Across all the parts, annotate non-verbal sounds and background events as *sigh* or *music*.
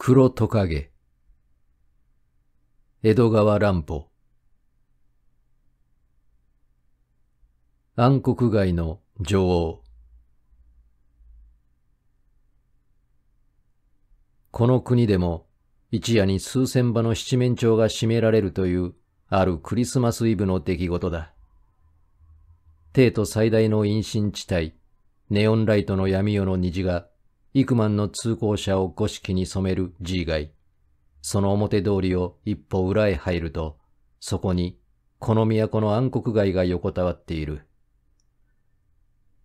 黒トカゲ江戸川乱歩暗黒街の女王この国でも一夜に数千羽の七面鳥が占められるというあるクリスマスイブの出来事だ。帝都最大の陰森地帯、ネオンライトの闇夜の虹が幾万の通行者を五色に染める G 街。その表通りを一歩裏へ入ると、そこに、この都の暗黒街が横たわっている。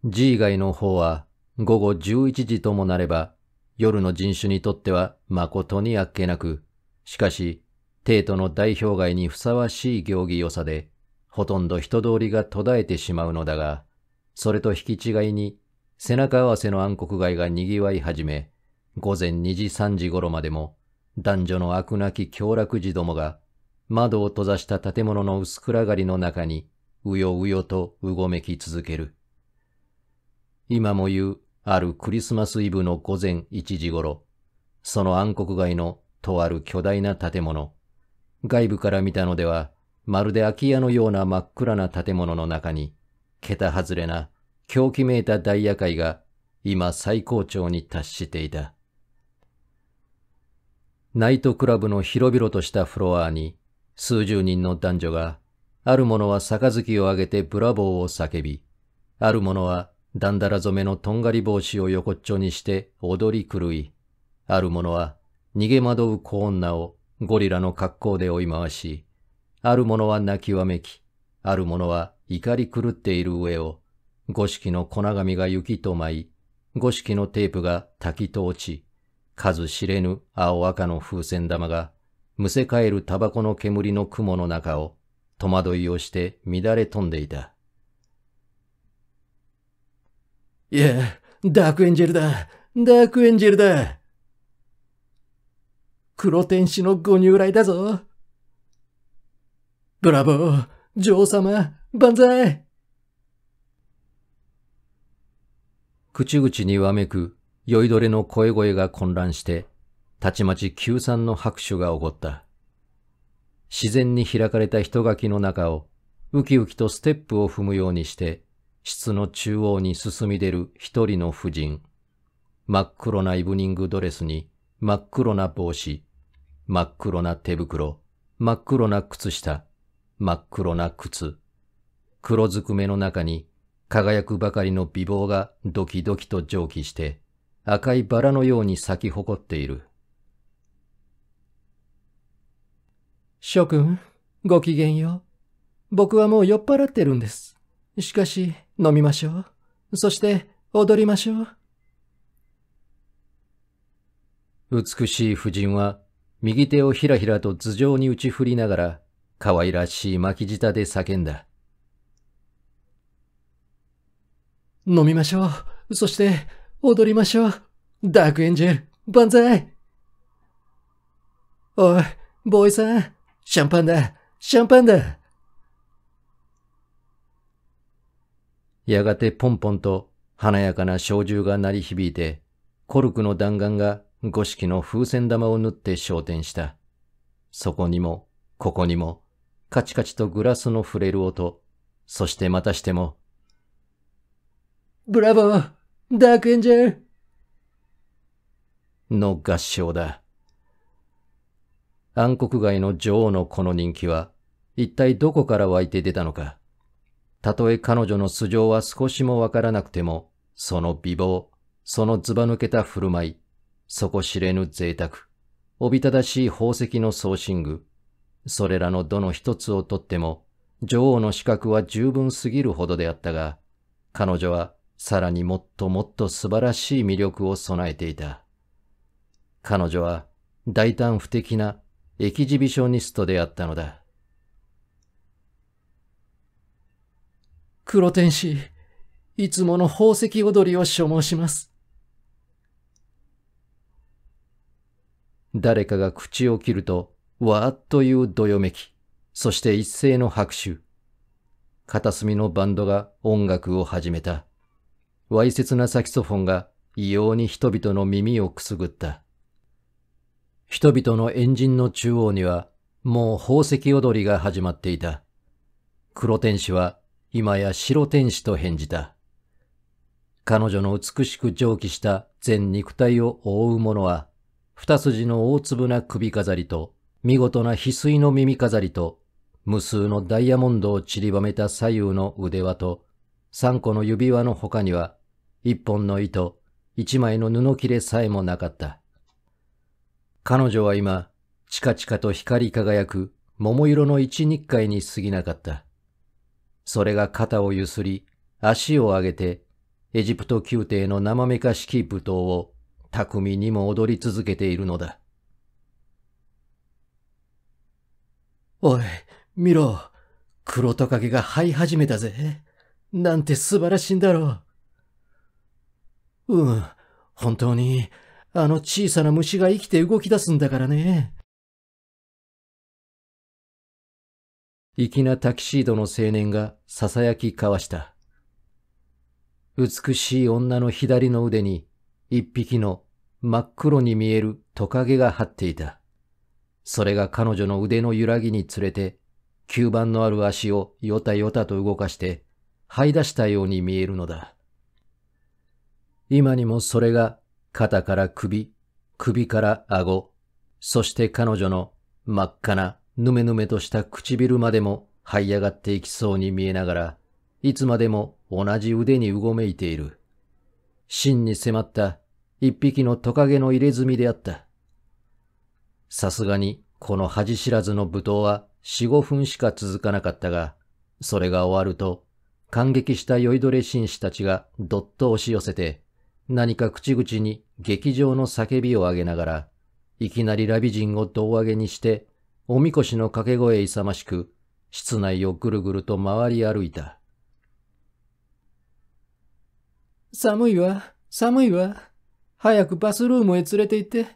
G 街の方は、午後11時ともなれば、夜の人種にとっては誠にあっけなく、しかし、帝都の代表外にふさわしい行儀良さで、ほとんど人通りが途絶えてしまうのだが、それと引き違いに背中合わせの暗黒街が賑わい始め、午前2時3時頃までも、男女の飽くなき凶楽児どもが、窓を閉ざした建物の薄暗がりの中に、うようよとうごめき続ける。今も言う、あるクリスマスイブの午前1時頃、その暗黒街のとある巨大な建物、外部から見たのでは、まるで空き家のような真っ暗な建物の中に、桁外れな狂気めいた大夜会が今最高潮に達していた。ナイトクラブの広々としたフロアに数十人の男女がある者は杯をあげてブラボーを叫び、ある者はダンダラ染めのとんがり帽子を横っちょにして踊り狂い、ある者は逃げ惑う小女をゴリラの格好で追い回し、ある者は泣きわめき、ある者は怒り狂っている上を五色の粉紙が雪と舞い、五色のテープが滝と落ち、数知れぬ青赤の風船玉が、むせ返るタバコの煙の雲の中を、戸惑いをして乱れ飛んでいた。いや、ダークエンジェルだダークエンジェルだ黒天使のご入来だぞブラボー女王様万歳口々にわめく酔いどれの声声が混乱して、たちまち休散の拍手が起こった。自然に開かれた人垣の中を、ウキウキとステップを踏むようにして、室の中央に進み出る一人の婦人。真っ黒なイブニングドレスに、真っ黒な帽子、真っ黒な手袋、真っ黒な靴下、真っ黒な靴。黒ずくめの中に輝くばかりの美貌がドキドキと蒸気して赤いバラのように咲き誇っている。諸君、ごきげんよう。僕はもう酔っ払ってるんです。しかし、飲みましょう。そして、踊りましょう。美しい婦人は、右手をひらひらと頭上に打ち振りながら、可愛らしい巻き舌で叫んだ。飲みましょう。そして、踊りましょう。ダークエンジェル、万歳おい、ボーイさん、シャンパンだ、シャンパンだ。やがてポンポンと華やかな小銃が鳴り響いて、コルクの弾丸が五色の風船玉を縫って焦点した。そこにも、ここにも、カチカチとグラスの触れる音、そしてまたしても、ブラボーダークエンジェルの合唱だ。暗黒街の女王のこの人気は、一体どこから湧いて出たのか。たとえ彼女の素性は少しもわからなくても、その美貌、そのずば抜けた振る舞い、底知れぬ贅沢、おびただしい宝石の送信具、それらのどの一つをとっても、女王の資格は十分すぎるほどであったが、彼女はさらにもっともっと素晴らしい魅力を備えていた。彼女は大胆不敵なエキジビショニストであったのだ。黒天使、いつもの宝石踊りを所望します。誰かが口を切ると、わーっというどよめき、そして一斉の拍手。片隅のバンドが音楽を始めた。わいせつなサキソフォンが異様に人々の耳をくすぐった。人々のエンジンの中央には、もう宝石踊りが始まっていた。黒天使は、今や白天使と返事だ。彼女の美しく蒸気した全肉体を覆うものは、二筋の大粒な首飾りと、見事な翡翠の耳飾りと、無数のダイヤモンドを散りばめた左右の腕輪と、三個の指輪の他には、一本の糸、一枚の布切れさえもなかった。彼女は今、チカチカと光り輝く桃色の一日会に過ぎなかった。それが肩をゆすり、足を上げて、エジプト宮廷の生めかしき舞踏を巧みにも踊り続けているのだ。おい、見ろ。黒トカゲが這い始めたぜ。なんて素晴らしいんだろう。うん、本当に、あの小さな虫が生きて動き出すんだからね。粋なタキシードの青年が囁き交わした。美しい女の左の腕に一匹の真っ黒に見えるトカゲが張っていた。それが彼女の腕の揺らぎにつれて、吸盤のある足をよたよたと動かして、這い出したように見えるのだ。今にもそれが肩から首、首から顎、そして彼女の真っ赤なぬめぬめとした唇までも這い上がっていきそうに見えながら、いつまでも同じ腕にうごめいている。真に迫った一匹のトカゲの入れ墨であった。さすがにこの恥知らずの舞踏は四五分しか続かなかったが、それが終わると、感激した酔いどれ紳士たちがどっと押し寄せて、何か口々に劇場の叫びを上げながら、いきなりラビ人を胴上げにして、おみこしの掛け声勇ましく、室内をぐるぐると回り歩いた。寒いわ、寒いわ。早くバスルームへ連れて行って。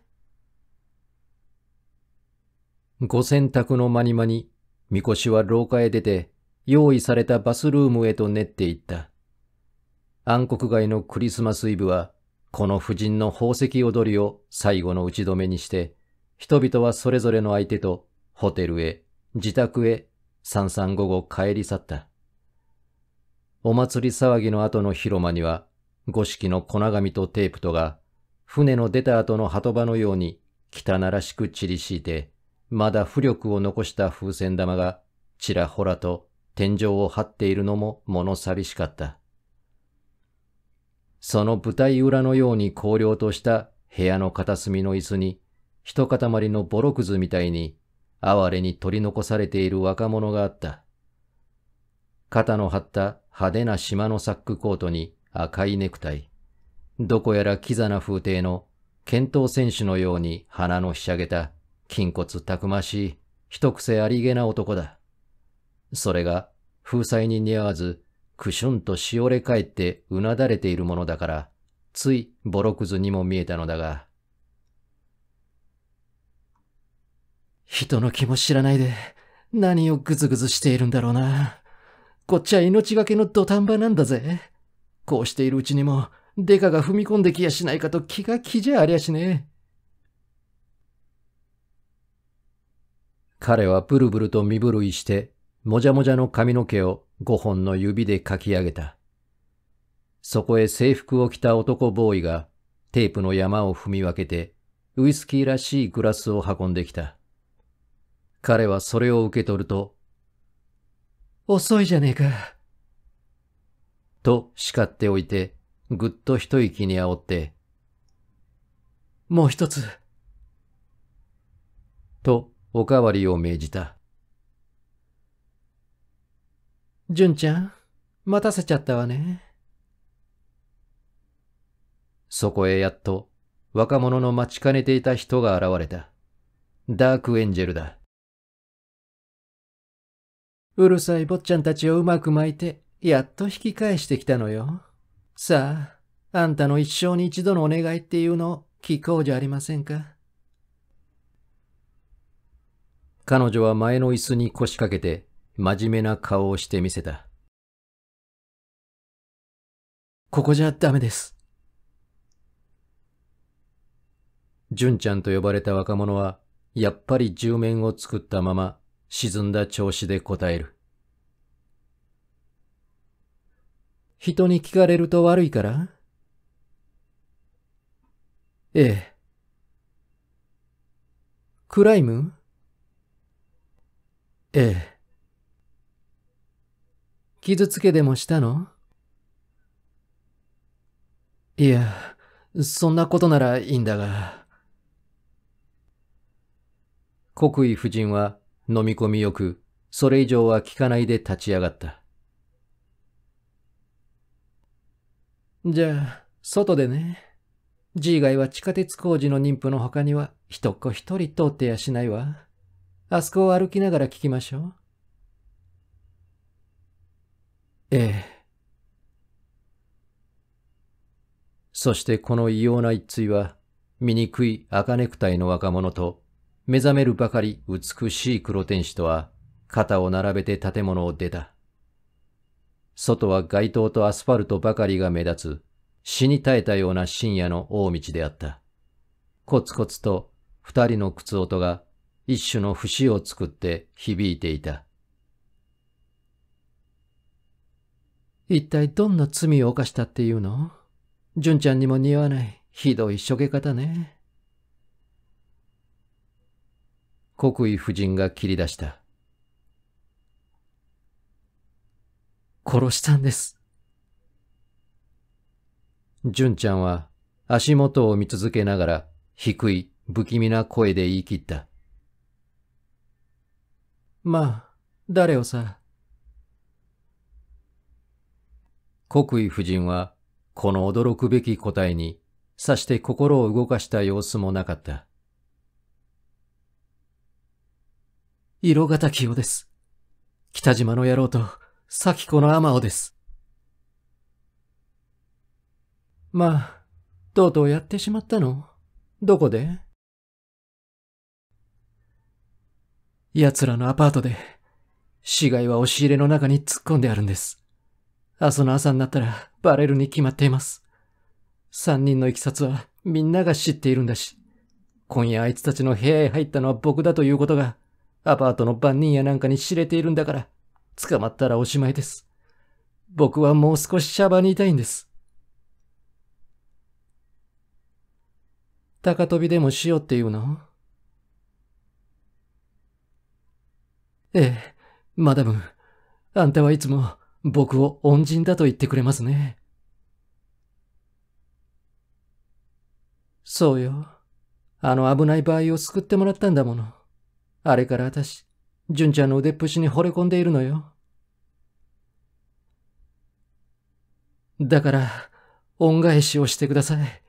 ご洗濯の間に間に、みこしは廊下へ出て、用意されたバスルームへと練っていった。暗黒街のクリスマスイブは、この婦人の宝石踊りを最後の打ち止めにして、人々はそれぞれの相手とホテルへ、自宅へ、三三午後帰り去った。お祭り騒ぎの後の広間には、五色の粉紙とテープとが、船の出た後の鳩場のように汚らしく散り敷いて、まだ浮力を残した風船玉がちらほらと天井を張っているのも物寂しかった。その舞台裏のように荒涼とした部屋の片隅の椅子に、一塊のボロクズみたいに、哀れに取り残されている若者があった。肩の張った派手な島のサックコートに赤いネクタイ。どこやらキザな風景の剣闘選手のように鼻のひしゃげた筋骨たくましい一癖ありげな男だ。それが風采に似合わずくしゅんとしおれ返ってうなだれているものだから、ついボロクズにも見えたのだが。人の気も知らないで、何をぐずぐずしているんだろうな。こっちは命がけの土壇場なんだぜ。こうしているうちにも、デカが踏み込んできやしないかと気が気じゃありゃしね彼はブルブルと身震いしてもじゃもじゃの髪の毛を5本の指でかき上げた。そこへ制服を着た男ボーイがテープの山を踏み分けてウイスキーらしいグラスを運んできた。彼はそれを受け取ると、遅いじゃねえか。と叱っておいて、ぐっと一息に煽って、もう一つ。と、おかわりを命じた。純ちゃん、待たせちゃったわね。そこへやっと若者の待ちかねていた人が現れた。ダークエンジェルだ。うるさい坊ちゃんたちをうまく巻いて、やっと引き返してきたのよ。さあ、あんたの一生に一度のお願いっていうのを聞こうじゃありませんか。彼女は前の椅子に腰掛けて、真面目な顔をしてみせた。ここじゃダメです。純ちゃんと呼ばれた若者は、やっぱり十面を作ったまま、沈んだ調子で答える。人に聞かれると悪いからええ。クライムええ。傷つけでもしたのいや、そんなことならいいんだが。国威夫人は飲み込みよく、それ以上は聞かないで立ち上がった。じゃあ、外でね。G 以外は地下鉄工事の妊婦の他には、一っ子一人通ってやしないわ。あそこを歩きながら聞きましょう。ええ。そしてこの異様な一対は、醜い赤ネクタイの若者と、目覚めるばかり美しい黒天使とは、肩を並べて建物を出た。外は街灯とアスファルトばかりが目立つ、死に絶えたような深夜の大道であった。コツコツと二人の靴音が一種の節を作って響いていた。一体どんな罪を犯したっていうの純ちゃんにも似合わないひどいしょげ方ね。国威夫人が切り出した。殺したんです。純ちゃんは足元を見続けながら低い不気味な声で言い切った。まあ、誰をさ、国威夫人は、この驚くべき答えに、さして心を動かした様子もなかった。色形清です。北島の野郎と、咲子の天尾です。まあ、とうとうやってしまったの。どこで奴らのアパートで、死骸は押し入れの中に突っ込んであるんです。明日の朝になったらバレるに決まっています。三人のいきさつはみんなが知っているんだし、今夜あいつたちの部屋へ入ったのは僕だということが、アパートの番人やなんかに知れているんだから、捕まったらおしまいです。僕はもう少しシャバにいたいんです。高飛びでもしようっていうのええ、マダム、あんたはいつも僕を恩人だと言ってくれますね。そうよ。あの危ない場合を救ってもらったんだもの。あれから私、純ちゃんの腕っぷしに惚れ込んでいるのよ。だから、恩返しをしてください。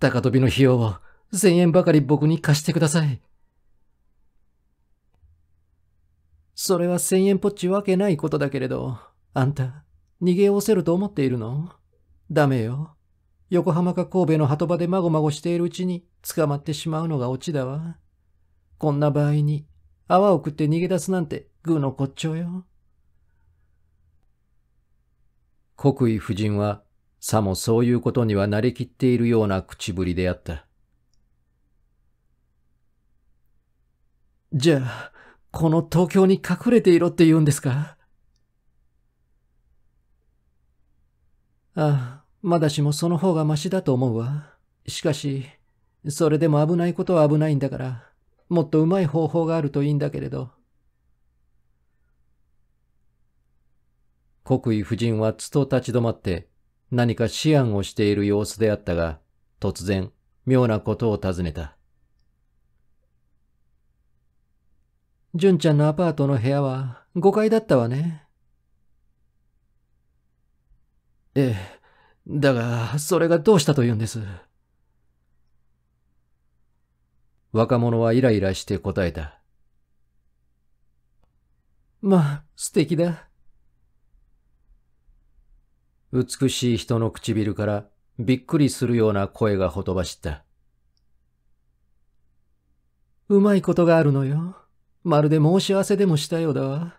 高飛びの費用を千円ばかり僕に貸してください。それは千円ぽっちわけないことだけれど、あんた、逃げおせると思っているのダメよ。横浜か神戸の鳩場でまごまごしているうちに捕まってしまうのがオチだわ。こんな場合に、泡を食って逃げ出すなんて、愚の骨頂よ。国威夫人は、さもそういうことには慣れきっているような口ぶりであった。じゃあ、この東京に隠れていろって言うんですかああ、まだしもその方がマシだと思うわ。しかし、それでも危ないことは危ないんだから、もっとうまい方法があるといいんだけれど。国威夫人はつと立ち止まって何か思案をしている様子であったが、突然妙なことを尋ねた。純ちゃんのアパートの部屋は5階だったわね。ええ。だが、それがどうしたと言うんです。若者はイライラして答えた。まあ、素敵だ。美しい人の唇からびっくりするような声がほとばしった。うまいことがあるのよ。まるで申し合わせでもしたようだわ。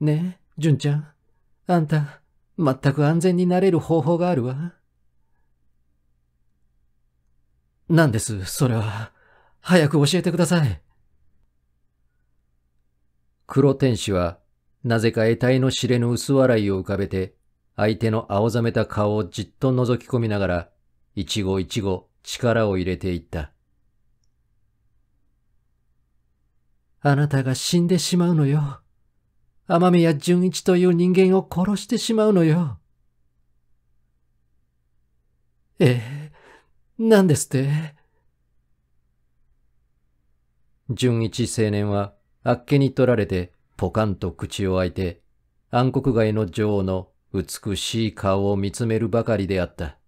ねえ、純ちゃん。あんた、全く安全になれる方法があるわ。何です、それは。早く教えてください。黒天使は、なぜか得体の知れぬ薄笑いを浮かべて、相手の青ざめた顔をじっと覗き込みながら、一期一期力を入れていった。あなたが死んでしまうのよ。雨宮純一という人間を殺してしまうのよ。ええ、何ですって純一青年は、あっけに取られて、ポカンと口を開いて、暗黒街の女王の美しい顔を見つめるばかりであった。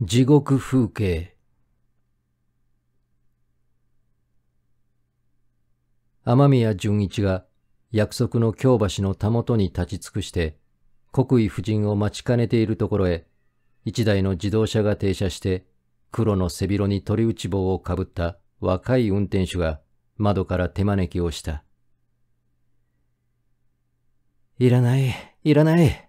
地獄風景雨宮純一が約束の京橋のたもとに立ち尽くして、国威夫人を待ちかねているところへ、一台の自動車が停車して、黒の背広に鳥内棒をかぶった若い運転手が窓から手招きをした。いらない、いらない。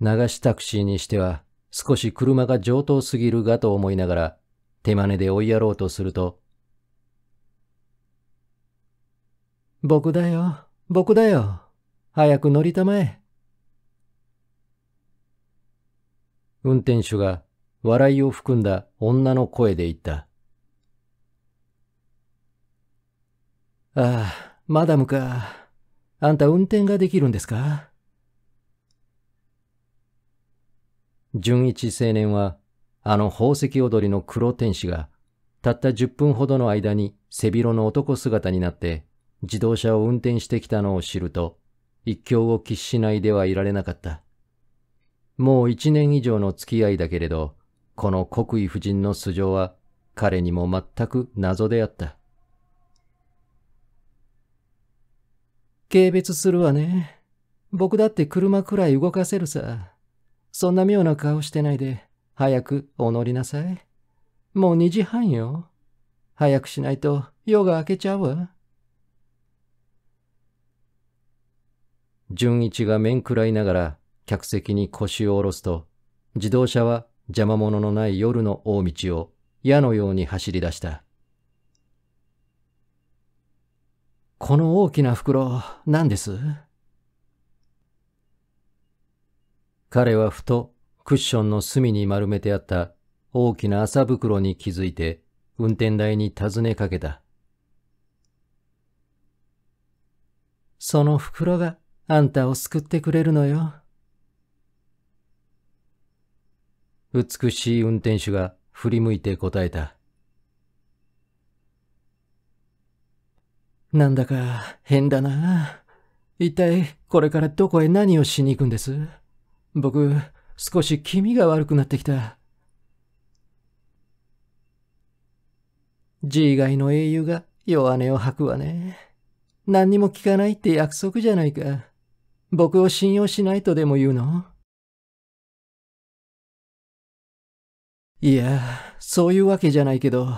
流しタクシーにしては少し車が上等すぎるがと思いながら手真似で追いやろうとすると僕だよ、僕だよ。早く乗りたまえ。運転手が笑いを含んだ女の声で言った。ああ、マダムか。あんた運転ができるんですか純一青年は、あの宝石踊りの黒天使が、たった10分ほどの間に背広の男姿になって自動車を運転してきたのを知ると、一興を喫しないではいられなかった。もう一年以上の付き合いだけれど、この国威夫人の素性は彼にも全く謎であった。軽蔑するわね。僕だって車くらい動かせるさ。そんな妙な顔してないで、早くお乗りなさい。もう2時半よ。早くしないと夜が明けちゃうわ。純一が面食らいながら客席に腰を下ろすと、自動車は邪魔者のない夜の大道を矢のように走り出した。この大きな袋、何です彼はふとクッションの隅に丸めてあった大きな麻袋に気づいて運転台に尋ねかけた。その袋があんたを救ってくれるのよ。美しい運転手が振り向いて答えた。なんだか変だな。一体これからどこへ何をしに行くんです僕、少し気味が悪くなってきた。G 以外の英雄が弱音を吐くわね。何にも聞かないって約束じゃないか。僕を信用しないとでも言うのいや、そういうわけじゃないけど。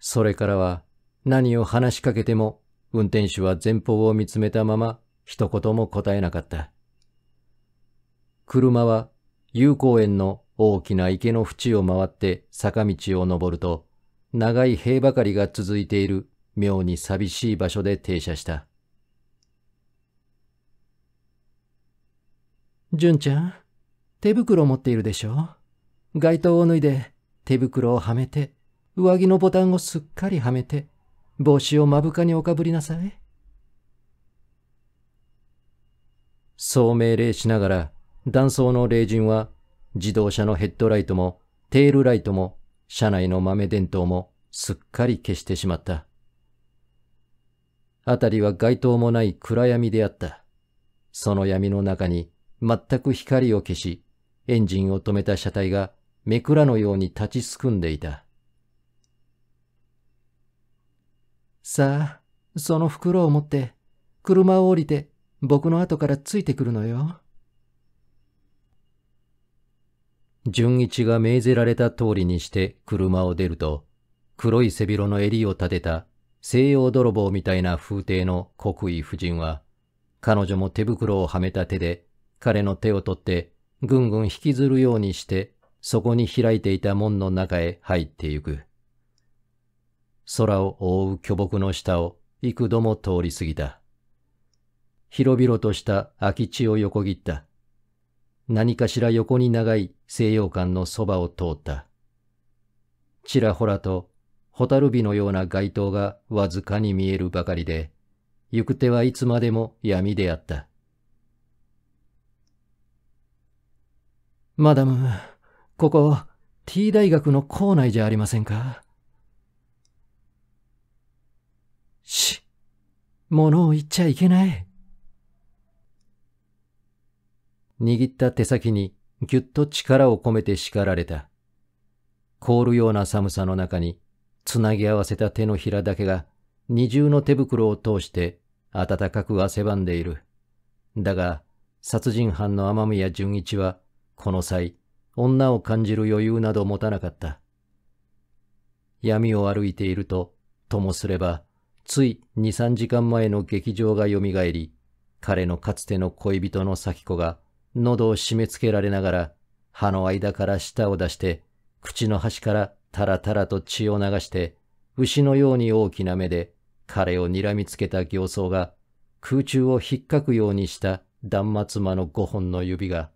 それからは何を話しかけても運転手は前方を見つめたまま一言も答えなかった。車は遊公園の大きな池の縁を回って坂道を登ると長い塀ばかりが続いている妙に寂しい場所で停車した。純ちゃん、手袋持っているでしょ街灯を脱いで、手袋をはめて、上着のボタンをすっかりはめて、帽子を目深におかぶりなさい。そう命令しながら、断層の霊人は、自動車のヘッドライトも、テールライトも、車内の豆電灯も、すっかり消してしまった。辺りは街灯もない暗闇であった。その闇の中に全く光を消し、エンジンを止めた車体がめくらのように立ちすくんでいた。さあ、その袋を持って、車を降りて、僕の後からついてくるのよ。純一が命ぜられた通りにして車を出ると、黒い背広の襟を立てた西洋泥棒みたいな風体の国威夫人は、彼女も手袋をはめた手で、彼の手を取って、ぐんぐん引きずるようにして、そこに開いていた門の中へ入ってゆく。空を覆う巨木の下を幾度も通り過ぎた。広々とした空き地を横切った。何かしら横に長い西洋館のそばを通った。ちらほらと蛍火のような街灯がわずかに見えるばかりで、行く手はいつまでも闇であった。マダム、ここ、T 大学の校内じゃありませんかし、物を言っちゃいけない。握った手先にぎゅっと力を込めて叱られた。凍るような寒さの中につなぎ合わせた手のひらだけが二重の手袋を通して暖かく汗ばんでいる。だが、殺人犯の天宮純一は、この際、女を感じる余裕など持たなかった。闇を歩いていると、ともすれば、つい二三時間前の劇場が蘇り、彼のかつての恋人の咲子が、喉を締め付けられながら、歯の間から舌を出して、口の端からたらたらと血を流して、牛のように大きな目で彼を睨みつけた形相が、空中をひっかくようにした断末魔の五本の指が、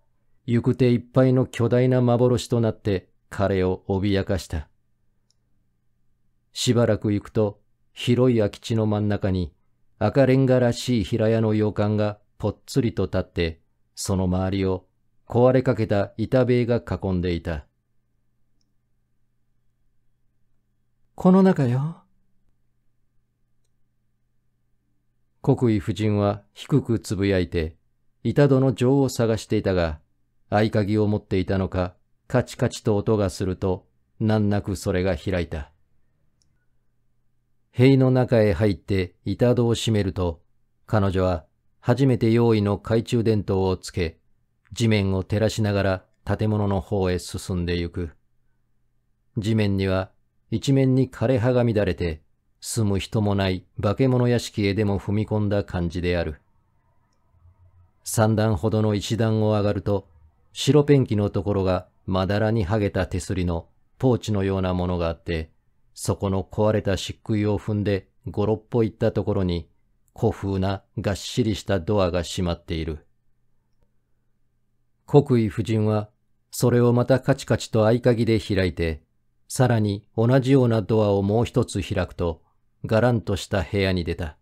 行く手いっぱいの巨大な幻となって彼を脅かした。しばらく行くと、広い空き地の真ん中に赤レンガらしい平屋の洋館がぽっつりと立って、その周りを壊れかけた板塀が囲んでいた。この中よ。国威夫人は低くつぶやいて、板戸の錠を探していたが、合鍵を持っていたのか、カチカチと音がすると、難なくそれが開いた。塀の中へ入って板戸を閉めると、彼女は初めて用意の懐中電灯をつけ、地面を照らしながら建物の方へ進んでゆく。地面には一面に枯れ葉が乱れて、住む人もない化け物屋敷へでも踏み込んだ感じである。三段ほどの一段を上がると、白ペンキのところがまだらに剥げた手すりのポーチのようなものがあって、そこの壊れた漆喰を踏んで五六歩行ったところに、古風ながっしりしたドアが閉まっている。国威夫人は、それをまたカチカチと合鍵で開いて、さらに同じようなドアをもう一つ開くと、がらんとした部屋に出た。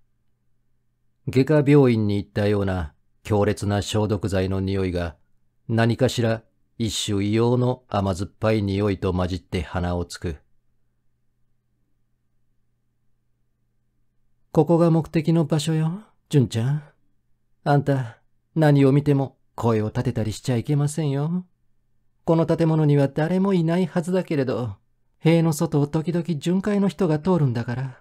外科病院に行ったような強烈な消毒剤の匂いが、何かしら一種異様の甘酸っぱい匂いと混じって鼻をつく。ここが目的の場所よ、純ちゃん。あんた、何を見ても声を立てたりしちゃいけませんよ。この建物には誰もいないはずだけれど、塀の外を時々巡回の人が通るんだから。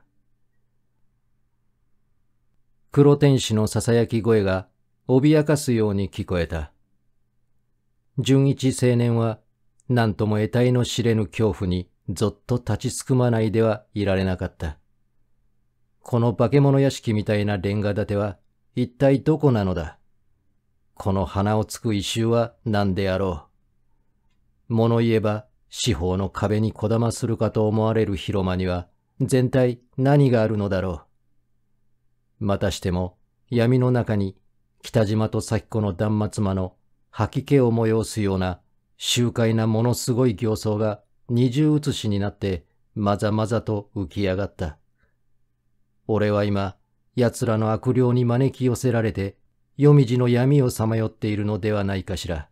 黒天使の囁き声が脅かすように聞こえた。純一青年は何とも得体の知れぬ恐怖にぞっと立ちすくまないではいられなかった。この化け物屋敷みたいなレンガ建ては一体どこなのだこの鼻をつく異臭は何であろう物言えば四方の壁にこだまするかと思われる広間には、全体何があるのだろう。またしても、闇の中に、北島と咲子の断末魔の吐き気を催すような、周回なものすごい形相が二重写しになって、まざまざと浮き上がった。俺は今、奴らの悪霊に招き寄せられて、夜道の闇をさまよっているのではないかしら。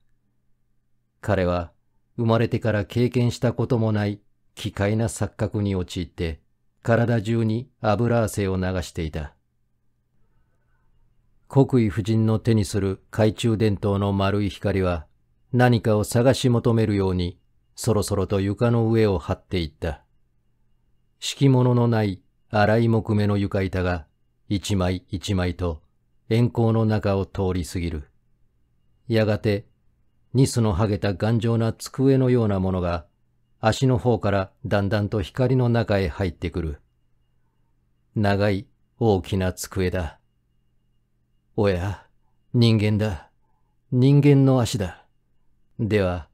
彼は生まれてから経験したこともない奇怪な錯覚に陥って、体中に油汗を流していた。国威夫人の手にする懐中電灯の丸い光は、何かを探し求めるように、そろそろと床の上を張っていった。敷物のない荒い木目の床板が、一枚一枚と、円光の中を通り過ぎる。やがてニスの剥げた頑丈な机のようなものが足の方からだんだんと光の中へ入ってくる。長い大きな机だ。おや、人間だ。人間の足だ。では、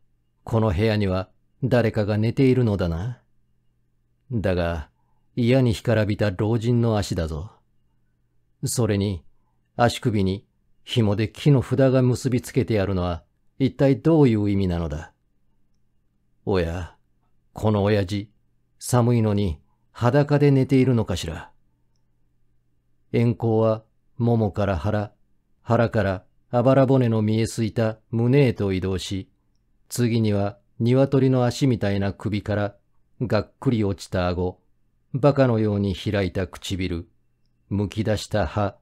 この部屋には誰かが寝ているのだな。だが、嫌に干からびた老人の足だぞ。それに、足首に紐で木の札が結びつけてあるのは一体どういう意味なのだおや、この親父、寒いのに裸で寝ているのかしら。炎光は、ももから腹、腹からあばら骨の見えすいた胸へと移動し、次には鶏の足みたいな首からがっくり落ちた顎、馬鹿のように開いた唇、むき出した歯、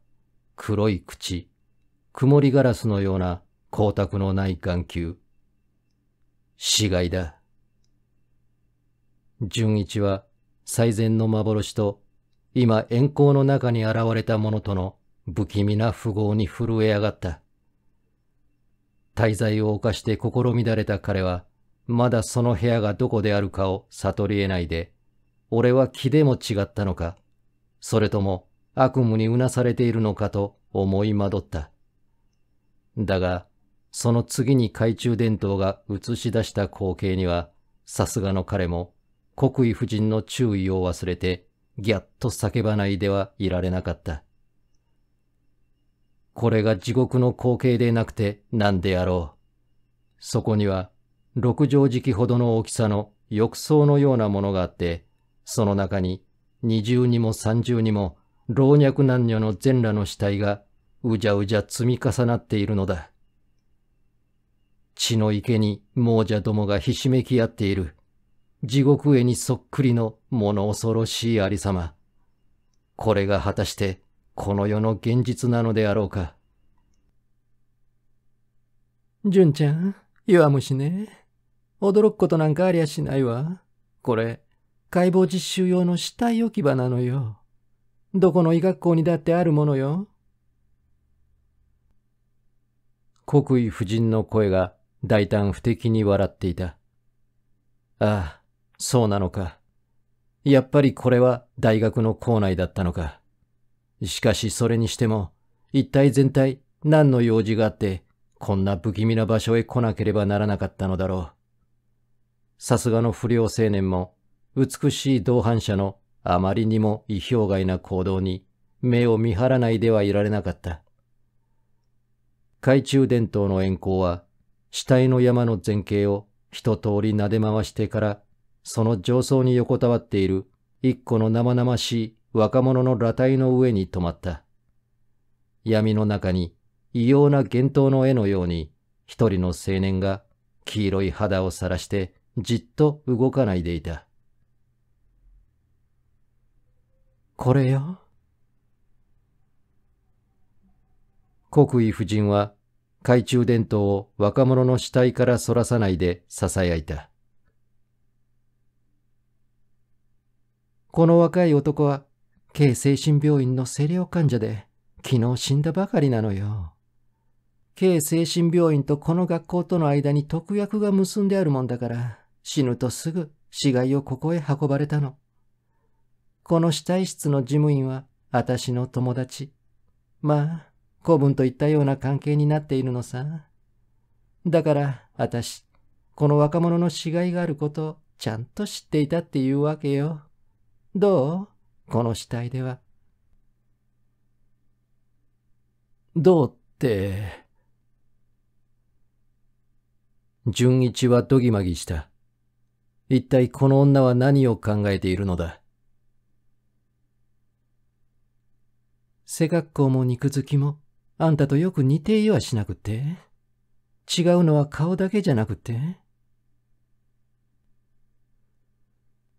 黒い口、曇りガラスのような光沢のない眼球。死骸だ。純一は最善の幻と今遠行の中に現れたものとの不気味な符号に震え上がった。滞在を犯して心乱れた彼は、まだその部屋がどこであるかを悟り得ないで、俺は気でも違ったのか、それとも悪夢にうなされているのかと思い惑った。だが、その次に懐中電灯が映し出した光景には、さすがの彼も、国威夫人の注意を忘れて、ぎゃっと叫ばないではいられなかった。これが地獄の光景でなくて何であろう。そこには、六畳敷ほどの大きさの浴槽のようなものがあって、その中に、二重にも三重にも、老若男女の全裸の死体が、うじゃうじゃ積み重なっているのだ。血の池に亡者どもがひしめき合っている。地獄絵にそっくりの物恐ろしいありさま。これが果たしてこの世の現実なのであろうか。純ちゃん、弱虫ね。驚くことなんかありゃしないわ。これ、解剖実習用の死体置き場なのよ。どこの医学校にだってあるものよ。国威夫人の声が大胆不敵に笑っていた。ああ、そうなのか。やっぱりこれは大学の校内だったのか。しかしそれにしても、一体全体何の用事があって、こんな不気味な場所へ来なければならなかったのだろう。さすがの不良青年も、美しい同伴者のあまりにも意表外な行動に目を見張らないではいられなかった。懐中電灯の遠行は死体の山の前景を一通り撫で回してから、その上層に横たわっている一個の生々しい若者の裸体の上に止まった。闇の中に異様な幻灯の絵のように一人の青年が黄色い肌をさらしてじっと動かないでいた。これよ。国威夫人は懐中電灯を若者の死体からそらさないで囁いた。この若い男は、軽精神病院の清涼患者で、昨日死んだばかりなのよ。軽精神病院とこの学校との間に特約が結んであるもんだから、死ぬとすぐ死骸をここへ運ばれたの。この死体室の事務員は、私の友達。まあ、子分といったような関係になっているのさ。だから、私、この若者の死骸があること、ちゃんと知っていたっていうわけよ。どうこの死体では。どうって。純一はドギマギした。一体この女は何を考えているのだ。背格好も肉付きもあんたとよく似ていはしなくて違うのは顔だけじゃなくて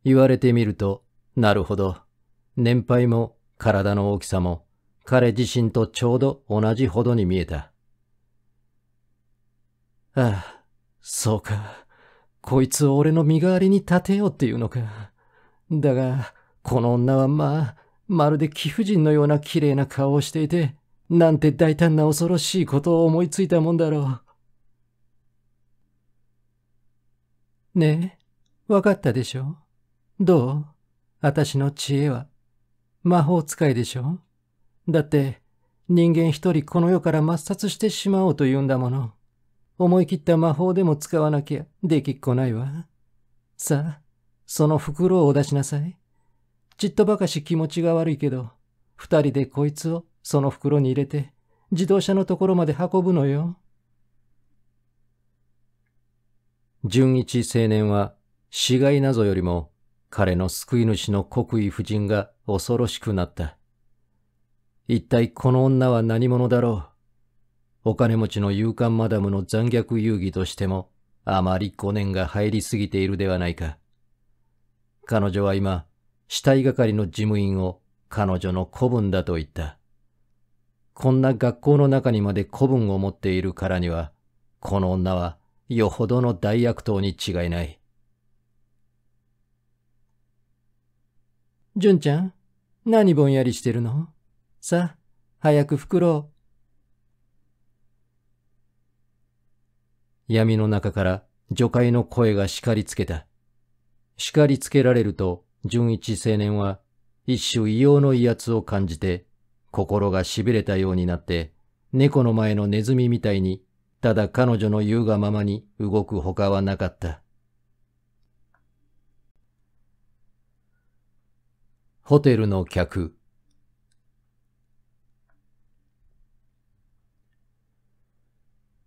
言われてみると、なるほど。年配も体の大きさも彼自身とちょうど同じほどに見えた。ああ、そうか。こいつを俺の身代わりに立てようっていうのか。だが、この女はまあ、まるで貴婦人のような綺麗な顔をしていて、なんて大胆な恐ろしいことを思いついたもんだろう。ねえ、わかったでしょどう私の知恵は。魔法使いでしょだって、人間一人この世から抹殺してしまおうと言うんだもの。思い切った魔法でも使わなきゃできっこないわ。さあ、その袋を出しなさい。ちっとばかし気持ちが悪いけど、二人でこいつをその袋に入れて自動車のところまで運ぶのよ。純一青年は死骸謎よりも彼の救い主の国威夫人が恐ろしくなった。一体この女は何者だろうお金持ちの勇敢マダムの残虐遊戯としてもあまり5年が入りすぎているではないか。彼女は今、死体係の事務員を彼女の子分だと言った。こんな学校の中にまで古文を持っているからには、この女はよほどの大悪党に違いない。純ちゃん、何ぼんやりしてるのさあ、早く袋を。闇の中から女界の声が叱りつけた。叱りつけられると、純一青年は一種異様の威圧を感じて心が痺れたようになって、猫の前のネズミみたいに、ただ彼女の言うがままに動く他はなかった。ホテルの客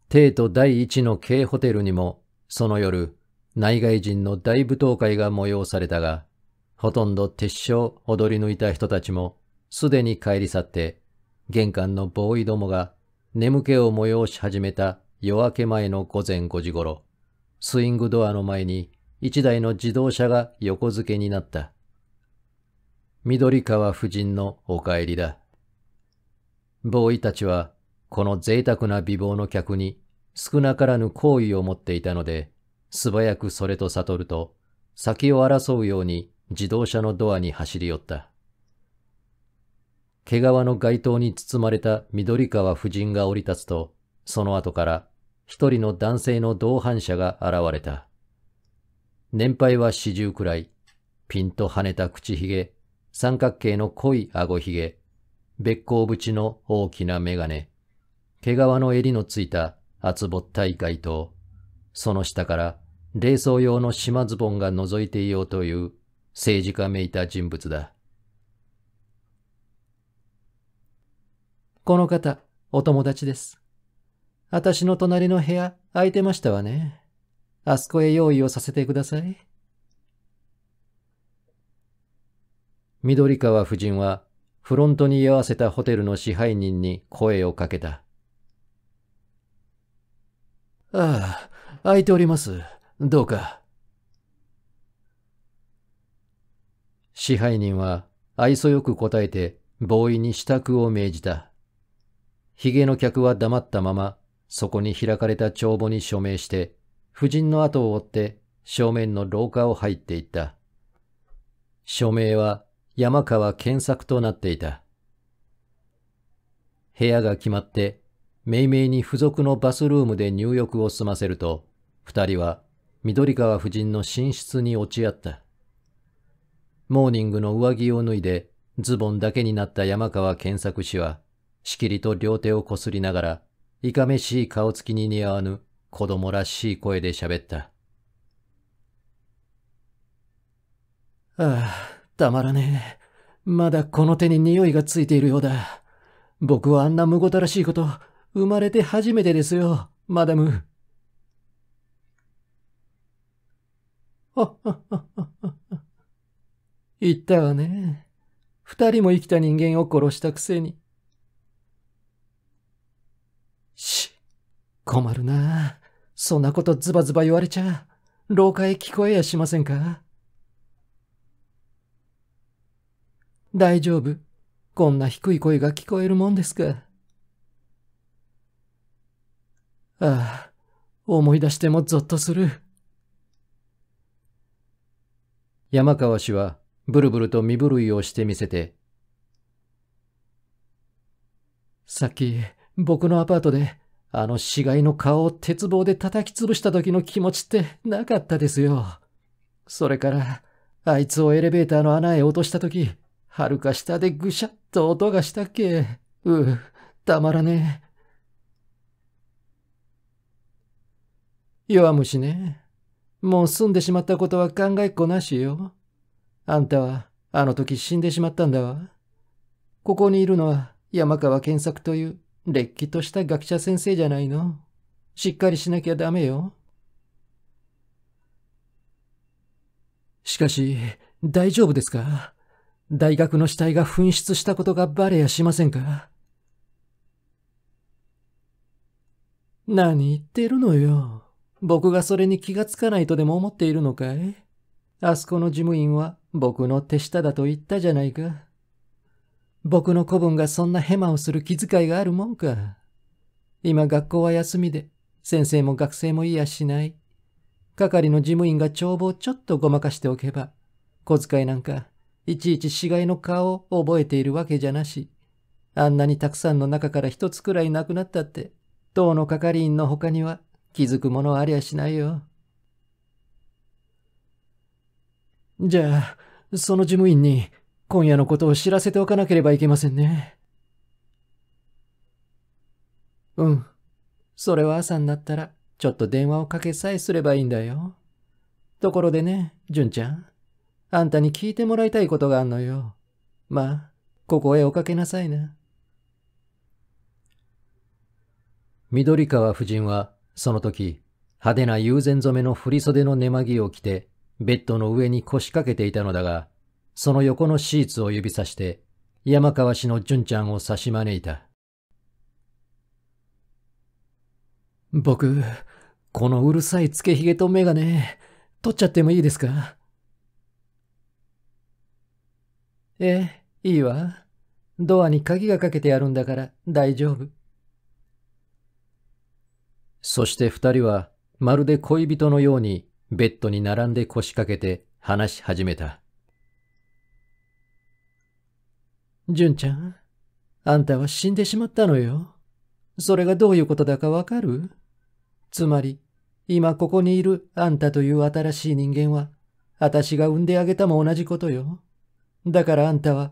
帝都第一の K ホテルにも、その夜、内外人の大舞踏会が催されたが、ほとんど鉄匠踊り抜いた人たちもすでに帰り去って、玄関のボーイどもが眠気を催し始めた夜明け前の午前5時ごろ、スイングドアの前に一台の自動車が横付けになった。緑川夫人のお帰りだ。ボーイたちは、この贅沢な美貌の客に少なからぬ好意を持っていたので、素早くそれと悟ると、先を争うように自動車のドアに走り寄った。毛皮の街灯に包まれた緑川夫人が降り立つと、その後から一人の男性の同伴者が現れた。年配は四十くらい、ピンと跳ねた口ひげ、三角形の濃い顎ひげ、べっ甲縁の大きな眼鏡、毛皮の襟のついた厚ぼったい街灯、その下から冷蔵用の島ズボンが覗いていようという政治家めいた人物だ。この方、お友達です。私の隣の部屋、空いてましたわね。あそこへ用意をさせてください。緑川夫人は、フロントに居合わせたホテルの支配人に声をかけた。ああ、空いております。どうか。支配人は愛想よく答えて、ボーイに支度を命じた。ヒゲの客は黙ったまま、そこに開かれた帳簿に署名して、夫人の後を追って正面の廊下を入っていった。署名は山川健作となっていた。部屋が決まって、命名に付属のバスルームで入浴を済ませると、二人は緑川夫人の寝室に落ち合った。モーニングの上着を脱いで、ズボンだけになった山川健作氏は、しきりと両手をこすりながら、いかめしい顔つきに似合わぬ子供らしい声で喋った。ああ、たまらねえ。まだこの手に匂いがついているようだ。僕はあんなむごたらしいこと、生まれて初めてですよ、マダム。言ったわね。二人も生きた人間を殺したくせに。し、困るな。そんなことズバズバ言われちゃ、廊下へ聞こえやしませんか大丈夫。こんな低い声が聞こえるもんですか。ああ、思い出してもゾッとする。山川氏はブルブルと身震いをしてみせて、さっき、僕のアパートで、あの死骸の顔を鉄棒で叩き潰した時の気持ちってなかったですよ。それから、あいつをエレベーターの穴へ落とした時、遥か下でぐしゃっと音がしたっけ。うう、たまらねえ。弱虫ね。もう済んでしまったことは考えっこなしよ。あんたは、あの時死んでしまったんだわ。ここにいるのは山川健作というれっきとした学者先生じゃないの。しっかりしなきゃダメよ。しかし、大丈夫ですか大学の死体が紛失したことがバレやしませんか何言ってるのよ。僕がそれに気がつかないとでも思っているのかいあそこの事務員は僕の手下だと言ったじゃないか。僕の子分がそんなヘマをする気遣いがあるもんか。今学校は休みで、先生も学生もいやしない。係の事務員が帳簿をちょっとごまかしておけば、小遣いなんか、いちいち死骸の顔を覚えているわけじゃなし、あんなにたくさんの中から一つくらいなくなったって、当の係員の他には気づくものありゃしないよ。じゃあ、その事務員に今夜のことを知らせておかなければいけませんね。うん。それは朝になったら、ちょっと電話をかけさえすればいいんだよ。ところでね、純ちゃん。あんたに聞いてもらいたいことがあんのよ。まあ、ここへおかけなさいな。緑川夫人は、その時、派手な友禅染めの振袖の寝間着を着て、ベッドの上に腰掛けていたのだが、その横のシーツを指さして、山川氏の純ちゃんを差し招いた。僕、このうるさいつけひげとメガネ、取っちゃってもいいですかええ、いいわ。ドアに鍵がかけてあるんだから大丈夫。そして二人は、まるで恋人のようにベッドに並んで腰掛けて話し始めた。んちゃん、あんたは死んでしまったのよ。それがどういうことだかわかるつまり、今ここにいるあんたという新しい人間は、私が産んであげたも同じことよ。だからあんたは、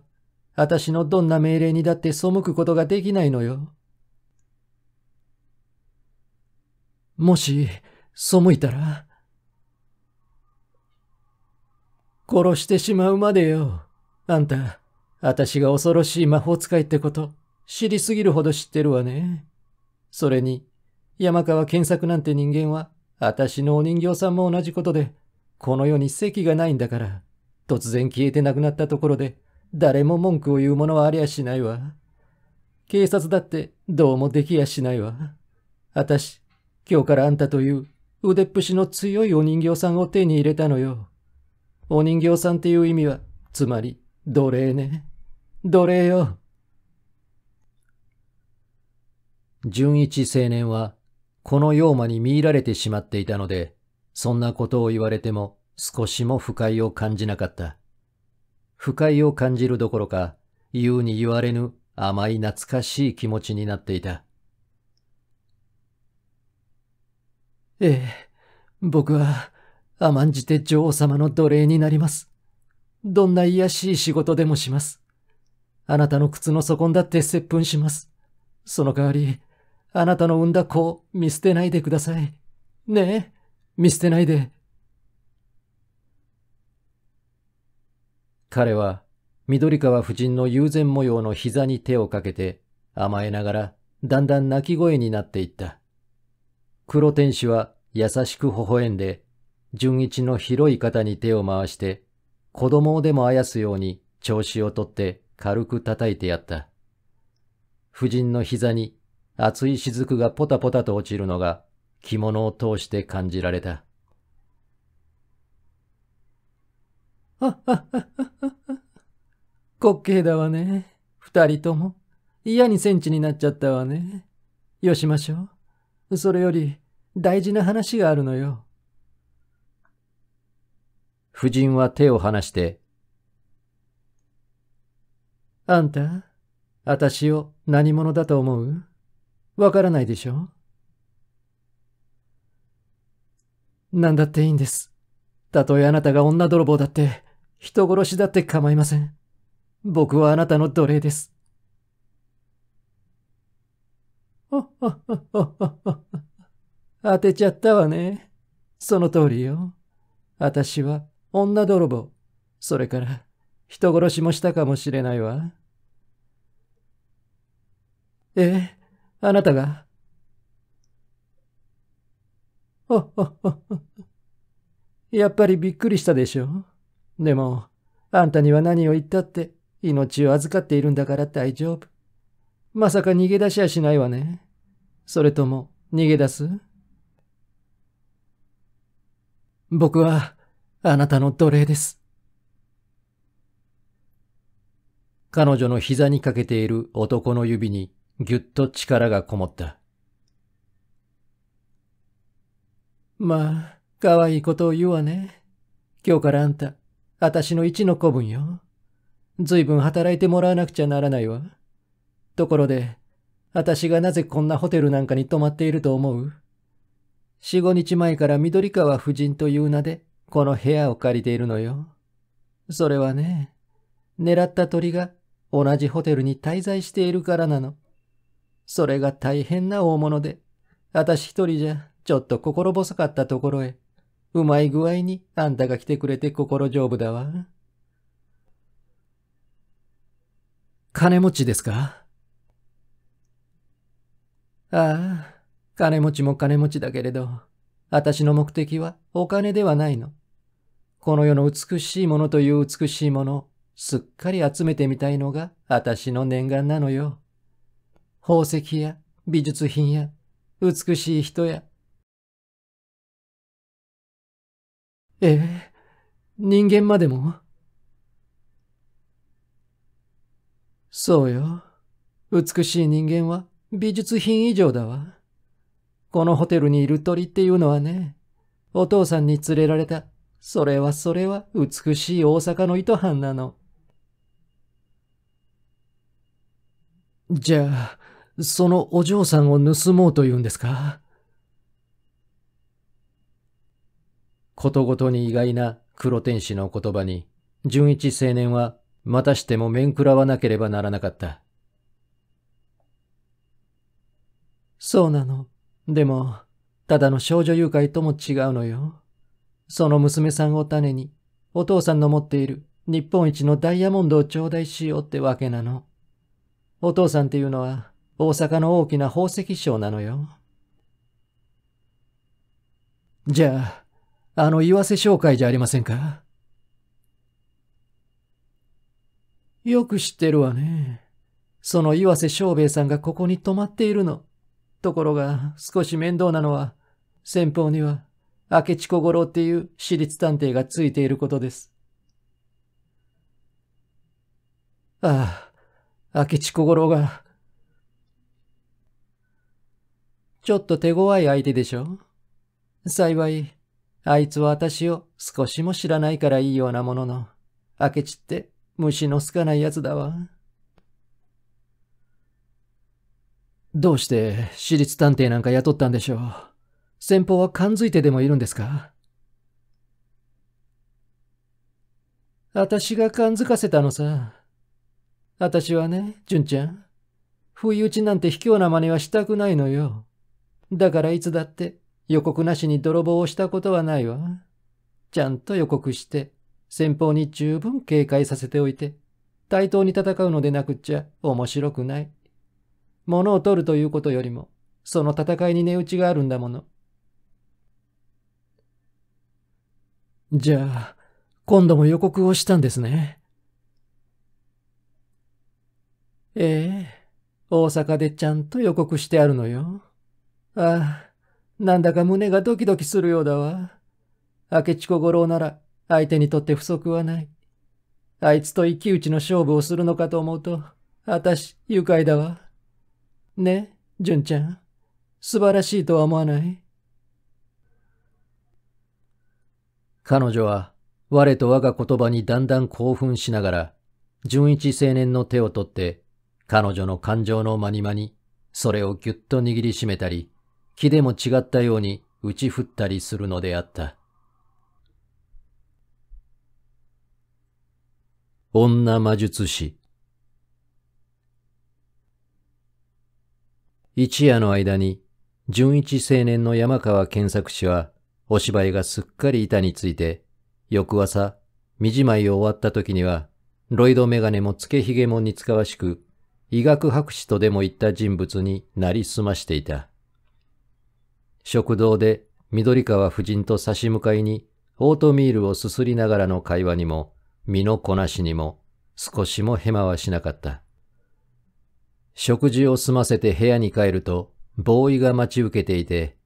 私のどんな命令にだって背くことができないのよ。もし、背いたら、殺してしまうまでよ、あんた。私が恐ろしい魔法使いってこと、知りすぎるほど知ってるわね。それに、山川健作なんて人間は、私のお人形さんも同じことで、この世に席がないんだから、突然消えてなくなったところで、誰も文句を言うものはありゃしないわ。警察だってどうもできやしないわ。私、今日からあんたという腕っぷしの強いお人形さんを手に入れたのよ。お人形さんっていう意味は、つまり奴隷ね。奴隷よ。純一青年は、この妖魔に見入られてしまっていたので、そんなことを言われても少しも不快を感じなかった。不快を感じるどころか、言うに言われぬ甘い懐かしい気持ちになっていた。ええ、僕は甘んじて女王様の奴隷になります。どんな卑しい仕事でもします。あなたの靴の底んだって接吻します。その代わり、あなたの産んだ子を見捨てないでください。ねえ、見捨てないで。彼は、緑川夫人の友禅模様の膝に手をかけて、甘えながら、だんだん泣き声になっていった。黒天使は優しく微笑んで、純一の広い肩に手を回して、子供をでもあやすように調子をとって軽く叩いてやった。夫人の膝に熱い雫がポタポタと落ちるのが着物を通して感じられた。あははは滑稽だわね。二人とも。嫌にセンチになっちゃったわね。よしましょう。それより、大事な話があるのよ。夫人は手を離して、あんた、私しを何者だと思うわからないでしょなんだっていいんです。たとえあなたが女泥棒だって、人殺しだって構いません。僕はあなたの奴隷です。*laughs* 当てちゃったわね。その通りよ。あたしは女泥棒。それから人殺しもしたかもしれないわ。ええ、あなたが。ほほほほ。やっぱりびっくりしたでしょでも、あんたには何を言ったって命を預かっているんだから大丈夫。まさか逃げ出しやしないわね。それとも逃げ出す僕はあなたの奴隷です。彼女の膝にかけている男の指にぎゅっと力がこもった。まあ、可愛いことを言うわね。今日からあんた、あたしの一の子分よ。ずいぶん働いてもらわなくちゃならないわ。ところで、私がなぜこんなホテルなんかに泊まっていると思う四五日前から緑川夫人という名で、この部屋を借りているのよ。それはね、狙った鳥が同じホテルに滞在しているからなの。それが大変な大物で、私一人じゃちょっと心細かったところへ、うまい具合にあんたが来てくれて心丈夫だわ。金持ちですかああ、金持ちも金持ちだけれど、私の目的はお金ではないの。この世の美しいものという美しいものをすっかり集めてみたいのが私の念願なのよ。宝石や美術品や美しい人や。ええ、人間までもそうよ。美しい人間は美術品以上だわ。このホテルにいる鳥っていうのはね、お父さんに連れられた、それはそれは美しい大阪の糸藩なの。じゃあ、そのお嬢さんを盗もうというんですかことごとに意外な黒天使の言葉に、純一青年はまたしても面食らわなければならなかった。そうなの。でも、ただの少女誘拐とも違うのよ。その娘さんを種に、お父さんの持っている日本一のダイヤモンドを頂戴しようってわけなの。お父さんっていうのは、大阪の大きな宝石商なのよ。じゃあ、あの岩瀬商会じゃありませんかよく知ってるわね。その岩瀬商兵衛さんがここに泊まっているの。ところが、少し面倒なのは、先方には、明智小五郎っていう私立探偵がついていることです。ああ、明智小五郎が、ちょっと手強い相手でしょ幸い、あいつは私を少しも知らないからいいようなものの、明智って虫の好かない奴だわ。どうして私立探偵なんか雇ったんでしょう先方は感づいてでもいるんですか私が感づかせたのさ。私はね、純ちゃん。不意打ちなんて卑怯な真似はしたくないのよ。だからいつだって予告なしに泥棒をしたことはないわ。ちゃんと予告して、先方に十分警戒させておいて、対等に戦うのでなくっちゃ面白くない。物を取るということよりも、その戦いに値打ちがあるんだもの。じゃあ、今度も予告をしたんですね。ええ、大阪でちゃんと予告してあるのよ。ああ、なんだか胸がドキドキするようだわ。明智小五郎なら相手にとって不足はない。あいつと一騎打ちの勝負をするのかと思うと、あたし愉快だわ。ね、純ちゃん。素晴らしいとは思わない彼女は我と我が言葉にだんだん興奮しながら、純一青年の手を取って、彼女の感情のまにまに、それをぎゅっと握りしめたり、木でも違ったように打ち振ったりするのであった。女魔術師一夜の間に、純一青年の山川健作氏は、お芝居がすっかり板について、翌朝、身じまいを終わった時には、ロイドメガネもつけひげも似つかわしく、医学博士とでも言った人物になりすましていた。食堂で緑川夫人と差し向かいにオートミールをすすりながらの会話にも、身のこなしにも、少しもヘマはしなかった。食事を済ませて部屋に帰ると、ボーイが待ち受けていて、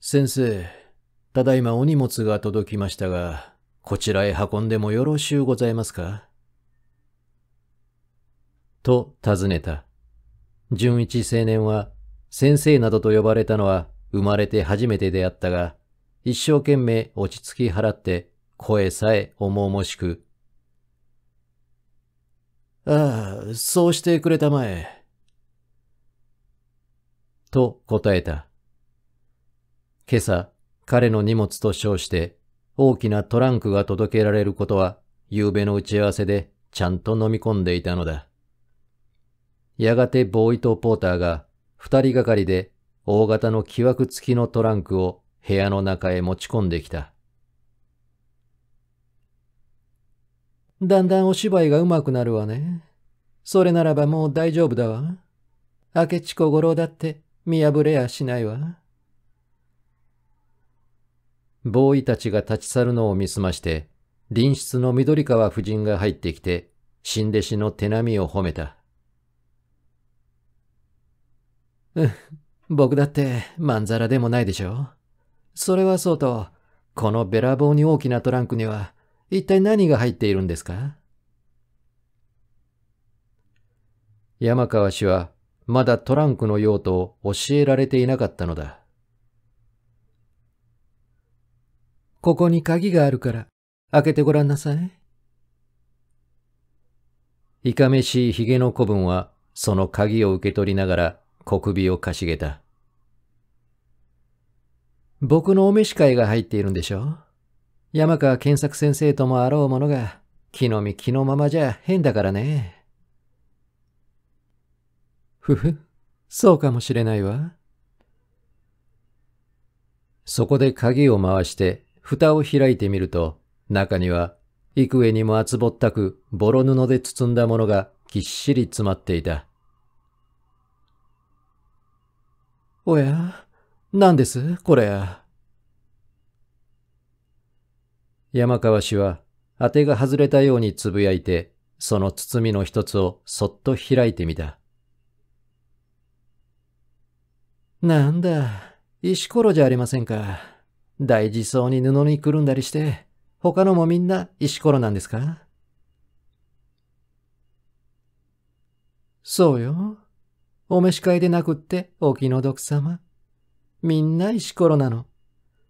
先生、ただいまお荷物が届きましたが、こちらへ運んでもよろしゅうございますかと尋ねた。純一青年は先生などと呼ばれたのは生まれて初めてであったが、一生懸命落ち着き払って声さえ重々しく。ああ、そうしてくれたまえ。と答えた。今朝、彼の荷物と称して大きなトランクが届けられることは、夕べの打ち合わせでちゃんと飲み込んでいたのだ。やがてボーイとポーターが二人がかりで大型の木枠付きのトランクを部屋の中へ持ち込んできた。だんだんお芝居が上手くなるわね。それならばもう大丈夫だわ。明智小五郎だって見破れやしないわ。ボーイたちが立ち去るのを見すまして、隣室の緑川夫人が入ってきて、新弟子の手並みを褒めた。*laughs* 僕だってまんざらでもないでしょそれはそうと、このべらぼうに大きなトランクには一体何が入っているんですか山川氏はまだトランクの用途を教えられていなかったのだ。ここに鍵があるから開けてごらんなさい。いかめしい髭の子分はその鍵を受け取りながら小首をかしげた。僕のお召し会が入っているんでしょ山川健作先生ともあろうものが、木の実気のままじゃ変だからね。ふふ、そうかもしれないわ。そこで鍵を回して、蓋を開いてみると、中には、幾重にも厚ぼったく、ボロ布で包んだものがぎっしり詰まっていた。おや、何ですこれ。山川氏は当てが外れたようにつぶやいて、その包みの一つをそっと開いてみた。なんだ、石ころじゃありませんか。大事そうに布にくるんだりして、他のもみんな石ころなんですかそうよ。お召し替えでなくってお気の毒様。みんな石ころなの。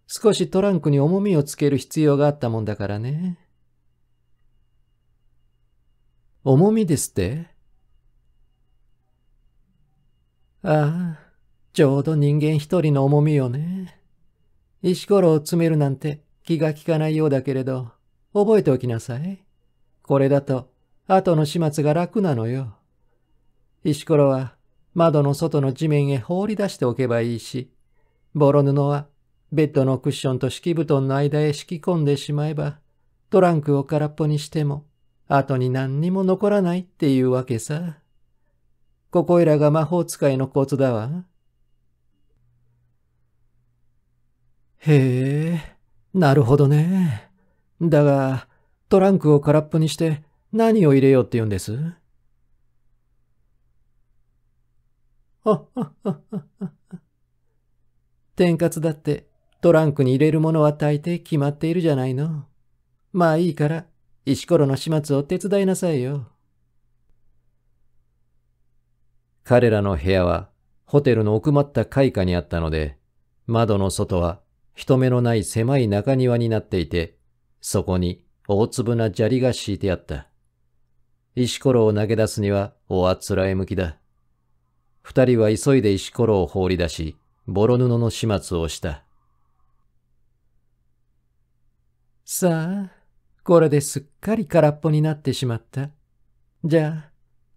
少しトランクに重みをつける必要があったもんだからね。重みですってああ、ちょうど人間一人の重みよね。石ころを詰めるなんて気が利かないようだけれど、覚えておきなさい。これだと、後の始末が楽なのよ。石ころは窓の外の地面へ放り出しておけばいいし、ボロ布はベッドのクッションと敷布団の間へ敷き込んでしまえば、トランクを空っぽにしても、後に何にも残らないっていうわけさ。ここいらが魔法使いのコツだわ。へえ、なるほどね。だが、トランクを空っぽにして何を入れようって言うんです天かつだってトランクに入れるものは大抵決まっているじゃないの。まあいいから、石ころの始末を手伝いなさいよ。彼らの部屋はホテルの奥まった階下にあったので、窓の外は人目のない狭い中庭になっていて、そこに大粒な砂利が敷いてあった。石ころを投げ出すにはおあつらえ向きだ。二人は急いで石ころを放り出し、ボロ布の始末をした。さあ、これですっかり空っぽになってしまった。じゃあ、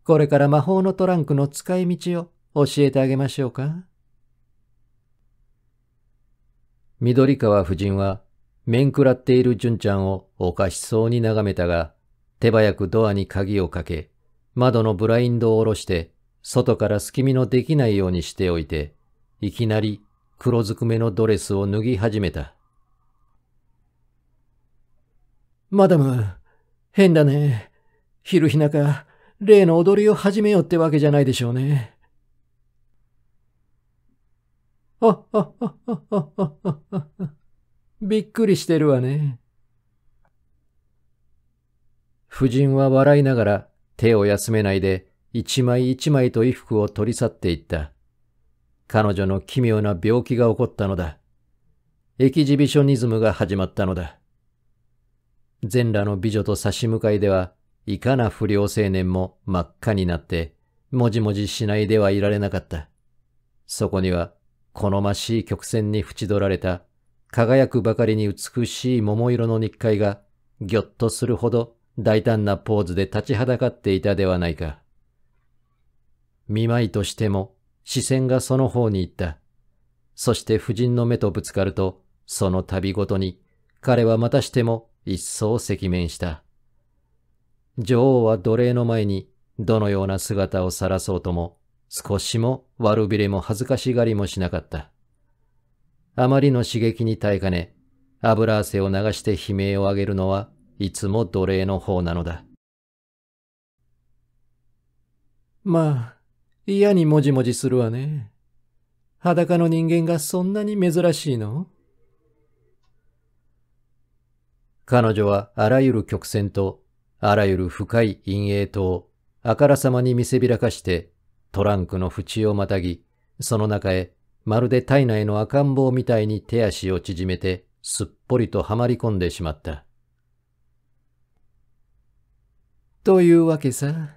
これから魔法のトランクの使い道を教えてあげましょうか。緑川夫人は、面食らっている純ちゃんをおかしそうに眺めたが、手早くドアに鍵をかけ、窓のブラインドを下ろして、外から隙見のできないようにしておいて、いきなり黒ずくめのドレスを脱ぎ始めた。マダム、変だね。昼日中、例の踊りを始めようってわけじゃないでしょうね。あ、あ、あ、あ、あ、あ、あ、びっくりしてるわね。夫人は笑いながら手を休めないで一枚一枚と衣服を取り去っていった。彼女の奇妙な病気が起こったのだ。エキジビショニズムが始まったのだ。全裸の美女と差し向かいでは、いかな不良青年も真っ赤になって、もじもじしないではいられなかった。そこには、好ましい曲線に縁取られた、輝くばかりに美しい桃色の日会が、ぎょっとするほど大胆なポーズで立ちはだかっていたではないか。見舞いとしても視線がその方に行った。そして夫人の目とぶつかると、その度ごとに彼はまたしても一層赤面した。女王は奴隷の前にどのような姿を晒そうとも、少しも悪びれも恥ずかしがりもしなかった。あまりの刺激に耐えかね、油汗を流して悲鳴を上げるのはいつも奴隷の方なのだ。まあ、嫌にもじもじするわね。裸の人間がそんなに珍しいの彼女はあらゆる曲線と、あらゆる深い陰影と、あからさまに見せびらかして、トランクの縁をまたぎ、その中へ、まるで体内の赤ん坊みたいに手足を縮めて、すっぽりとはまり込んでしまった。というわけさ。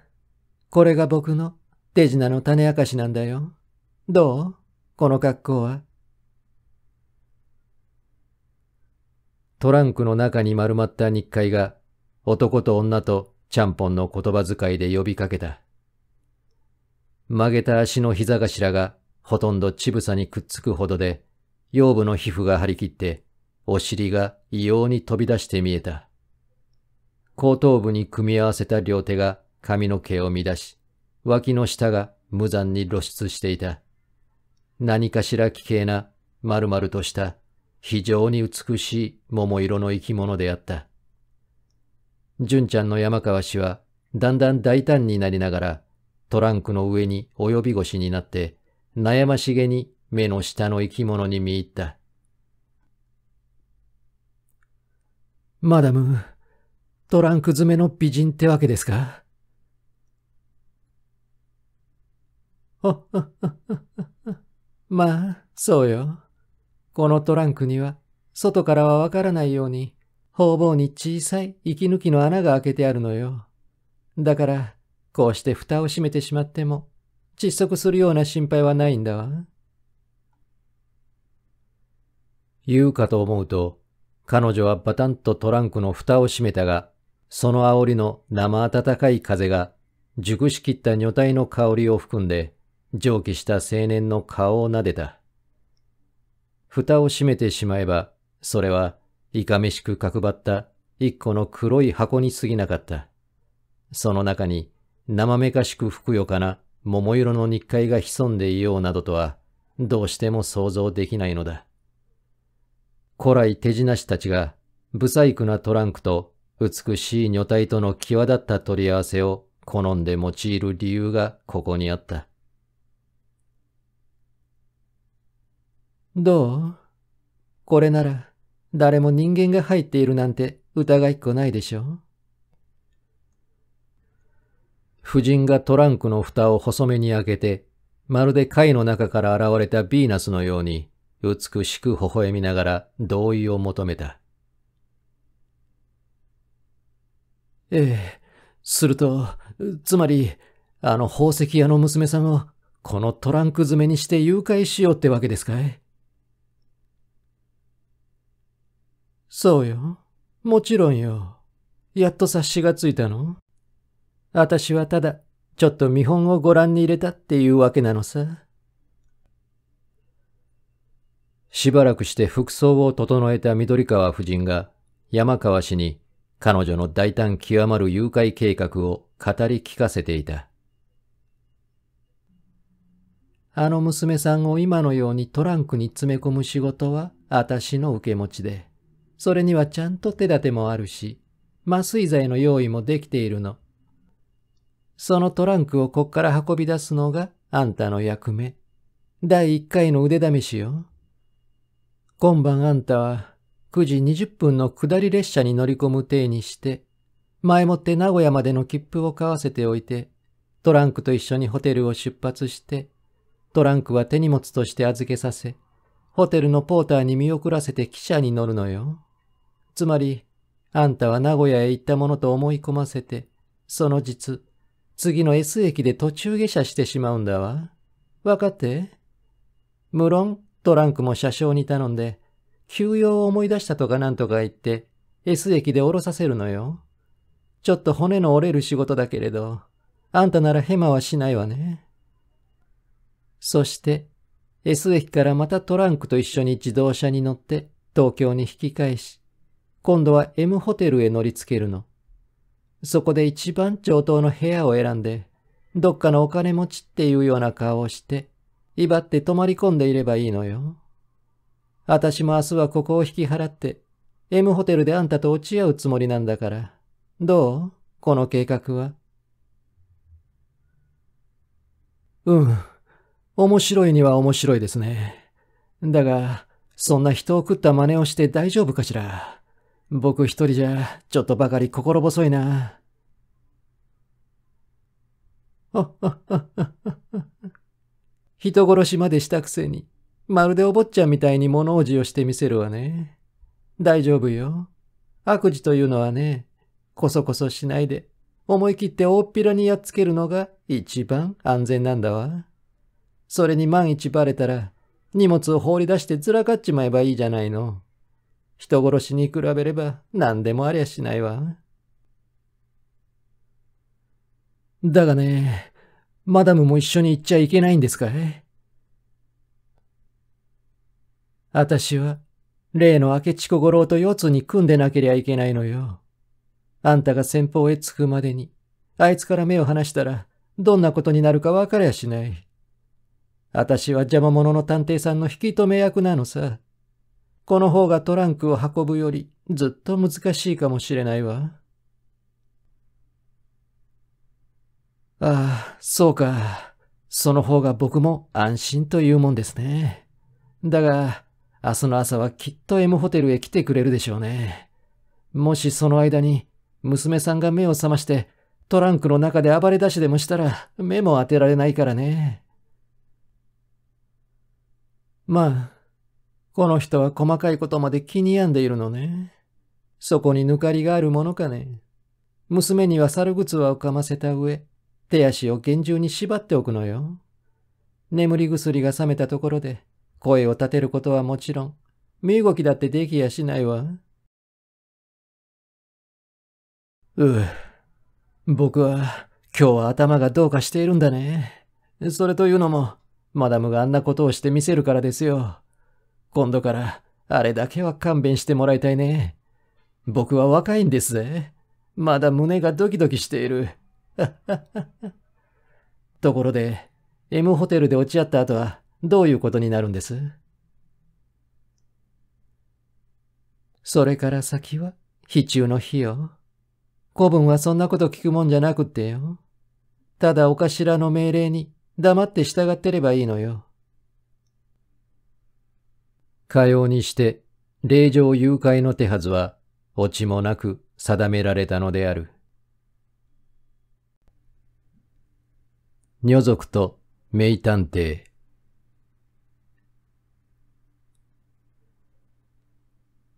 これが僕の手品の種明かしなんだよ。どうこの格好は。トランクの中に丸まった日階が男と女とちゃんぽんの言葉遣いで呼びかけた。曲げた足の膝頭がほとんど乳房にくっつくほどで、腰部の皮膚が張り切って、お尻が異様に飛び出して見えた。後頭部に組み合わせた両手が髪の毛を乱し、脇の下が無残に露出していた。何かしら奇形な、丸々とした、非常に美しい桃色の生き物であった。純ちゃんの山川氏は、だんだん大胆になりながら、トランクの上に及び腰になって、悩ましげに目の下の生き物に見入った。マダム、トランク詰めの美人ってわけですか *laughs* まあ、そうよ。このトランクには、外からはわからないように、方々に小さい息抜きの穴が開けてあるのよ。だから、こうして蓋を閉めてしまっても、窒息するような心配はないんだわ。言うかと思うと、彼女はバタンとトランクの蓋を閉めたが、その煽りの生暖かい風が、熟しきった女体の香りを含んで、上記した青年の顔を撫でた。蓋を閉めてしまえば、それはいかめしく角張った一個の黒い箱に過ぎなかった。その中に生めかしくふくよかな桃色の日会が潜んでいようなどとは、どうしても想像できないのだ。古来手品師たちが、不細工なトランクと美しい女体との際立った取り合わせを好んで用いる理由がここにあった。どうこれなら、誰も人間が入っているなんて疑いっこないでしょ夫人がトランクの蓋を細めに開けて、まるで貝の中から現れたヴィーナスのように、美しく微笑みながら同意を求めた。ええ、すると、つまり、あの宝石屋の娘さんを、このトランク詰めにして誘拐しようってわけですかいそうよ。もちろんよ。やっと察しがついたの私はただ、ちょっと見本をご覧に入れたっていうわけなのさ。しばらくして服装を整えた緑川夫人が山川氏に彼女の大胆極まる誘拐計画を語り聞かせていた。あの娘さんを今のようにトランクに詰め込む仕事は私の受け持ちで。それにはちゃんと手立てもあるし、麻酔剤の用意もできているの。そのトランクをこっから運び出すのがあんたの役目。第1回の腕試しよ。今晩あんたは9時20分の下り列車に乗り込む体にして、前もって名古屋までの切符を買わせておいて、トランクと一緒にホテルを出発して、トランクは手荷物として預けさせ、ホテルのポーターに見送らせて汽車に乗るのよ。つまり、あんたは名古屋へ行ったものと思い込ませて、その実、次の S 駅で途中下車してしまうんだわ。わかって無論、トランクも車掌に頼んで、休養を思い出したとかなんとか言って、S 駅で降ろさせるのよ。ちょっと骨の折れる仕事だけれど、あんたならヘマはしないわね。そして、S 駅からまたトランクと一緒に自動車に乗って東京に引き返し、今度は M ホテルへ乗りつけるの。そこで一番上等の部屋を選んで、どっかのお金持ちっていうような顔をして、威張って泊まり込んでいればいいのよ。私も明日はここを引き払って、M ホテルであんたと落ち合うつもりなんだから。どうこの計画は。うん。面白いには面白いですね。だが、そんな人を食った真似をして大丈夫かしら。僕一人じゃ、ちょっとばかり心細いな。人殺しまでしたくせに、まるでお坊ちゃんみたいに物おじをしてみせるわね。大丈夫よ。悪事というのはね、こそこそしないで、思い切って大っぴらにやっつけるのが一番安全なんだわ。それに万一バレたら、荷物を放り出してずらかっちまえばいいじゃないの。人殺しに比べれば何でもありゃしないわ。だがね、マダムも一緒に行っちゃいけないんですかい私は、例の明智小五郎と四つに組んでなけりゃいけないのよ。あんたが先方へ着くまでに、あいつから目を離したら、どんなことになるかわかりゃしない。私は邪魔者の探偵さんの引き止め役なのさ。この方がトランクを運ぶよりずっと難しいかもしれないわ。ああ、そうか。その方が僕も安心というもんですね。だが、明日の朝はきっと M ホテルへ来てくれるでしょうね。もしその間に娘さんが目を覚ましてトランクの中で暴れ出しでもしたら目も当てられないからね。まあ、この人は細かいことまで気に病んでいるのね。そこに抜かりがあるものかね。娘には猿靴はをかませた上、手足を厳重に縛っておくのよ。眠り薬が覚めたところで、声を立てることはもちろん、身動きだってできやしないわ。うう、僕は今日は頭がどうかしているんだね。それというのも、マダムがあんなことをしてみせるからですよ。今度から、あれだけは勘弁してもらいたいね。僕は若いんですぜ。まだ胸がドキドキしている。*laughs* ところで、M ホテルで落ち合った後は、どういうことになるんですそれから先は、日中の日よ。古文はそんなこと聞くもんじゃなくってよ。ただお頭の命令に黙って従ってればいいのよ。かようにして、霊状誘拐の手はずは、落ちもなく定められたのである。女族と名探偵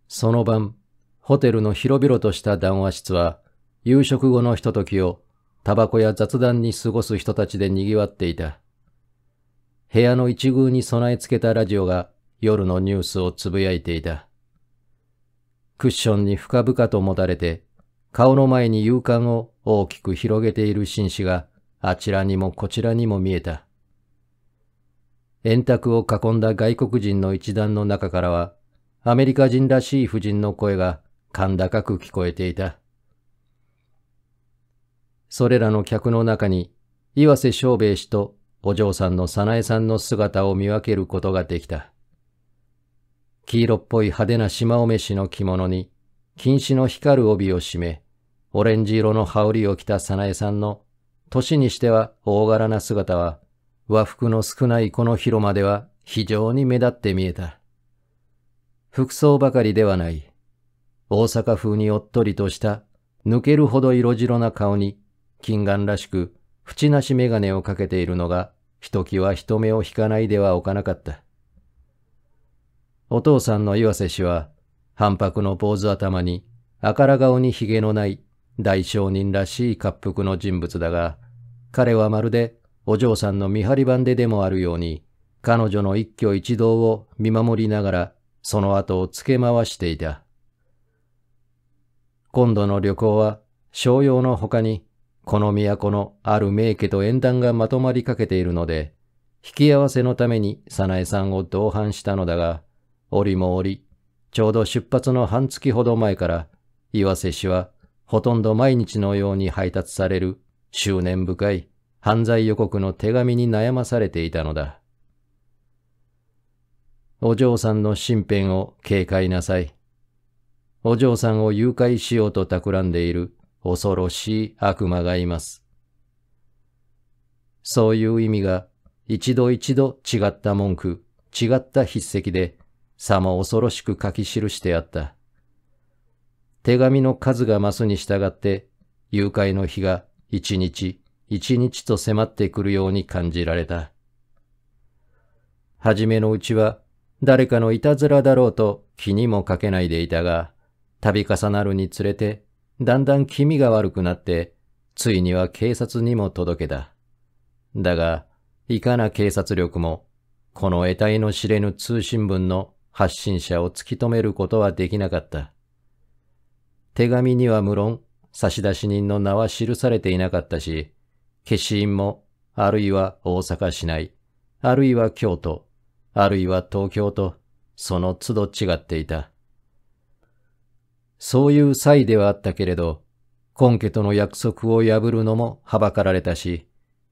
その晩、ホテルの広々とした談話室は、夕食後のひとときを、タバコや雑談に過ごす人たちで賑わっていた。部屋の一宮に備え付けたラジオが夜のニュースをつぶやいていた。クッションに深々ともたれて、顔の前に勇敢を大きく広げている紳士があちらにもこちらにも見えた。円卓を囲んだ外国人の一団の中からは、アメリカ人らしい夫人の声が甲高く聞こえていた。それらの客の中に、岩瀬昌兵衛氏とお嬢さんの早苗さんの姿を見分けることができた。黄色っぽい派手な島お召しの着物に、金止の光る帯を締め、オレンジ色の羽織を着た早苗さんの、年にしては大柄な姿は、和服の少ないこの広間では非常に目立って見えた。服装ばかりではない。大阪風におっとりとした、抜けるほど色白な顔に、金眼らしく、縁なし眼鏡をかけているのが、ひときわ人目を引かないではおかなかった。お父さんの岩瀬氏は、反白の坊主頭に、あから顔に髭のない、大商人らしい滑覆の人物だが、彼はまるでお嬢さんの見張り番ででもあるように、彼女の一挙一動を見守りながら、その後をつけ回していた。今度の旅行は、商用の他に、この都のある名家と縁談がまとまりかけているので、引き合わせのために早苗さんを同伴したのだが、折も折、ちょうど出発の半月ほど前から、岩瀬氏はほとんど毎日のように配達される執念深い犯罪予告の手紙に悩まされていたのだ。お嬢さんの身辺を警戒なさい。お嬢さんを誘拐しようと企んでいる恐ろしい悪魔がいます。そういう意味が一度一度違った文句、違った筆跡でさも恐ろしく書き記してあった。手紙の数が増すに従って、誘拐の日が一日一日と迫ってくるように感じられた。はじめのうちは誰かのいたずらだろうと気にもかけないでいたが、度重なるにつれて、だんだん気味が悪くなって、ついには警察にも届けた。だが、いかな警察力も、この得体の知れぬ通信文の発信者を突き止めることはできなかった。手紙には無論、差出人の名は記されていなかったし、消印も、あるいは大阪市内、あるいは京都、あるいは東京と、その都度違っていた。そういう際ではあったけれど、根拠との約束を破るのもはばかられたし、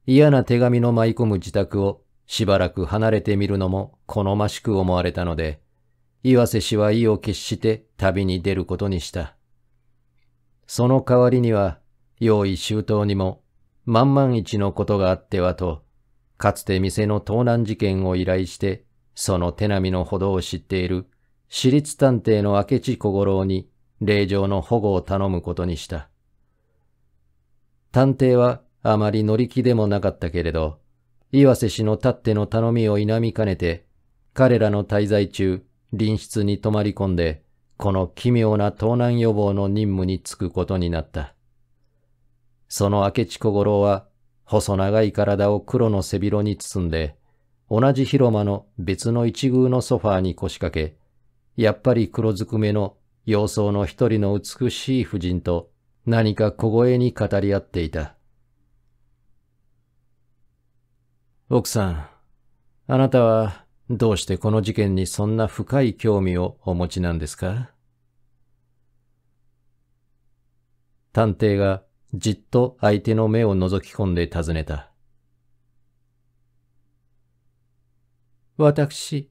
嫌な手紙の舞い込む自宅をしばらく離れてみるのも好ましく思われたので、岩瀬氏は意を決して旅に出ることにした。その代わりには、用意周到にも、万々一のことがあってはと、かつて店の盗難事件を依頼して、その手並みのほどを知っている、私立探偵の明智小五郎に、令場の保護を頼むことにした。探偵はあまり乗り気でもなかったけれど、岩瀬氏のたっての頼みを否みかねて、彼らの滞在中、隣室に泊まり込んで、この奇妙な盗難予防の任務に就くことになった。その明智小五郎は、細長い体を黒の背広に包んで、同じ広間の別の一宮のソファーに腰掛け、やっぱり黒ずくめの様相の一人の美しい婦人と何か小声に語り合っていた。奥さん、あなたはどうしてこの事件にそんな深い興味をお持ちなんですか探偵がじっと相手の目を覗き込んで尋ねた。私、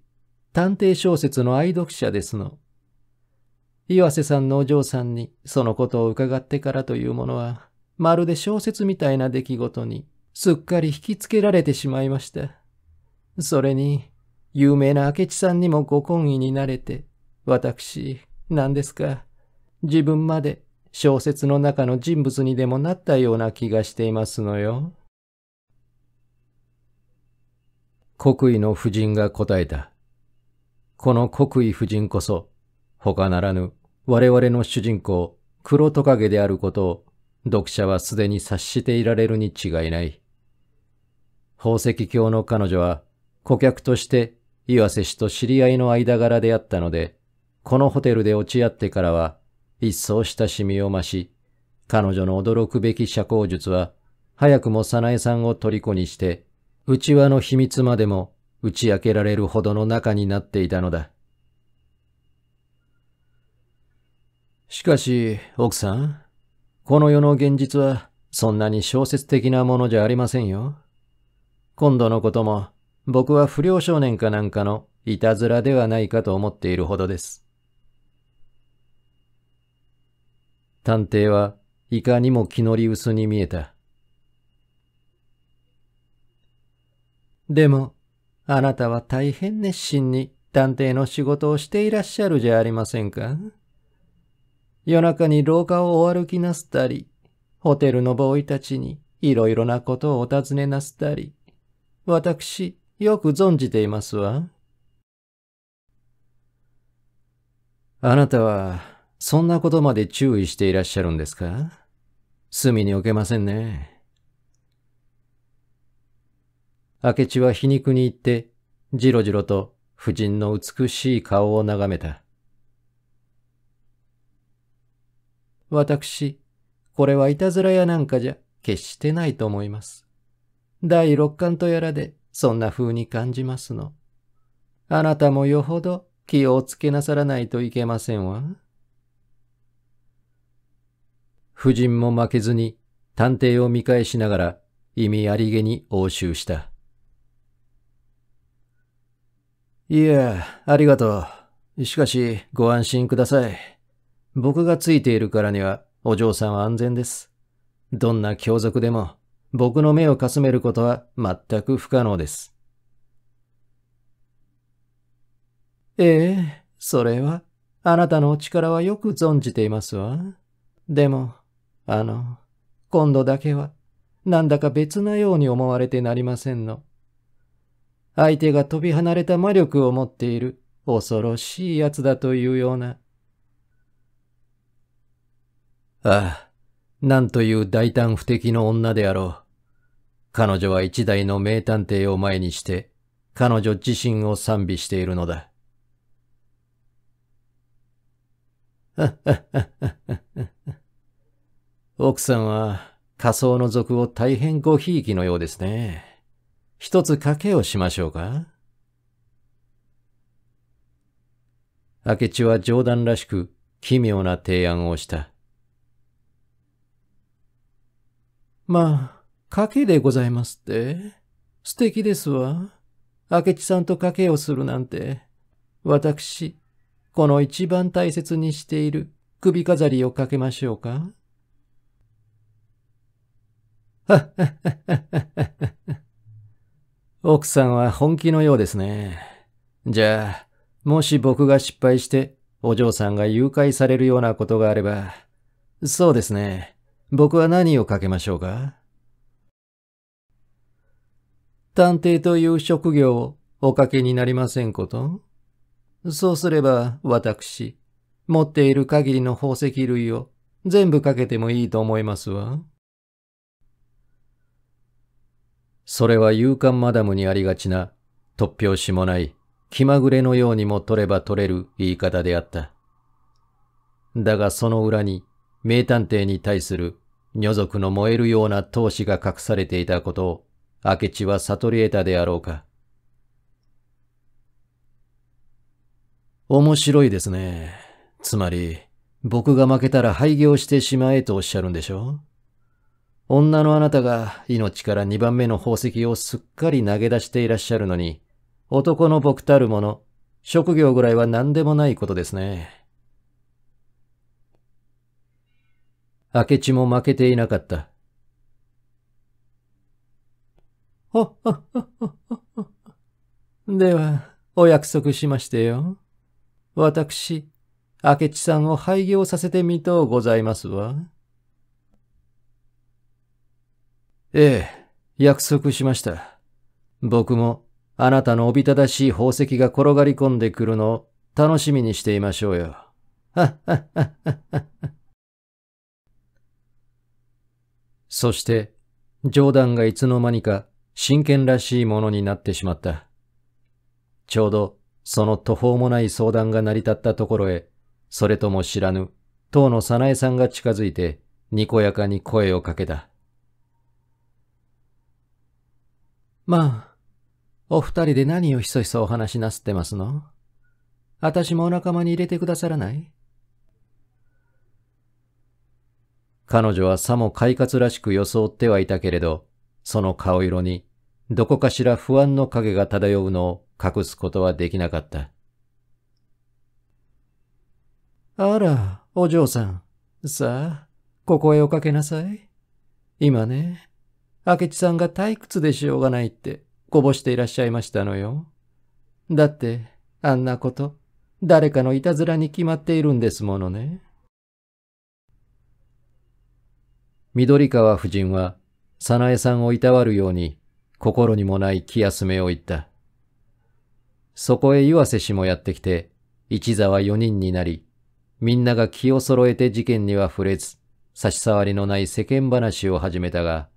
探偵小説の愛読者ですの。岩瀬さんのお嬢さんにそのことを伺ってからというものは、まるで小説みたいな出来事にすっかり引きつけられてしまいました。それに、有名な明智さんにもご懇意になれて、私、何ですか、自分まで小説の中の人物にでもなったような気がしていますのよ。国威の夫人が答えた。この国威夫人こそ、他ならぬ我々の主人公、黒トカゲであることを読者はすでに察していられるに違いない。宝石教の彼女は顧客として岩瀬氏と知り合いの間柄であったので、このホテルで落ち合ってからは、一層親しみを増し、彼女の驚くべき社交術は、早くも早苗さんを虜にして、内輪の秘密までも打ち明けられるほどの仲になっていたのだ。しかし、奥さん、この世の現実はそんなに小説的なものじゃありませんよ。今度のことも僕は不良少年かなんかのいたずらではないかと思っているほどです。探偵はいかにも気乗り薄に見えた。でも、あなたは大変熱心に探偵の仕事をしていらっしゃるじゃありませんか。夜中に廊下をお歩きなすったり、ホテルのボーイたちにいろいろなことをお尋ねなすったり、私、よく存じていますわ。あなたは、そんなことまで注意していらっしゃるんですか隅に置けませんね。明智は皮肉に言って、じろじろと夫人の美しい顔を眺めた。私、これはいたずらやなんかじゃ決してないと思います。第六感とやらでそんな風に感じますの。あなたもよほど気をつけなさらないといけませんわ。夫人も負けずに探偵を見返しながら意味ありげに応酬した。いや、ありがとう。しかし、ご安心ください。僕がついているからには、お嬢さんは安全です。どんな凶族でも僕の目をかすめることは全く不可能です。ええ、それは、あなたのお力はよく存じていますわ。でも、あの、今度だけは、なんだか別なように思われてなりませんの。相手が飛び離れた魔力を持っている恐ろしい奴だというような。ああ、なんという大胆不敵の女であろう。彼女は一代の名探偵を前にして、彼女自身を賛美しているのだ。*laughs* 奥さんは仮想の族を大変ごひいきのようですね。一つ賭けをしましょうか明智は冗談らしく奇妙な提案をした。まあ、賭けでございますって素敵ですわ。明智さんと賭けをするなんて。私、この一番大切にしている首飾りをかけましょうか。はっはっはっはっは。奥さんは本気のようですね。じゃあ、もし僕が失敗してお嬢さんが誘拐されるようなことがあれば、そうですね。僕は何をかけましょうか探偵という職業をおかけになりませんことそうすれば私、持っている限りの宝石類を全部かけてもいいと思いますわ。それは勇敢マダムにありがちな、突拍子もない、気まぐれのようにも取れば取れる言い方であった。だがその裏に、名探偵に対する、女族の燃えるような闘志が隠されていたことを明智は悟り得たであろうか。面白いですね。つまり、僕が負けたら廃業してしまえとおっしゃるんでしょ女のあなたが命から二番目の宝石をすっかり投げ出していらっしゃるのに、男の僕たるもの、職業ぐらいは何でもないことですね。明智も負けていなかった。ほっほっほっほっほでは、お約束しましてよ。私、明智さんを廃業させてみとうございますわ。ええ、約束しました。僕も、あなたのおびただしい宝石が転がり込んでくるのを楽しみにしていましょうよ。はっはっはっはっは。そして、冗談がいつの間にか真剣らしいものになってしまった。ちょうどその途方もない相談が成り立ったところへ、それとも知らぬ、当の早苗さんが近づいて、にこやかに声をかけた。まあ、お二人で何をひそひそお話しなすってますの私もお仲間に入れてくださらない彼女はさも快活らしく装ってはいたけれど、その顔色に、どこかしら不安の影が漂うのを隠すことはできなかった。あら、お嬢さん。さあ、ここへおかけなさい。今ね、明智さんが退屈でしょうがないってこぼしていらっしゃいましたのよ。だって、あんなこと、誰かのいたずらに決まっているんですものね。緑川夫人は早苗さんをいたわるように、心にもない気休めを言った。そこへ岩瀬氏もやってきて、一座は四人になり、みんなが気を揃えて事件には触れず、差し障りのない世間話を始めたが、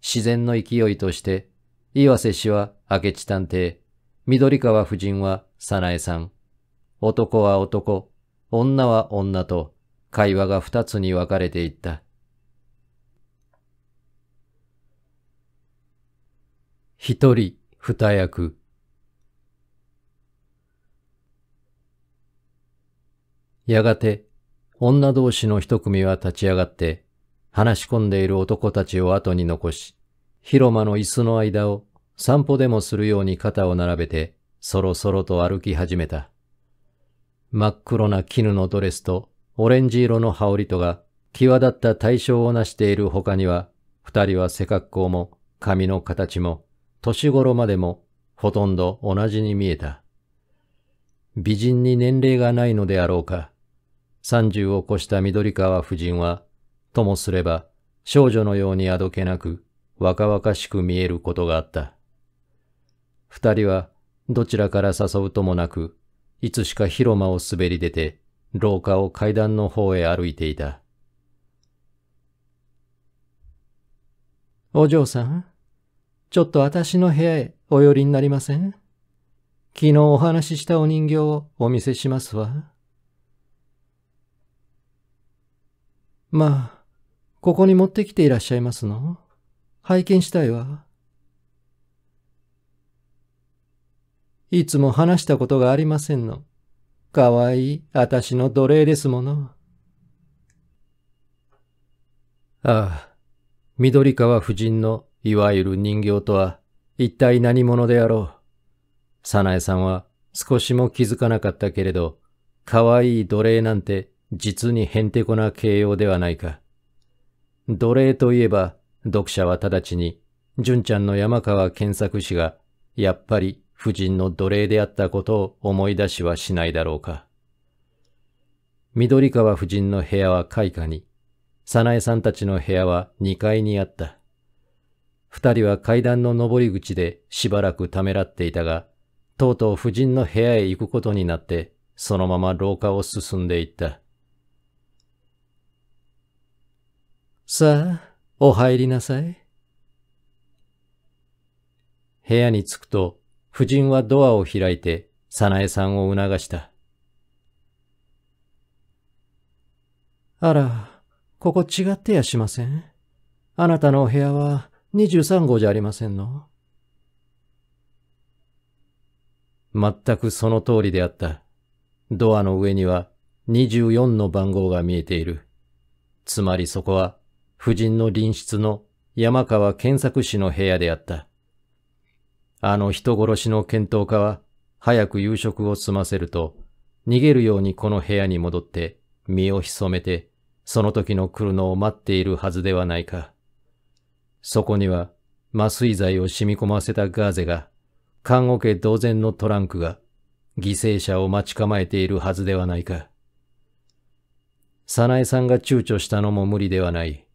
自然の勢いとして、岩瀬氏は明智探偵、緑川夫人は早苗さん、男は男、女は女と、会話が二つに分かれていった。一人二役やがて女同士の一組は立ち上がって話し込んでいる男たちを後に残し広間の椅子の間を散歩でもするように肩を並べてそろそろと歩き始めた。真っ黒な絹のドレスとオレンジ色の羽織とが際立った対象をなしている他には、二人は背格好も髪の形も年頃までもほとんど同じに見えた。美人に年齢がないのであろうか。30を越した緑川夫人は、ともすれば少女のようにあどけなく若々しく見えることがあった。二人はどちらから誘うともなく、いつしか広間を滑り出て、廊下を階段の方へ歩いていた。お嬢さんちょっと私の部屋へお寄りになりません昨日お話ししたお人形をお見せしますわ。まあ、ここに持ってきていらっしゃいますの拝見したいわ。いつも話したことがありませんの。かわいい、あたしの奴隷ですもの。ああ、緑川夫人のいわゆる人形とは一体何者であろう。早苗さんは少しも気づかなかったけれど、可愛い奴隷なんて実にへんてこな形容ではないか。奴隷といえば、読者は直ちに、純ちゃんの山川健作氏が、やっぱり夫人の奴隷であったことを思い出しはしないだろうか。緑川夫人の部屋は開花に、早苗さんたちの部屋は2階にあった。二人は階段の上り口でしばらくためらっていたが、とうとう夫人の部屋へ行くことになって、そのまま廊下を進んでいった。さあ、お入りなさい。部屋に着くと、夫人はドアを開いて、早苗さんを促した。あら、ここ違ってやしません。あなたのお部屋は、23号じゃありませんの全くその通りであった。ドアの上には24の番号が見えている。つまりそこは、夫人の隣室の山川検索士の部屋であった。あの人殺しの検討家は、早く夕食を済ませると、逃げるようにこの部屋に戻って、身を潜めて、その時の来るのを待っているはずではないか。そこには麻酔剤を染み込ませたガーゼが、看護家同然のトランクが、犠牲者を待ち構えているはずではないか。早苗さんが躊躇したのも無理ではない。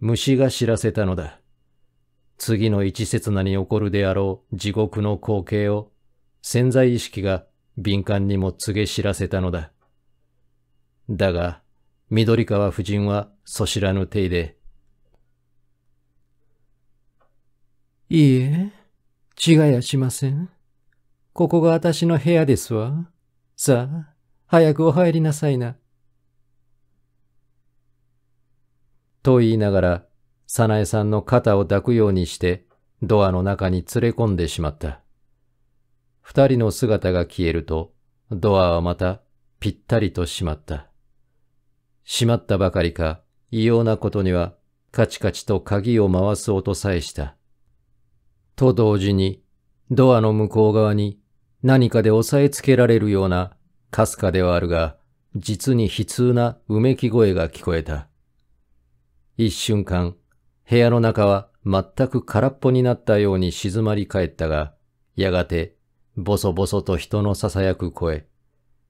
虫が知らせたのだ。次の一刹那に起こるであろう地獄の光景を潜在意識が敏感にも告げ知らせたのだ。だが、緑川夫人はそ知らぬ体でいいえ、違いやしません。ここが私の部屋ですわ。さあ、早くお入りなさいな。と言いながら、早苗さんの肩を抱くようにして、ドアの中に連れ込んでしまった。二人の姿が消えると、ドアはまたぴったりと閉まった。閉まったばかりか、異様なことには、カチカチと鍵を回す音さえした。と同時に、ドアの向こう側に何かで押さえつけられるような、かすかではあるが、実に悲痛なうめき声が聞こえた。一瞬間、部屋の中は全く空っぽになったように静まり返ったが、やがて、ぼそぼそと人の囁く声、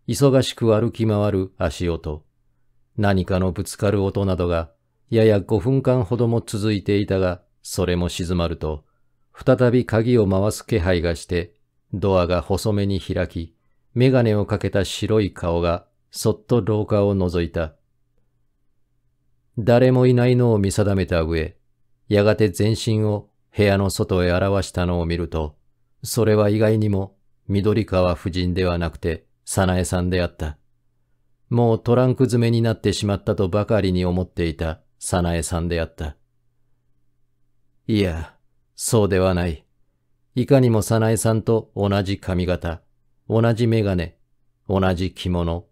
忙しく歩き回る足音、何かのぶつかる音などが、やや5分間ほども続いていたが、それも静まると、再び鍵を回す気配がして、ドアが細めに開き、メガネをかけた白い顔がそっと廊下を覗いた。誰もいないのを見定めた上、やがて全身を部屋の外へ表したのを見ると、それは意外にも緑川夫人ではなくて、早苗さんであった。もうトランク詰めになってしまったとばかりに思っていた早苗さんであった。いや、そうではない。いかにも早苗さんと同じ髪型、同じメガネ、同じ着物、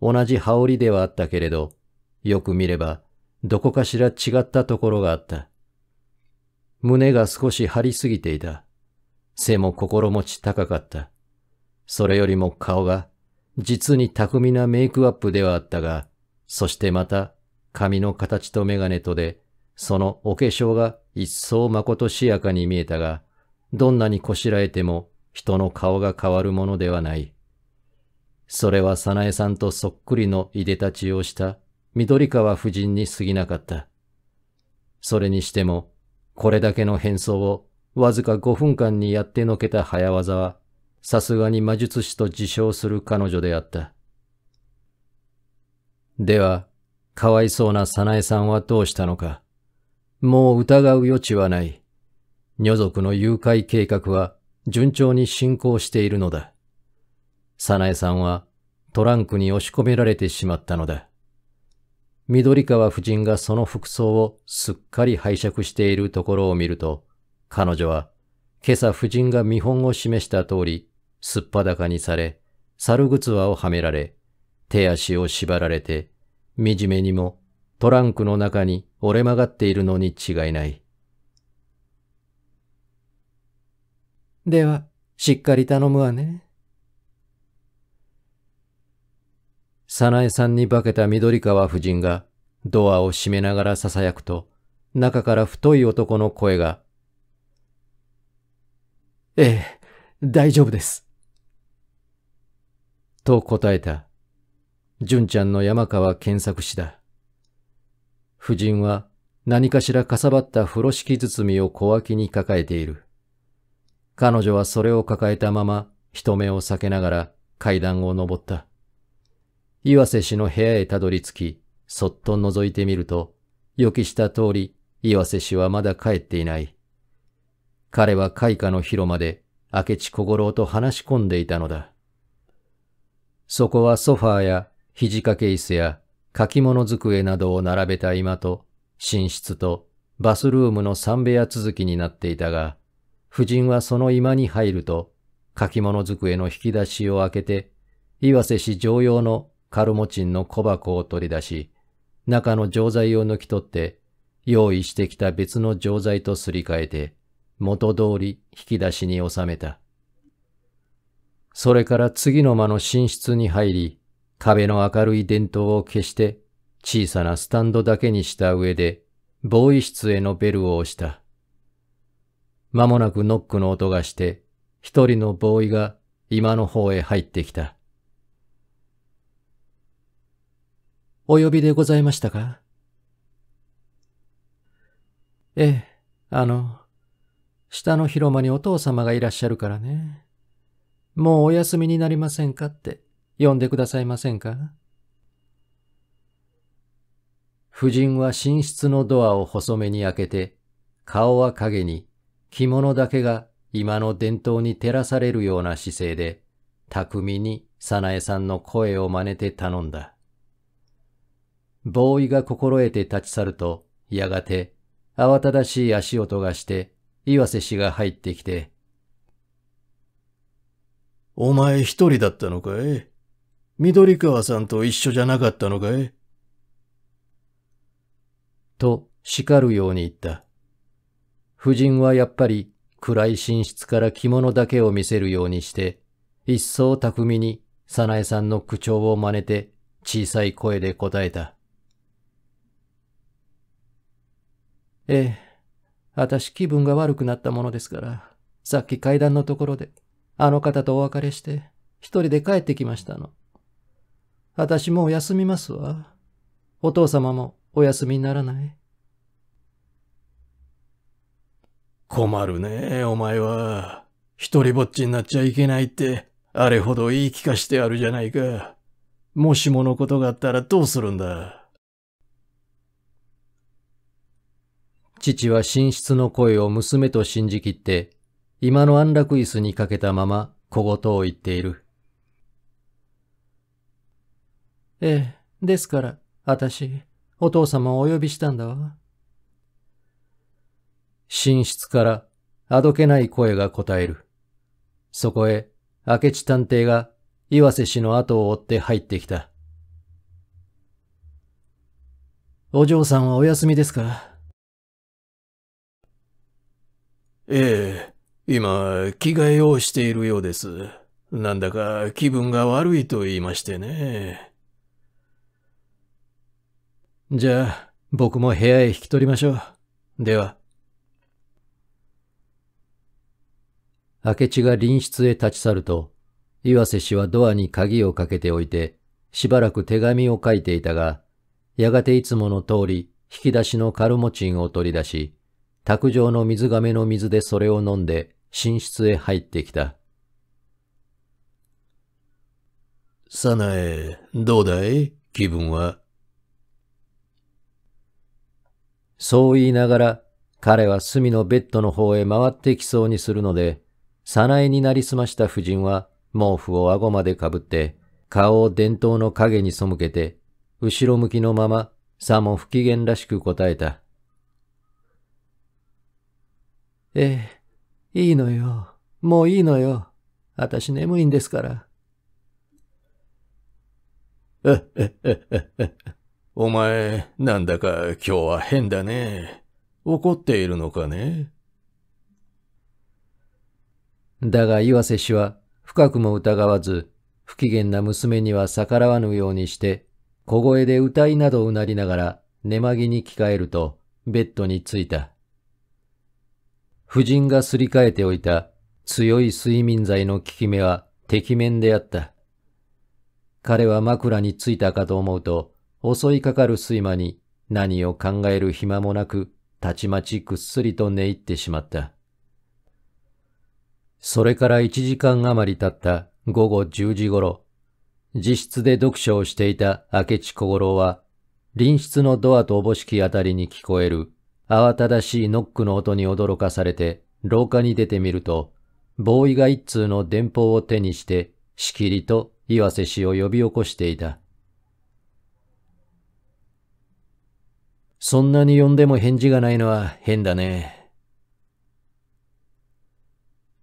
同じ羽織ではあったけれど、よく見れば、どこかしら違ったところがあった。胸が少し張りすぎていた。背も心持ち高かった。それよりも顔が、実に巧みなメイクアップではあったが、そしてまた、髪の形とメガネとで、そのお化粧が一層まことしやかに見えたが、どんなにこしらえても人の顔が変わるものではない。それは早苗さんとそっくりのいでたちをした緑川夫人に過ぎなかった。それにしても、これだけの変装をわずか5分間にやってのけた早技は、さすがに魔術師と自称する彼女であった。では、かわいそうな早苗さんはどうしたのか。もう疑う余地はない。女族の誘拐計画は順調に進行しているのだ。早苗さんはトランクに押し込められてしまったのだ。緑川夫人がその服装をすっかり拝借しているところを見ると、彼女は今朝夫人が見本を示した通り、すっぱだかにされ、猿靴輪をはめられ、手足を縛られて、惨めにもトランクの中に折れ曲がっているのに違いない。では、しっかり頼むわね。早苗さんに化けた緑川夫人がドアを閉めながら囁くと、中から太い男の声が。ええ、大丈夫です。と答えた。純ちゃんの山川検索氏だ。夫人は何かしらかさばった風呂敷包みを小脇に抱えている。彼女はそれを抱えたまま人目を避けながら階段を登った。岩瀬氏の部屋へたどり着き、そっと覗いてみると、予期した通り岩瀬氏はまだ帰っていない。彼は開花の広間で明智小五郎と話し込んでいたのだ。そこはソファーや肘掛け椅子や書き物机などを並べた居間と、寝室と、バスルームの三部屋続きになっていたが、夫人はその居間に入ると、書き物机の引き出しを開けて、岩瀬氏常用のカルモチンの小箱を取り出し、中の錠剤を抜き取って、用意してきた別の錠剤とすり替えて、元通り引き出しに収めた。それから次の間の寝室に入り、壁の明るい電灯を消して小さなスタンドだけにした上で防衛室へのベルを押した。間もなくノックの音がして一人の防衛が今の方へ入ってきた。お呼びでございましたかええ、あの、下の広間にお父様がいらっしゃるからね。もうお休みになりませんかって。読んでくださいませんか夫人は寝室のドアを細めに開けて、顔は影に、着物だけが今の伝統に照らされるような姿勢で、巧みに早苗さんの声を真似て頼んだ。ボーイが心得て立ち去ると、やがて慌ただしい足音がして、岩瀬氏が入ってきて、お前一人だったのかい緑川さんと一緒じゃなかったのかいと叱るように言った。夫人はやっぱり暗い寝室から着物だけを見せるようにして、一層巧みに早苗さんの口調を真似て小さい声で答えた。ええ、私気分が悪くなったものですから、さっき階段のところで、あの方とお別れして、一人で帰ってきましたの。私もう休みますわ。お父様もお休みにならない困るね、お前は。一人ぼっちになっちゃいけないって、あれほど言い聞かしてあるじゃないか。もしものことがあったらどうするんだ父は寝室の声を娘と信じきって、今の安楽椅子にかけたまま小言を言っている。ええ、ですから、私、お父様をお呼びしたんだわ。寝室からあどけない声が答える。そこへ、明智探偵が岩瀬氏の後を追って入ってきた。お嬢さんはお休みですかええ、今、着替えをしているようです。なんだか気分が悪いと言いましてね。じゃあ、僕も部屋へ引き取りましょう。では。明智が隣室へ立ち去ると、岩瀬氏はドアに鍵をかけておいて、しばらく手紙を書いていたが、やがていつもの通り、引き出しのカルモチンを取り出し、卓上の水亀の水でそれを飲んで、寝室へ入ってきた。サナエ、どうだい気分は。そう言いながら、彼は隅のベッドの方へ回ってきそうにするので、さなえになりすました夫人は、毛布を顎までかぶって、顔を伝統の影に背けて、後ろ向きのまま、さも不機嫌らしく答えた。ええ、いいのよ。もういいのよ。あたし眠いんですから。*laughs* お前、なんだか今日は変だね。怒っているのかね。だが岩瀬氏は深くも疑わず、不機嫌な娘には逆らわぬようにして、小声で歌いなどうなりながら寝間着に着替えるとベッドに着いた。夫人がすり替えておいた強い睡眠剤の効き目は適面であった。彼は枕についたかと思うと、襲いかかる睡魔に何を考える暇もなく、たちまちぐっすりと寝入ってしまった。それから一時間余り経った午後10時頃、自室で読書をしていた明智小五郎は、隣室のドアとおぼしきあたりに聞こえる慌ただしいノックの音に驚かされて廊下に出てみると、ボーイが一通の電報を手にして、しきりと岩瀬氏を呼び起こしていた。そんなに呼んでも返事がないのは変だね。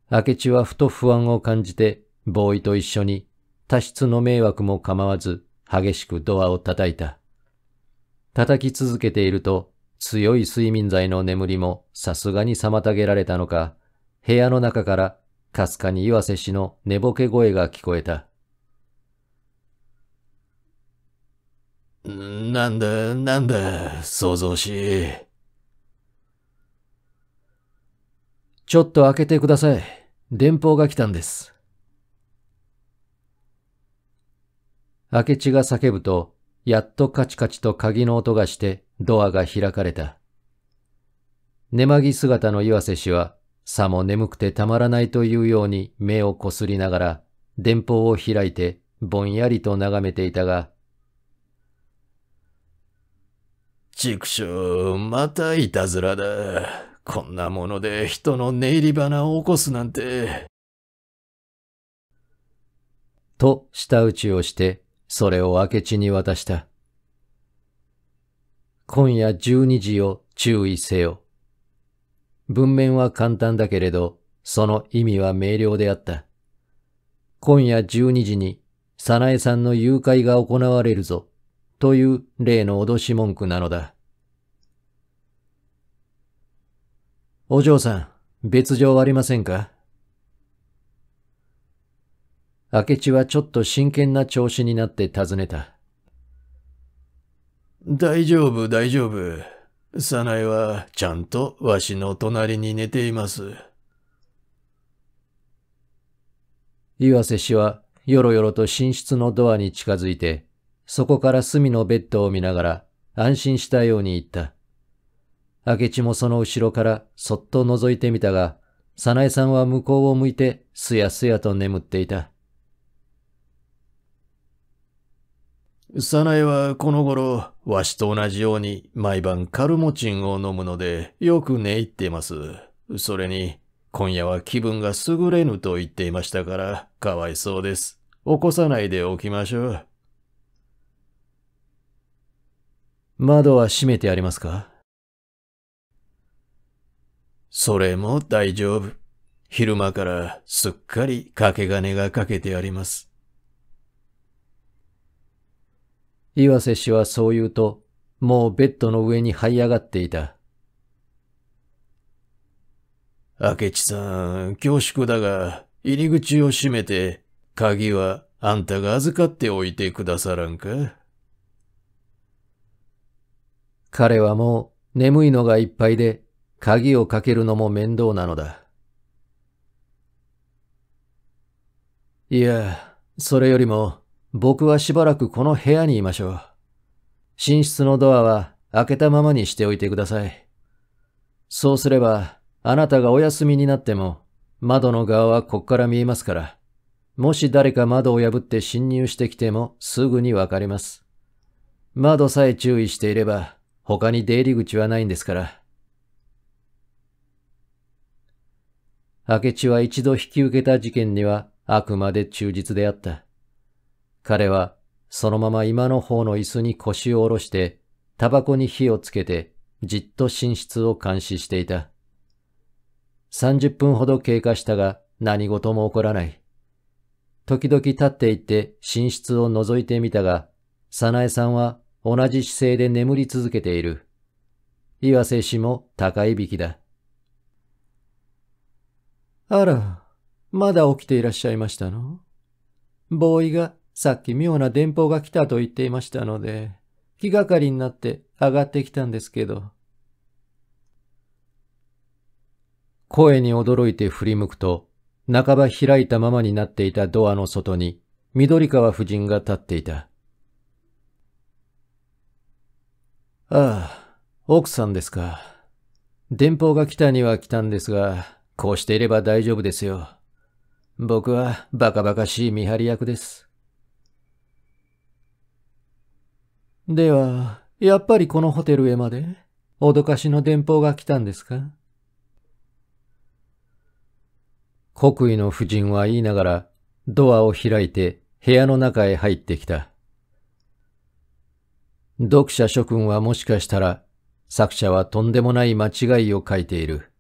明智はふと不安を感じて、ボーイと一緒に多室の迷惑も構わず激しくドアを叩いた。叩き続けていると強い睡眠剤の眠りもさすがに妨げられたのか、部屋の中からかすかに岩瀬氏の寝ぼけ声が聞こえた。なんだ、なんだ、想像し。ちょっと開けてください。電報が来たんです。明智が叫ぶと、やっとカチカチと鍵の音がしてドアが開かれた。寝まぎ姿の岩瀬氏は、さも眠くてたまらないというように目をこすりながら、電報を開いてぼんやりと眺めていたが、畜生、またいたずらだ。こんなもので人の寝入り花を起こすなんて。と、舌打ちをして、それを明智に渡した。今夜12時を注意せよ。文面は簡単だけれど、その意味は明瞭であった。今夜12時に、早苗さんの誘拐が行われるぞ。という例の脅し文句なのだ。お嬢さん、別状ありませんか明智はちょっと真剣な調子になって尋ねた。大丈夫、大丈夫。早苗はちゃんとわしの隣に寝ています。岩瀬氏はよろよろと寝室のドアに近づいてそこから隅のベッドを見ながら安心したように言った。明智もその後ろからそっと覗いてみたが、早苗さんは向こうを向いてすやすやと眠っていた。早苗はこの頃、わしと同じように毎晩カルモチンを飲むのでよく寝入っています。それに、今夜は気分が優れぬと言っていましたから、かわいそうです。起こさないでおきましょう。窓は閉めてありますかそれも大丈夫。昼間からすっかり掛け金がかけてあります。岩瀬氏はそう言うと、もうベッドの上に這い上がっていた。明智さん、恐縮だが、入り口を閉めて、鍵はあんたが預かっておいてくださらんか彼はもう眠いのがいっぱいで鍵をかけるのも面倒なのだ。いや、それよりも僕はしばらくこの部屋にいましょう。寝室のドアは開けたままにしておいてください。そうすればあなたがお休みになっても窓の側はこっから見えますから。もし誰か窓を破って侵入してきてもすぐにわかります。窓さえ注意していれば他に出入り口はないんですから。明智は一度引き受けた事件にはあくまで忠実であった。彼はそのまま今の方の椅子に腰を下ろして、タバコに火をつけて、じっと寝室を監視していた。30分ほど経過したが何事も起こらない。時々立って行って寝室を覗いてみたが、早苗さんは同じ姿勢で眠り続けている。岩瀬氏も高い引きだ。あら、まだ起きていらっしゃいましたのボーイがさっき妙な電報が来たと言っていましたので、気がかりになって上がってきたんですけど。声に驚いて振り向くと、半ば開いたままになっていたドアの外に、緑川夫人が立っていた。ああ、奥さんですか。電報が来たには来たんですが、こうしていれば大丈夫ですよ。僕はバカバカしい見張り役です。では、やっぱりこのホテルへまで、脅かしの電報が来たんですか国威の夫人は言いながら、ドアを開いて部屋の中へ入ってきた。読者諸君はもしかしたら、作者はとんでもない間違いを書いている。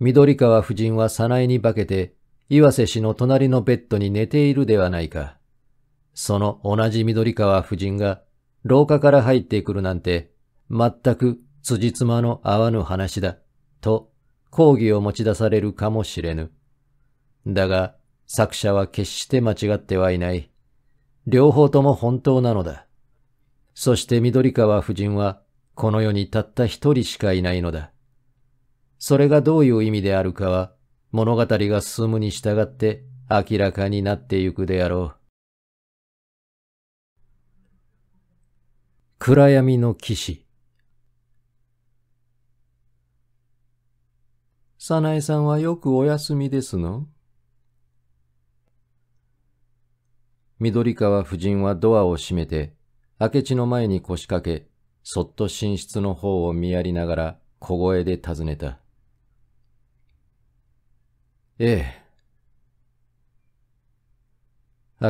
緑川夫人は早苗に化けて、岩瀬氏の隣のベッドに寝ているではないか。その同じ緑川夫人が、廊下から入ってくるなんて、全く辻褄の合わぬ話だ、と、抗議を持ち出されるかもしれぬ。だが、作者は決して間違ってはいない。両方とも本当なのだ。そして緑川夫人は、この世にたった一人しかいないのだ。それがどういう意味であるかは、物語が進むに従って明らかになってゆくであろう。暗闇の騎士早苗さんはよくお休みですの緑川夫人はドアを閉めて明智の前に腰掛け、そっと寝室の方を見やりながら小声で尋ねた。ええ。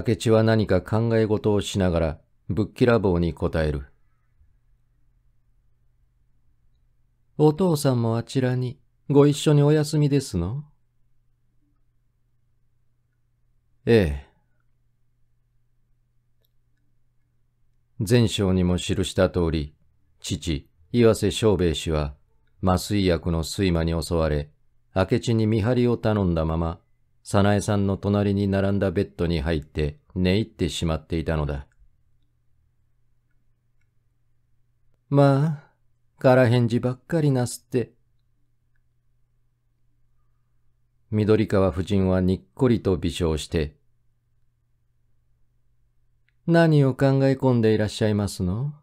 明智は何か考え事をしながら、ぶっきらぼうに答える。お父さんもあちらにご一緒にお休みですのええ。前章にも記した通り、父、岩瀬正兵衛氏は、麻酔薬の睡魔に襲われ、明智に見張りを頼んだまま、早苗さんの隣に並んだベッドに入って寝入ってしまっていたのだ。まあ、空返事ばっかりなすって。緑川夫人はにっこりと微笑して、何を考え込んでいらっしゃいますの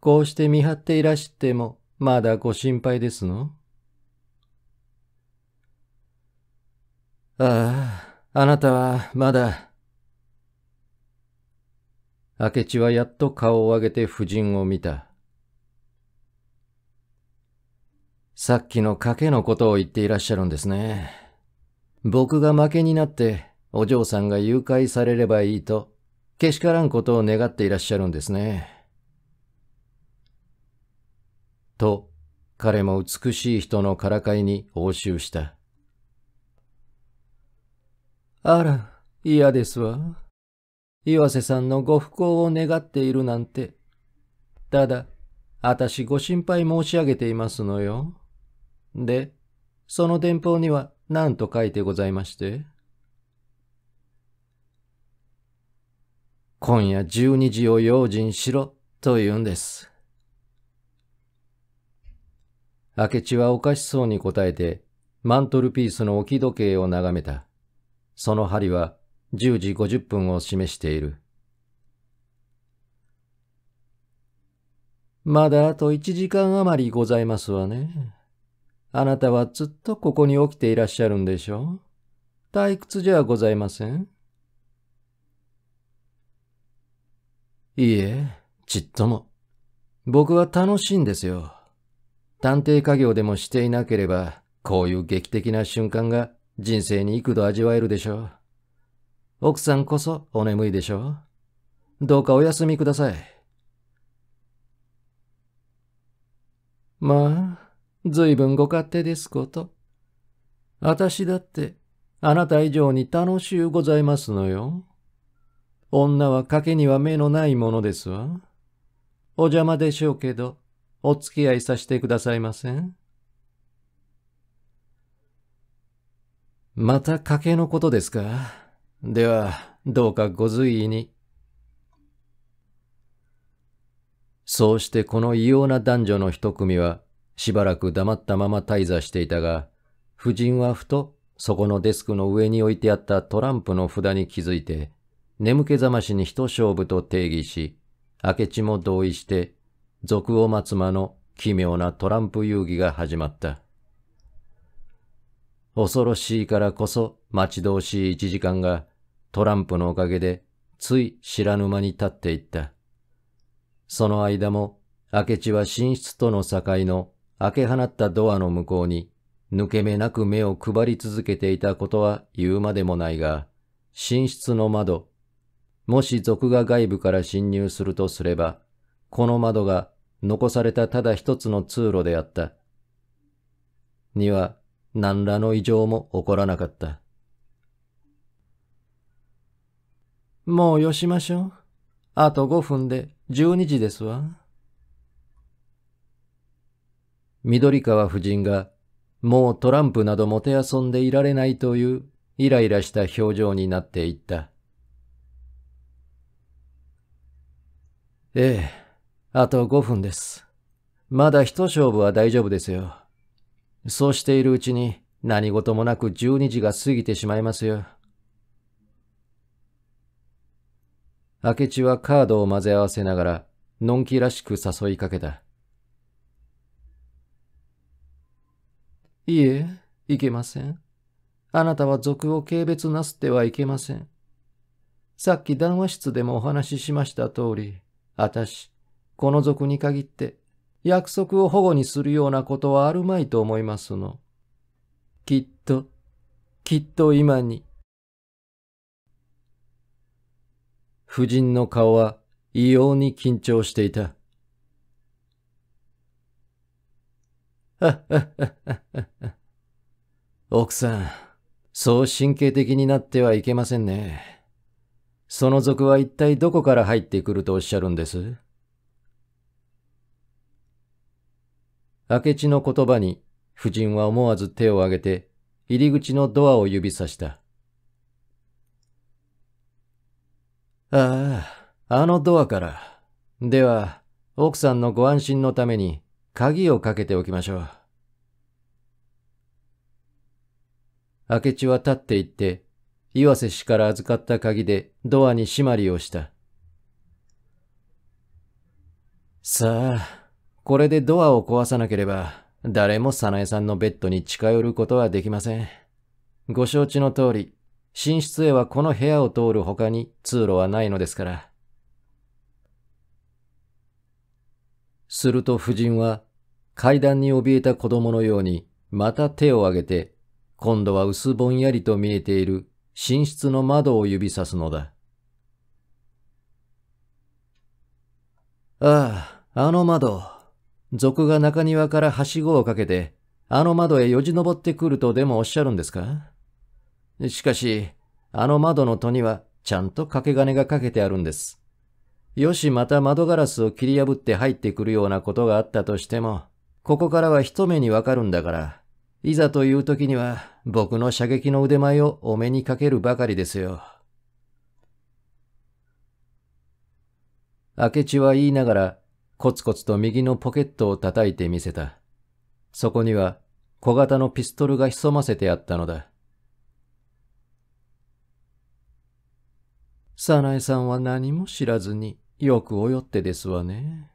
こうして見張っていらしても、まだご心配ですのああ、あなたはまだ。明智はやっと顔を上げて夫人を見た。さっきの賭けのことを言っていらっしゃるんですね。僕が負けになってお嬢さんが誘拐されればいいとけしからんことを願っていらっしゃるんですね。と、彼も美しい人のからかいに応酬した。あら、嫌ですわ。岩瀬さんのご不幸を願っているなんて。ただ、あたしご心配申し上げていますのよ。で、その電報には何と書いてございまして。今夜12時を用心しろと言うんです。明智はおかしそうに答えて、マントルピースの置き時計を眺めた。その針は10時50分を示している。まだあと1時間余りございますわね。あなたはずっとここに起きていらっしゃるんでしょう退屈じゃございません。いいえ、ちっとも。僕は楽しいんですよ。探偵家業でもしていなければ、こういう劇的な瞬間が人生に幾度味わえるでしょう。奥さんこそお眠いでしょう。どうかお休みください。まあ、ずいぶんご勝手ですこと。私だって、あなた以上に楽しゅうございますのよ。女は賭けには目のないものですわ。お邪魔でしょうけど、お付き合いさせてくださいません。また賭けのことですか。では、どうかご随意に。そうしてこの異様な男女の一組は、しばらく黙ったまま滞在していたが、夫人はふと、そこのデスクの上に置いてあったトランプの札に気づいて、眠気覚ましに一勝負と定義し、明智も同意して、俗を待つ間の奇妙なトランプ遊戯が始まった。恐ろしいからこそ待ち遠しい一時間がトランプのおかげでつい知らぬ間に立っていった。その間も明智は寝室との境の開け放ったドアの向こうに抜け目なく目を配り続けていたことは言うまでもないが、寝室の窓、もし賊が外部から侵入するとすれば、この窓が残されたただ一つの通路であった。には何らの異常も起こらなかった。もうよしましょう。あと5分で12時ですわ。緑川夫人がもうトランプなどもてあそんでいられないというイライラした表情になっていった。ええ、あと5分です。まだ一勝負は大丈夫ですよ。そうしているうちに何事もなく12時が過ぎてしまいますよ。明智はカードを混ぜ合わせながら、のんきらしく誘いかけた。いいえ、いけません。あなたは賊を軽蔑なすってはいけません。さっき談話室でもお話ししました通り、あたし、この族に限って、約束を保護にするようなことはあるまいと思いますの。きっと、きっと今に。夫人の顔は異様に緊張していた。奥さん、そう神経的になってはいけませんね。その賊は一体どこから入ってくるとおっしゃるんです明智の言葉に、夫人は思わず手を挙げて、入り口のドアを指さした。ああ、あのドアから。では、奥さんのご安心のために、鍵をかけておきましょう。明智は立って行って、岩瀬氏から預かった鍵でドアに締まりをした。さあ、これでドアを壊さなければ、誰も早苗さんのベッドに近寄ることはできません。ご承知の通り、寝室へはこの部屋を通る他に通路はないのですから。すると夫人は、階段に怯えた子供のように、また手を挙げて、今度は薄ぼんやりと見えている寝室の窓を指さすのだ。ああ、あの窓。賊が中庭からはしごをかけて、あの窓へよじ登ってくるとでもおっしゃるんですかしかし、あの窓の戸にはちゃんと掛け金がかけてあるんです。よしまた窓ガラスを切り破って入ってくるようなことがあったとしても、ここからは一目にわかるんだから、いざという時には僕の射撃の腕前をお目にかけるばかりですよ。明智は言いながら、コツコツと右のポケットを叩いてみせた。そこには小型のピストルが潜ませてあったのだ。早苗さんは何も知らずによく泳ってですわね。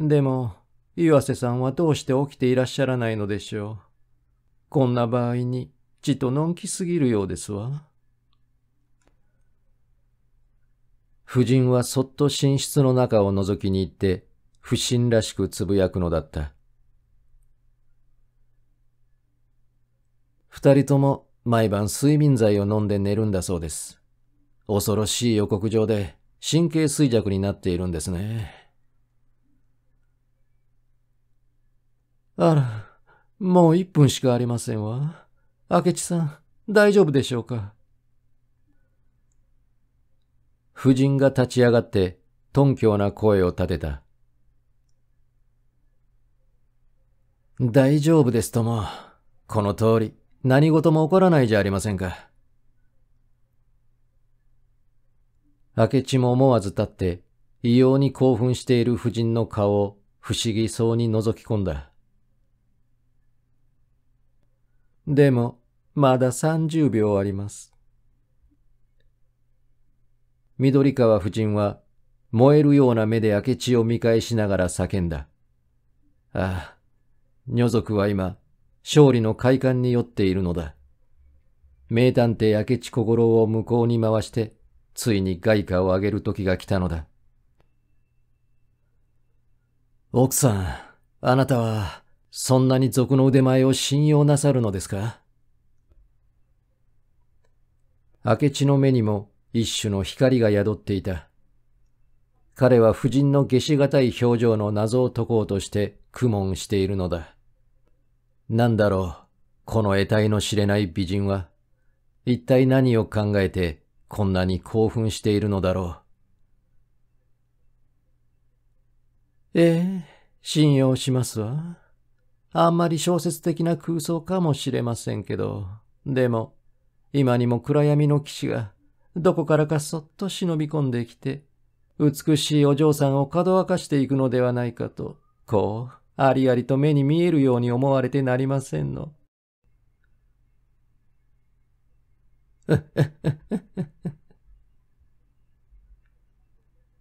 でも、岩瀬さんはどうして起きていらっしゃらないのでしょう。こんな場合に、ちとのんきすぎるようですわ。夫人はそっと寝室の中を覗きに行って、不審らしくつぶやくのだった。二人とも毎晩睡眠剤を飲んで寝るんだそうです。恐ろしい予告状で神経衰弱になっているんですね。あら。もう一分しかありませんわ。明智さん、大丈夫でしょうか夫人が立ち上がって、頓強な声を立てた。大丈夫ですとも。この通り、何事も起こらないじゃありませんか。明智も思わず立って、異様に興奮している夫人の顔を不思議そうに覗き込んだ。でも、まだ30秒あります。緑川夫人は、燃えるような目で明智を見返しながら叫んだ。ああ、女族は今、勝利の快感に酔っているのだ。名探偵明智小五郎を向こうに回して、ついに外貨を上げる時が来たのだ。奥さん、あなたは、そんなに賊の腕前を信用なさるのですか明智の目にも一種の光が宿っていた。彼は夫人の下しがたい表情の謎を解こうとして苦悶しているのだ。なんだろう、この得体の知れない美人は、一体何を考えてこんなに興奮しているのだろう。ええ、信用しますわ。あんまり小説的な空想かもしれませんけど、でも、今にも暗闇の騎士が、どこからかそっと忍び込んできて、美しいお嬢さんをかどわかしていくのではないかと、こう、ありありと目に見えるように思われてなりませんの。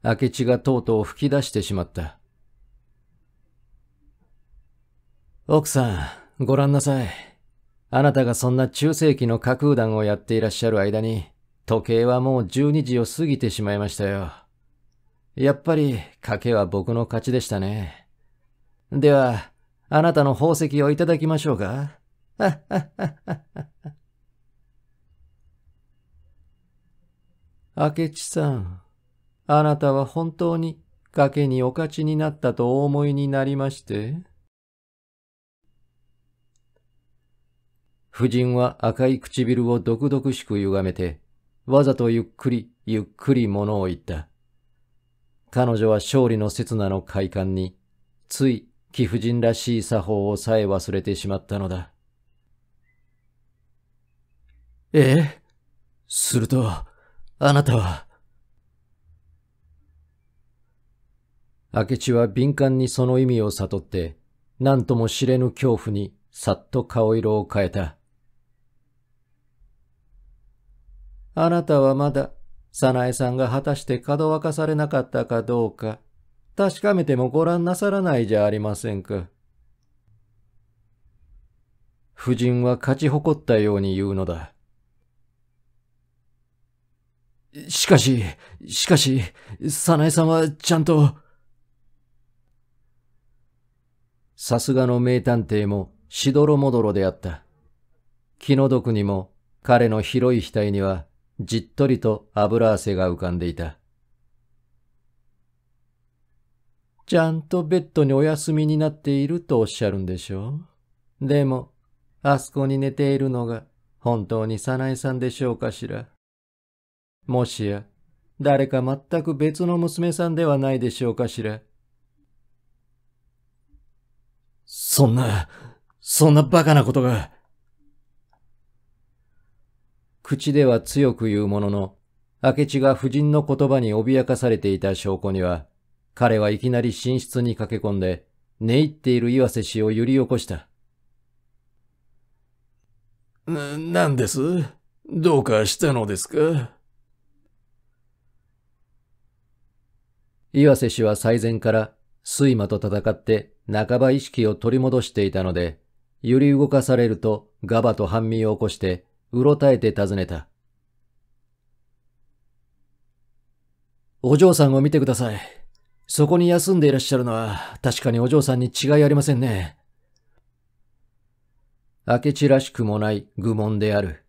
明智がとうとう吹き出してしまった。奥さん、ご覧なさい。あなたがそんな中世紀の架空団をやっていらっしゃる間に、時計はもう12時を過ぎてしまいましたよ。やっぱり、賭けは僕の勝ちでしたね。では、あなたの宝石をいただきましょうか。*laughs* 明智さん、あなたは本当に賭けにお勝ちになったとお思いになりまして。夫人は赤い唇を毒々しく歪めて、わざとゆっくりゆっくり物を言った。彼女は勝利の刹那の快感に、つい貴婦人らしい作法をさえ忘れてしまったのだ。ええすると、あなたは。明智は敏感にその意味を悟って、何とも知れぬ恐怖にさっと顔色を変えた。あなたはまだ、早苗さんが果たして角分かされなかったかどうか、確かめてもご覧なさらないじゃありませんか。夫人は勝ち誇ったように言うのだ。しかし、しかし、早苗さんはちゃんと。さすがの名探偵もしどろもどろであった。気の毒にも彼の広い額にはじっとりと油汗が浮かんでいた。ちゃんとベッドにお休みになっているとおっしゃるんでしょう。でも、あそこに寝ているのが本当に早苗さんでしょうかしら。もしや、誰か全く別の娘さんではないでしょうかしら。そんな、そんなバカなことが。口では強く言うものの、明智が夫人の言葉に脅かされていた証拠には、彼はいきなり寝室に駆け込んで、寝入っている岩瀬氏を揺り起こした。な、ですどうかしたのですか岩瀬氏は最前から睡魔と戦って半ば意識を取り戻していたので、揺り動かされるとガバと半身を起こしてうろたえて尋ねた。お嬢さんを見てください。そこに休んでいらっしゃるのは確かにお嬢さんに違いありませんね。明智らしくもない愚問である。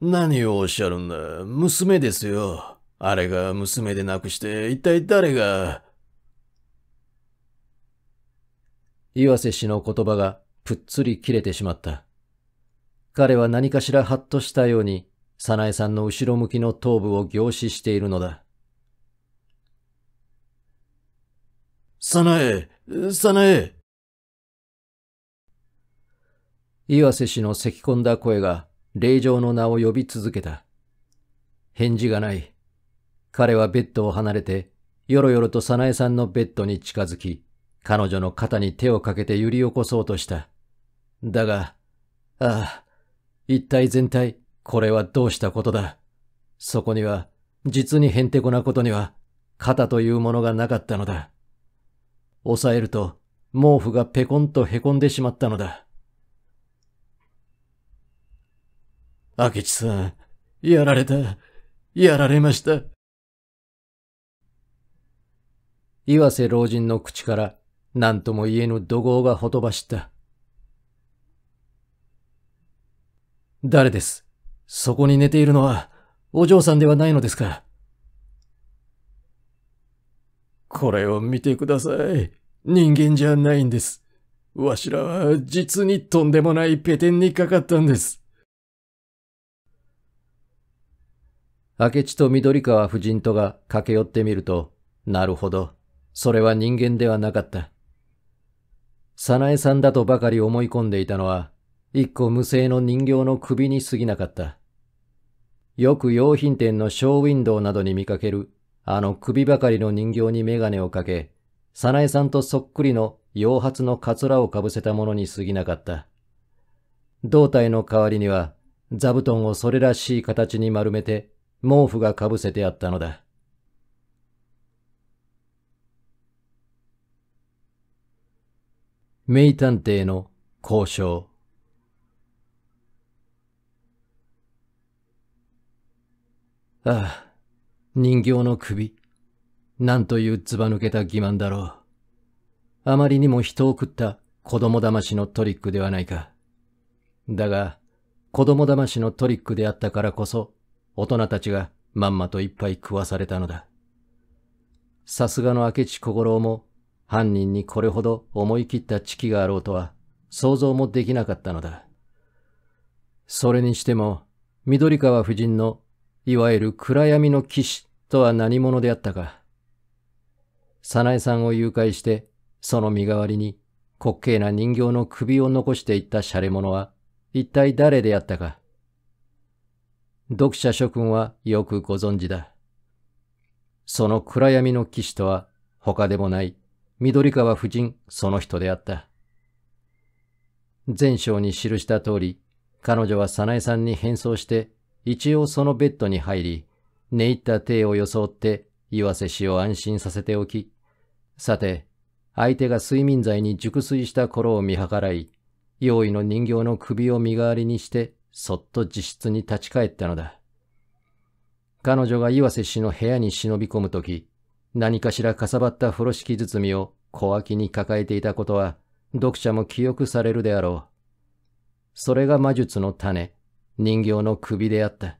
何をおっしゃるんだ娘ですよ。あれが娘でなくして一体誰が岩瀬氏の言葉がぷっつり切れてしまった。彼は何かしらハッとしたように、早苗さんの後ろ向きの頭部を凝視しているのだ。早苗早苗岩瀬氏の咳き込んだ声が、霊場の名を呼び続けた。返事がない。彼はベッドを離れて、よろよろと早苗さんのベッドに近づき、彼女の肩に手をかけて揺り起こそうとした。だが、ああ、一体全体、これはどうしたことだ。そこには、実にへんてこなことには、肩というものがなかったのだ。抑えると、毛布がぺこんとへこんでしまったのだ。明智さん、やられた。やられました。岩瀬老人の口から何とも言えぬ怒号がほとばしった。誰ですそこに寝ているのは、お嬢さんではないのですかこれを見てください。人間じゃないんです。わしらは実にとんでもないペテンにかかったんです。明智と緑川夫人とが駆け寄ってみると、なるほど。それは人間ではなかった。早苗さんだとばかり思い込んでいたのは一個無声の人形の首に過ぎなかった。よく洋品店のショーウィンドウなどに見かける、あの首ばかりの人形に眼鏡をかけ、早苗さんとそっくりの洋髪のカツラをかぶせたものに過ぎなかった。胴体の代わりには、座布団をそれらしい形に丸めて、毛布がかぶせてあったのだ。名探偵の交渉。ああ、人形の首。なんというずば抜けた欺瞞だろう。あまりにも人を食った子供騙しのトリックではないか。だが、子供騙しのトリックであったからこそ、大人たちがまんまといっぱい食わされたのだ。さすがの明智小五郎も、犯人にこれほど思い切った知気があろうとは、想像もできなかったのだ。それにしても、緑川夫人のいわゆる暗闇の騎士とは何者であったか。早苗さんを誘拐して、その身代わりに滑稽な人形の首を残していったシャレ者は、一体誰であったか。読者諸君はよくご存知だ。その暗闇の騎士とは他でもない緑川夫人その人であった。前章に記した通り、彼女は早苗さんに変装して一応そのベッドに入り、寝入った手を装って岩瀬氏を安心させておき、さて、相手が睡眠剤に熟睡した頃を見計らい、用意の人形の首を身代わりにして、そっと自室に立ち返ったのだ。彼女が岩瀬氏の部屋に忍び込むとき、何かしらかさばった風呂敷包みを小脇に抱えていたことは、読者も記憶されるであろう。それが魔術の種、人形の首であった。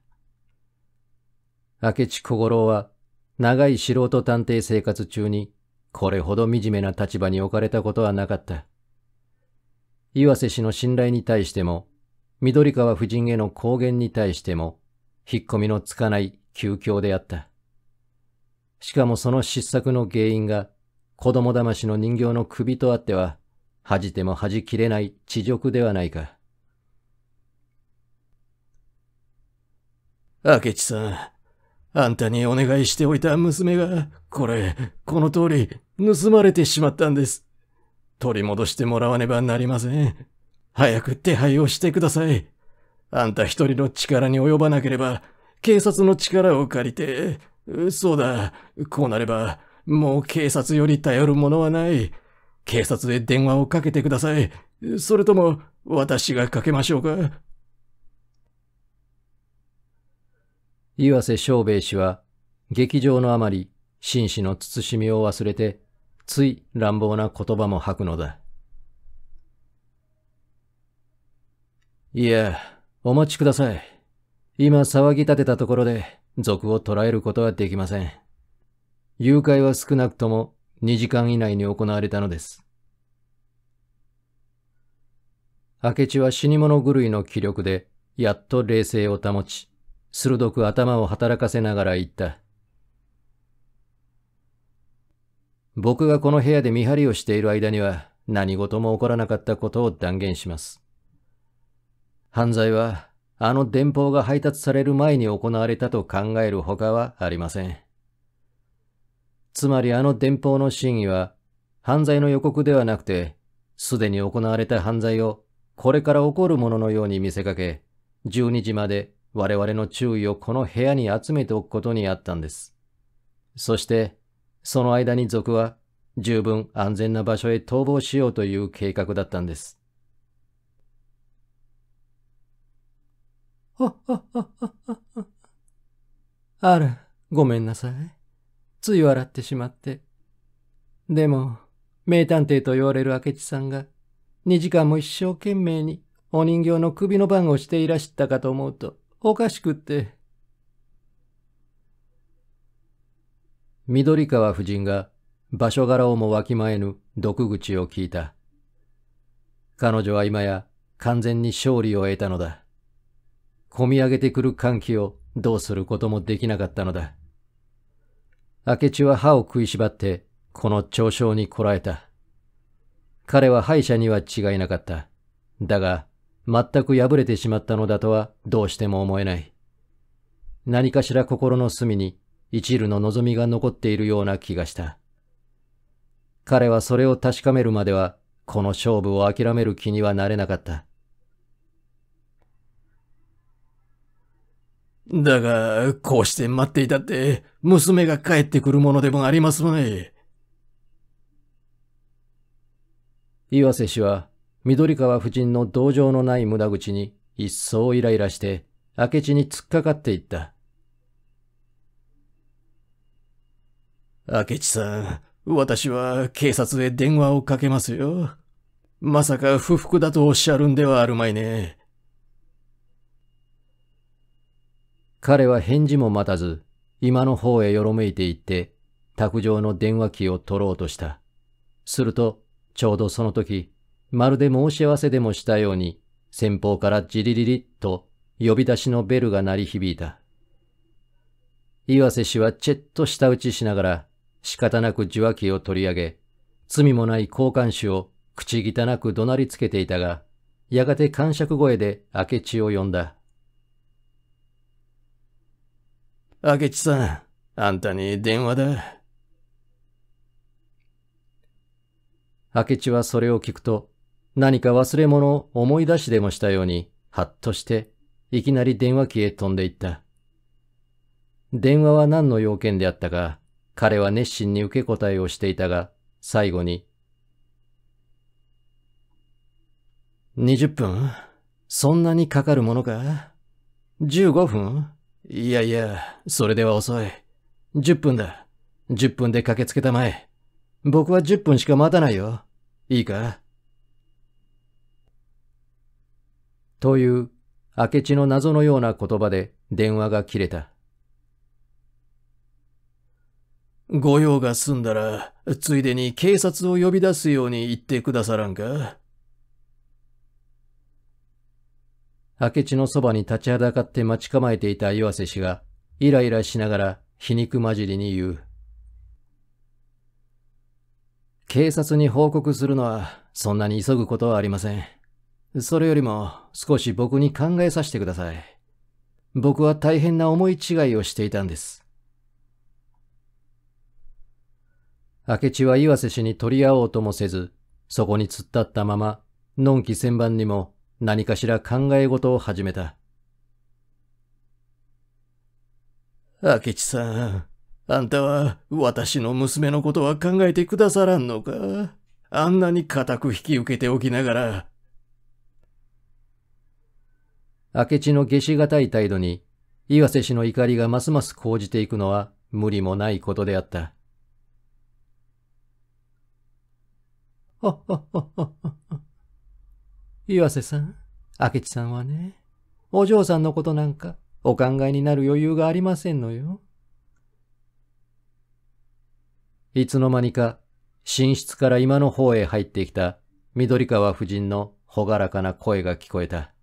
明智小五郎は長い素人探偵生活中にこれほど惨めな立場に置かれたことはなかった。岩瀬氏の信頼に対しても、緑川夫人への公言に対しても、引っ込みのつかない急境であった。しかもその失策の原因が、子供騙しの人形の首とあっては、恥じても恥じきれない恥辱ではないか。明智さん、あんたにお願いしておいた娘が、これ、この通り、盗まれてしまったんです。取り戻してもらわねばなりません。早く手配をしてください。あんた一人の力に及ばなければ、警察の力を借りて、そうだ、こうなれば、もう警察より頼るものはない。警察へ電話をかけてください。それとも、私がかけましょうか岩瀬正兵衛氏は、劇場のあまり、紳士の慎みを忘れて、つい乱暴な言葉も吐くのだ。いや、お待ちください。今騒ぎ立てたところで、賊を捕らえることはできません。誘拐は少なくとも2時間以内に行われたのです。明智は死に物狂いの気力で、やっと冷静を保ち、鋭く頭を働かせながら言った。僕がこの部屋で見張りをしている間には何事も起こらなかったことを断言します。犯罪はあの電報が配達される前に行われたと考えるほかはありません。つまりあの電報の真意は犯罪の予告ではなくて、すでに行われた犯罪をこれから起こるもののように見せかけ、12時まで我々の注意をこの部屋に集めておくことにあったんです。そして、その間に族は十分安全な場所へ逃亡しようという計画だったんです。っっっっあら、ごめんなさい。つい笑ってしまって。でも、名探偵と言われる明智さんが、2時間も一生懸命にお人形の首の番をしていらしたかと思うと、おかしくって。緑川夫人が場所柄をもわきまえぬ毒口を聞いた。彼女は今や完全に勝利を得たのだ。込み上げてくる歓喜をどうすることもできなかったのだ。明智は歯を食いしばってこの嘲笑にこらえた。彼は敗者には違いなかった。だが、全く破れてしまったのだとはどうしても思えない。何かしら心の隅に一縷の望みが残っているような気がした。彼はそれを確かめるまでは、この勝負を諦める気にはなれなかった。だが、こうして待っていたって、娘が帰ってくるものでもありますまい。岩瀬氏は、緑川夫人の同情のない無駄口に一層イライラして、明智に突っかかっていった。明智さん、私は警察へ電話をかけますよ。まさか不服だとおっしゃるんではあるまいね。彼は返事も待たず、今の方へよろめいていって、卓上の電話機を取ろうとした。すると、ちょうどその時、まるで申し合わせでもしたように、先方からジリリリッと呼び出しのベルが鳴り響いた。岩瀬氏はチェッと舌打ちしながら、仕方なく受話器を取り上げ、罪もない交換手を口汚く怒鳴りつけていたが、やがて感触声で明智を呼んだ。明智さん、あんたに電話だ。明智はそれを聞くと、何か忘れ物を思い出しでもしたように、はっとして、いきなり電話機へ飛んでいった。電話は何の要件であったか、彼は熱心に受け答えをしていたが、最後に、20分そんなにかかるものか ?15 分いやいや、それでは遅い。10分だ。10分で駆けつけたまえ。僕は10分しか待たないよ。いいかという明智の謎のような言葉で電話が切れた。御用が済んだら、ついでに警察を呼び出すように言ってくださらんか明智のそばに立ちはだかって待ち構えていた岩瀬氏が、イライラしながら皮肉交じりに言う。警察に報告するのは、そんなに急ぐことはありません。それよりも少し僕に考えさせてください。僕は大変な思い違いをしていたんです。明智は岩瀬氏に取り合おうともせず、そこに突っ立ったまま、のんき千番にも何かしら考え事を始めた。明智さん、あんたは私の娘のことは考えてくださらんのかあんなに固く引き受けておきながら、明智の下しがたい態度に、岩瀬氏の怒りがますます高じていくのは無理もないことであった。岩瀬さん、明智さんはね、お嬢さんのことなんかお考えになる余裕がありませんのよ。いつの間にか寝室から今の方へ入ってきた緑川夫人のほがらかな声が聞こえた。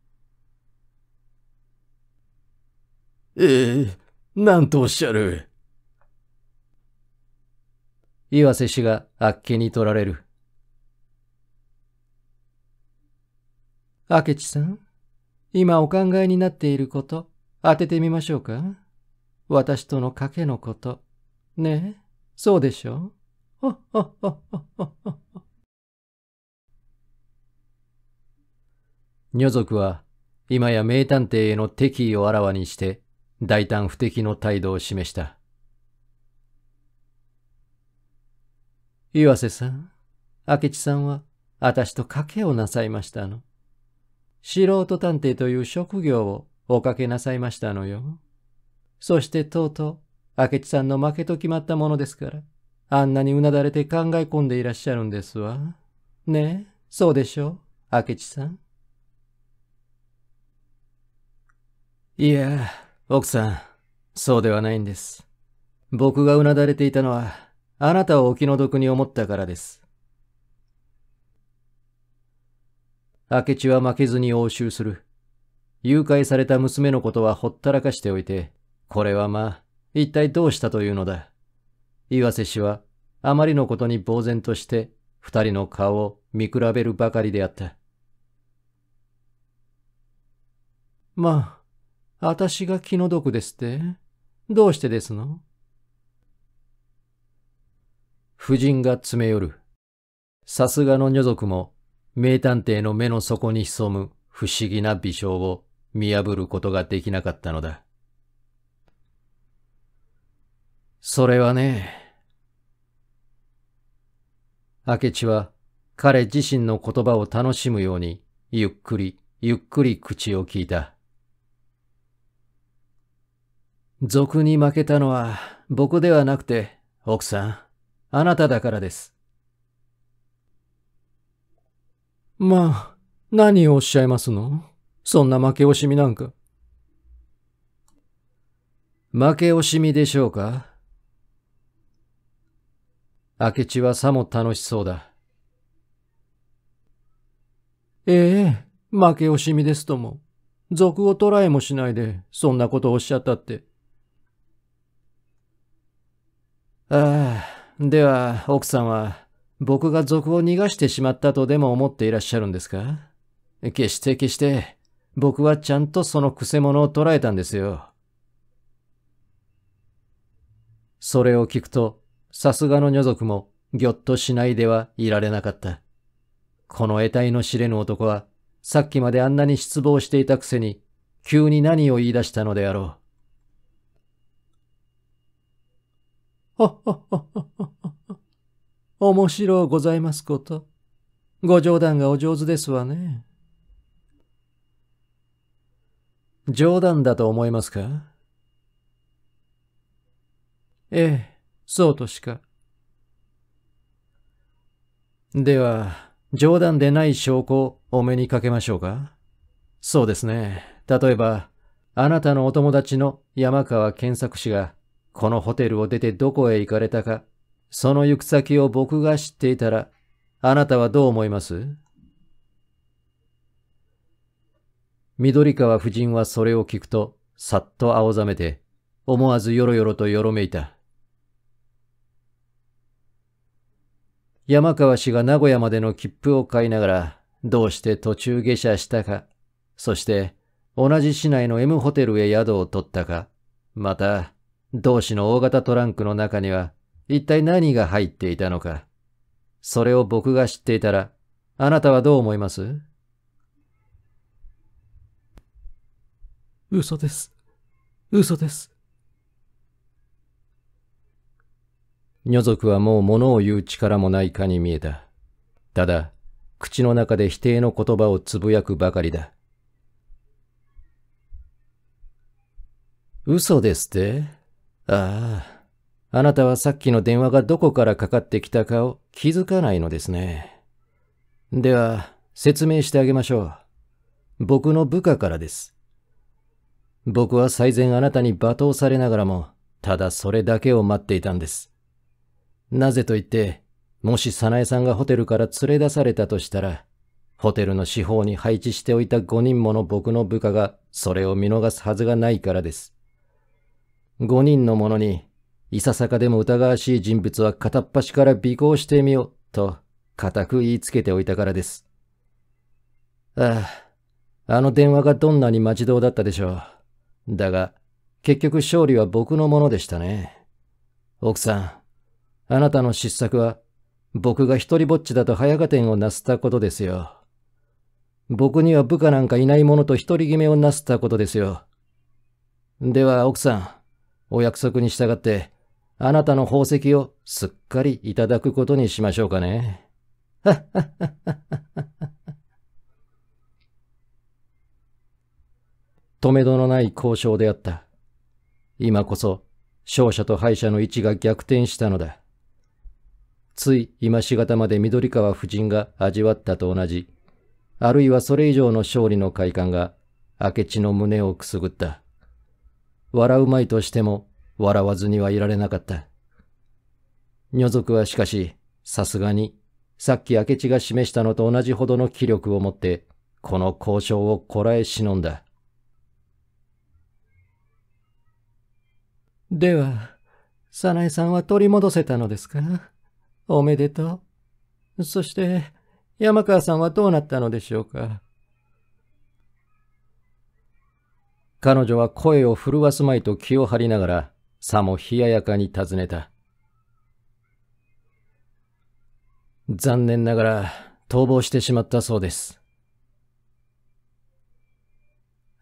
ええ、なんとおっしゃる。岩瀬氏があっけに取られる。明智さん、今お考えになっていること、当ててみましょうか。私との賭けのこと。ねえ、そうでしょう。*laughs* 女族は、今や名探偵への敵意をあらわにして、大胆不敵の態度を示した。岩瀬さん、明智さんは、私と賭けをなさいましたの。素人探偵という職業をおかけなさいましたのよ。そしてとうとう、明智さんの負けと決まったものですから、あんなにうなだれて考え込んでいらっしゃるんですわ。ねえ、そうでしょう、明智さん。いや奥さん、そうではないんです。僕がうなだれていたのは、あなたをお気の毒に思ったからです。明智は負けずに応酬する。誘拐された娘のことはほったらかしておいて、これはまあ、一体どうしたというのだ。岩瀬氏は、あまりのことに呆然として、二人の顔を見比べるばかりであった。まあ、私が気の毒ですってどうしてですの夫人が詰め寄る。さすがの女族も、名探偵の目の底に潜む不思議な微笑を見破ることができなかったのだ。それはね、明智は彼自身の言葉を楽しむように、ゆっくりゆっくり口を聞いた。俗に負けたのは僕ではなくて、奥さん、あなただからです。まあ、何をおっしゃいますのそんな負け惜しみなんか。負け惜しみでしょうか明智はさも楽しそうだ。ええ、負け惜しみですとも。俗を捉えもしないで、そんなことをおっしゃったって。ああ、では、奥さんは、僕が賊を逃がしてしまったとでも思っていらっしゃるんですか決して決して、僕はちゃんとそのくせ者を捕らえたんですよ。それを聞くと、さすがの女族も、ぎょっとしないではいられなかった。この得体の知れぬ男は、さっきまであんなに失望していたくせに、急に何を言い出したのであろう。ほほほほほ。面白うございますこと。ご冗談がお上手ですわね。冗談だと思いますかええ、そうとしか。では、冗談でない証拠をお目にかけましょうかそうですね。例えば、あなたのお友達の山川健作氏がこのホテルを出てどこへ行かれたか、その行く先を僕が知っていたら、あなたはどう思います緑川夫人はそれを聞くと、さっと青ざめて、思わずよろよろとよろめいた。山川氏が名古屋までの切符を買いながら、どうして途中下車したか、そして同じ市内の M ホテルへ宿を取ったか、また、同志の大型トランクの中には一体何が入っていたのか。それを僕が知っていたら、あなたはどう思います嘘です。嘘です。女族はもう物を言う力もないかに見えた。ただ、口の中で否定の言葉をつぶやくばかりだ。嘘ですってああ、あなたはさっきの電話がどこからかかってきたかを気づかないのですね。では、説明してあげましょう。僕の部下からです。僕は最前あなたに罵倒されながらも、ただそれだけを待っていたんです。なぜと言って、もし早苗さんがホテルから連れ出されたとしたら、ホテルの四方に配置しておいた5人もの僕の部下がそれを見逃すはずがないからです。5人の者に、いささかでも疑わしい人物は片っ端から尾行してみよ、う、と、固く言いつけておいたからです。ああ、あの電話がどんなに待ち遠だったでしょう。だが、結局勝利は僕のものでしたね。奥さん、あなたの失策は、僕が一りぼっちだと早がてんをなすったことですよ。僕には部下なんかいないものと独り決めをなすったことですよ。では奥さん、お約束に従って、あなたの宝石をすっかりいただくことにしましょうかね。はっはっはっはっは。止めどのない交渉であった。今こそ、勝者と敗者の位置が逆転したのだ。つい今しがたまで緑川夫人が味わったと同じ、あるいはそれ以上の勝利の快感が、明智の胸をくすぐった。笑うまいとしても笑わずにはいられなかった。女族はしかし、さすがに、さっき明智が示したのと同じほどの気力を持って、この交渉をこらえ忍んだ。では、早苗さんは取り戻せたのですかおめでとう。そして、山川さんはどうなったのでしょうか彼女は声を震わすまいと気を張りながら、さも冷ややかに尋ねた。残念ながら、逃亡してしまったそうです。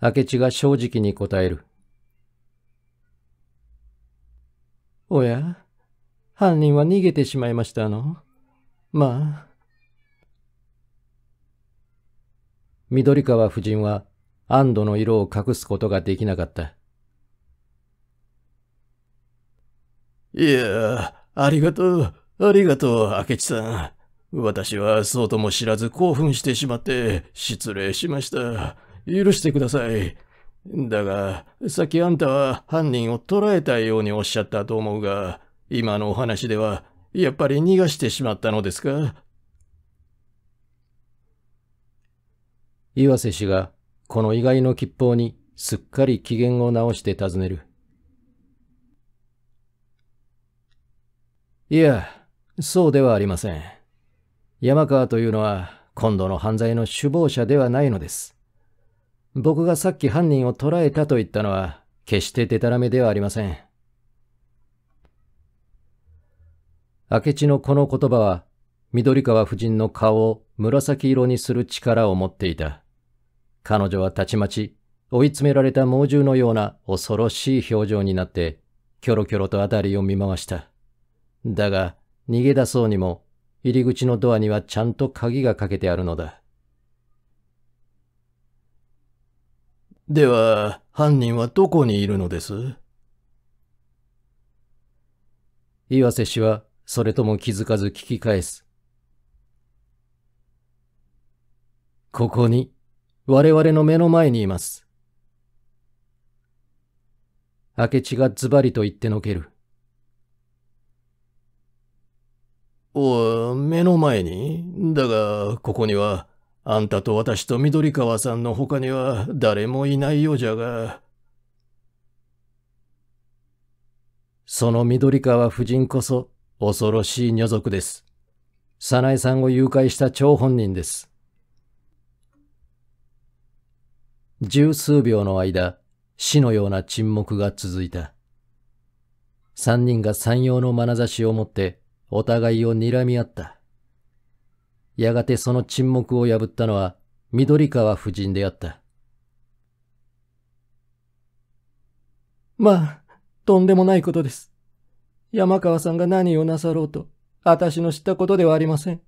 明智が正直に答える。おや犯人は逃げてしまいましたのまあ。緑川夫人は安堵の色を隠すことができなかった。いや、ありがとう、ありがとう、明智さん。私はそうとも知らず興奮してしまって失礼しました。許してください。だが、さっきあんたは犯人を捕らえたようにおっしゃったと思うが、今のお話では、やっぱり逃がしてしまったのですか岩瀬氏がこの意外の吉報にすっかり機嫌を直して尋ねる。いや、そうではありません。山川というのは今度の犯罪の首謀者ではないのです。僕がさっき犯人を捕らえたと言ったのは決してデタラメではありません。明智のこの言葉は緑川夫人の顔を紫色にする力を持っていた。彼女はたちまち追い詰められた猛獣のような恐ろしい表情になって、キョロキョロと辺りを見回した。だが、逃げ出そうにも、入り口のドアにはちゃんと鍵がかけてあるのだ。では、犯人はどこにいるのです岩瀬氏は、それとも気づかず聞き返す。ここに我々の目の前にいます。明智がズバリと言ってのける。お目の前にだが、ここには、あんたと私と緑川さんの他には誰もいないようじゃが。その緑川夫人こそ恐ろしい女族です。早苗さんを誘拐した張本人です。十数秒の間、死のような沈黙が続いた。三人が三様の眼差しを持って、お互いを睨み合った。やがてその沈黙を破ったのは、緑川夫人であった。まあ、とんでもないことです。山川さんが何をなさろうと、私の知ったことではありません。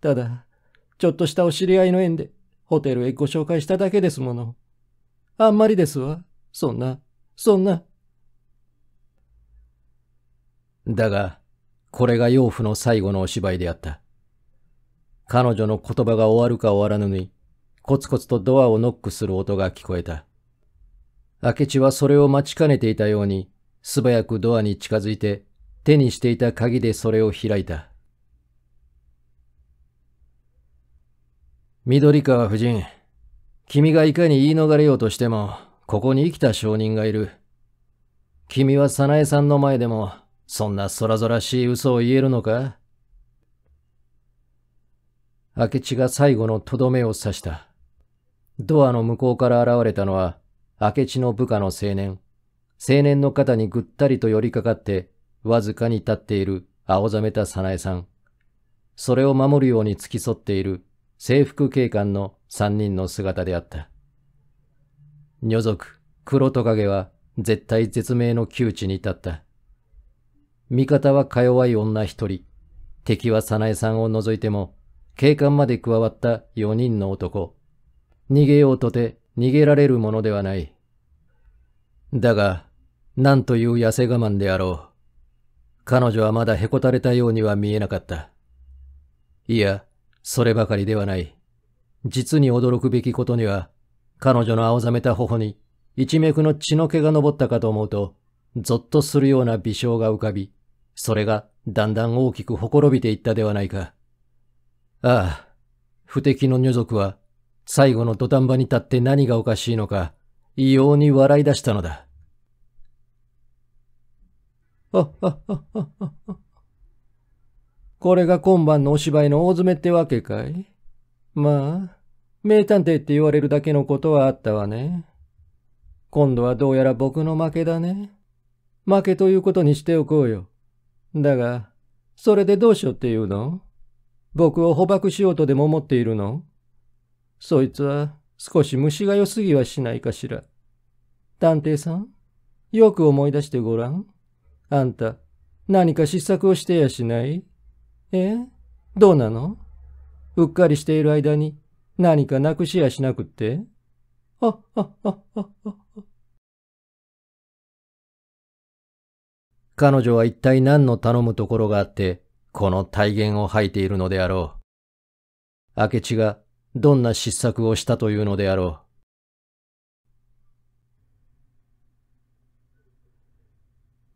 ただ、ちょっとしたお知り合いの縁で、ホテルへご紹介しただけですもの。あんまりですわ。そんな、そんな。だが、これが養父の最後のお芝居であった。彼女の言葉が終わるか終わらぬに、コツコツとドアをノックする音が聞こえた。明智はそれを待ちかねていたように、素早くドアに近づいて、手にしていた鍵でそれを開いた。緑川夫人。君がいかに言い逃れようとしても、ここに生きた証人がいる。君は早苗さんの前でも、そんな空々しい嘘を言えるのか明智が最後のとどめを刺した。ドアの向こうから現れたのは、明智の部下の青年。青年の肩にぐったりと寄りかかって、わずかに立っている青ざめた早苗さん。それを守るように付き添っている制服警官の三人の姿であった。女族、黒トカゲは絶対絶命の窮地に至った。味方はか弱い女一人、敵は早苗さんを除いても、警官まで加わった四人の男。逃げようとて逃げられるものではない。だが、なんという痩せ我慢であろう。彼女はまだへこたれたようには見えなかった。いや、そればかりではない。実に驚くべきことには、彼女の青ざめた頬に一脈の血の毛が昇ったかと思うと、ぞっとするような微笑が浮かび、それがだんだん大きくほころびていったではないか。ああ、不敵の女族は、最後の土壇場に立って何がおかしいのか、異様に笑い出したのだ。これが今晩のお芝居の大詰めってわけかいまあ、名探偵って言われるだけのことはあったわね。今度はどうやら僕の負けだね。負けということにしておこうよ。だが、それでどうしようっていうの僕を捕獲しようとでも思っているのそいつは少し虫が良すぎはしないかしら。探偵さん、よく思い出してごらん。あんた、何か失策をしてやしないえどうなのうっかりしている間に何かなくしやしなくって。はっはっはっはっは。彼女は一体何の頼むところがあって、この体言を吐いているのであろう。明智がどんな失策をしたというのであろ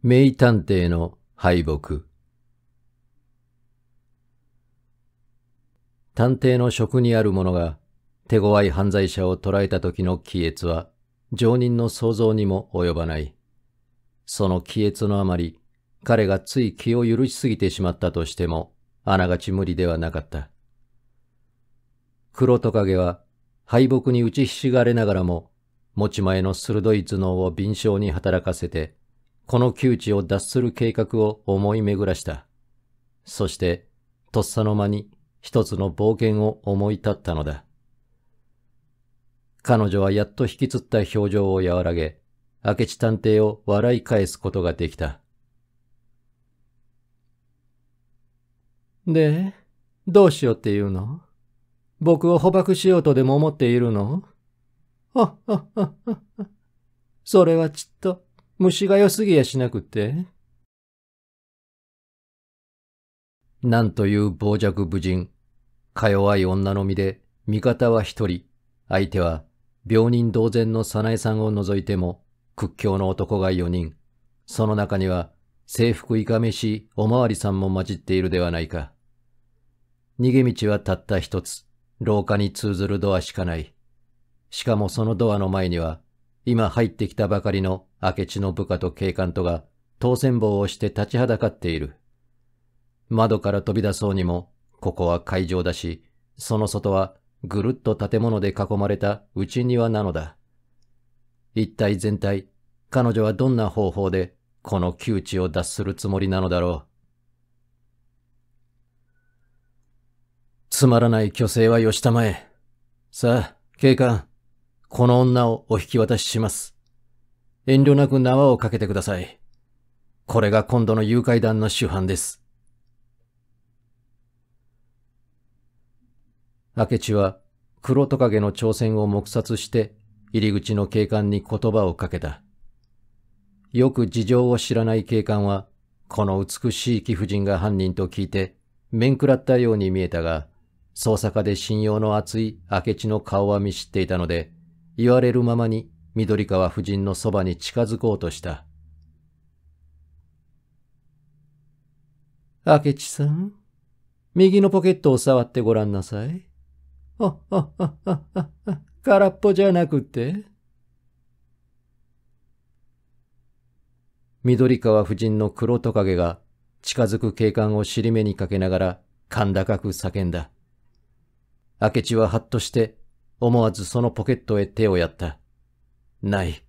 う。名探偵の敗北。探偵の職にある者が手強い犯罪者を捕らえた時の気悦は常人の想像にも及ばない。その気悦のあまり、彼がつい気を許しすぎてしまったとしても、あながち無理ではなかった。黒トカゲは敗北に打ちひしがれながらも、持ち前の鋭い頭脳を敏捷に働かせて、この窮地を脱する計画を思い巡らした。そして、とっさの間に一つの冒険を思い立ったのだ。彼女はやっと引きつった表情を和らげ、明智探偵を笑い返すことができた。で、どうしようっていうの僕を捕獲しようとでも思っているのはっはっはっはっ。それはちっと虫が良すぎやしなくて。なんという傍若無人、か弱い女の身で、味方は一人、相手は病人同然の早苗さんを除いても屈強の男が4人、その中には制服いかめしおまわりさんも混じっているではないか。逃げ道はたった一つ、廊下に通ずるドアしかない。しかもそのドアの前には、今入ってきたばかりの明智の部下と警官とが当選棒をして立ちはだかっている。窓から飛び出そうにもここは会場だし、その外はぐるっと建物で囲まれた内庭なのだ。一体全体、彼女はどんな方法でこの窮地を脱するつもりなのだろう。つまらない虚勢はよしたまえ。さあ、警官、この女をお引き渡しします。遠慮なく縄をかけてください。これが今度の誘拐団の主犯です。明智は黒トカゲの挑戦を黙殺して入り口の警官に言葉をかけた。よく事情を知らない警官は、この美しい貴婦人が犯人と聞いて、面食らったように見えたが、捜査課で信用の厚い明智の顔は見知っていたので、言われるままに緑川夫人のそばに近づこうとした。明智さん、右のポケットを触ってごらんなさい。はっはっはっはっは、空っぽじゃなくて緑川夫人の黒トカゲが近づく警官を尻目にかけながら、甲高く叫んだ。明智ははっとして、思わずそのポケットへ手をやった。ない。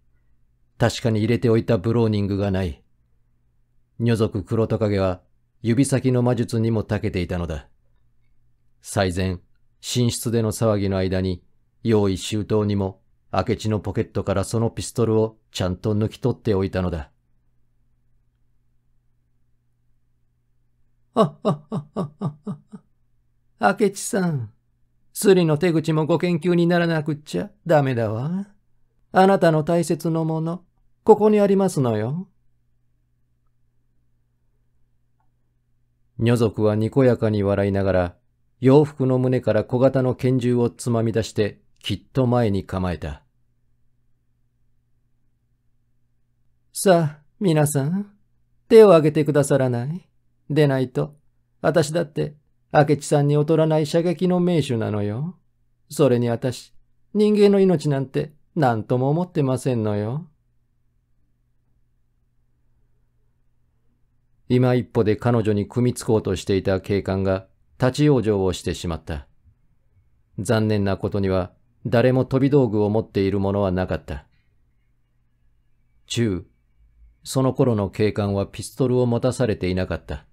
確かに入れておいたブローニングがない。女族黒トカゲは指先の魔術にも長けていたのだ。最前、寝室での騒ぎの間に、用意周到にも、明智のポケットからそのピストルをちゃんと抜き取っておいたのだ。あ、あ、あ、あ、あ、明智さん。スリの手口もご研究にならなくっちゃダメだわ。あなたの大切なもの、ここにありますのよ。女族はにこやかに笑いながら、洋服の胸から小型の拳銃をつまみ出して、きっと前に構えた。さあ、皆さん、手を挙げてくださらないでないと、私だって、明智さんに劣らない射撃の名手なのよ。それに私、人間の命なんて何とも思ってませんのよ。今一歩で彼女に組みつこうとしていた警官が立ち往生をしてしまった。残念なことには誰も飛び道具を持っているものはなかった。中、その頃の警官はピストルを持たされていなかった。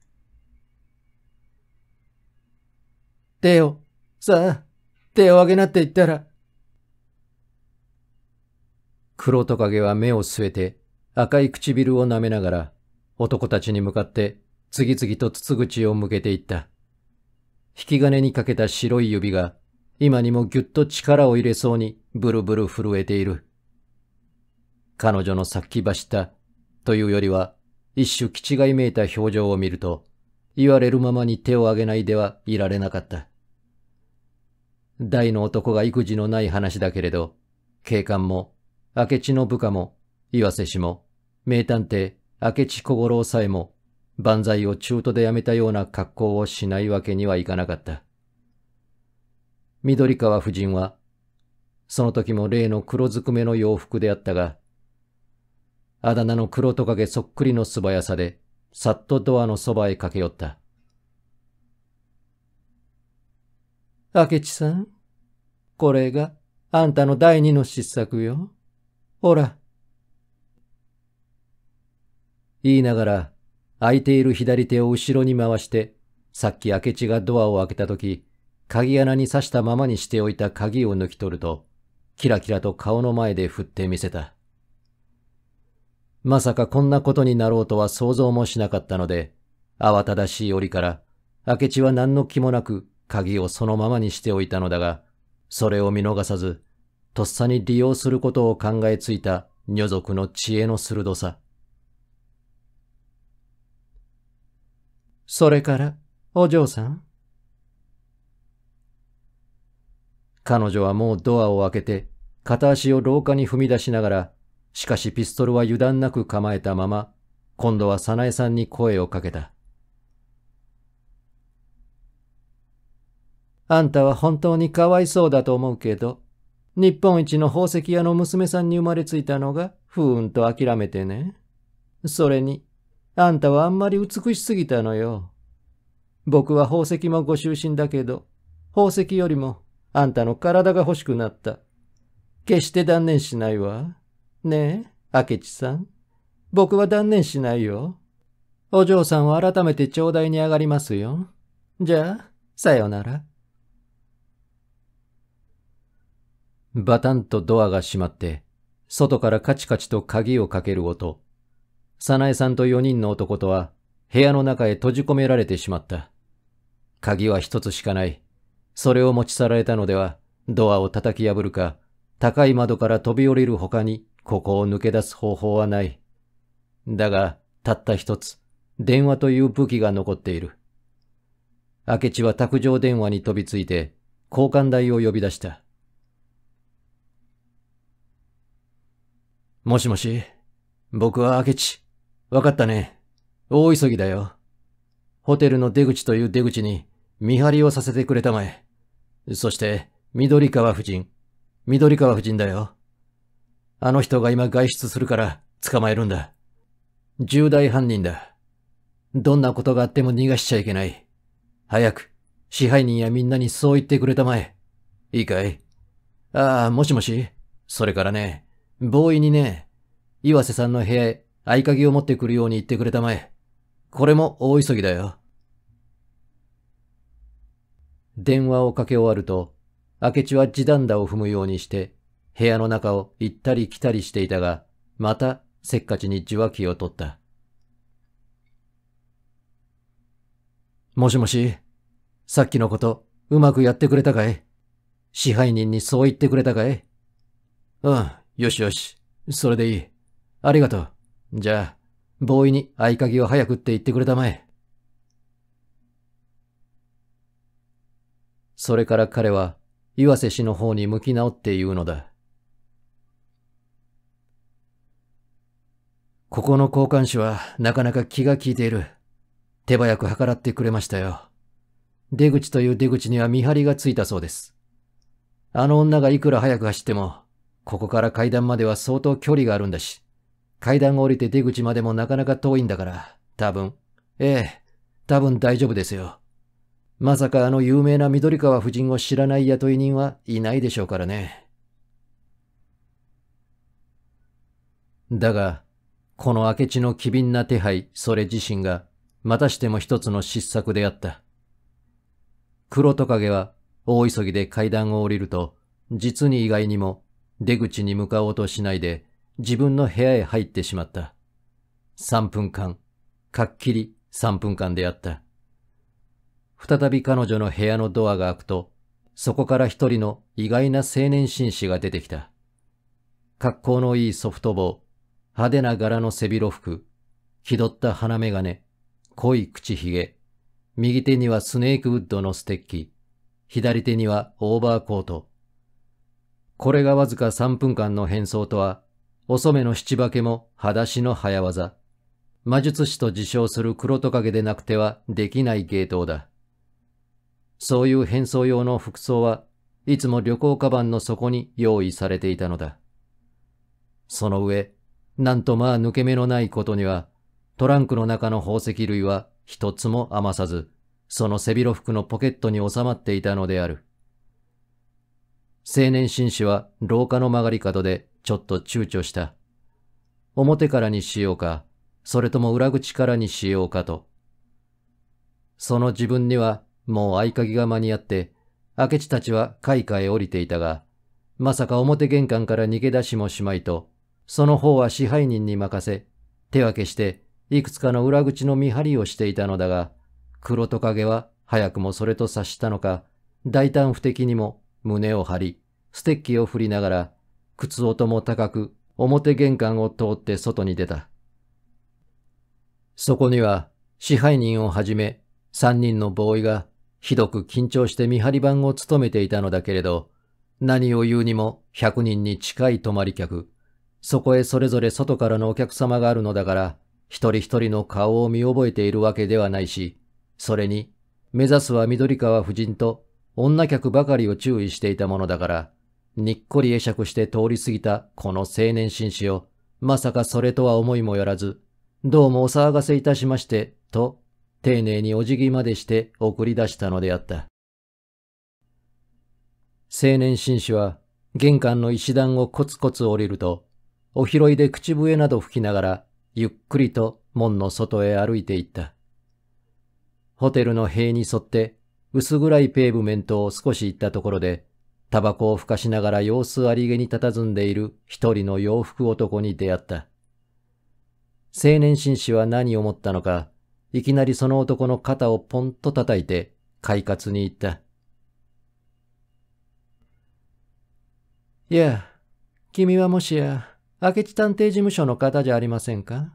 手を、さあ、手を上げなって言ったら。黒トカゲは目を据えて赤い唇を舐めながら男たちに向かって次々と筒口を向けていった。引き金にかけた白い指が今にもぎゅっと力を入れそうにブルブル震えている。彼女の先走ったというよりは一種気違いめいた表情を見ると言われるままに手を挙げないではいられなかった。大の男が育児のない話だけれど、警官も、明智の部下も、岩瀬氏も、名探偵、明智小五郎さえも、万歳を中途でやめたような格好をしないわけにはいかなかった。緑川夫人は、その時も例の黒ずくめの洋服であったが、あだ名の黒トカゲそっくりの素早さで、さっとドアのそばへ駆け寄った。明智さん、これがあんたの第二の失策よ。ほら。言いながら、空いている左手を後ろに回して、さっき明智がドアを開けた時、鍵穴に刺したままにしておいた鍵を抜き取ると、キラキラと顔の前で振ってみせた。まさかこんなことになろうとは想像もしなかったので、慌ただしい折から、明智は何の気もなく鍵をそのままにしておいたのだが、それを見逃さず、とっさに利用することを考えついた女族の知恵の鋭さ。それから、お嬢さん。彼女はもうドアを開けて、片足を廊下に踏み出しながら、しかしピストルは油断なく構えたまま、今度は早苗さんに声をかけた。あんたは本当にかわいそうだと思うけど、日本一の宝石屋の娘さんに生まれついたのが不運と諦めてね。それに、あんたはあんまり美しすぎたのよ。僕は宝石もご就心だけど、宝石よりもあんたの体が欲しくなった。決して断念しないわ。ねえ、明智さん。僕は断念しないよ。お嬢さんは改めて頂戴に上がりますよ。じゃあ、さよなら。バタンとドアが閉まって、外からカチカチと鍵をかける音。早苗さんと4人の男とは部屋の中へ閉じ込められてしまった。鍵は一つしかない。それを持ち去られたのでは、ドアを叩き破るか、高い窓から飛び降りる他に、ここを抜け出す方法はない。だが、たった一つ、電話という武器が残っている。明智は卓上電話に飛びついて、交換台を呼び出した。もしもし、僕は明智。わかったね。大急ぎだよ。ホテルの出口という出口に見張りをさせてくれたまえ。そして、緑川夫人。緑川夫人だよ。あの人が今外出するから捕まえるんだ。重大犯人だ。どんなことがあっても逃がしちゃいけない。早く、支配人やみんなにそう言ってくれたまえ。いいかいああ、もしもし。それからね、ボーイにね、岩瀬さんの部屋へ合鍵を持ってくるように言ってくれたまえ。これも大急ぎだよ。電話をかけ終わると、明智は地団打を踏むようにして、部屋の中を行ったり来たりしていたが、またせっかちに受話器を取った。もしもし、さっきのこと、うまくやってくれたかい支配人にそう言ってくれたかいうん、よしよし、それでいい。ありがとう。じゃあ、ボーイに合鍵を早くって言ってくれたまえ。それから彼は、岩瀬氏の方に向き直って言うのだ。ここの交換手はなかなか気が利いている。手早く計らってくれましたよ。出口という出口には見張りがついたそうです。あの女がいくら早く走っても、ここから階段までは相当距離があるんだし、階段降りて出口までもなかなか遠いんだから、多分。ええ、多分大丈夫ですよ。まさかあの有名な緑川夫人を知らない雇い人はいないでしょうからね。だが、この明智の機敏な手配、それ自身が、またしても一つの失策であった。黒トカゲは、大急ぎで階段を降りると、実に意外にも、出口に向かおうとしないで、自分の部屋へ入ってしまった。3分間、かっきり3分間であった。再び彼女の部屋のドアが開くと、そこから一人の意外な青年紳士が出てきた。格好のいいソフト帽、派手な柄の背広服、気取った鼻眼鏡、濃い口ひげ、右手にはスネークウッドのステッキ、左手にはオーバーコート。これがわずか3分間の変装とは遅めの七化けも裸足の早技。魔術師と自称する黒トカゲでなくてはできない芸当だ。そういう変装用の服装はいつも旅行カバンの底に用意されていたのだ。その上、なんとまあ抜け目のないことには、トランクの中の宝石類は一つも余さず、その背広服のポケットに収まっていたのである。青年紳士は廊下の曲がり角でちょっと躊躇した。表からにしようか、それとも裏口からにしようかと。その自分にはもう合鍵が間に合って、明智たちは海下へ降りていたが、まさか表玄関から逃げ出しもしまいと、その方は支配人に任せ、手分けしていくつかの裏口の見張りをしていたのだが、黒トカゲは早くもそれと察したのか、大胆不敵にも胸を張り、ステッキを振りながら、靴音も高く、表玄関を通って外に出た。そこには、支配人をはじめ、三人のボーイが、ひどく緊張して見張り番を務めていたのだけれど、何を言うにも百人に近い泊まり客、そこへそれぞれ外からのお客様があるのだから、一人一人の顔を見覚えているわけではないし、それに、目指すは緑川夫人と女客ばかりを注意していたものだから、にっこり会釈して通り過ぎたこの青年紳士を、まさかそれとは思いもよらず、どうもお騒がせいたしまして、と、丁寧にお辞儀までして送り出したのであった。青年紳士は、玄関の石段をコツコツ降りると、お拾いで口笛など吹きながら、ゆっくりと門の外へ歩いていった。ホテルの塀に沿って薄暗いペーブメントを少し行ったところで、タバコをふかしながら様子ありげに佇んでいる一人の洋服男に出会った。青年紳士は何を思ったのか、いきなりその男の肩をポンと叩いて、快活に言った。いや、君はもしや、明智探偵事務所の方じゃありませんか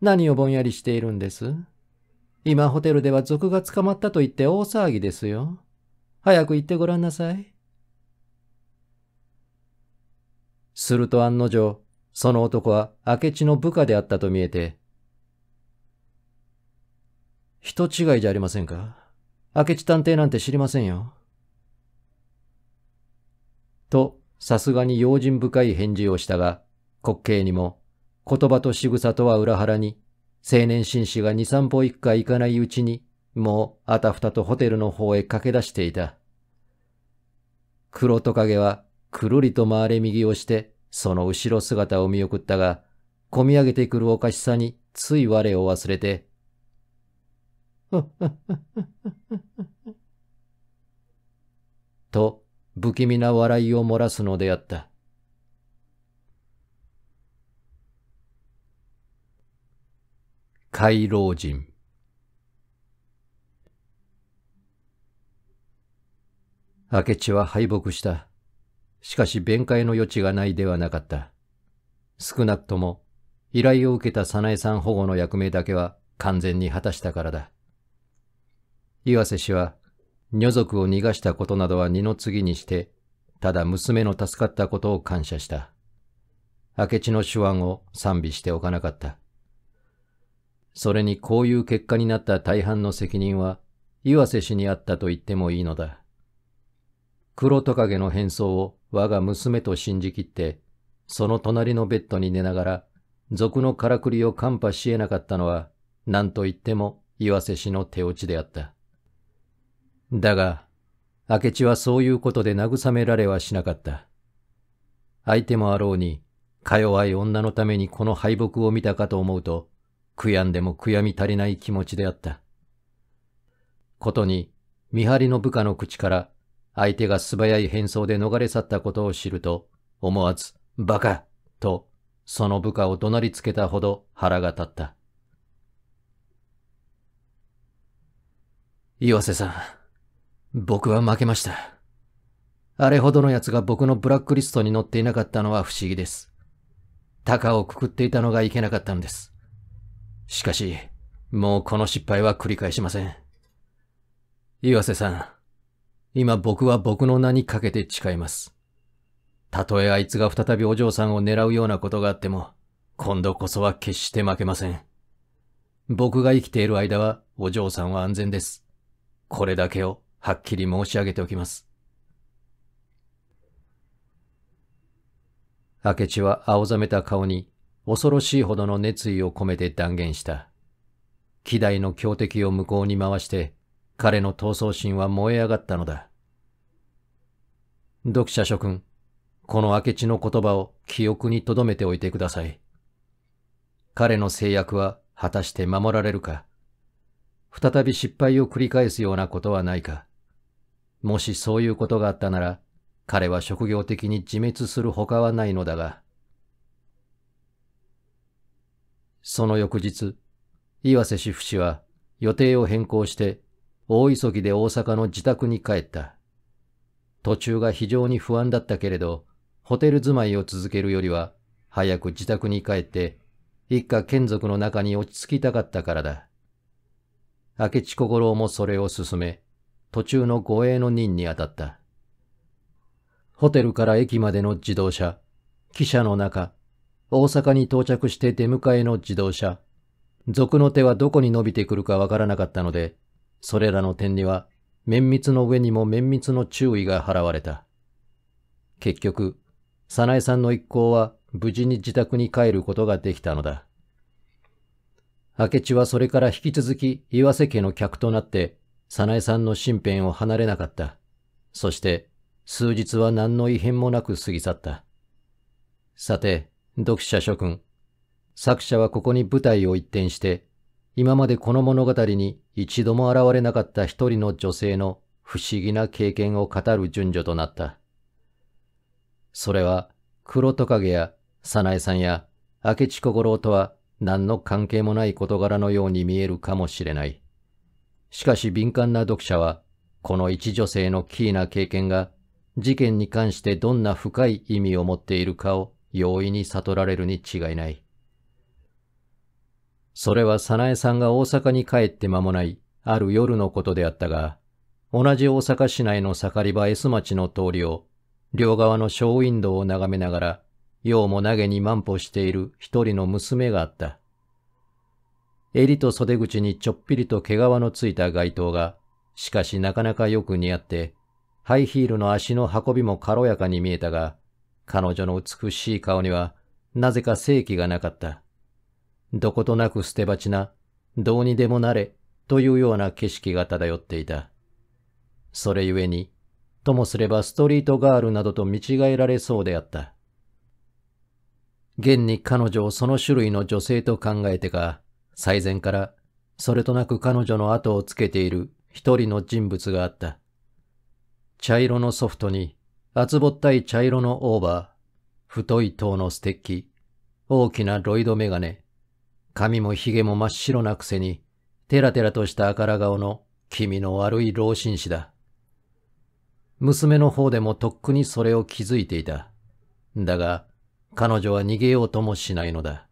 何をぼんやりしているんです今ホテルでは賊が捕まったと言って大騒ぎですよ。早く行ってごらんなさい。すると案の定、その男は明智の部下であったと見えて、人違いじゃありませんか明智探偵なんて知りませんよ。と、さすがに用心深い返事をしたが、滑稽にも、言葉と仕草とは裏腹に、青年紳士が二三歩行くか行かないうちに、もうあたふたとホテルの方へ駆け出していた。黒トカゲはくるりと回れ右をして、その後ろ姿を見送ったが、こみ上げてくるおかしさについ我を忘れて、*laughs* と、不気味な笑いを漏らすのであった。回老人明智は敗北した。しかし弁解の余地がないではなかった。少なくとも依頼を受けた早苗さん保護の役目だけは完全に果たしたからだ。岩瀬氏は、女族を逃がしたことなどは二の次にして、ただ娘の助かったことを感謝した。明智の手腕を賛美しておかなかった。それにこういう結果になった大半の責任は、岩瀬氏にあったと言ってもいいのだ。黒トカゲの変装を我が娘と信じきって、その隣のベッドに寝ながら、賊のからくりを看破し得なかったのは、何と言っても岩瀬氏の手落ちであった。だが、明智はそういうことで慰められはしなかった。相手もあろうに、か弱い女のためにこの敗北を見たかと思うと、悔やんでも悔やみ足りない気持ちであった。ことに、見張りの部下の口から相手が素早い変装で逃れ去ったことを知ると、思わず、バカと、その部下を怒鳴りつけたほど腹が立った。岩瀬さん、僕は負けました。あれほどの奴が僕のブラックリストに載っていなかったのは不思議です。高をくくっていたのがいけなかったんです。しかし、もうこの失敗は繰り返しません。岩瀬さん、今僕は僕の名にかけて誓います。たとえあいつが再びお嬢さんを狙うようなことがあっても、今度こそは決して負けません。僕が生きている間はお嬢さんは安全です。これだけをはっきり申し上げておきます。明智は青ざめた顔に恐ろしいほどの熱意を込めて断言した。希代の強敵を向こうに回して、彼の闘争心は燃え上がったのだ。読者諸君、この明智の言葉を記憶に留めておいてください。彼の制約は果たして守られるか、再び失敗を繰り返すようなことはないか、もしそういうことがあったなら、彼は職業的に自滅する他はないのだが、その翌日、岩瀬志夫氏は予定を変更して大急ぎで大阪の自宅に帰った。途中が非常に不安だったけれど、ホテル住まいを続けるよりは早く自宅に帰って一家眷属の中に落ち着きたかったからだ。明智小五郎もそれを進め、途中の護衛の任に当たった。ホテルから駅までの自動車、汽車の中、大阪に到着して出迎えの自動車。賊の手はどこに伸びてくるかわからなかったので、それらの点には、綿密の上にも綿密の注意が払われた。結局、早苗さんの一行は無事に自宅に帰ることができたのだ。明智はそれから引き続き岩瀬家の客となって、早苗さんの身辺を離れなかった。そして、数日は何の異変もなく過ぎ去った。さて、読者諸君、作者はここに舞台を一転して、今までこの物語に一度も現れなかった一人の女性の不思議な経験を語る順序となった。それは、黒トカゲや、早苗さんや、明智小五郎とは何の関係もない事柄のように見えるかもしれない。しかし敏感な読者は、この一女性のキーな経験が、事件に関してどんな深い意味を持っているかを容易に悟られるに違いない。それは早苗さんが大阪に帰って間もないある夜のことであったが、同じ大阪市内の盛り場 S 町の通りを、両側のショーウィンドウを眺めながら、用も投げに万歩している一人の娘があった。襟と袖口にちょっぴりと毛皮のついた街灯が、しかしなかなかよく似合って、ハイヒールの足の運びも軽やかに見えたが、彼女の美しい顔には、なぜか正気がなかった。どことなく捨て鉢な、どうにでもなれ、というような景色が漂っていた。それゆえに、ともすればストリートガールなどと見違えられそうであった。現に彼女をその種類の女性と考えてか、最前から、それとなく彼女の後をつけている一人の人物があった。茶色のソフトに厚ぼったい茶色のオーバー、太い塔のステッキ、大きなロイドメガネ、髪も髭も真っ白なくせに、テラテラとした赤ら顔の気味の悪い老紳士だ。娘の方でもとっくにそれを気づいていた。だが、彼女は逃げようともしないのだ。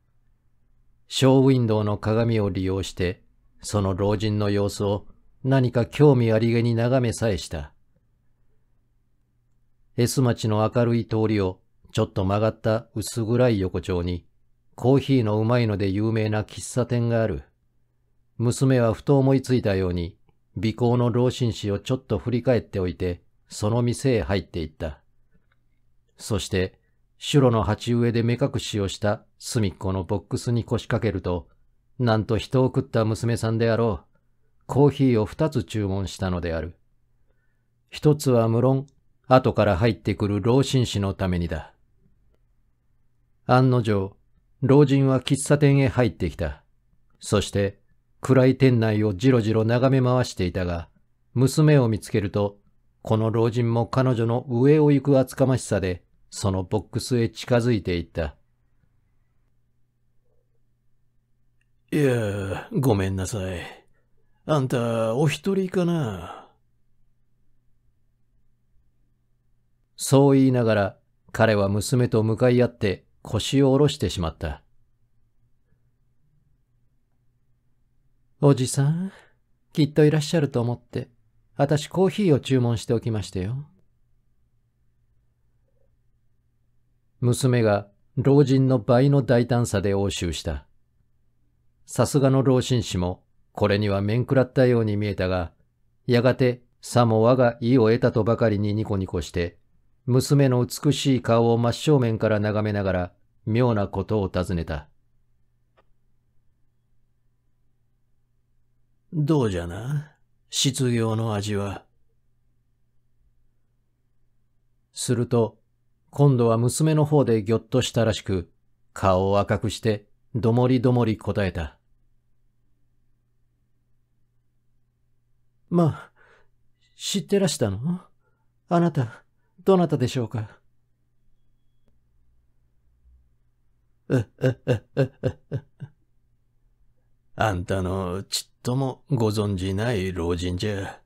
ショーウィンドウの鏡を利用して、その老人の様子を何か興味ありげに眺めさえした。S 町の明るい通りをちょっと曲がった薄暗い横丁に、コーヒーのうまいので有名な喫茶店がある。娘はふと思いついたように、尾行の老紳士をちょっと振り返っておいて、その店へ入っていった。そして、白の鉢植えで目隠しをした隅っこのボックスに腰掛けると、なんと人を食った娘さんであろう。コーヒーを二つ注文したのである。一つは無論後から入ってくる老紳士のためにだ。案の定、老人は喫茶店へ入ってきた。そして、暗い店内をじろじろ眺め回していたが、娘を見つけると、この老人も彼女の上を行く厚かましさで、そのボックスへ近づいていった。いや、ごめんなさい。あんた、お一人かなそう言いながら彼は娘と向かい合って腰を下ろしてしまった。おじさん、きっといらっしゃると思って、私コーヒーを注文しておきましたよ。娘が老人の倍の大胆さで応酬した。さすがの老紳士もこれには面食らったように見えたが、やがてさも我が意を得たとばかりにニコニコして娘の美しい顔を真正面から眺めながら、妙なことを尋ねた。どうじゃな失業の味は。すると、今度は娘の方でぎょっとしたらしく、顔を赤くして、どもりどもり答えた。まあ、知ってらしたのあなた。どなたでしょうかうっうっうっうっうっ。あんたのちっともご存じない老人じゃ。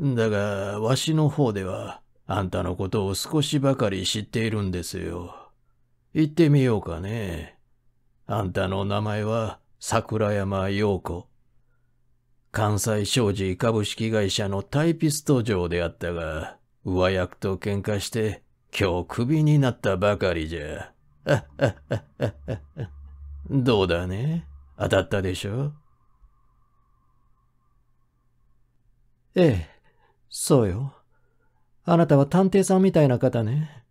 だが、わしの方では、あんたのことを少しばかり知っているんですよ。行ってみようかね。あんたの名前は桜山陽子。関西商事株式会社のタイピスト嬢であったが、上役と喧嘩して今日クビになったばかりじゃ。*laughs* どうだね当たったでしょええ、そうよ。あなたは探偵さんみたいな方ね。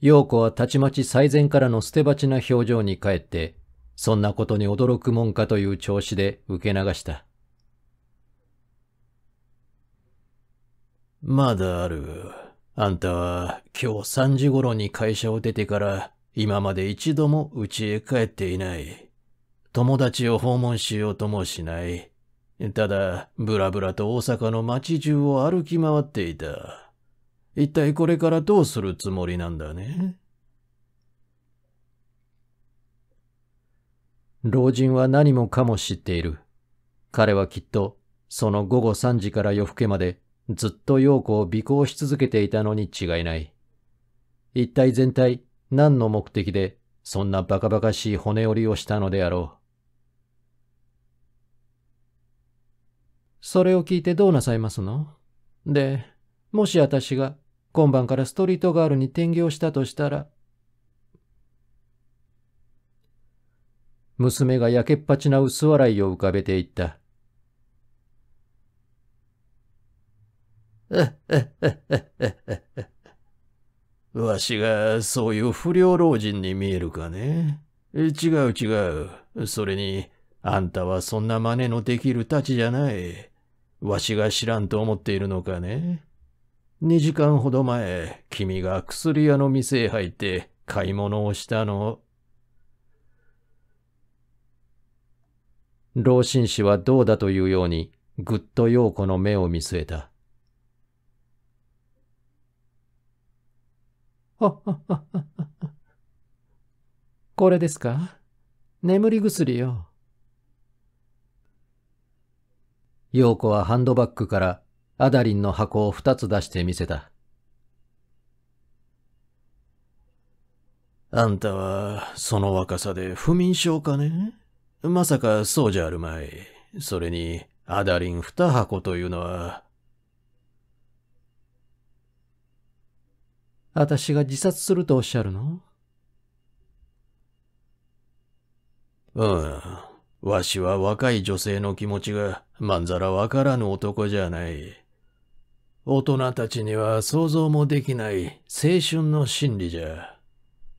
陽子はたちまち最前からの捨て鉢な表情に帰って、そんなことに驚くもんかという調子で受け流した。まだある。あんたは今日3時頃に会社を出てから今まで一度も家へ帰っていない。友達を訪問しようともしない。ただ、ぶらぶらと大阪の街中を歩き回っていた。一体これからどうするつもりなんだね老人は何もかも知っている。彼はきっと、その午後3時から夜更けまでずっと陽子を尾行し続けていたのに違いない。一体全体、何の目的で、そんなバカバカしい骨折りをしたのであろう。それを聞いてどうなさいますので、もし私が今晩からストリートガールに転業したとしたら、娘がやけっぱちな薄笑いを浮かべていった。*laughs* わしがそういう不良老人に見えるかね違う違う。それに、あんたはそんな真似のできるたちじゃない。わしが知らんと思っているのかね二時間ほど前、君が薬屋の店へ入って買い物をしたの。老紳士はどうだというように、ぐっと陽子の目を見据えた。*laughs* これですか眠り薬よ。陽子はハンドバッグからアダリンの箱を二つ出してみせた。あんたは、その若さで不眠症かねまさかそうじゃあるまい。それに、アダリン二箱というのは、私が自殺するとおっしゃるのうん。わしは若い女性の気持ちがまんざらわからぬ男じゃない。大人たちには想像もできない青春の心理じゃ。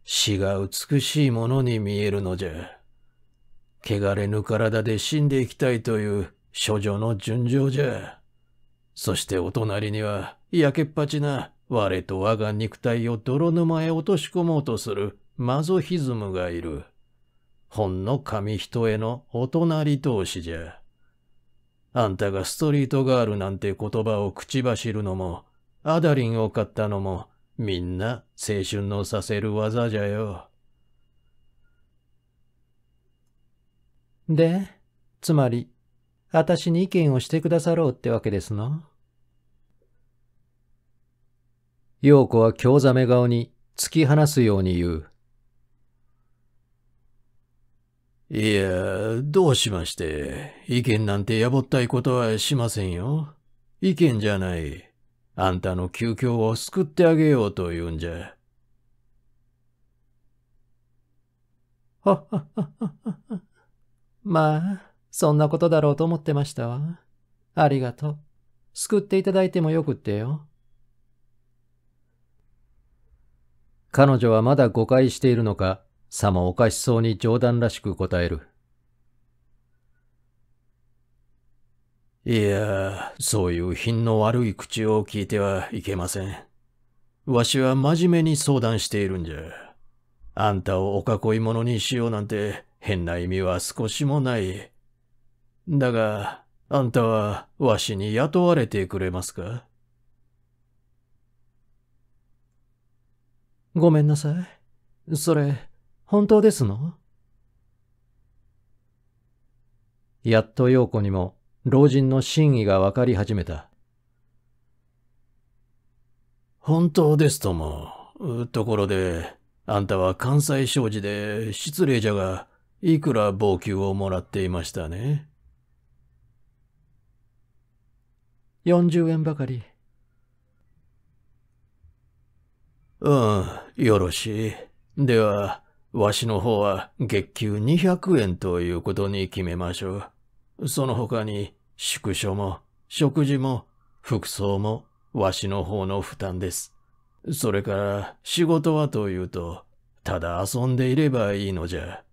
死が美しいものに見えるのじゃ。汚れぬ体で死んでいきたいという処女の純情じゃ。そしてお隣には焼けっぱちな我と我が肉体を泥沼へ落とし込もうとするマゾヒズムがいる。ほんの紙一重のお隣同士じゃ。あんたがストリートガールなんて言葉を口走るのも、アダリンを買ったのも、みんな青春のさせる技じゃよ。で、つまり、私に意見をしてくださろうってわけですの陽子は興ざめ顔に突き放すように言う。いや、どうしまして。意見なんてやぼったいことはしませんよ。意見じゃない。あんたの休憩を救ってあげようと言うんじゃ。はははは。まあ、そんなことだろうと思ってましたわ。ありがとう。救っていただいてもよくってよ。彼女はまだ誤解しているのか、さもおかしそうに冗談らしく答える。いや、そういう品の悪い口を聞いてはいけません。わしは真面目に相談しているんじゃ。あんたをお囲い者にしようなんて変な意味は少しもない。だが、あんたはわしに雇われてくれますかごめんなさい。それ、本当ですのやっと陽子にも老人の真意がわかり始めた。本当ですとも。ところで、あんたは関西商事で失礼じゃが、いくら棒給をもらっていましたね。40円ばかり。うん。よろしい。では、わしの方は月給200円ということに決めましょう。その他に、宿所も、食事も、服装も、わしの方の負担です。それから、仕事はというと、ただ遊んでいればいいのじゃ。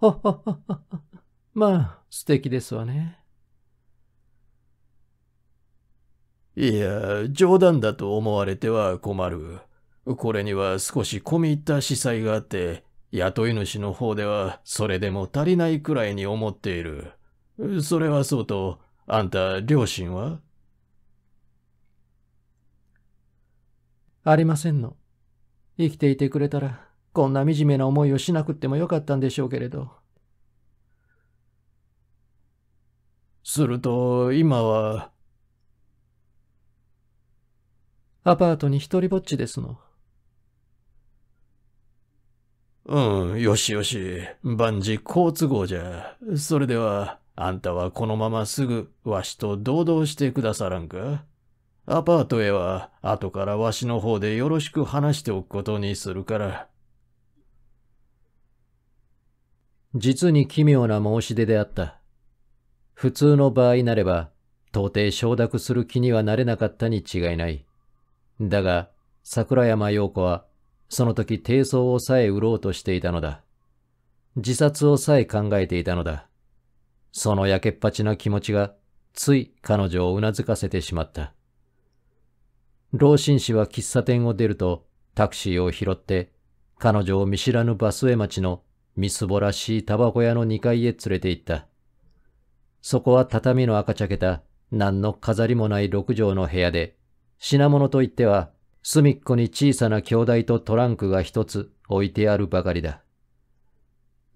はははは。まあ、素敵ですわね。いや、冗談だと思われては困る。これには少し込み入った司祭があって、雇い主の方ではそれでも足りないくらいに思っている。それはそうと、あんた、両親はありませんの。生きていてくれたら、こんな惨めな思いをしなくってもよかったんでしょうけれど。すると、今は、アパートに一人ぼっちですの。うん、よしよし。万事好都合じゃ。それでは、あんたはこのまますぐわしと堂々してくださらんかアパートへは後からわしの方でよろしく話しておくことにするから。実に奇妙な申し出であった。普通の場合なれば、到底承諾する気にはなれなかったに違いない。だが、桜山陽子は、その時低層をさえ売ろうとしていたのだ。自殺をさえ考えていたのだ。その焼けっぱちな気持ちが、つい彼女をうなずかせてしまった。老紳士は喫茶店を出ると、タクシーを拾って、彼女を見知らぬバスエ町のみすぼらしいタバコ屋の2階へ連れて行った。そこは畳の赤茶けた、何の飾りもない6畳の部屋で、品物といっては、隅っこに小さな兄弟とトランクが一つ置いてあるばかりだ。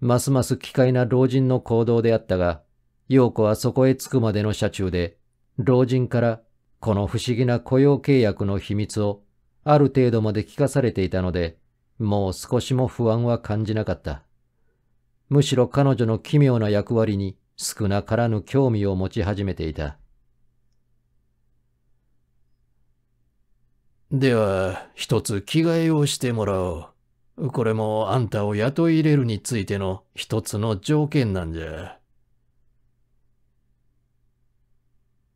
ますます奇怪な老人の行動であったが、陽子はそこへ着くまでの車中で、老人からこの不思議な雇用契約の秘密をある程度まで聞かされていたので、もう少しも不安は感じなかった。むしろ彼女の奇妙な役割に少なからぬ興味を持ち始めていた。では、一つ着替えをしてもらおう。これもあんたを雇い入れるについての一つの条件なんじゃ。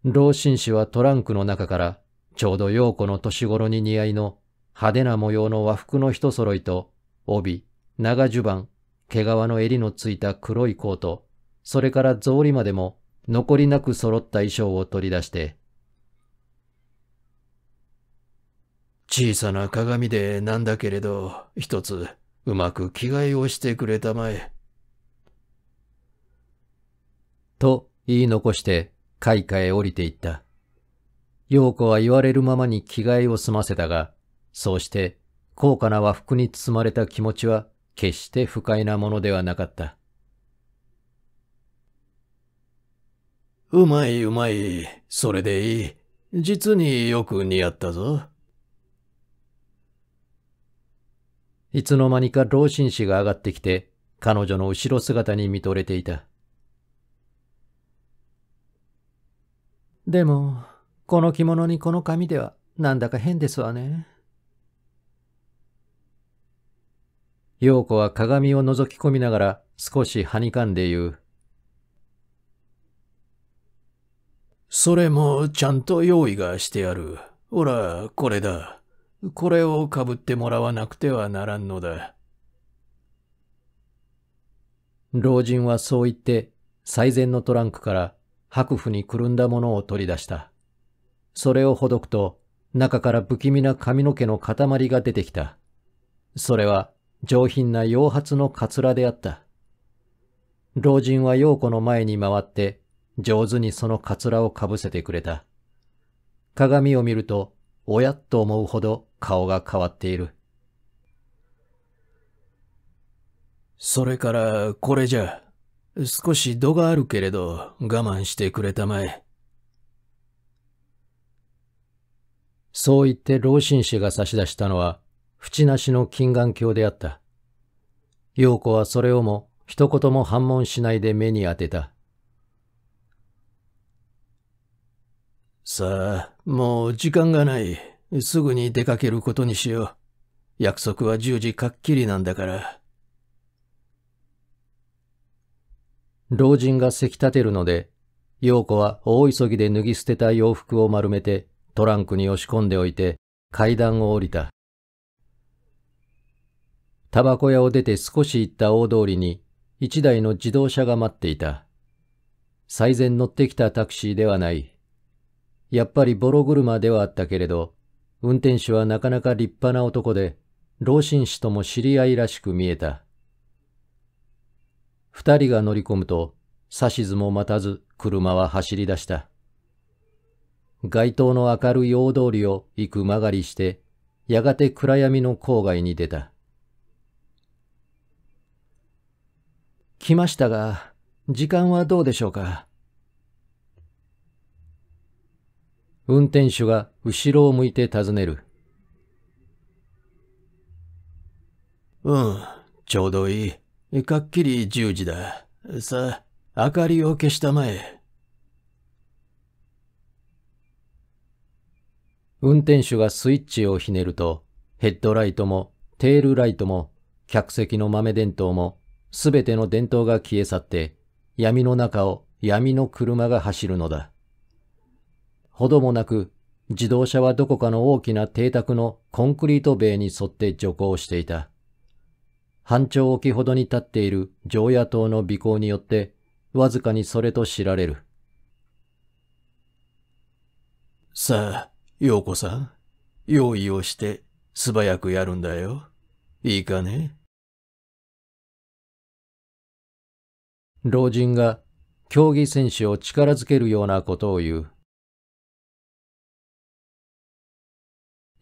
老紳士はトランクの中から、ちょうど陽子の年頃に似合いの派手な模様の和服の一揃いと、帯、長襦袢、毛皮の襟のついた黒いコート、それから草履までも残りなく揃った衣装を取り出して、小さな鏡でなんだけれど、一つうまく着替えをしてくれたまえ。と言い残して、開花へ降りていった。陽子は言われるままに着替えを済ませたが、そうして高価な和服に包まれた気持ちは決して不快なものではなかった。うまいうまい、それでいい。実によく似合ったぞ。いつの間にか老紳士が上がってきて、彼女の後ろ姿に見とれていた。でも、この着物にこの髪では、なんだか変ですわね。陽子は鏡を覗き込みながら、少しはにかんで言う。それもちゃんと用意がしてある。ほら、これだ。これをかぶってもらわなくてはならんのだ。老人はそう言って、最善のトランクから白布にくるんだものを取り出した。それをほどくと、中から不気味な髪の毛の塊が出てきた。それは上品な洋髪のカツラであった。老人は洋子の前に回って、上手にそのカツラをかぶせてくれた。鏡を見ると、おやっと思うほど顔が変わっている。それから、これじゃ。少し度があるけれど、我慢してくれたまえ。そう言って老紳士が差し出したのは、縁なしの金眼鏡であった。陽子はそれをも一言も反問しないで目に当てた。さあ、もう時間がない。すぐに出かけることにしよう。約束は10時かっきりなんだから。老人がせき立てるので、陽子は大急ぎで脱ぎ捨てた洋服を丸めてトランクに押し込んでおいて階段を降りた。タバコ屋を出て少し行った大通りに一台の自動車が待っていた。最前乗ってきたタクシーではない。やっぱりボロ車ではあったけれど、運転手はなかなか立派な男で、老紳士とも知り合いらしく見えた。二人が乗り込むと、指図も待たず車は走り出した。街灯の明るい大通りを行く曲がりして、やがて暗闇の郊外に出た。来ましたが、時間はどうでしょうか運転手が後ろを向いて尋ねる。うん、ちょうどいい。かっきり十0時だ。さあ、明かりを消したまえ。運転手がスイッチをひねると、ヘッドライトもテールライトも客席の豆電灯もすべての電灯が消え去って闇の中を闇の車が走るのだ。ほどもなく、自動車はどこかの大きな邸宅のコンクリート塀に沿って徐行していた。半丁沖ほどに立っている常夜島の尾行によって、わずかにそれと知られる。さあ、陽子さん、用意をして素早くやるんだよ。いいかね老人が競技選手を力づけるようなことを言う。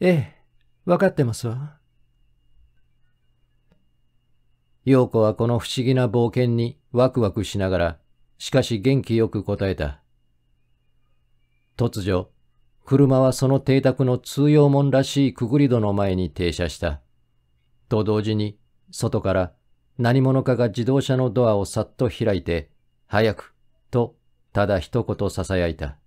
ええ、わかってますわ。陽子はこの不思議な冒険にワクワクしながら、しかし元気よく答えた。突如、車はその邸宅の通用門らしいくぐり戸の前に停車した。と同時に、外から何者かが自動車のドアをさっと開いて、早く、と、ただ一言囁いた。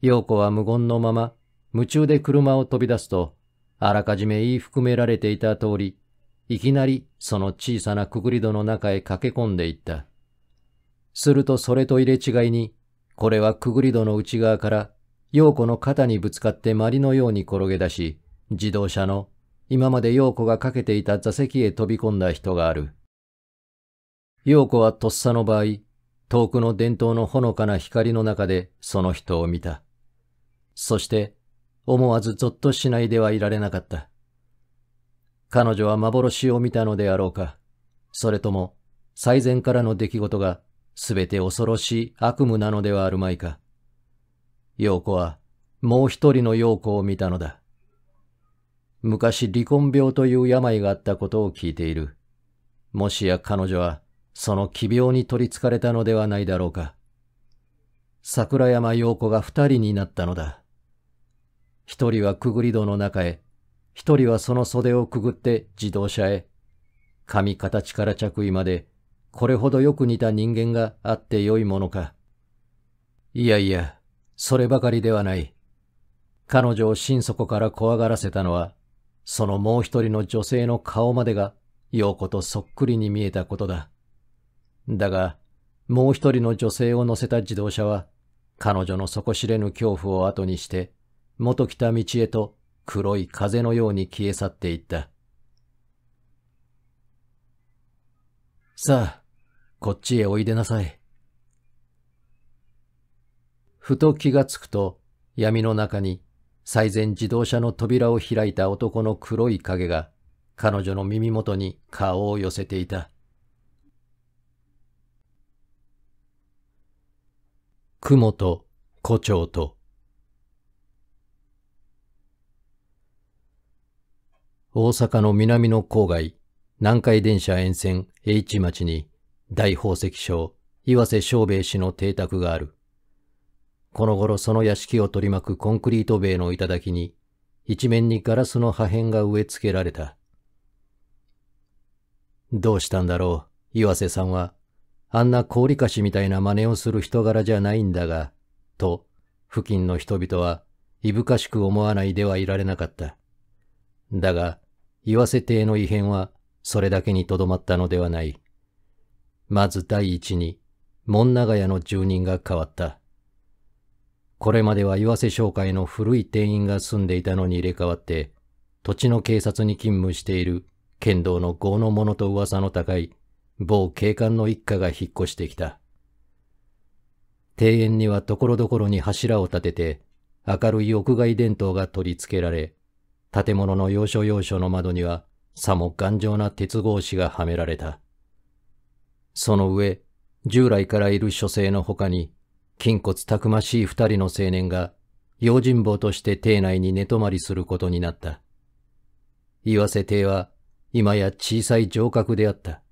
陽子は無言のまま夢中で車を飛び出すと、あらかじめ言い含められていた通り、いきなりその小さなくぐり戸の中へ駆け込んでいった。するとそれと入れ違いに、これはくぐり戸の内側から、陽子の肩にぶつかってまりのように転げ出し、自動車の今まで陽子がかけていた座席へ飛び込んだ人がある。陽子はとっさの場合、遠くの伝統のほのかな光の中でその人を見た。そして、思わずぞっとしないではいられなかった。彼女は幻を見たのであろうか、それとも最前からの出来事が全て恐ろしい悪夢なのではあるまいか。陽子はもう一人の陽子を見たのだ。昔離婚病という病があったことを聞いている。もしや彼女はその奇病に取り憑かれたのではないだろうか。桜山陽子が二人になったのだ。一人はくぐり戸の中へ、一人はその袖をくぐって自動車へ。髪形から着衣まで、これほどよく似た人間があってよいものか。いやいや、そればかりではない。彼女を心底から怖がらせたのは、そのもう一人の女性の顔までが、陽子とそっくりに見えたことだ。だが、もう一人の女性を乗せた自動車は、彼女の底知れぬ恐怖を後にして、元来た道へと黒い風のように消え去っていった。さあ、こっちへおいでなさい。ふと気がつくと、闇の中に、最前自動車の扉を開いた男の黒い影が、彼女の耳元に顔を寄せていた。雲と胡蝶と大阪の南の郊外、南海電車沿線 H 町に大宝石商、岩瀬昌兵衛氏の邸宅がある。この頃その屋敷を取り巻くコンクリート塀の頂に、一面にガラスの破片が植え付けられた。どうしたんだろう、岩瀬さんは。あんな氷菓子みたいな真似をする人柄じゃないんだが、と、付近の人々は、いぶかしく思わないではいられなかった。だが、岩瀬邸の異変はそれだけにとどまったのではない。まず第一に、門長屋の住人が変わった。これまでは岩瀬商会の古い店員が住んでいたのに入れ替わって、土地の警察に勤務している剣道の豪の者と噂の高い某警官の一家が引っ越してきた。庭園にはところどころに柱を立てて、明るい屋外電灯が取り付けられ、建物の要所要所の窓には、さも頑丈な鉄格子がはめられた。その上、従来からいる書生の他に、筋骨たくましい二人の青年が、用心棒として邸内に寝泊まりすることになった。岩瀬邸は、今や小さい城郭であった。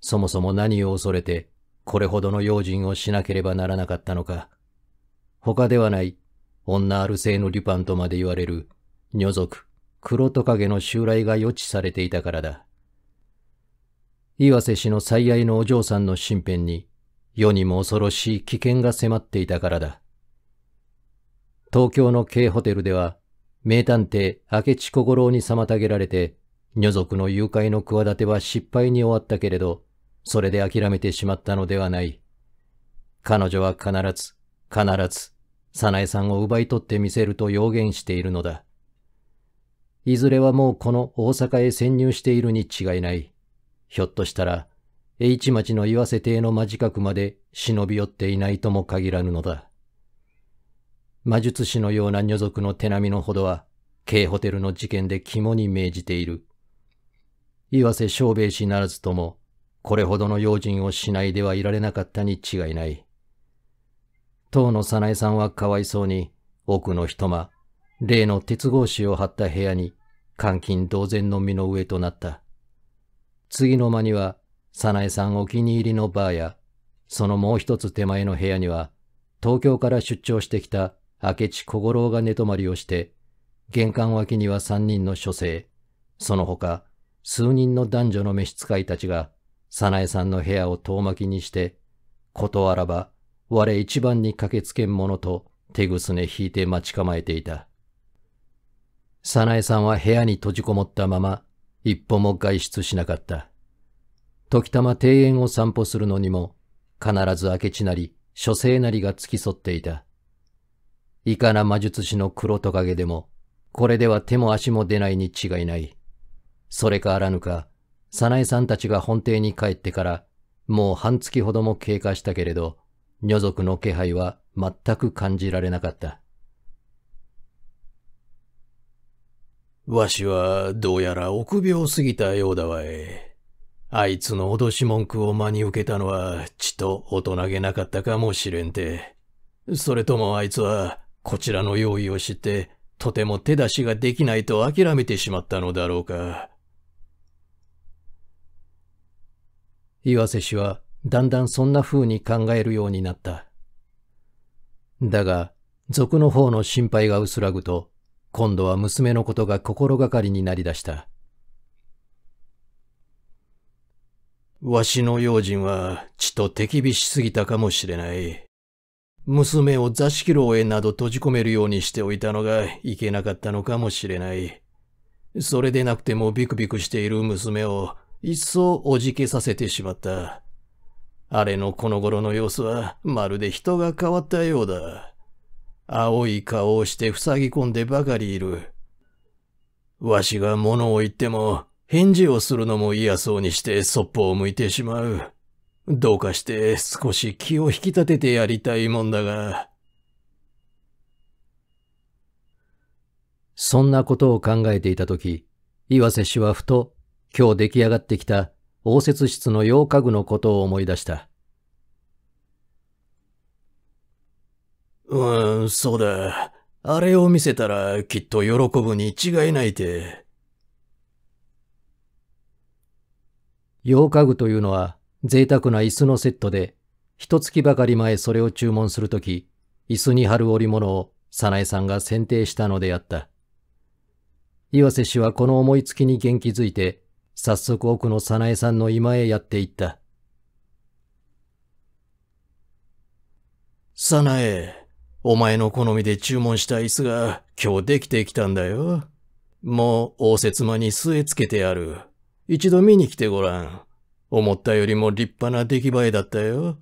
そもそも何を恐れて、これほどの用心をしなければならなかったのか。他ではない、女ある性のリュパンとまで言われる女族、黒トカゲの襲来が予知されていたからだ。岩瀬氏の最愛のお嬢さんの身辺に、世にも恐ろしい危険が迫っていたからだ。東京の軽ホテルでは、名探偵明智小五郎に妨げられて、女族の誘拐の企ては失敗に終わったけれど、それで諦めてしまったのではない。彼女は必ず、必ず、早苗さんを奪い取ってみせると予言しているのだ。いずれはもうこの大阪へ潜入しているに違いない。ひょっとしたら、H 町の岩瀬邸の間近くまで忍び寄っていないとも限らぬのだ。魔術師のような女族の手並みのほどは、軽ホテルの事件で肝に銘じている。岩瀬昌兵衛氏ならずとも、これほどの用心をしないではいられなかったに違いない。当の早苗さんはかわいそうに、奥の一間、例の鉄格子を張った部屋に監禁同然の身の上となった。次の間には、早苗さんお気に入りのバーや、そのもう一つ手前の部屋には、東京から出張してきた明智小五郎が寝泊まりをして、玄関脇には三人の書生、その他、数人の男女の召使いたちが、早苗さんの部屋を遠巻きにして、断らば、我一番に駆けつけん者と手ぐすね引いて待ち構えていた。早苗さんは部屋に閉じこもったまま、一歩も外出しなかった。時たま庭園を散歩するのにも、必ず明智なり、書生なりが付き添っていた。いかな魔術師の黒トカゲでも、これでは手も足も出ないに違いない。それかあらぬか、早苗さんたちが本邸に帰ってから、もう半月ほども経過したけれど、女族の気配は全く感じられなかった。わしはどうやら臆病すぎたようだわい。あいつの脅し文句を真に受けたのはちと大人げなかったかもしれんて。それともあいつはこちらの用意を知ってとても手出しができないと諦めてしまったのだろうか。岩瀬氏はだんだんそんな風に考えるようになった。だが、賊の方の心配が薄らぐと、今度は娘のことが心がかりになりだした。わしの用心は、ちと手厳しすぎたかもしれない。娘を座敷牢へなど閉じ込めるようにしておいたのがいけなかったのかもしれない。それでなくてもビクビクしている娘を一層おじけさせてしまった。あれのこの頃の様子はまるで人が変わったようだ。青い顔をして塞ぎ込んでばかりいる。わしが物を言っても、返事をするのも嫌そうにしてそっぽを向いてしまう。どうかして少し気を引き立ててやりたいもんだが。そんなことを考えていたとき、岩瀬氏はふと、今日出来上がってきた応接室の洋家具のことを思い出した。うん、そうだ。あれを見せたらきっと喜ぶに違いないて。洋家具というのは贅沢な椅子のセットで、一月ばかり前それを注文するとき、椅子に貼る織物を早苗さんが選定したのであった。岩瀬氏はこの思いつきに元気づいて、早速奥の早苗さんの居間へやっていった。早苗。お前の好みで注文した椅子が今日できてきたんだよ。もう応接間に据え付けてある。一度見に来てごらん。思ったよりも立派な出来栄えだったよ。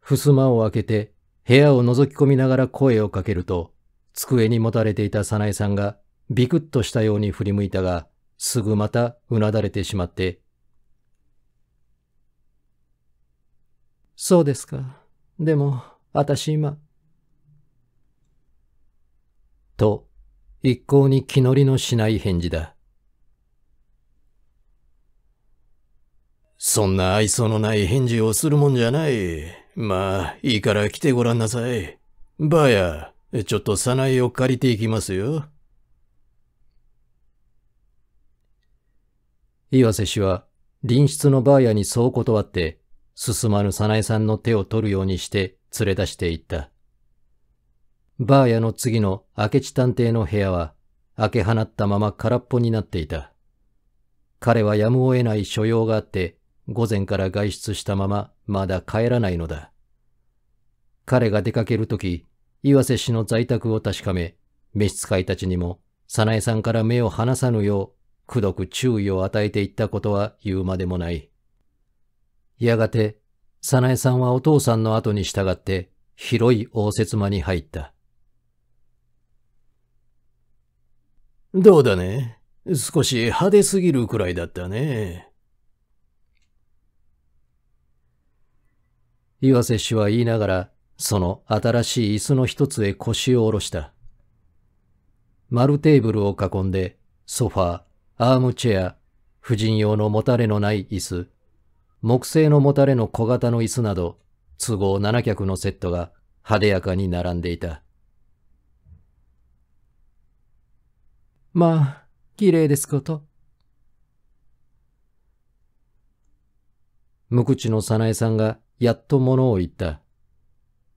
襖を開けて部屋を覗き込みながら声をかけると、机にもたれていた早苗さんがビクッとしたように振り向いたが、すぐまたうなだれてしまってそうですか。でも、私今。と、一向に気乗りのしない返事だ。そんな愛想のない返事をするもんじゃない。まあ、いいから来てごらんなさい。ばあや、ちょっとさないを借りていきますよ。岩瀬氏は、隣室のばあやにそう断って、進まぬ早苗さんの手を取るようにして連れ出していった。バーヤの次の明智探偵の部屋は開け放ったまま空っぽになっていた。彼はやむを得ない所用があって午前から外出したまままだ帰らないのだ。彼が出かけるとき、岩瀬氏の在宅を確かめ、召使いたちにも早苗さんから目を離さぬよう、くどく注意を与えていったことは言うまでもない。やがて、早苗さんはお父さんの後に従って広い応接間に入った。どうだね少し派手すぎるくらいだったね。岩瀬氏は言いながら、その新しい椅子の一つへ腰を下ろした。丸テーブルを囲んで、ソファー、アームチェア、婦人用のもたれのない椅子、木製のもたれの小型の椅子など、都合7脚のセットが派手やかに並んでいた。まあ、綺麗ですこと。無口の早苗さんがやっと物を言った。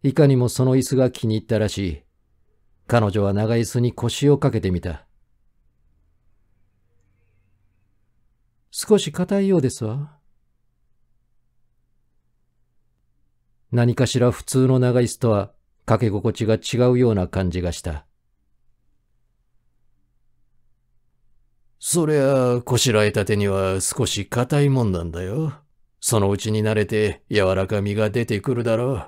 いかにもその椅子が気に入ったらしい。彼女は長椅子に腰をかけてみた。少し硬いようですわ。何かしら普通の長椅子とはかけ心地が違うような感じがした。そりゃ、こしらえたてには少し硬いもんなんだよ。そのうちに慣れて柔らかみが出てくるだろ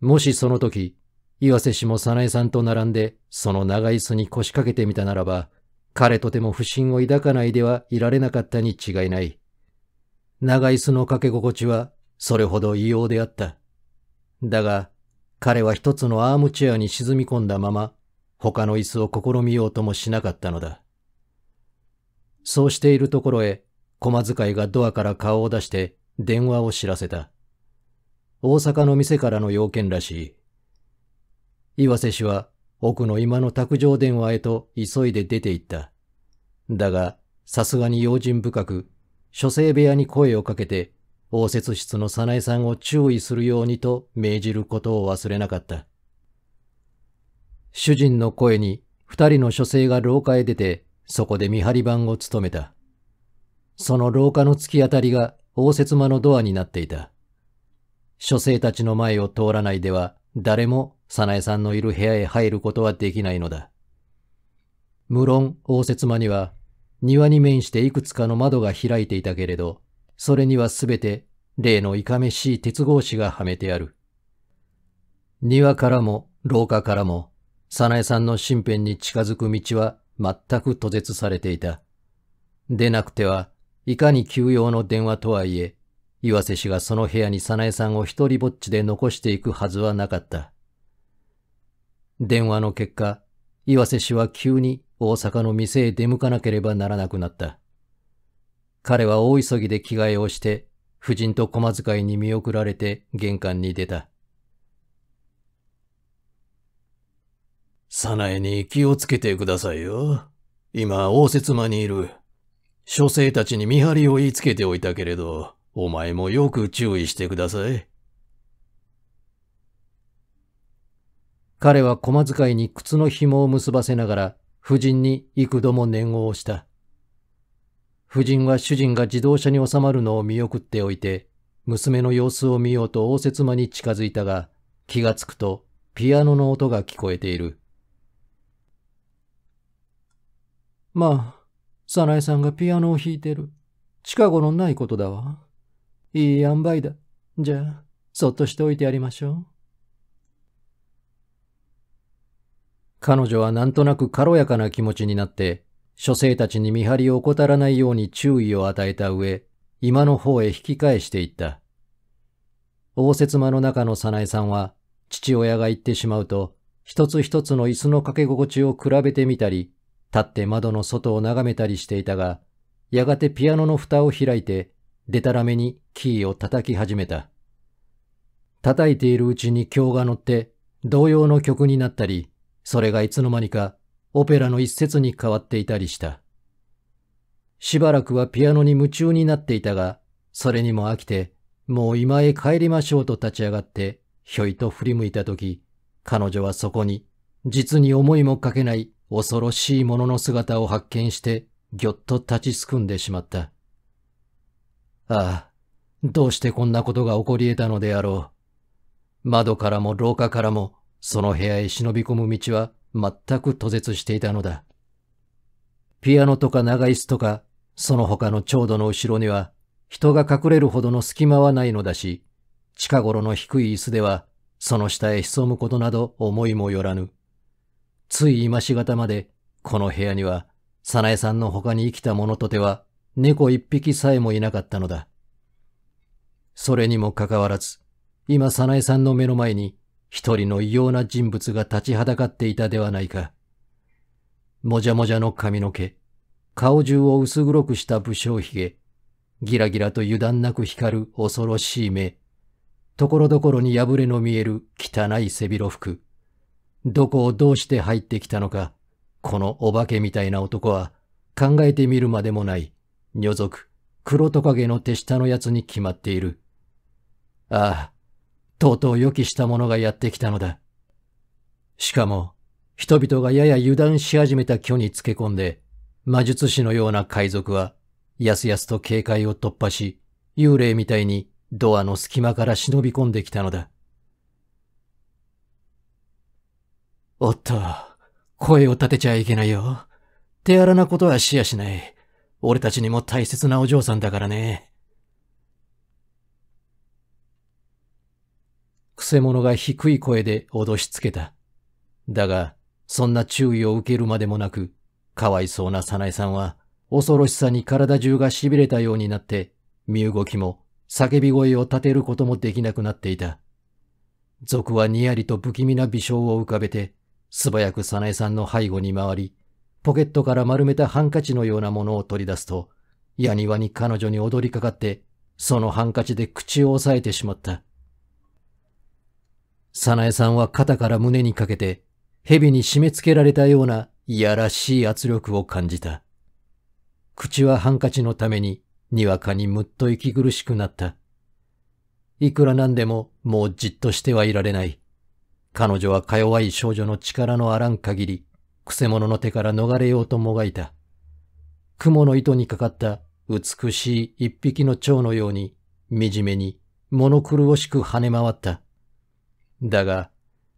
う。もしその時、岩瀬氏も早苗さんと並んで、その長椅子に腰掛けてみたならば、彼とても不信を抱かないではいられなかったに違いない。長椅子の掛け心地はそれほど異様であった。だが、彼は一つのアームチェアに沈み込んだまま、他の椅子を試みようともしなかったのだ。そうしているところへ、駒使いがドアから顔を出して電話を知らせた。大阪の店からの要件らしい。岩瀬氏は奥の今の卓上電話へと急いで出て行った。だが、さすがに用心深く書生部屋に声をかけて、応接室の早苗さんを注意するようにと命じることを忘れなかった。主人の声に二人の書生が廊下へ出て、そこで見張り番を務めた。その廊下の突き当たりが応接間のドアになっていた。書生たちの前を通らないでは、誰も早苗さんのいる部屋へ入ることはできないのだ。無論、応接間には庭に面していくつかの窓が開いていたけれど、それにはすべて例のいかめしい鉄格子がはめてある。庭からも廊下からも、早苗さんの身辺に近づく道は全く途絶されていた。でなくては、いかに急用の電話とはいえ、岩瀬氏がその部屋に早苗さんを一人ぼっちで残していくはずはなかった。電話の結果、岩瀬氏は急に大阪の店へ出向かなければならなくなった。彼は大急ぎで着替えをして、夫人と駒遣いに見送られて玄関に出た。早苗に気をつけてくださいよ。今、応接間にいる。書生たちに見張りを言いつけておいたけれど、お前もよく注意してください。彼は駒遣いに靴の紐を結ばせながら夫人に幾度も念を押した。夫人は主人が自動車に収まるのを見送っておいて、娘の様子を見ようと応接間に近づいたが、気がつくとピアノの音が聞こえている。まあ、早苗さんがピアノを弾いてる。近頃ないことだわ。いい塩梅だ。じゃあ、そっとしておいてやりましょう。彼女はなんとなく軽やかな気持ちになって、書生たちに見張りを怠らないように注意を与えた上、今の方へ引き返していった。応接間の中の早苗さんは、父親が行ってしまうと、一つ一つの椅子の掛け心地を比べてみたり、立って窓の外を眺めたりしていたが、やがてピアノの蓋を開いて、でたらめにキーを叩き始めた。叩いているうちに今日が乗って、同様の曲になったり、それがいつの間にかオペラの一節に変わっていたりした。しばらくはピアノに夢中になっていたが、それにも飽きて、もう今へ帰りましょうと立ち上がって、ひょいと振り向いたとき、彼女はそこに、実に思いもかけない恐ろしいものの姿を発見して、ぎょっと立ちすくんでしまった。ああ、どうしてこんなことが起こり得たのであろう。窓からも廊下からも、その部屋へ忍び込む道は全く途絶していたのだ。ピアノとか長椅子とか、その他の長度の後ろには、人が隠れるほどの隙間はないのだし、近頃の低い椅子では、その下へ潜むことなど思いもよらぬ。つい今しがたまで、この部屋には、早苗さんの他に生きた者とては、猫一匹さえもいなかったのだ。それにもかかわらず、今早苗さんの目の前に、一人の異様な人物が立ちはだかっていたではないか。もじゃもじゃの髪の毛、顔中を薄黒くした武将髭、ギラギラと油断なく光る恐ろしい目、ところどころに破れの見える汚い背広服。どこをどうして入ってきたのか、このお化けみたいな男は考えてみるまでもない、女族、黒トカゲの手下のやつに決まっている。ああ、とうとう予期したものがやってきたのだ。しかも、人々がやや油断し始めた虚につけ込んで、魔術師のような海賊は、やすやすと警戒を突破し、幽霊みたいにドアの隙間から忍び込んできたのだ。おっと、声を立てちゃいけないよ。手荒なことはしやしない。俺たちにも大切なお嬢さんだからね。くせ者が低い声で脅しつけた。だが、そんな注意を受けるまでもなく、かわいそうな早苗さんは、恐ろしさに体中が痺れたようになって、身動きも叫び声を立てることもできなくなっていた。賊はにやりと不気味な微笑を浮かべて、素早く早苗さんの背後に回り、ポケットから丸めたハンカチのようなものを取り出すと、にわに彼女に踊りかかって、そのハンカチで口を押さえてしまった。早苗さんは肩から胸にかけて、蛇に締め付けられたようないやらしい圧力を感じた。口はハンカチのために、にわかにむっと息苦しくなった。いくらなんでも、もうじっとしてはいられない。彼女はか弱い少女の力のあらん限り、くせ者の手から逃れようともがいた。雲の糸にかかった美しい一匹の蝶のように、惨めに、物狂おしく跳ね回った。だが、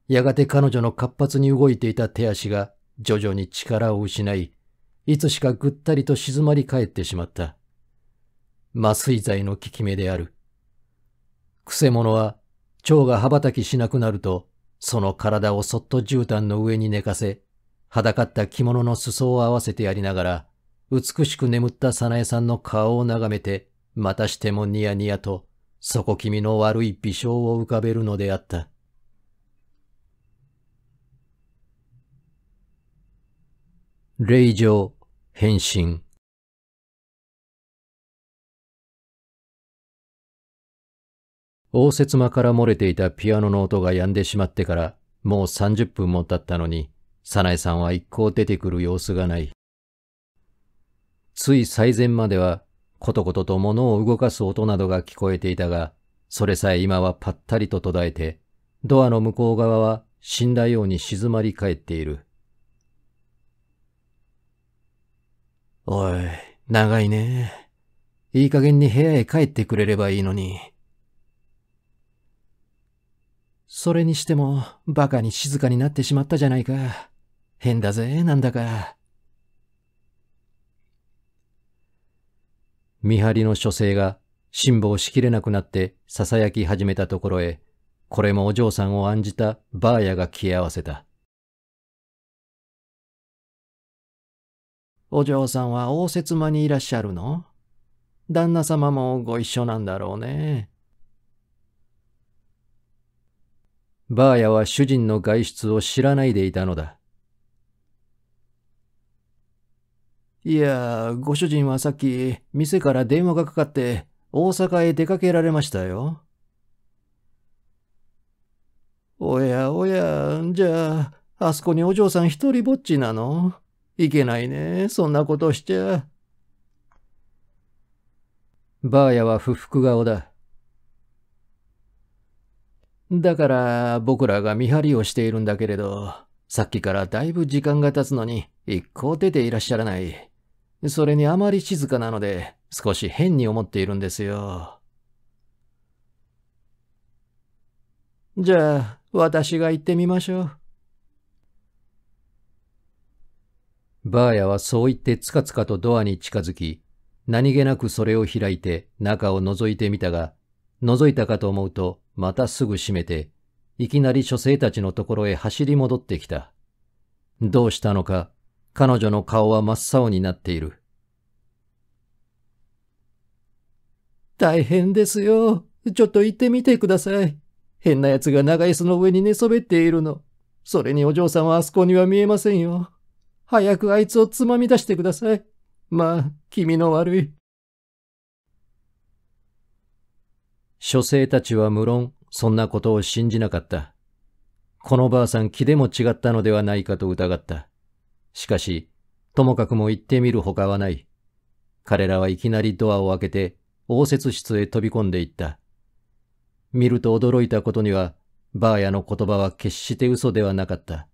やがて彼女の活発に動いていた手足が徐々に力を失い、いつしかぐったりと静まり返ってしまった。麻酔剤の効き目である。くせ者は、蝶が羽ばたきしなくなると、その体をそっと絨毯の上に寝かせ、裸った着物の裾を合わせてやりながら、美しく眠った早苗さんの顔を眺めて、またしてもニヤニヤと、底気味の悪い微笑を浮かべるのであった。霊状変身。応接間から漏れていたピアノの音が止んでしまってから、もう30分も経ったのに、早苗さんは一向出てくる様子がない。つい最前までは、ことことと物を動かす音などが聞こえていたが、それさえ今はぱったりと途絶えて、ドアの向こう側は死んだように静まり返っている。おい、長いね。いい加減に部屋へ帰ってくれればいいのに。それにしても、バカに静かになってしまったじゃないか。変だぜ、なんだか。見張りの書生が辛抱しきれなくなって囁き始めたところへ、これもお嬢さんを案じたバーヤが消え合わせた。お嬢さんは応接間にいらっしゃるの旦那様もご一緒なんだろうね。ばあやは主人の外出を知らないでいたのだ。いや、ご主人はさっき店から電話がかかって大阪へ出かけられましたよ。おやおや、じゃあ、あそこにお嬢さん一人ぼっちなのいけないね、そんなことしちゃ。ばあやは不服顔だ。だから僕らが見張りをしているんだけれど、さっきからだいぶ時間が経つのに一向出ていらっしゃらない。それにあまり静かなので少し変に思っているんですよ。じゃあ私が行ってみましょう。バーヤはそう言ってつかつかとドアに近づき、何気なくそれを開いて中を覗いてみたが、覗いたかと思うとまたすぐ閉めて、いきなり書生たちのところへ走り戻ってきた。どうしたのか、彼女の顔は真っ青になっている。大変ですよ。ちょっと行ってみてください。変な奴が長椅子の上に寝そべっているの。それにお嬢さんはあそこには見えませんよ。早くあいつをつまみ出してください。まあ、君の悪い。書生たちは無論、そんなことを信じなかった。このばあさん気でも違ったのではないかと疑った。しかし、ともかくも行ってみるほかはない。彼らはいきなりドアを開けて、応接室へ飛び込んでいった。見ると驚いたことには、ばあやの言葉は決して嘘ではなかった。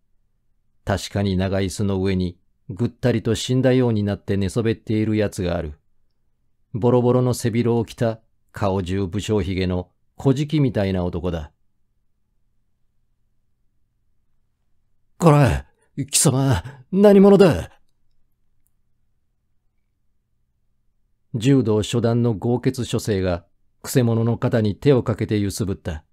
確かに長椅子の上にぐったりと死んだようになって寝そべっている奴がある。ボロボロの背広を着た顔中武将髭の小敷みたいな男だ。これ、貴様、何者だ柔道初段の豪傑書生が、くせ者の肩に手をかけて揺すぶった。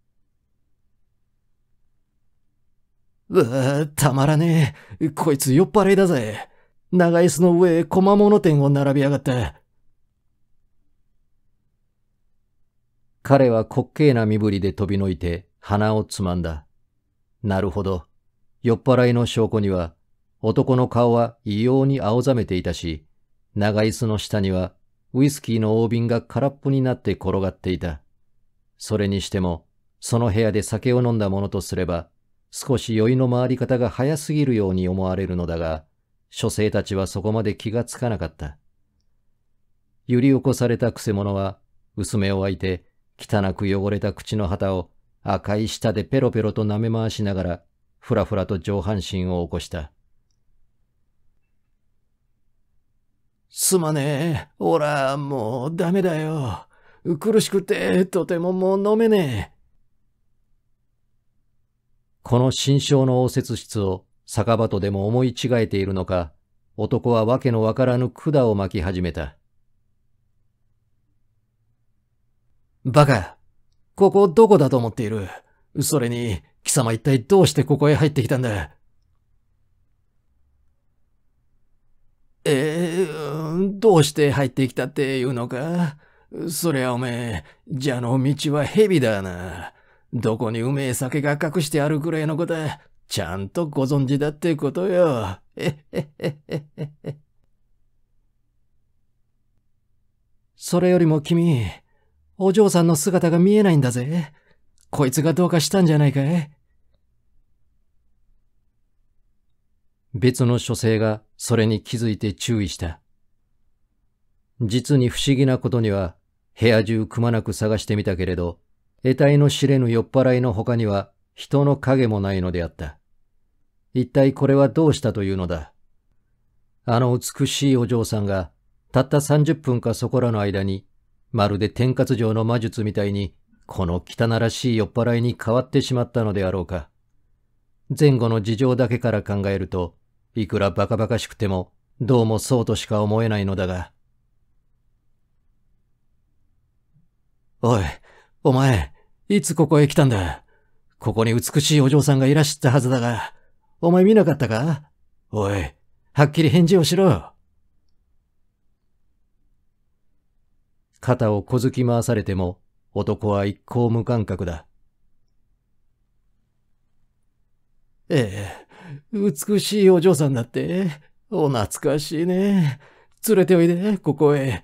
うわたまらねえ。こいつ酔っ払いだぜ。長椅子の上、小間物店を並びやがった。彼は滑稽な身振りで飛びのいて鼻をつまんだ。なるほど。酔っ払いの証拠には、男の顔は異様に青ざめていたし、長椅子の下にはウイスキーの大瓶が空っぽになって転がっていた。それにしても、その部屋で酒を飲んだものとすれば、少し酔いの回り方が早すぎるように思われるのだが、書生たちはそこまで気がつかなかった。揺り起こされたくせ者は、薄目を開いて、汚く汚れた口の旗を赤い舌でペロペロと舐め回しながら、ふらふらと上半身を起こした。すまねえ。おら、もうダメだよ。苦しくて、とてももう飲めねえ。この新章の応接室を酒場とでも思い違えているのか、男はわけのわからぬ管を巻き始めた。バカここどこだと思っているそれに、貴様一体どうしてここへ入ってきたんだえー、どうして入ってきたっていうのかそりゃおめえ、じゃの道は蛇だな。どこにうめえ酒が隠してあるくらいのことは、ちゃんとご存知だってことよ。えへへへへ。それよりも君、お嬢さんの姿が見えないんだぜ。こいつがどうかしたんじゃないかい別の書生がそれに気づいて注意した。実に不思議なことには部屋中くまなく探してみたけれど、得体の知れぬ酔っ払いの他には人の影もないのであった。一体これはどうしたというのだあの美しいお嬢さんが、たった三十分かそこらの間に、まるで天活城の魔術みたいに、この汚らしい酔っ払いに変わってしまったのであろうか。前後の事情だけから考えると、いくらバカバカしくても、どうもそうとしか思えないのだが。おい、お前、いつここへ来たんだここに美しいお嬢さんがいらしたはずだが、お前見なかったかおい、はっきり返事をしろ。肩を小突き回されても、男は一向無感覚だ。ええ、美しいお嬢さんだって、お懐かしいね。連れておいで、ここへ。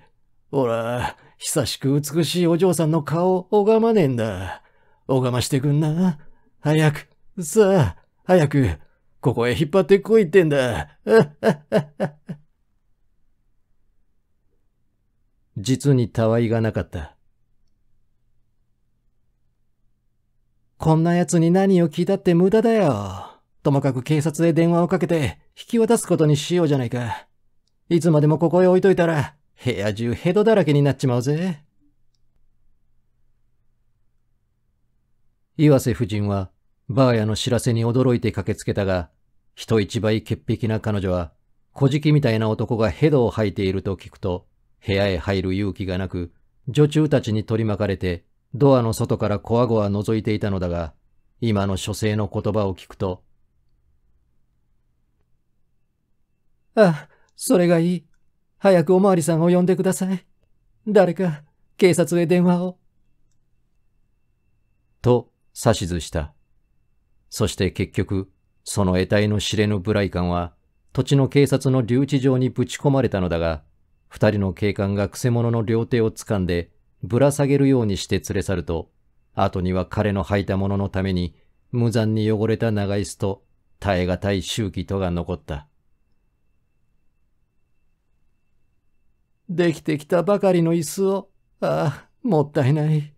ほら、久しく美しいお嬢さんの顔を拝まねえんだ。拝ましてくんな。早く、さあ、早く、ここへ引っ張ってこいってんだ。*laughs* 実にたわいがなかった。こんな奴に何を聞いたって無駄だよ。ともかく警察へ電話をかけて引き渡すことにしようじゃないか。いつまでもここへ置いといたら、部屋中ヘドだらけになっちまうぜ。岩瀬夫人は、ばあやの知らせに驚いて駆けつけたが、人一倍潔癖な彼女は、小敷みたいな男がヘドを吐いていると聞くと、部屋へ入る勇気がなく、女中たちに取り巻かれて、ドアの外からこわごわ覗いていたのだが、今の書生の言葉を聞くと、あ、それがいい。早くおまわりさんを呼んでください。誰か、警察へ電話を。と、指図した。そして結局、その得体の知れぬ無来感は、土地の警察の留置場にぶち込まれたのだが、二人の警官がくせ者の両手を掴んで、ぶら下げるようにして連れ去ると、後には彼の履いたもののために、無残に汚れた長椅子と、耐え難い周期とが残った。できてきたばかりの椅子を、ああ、もったいない。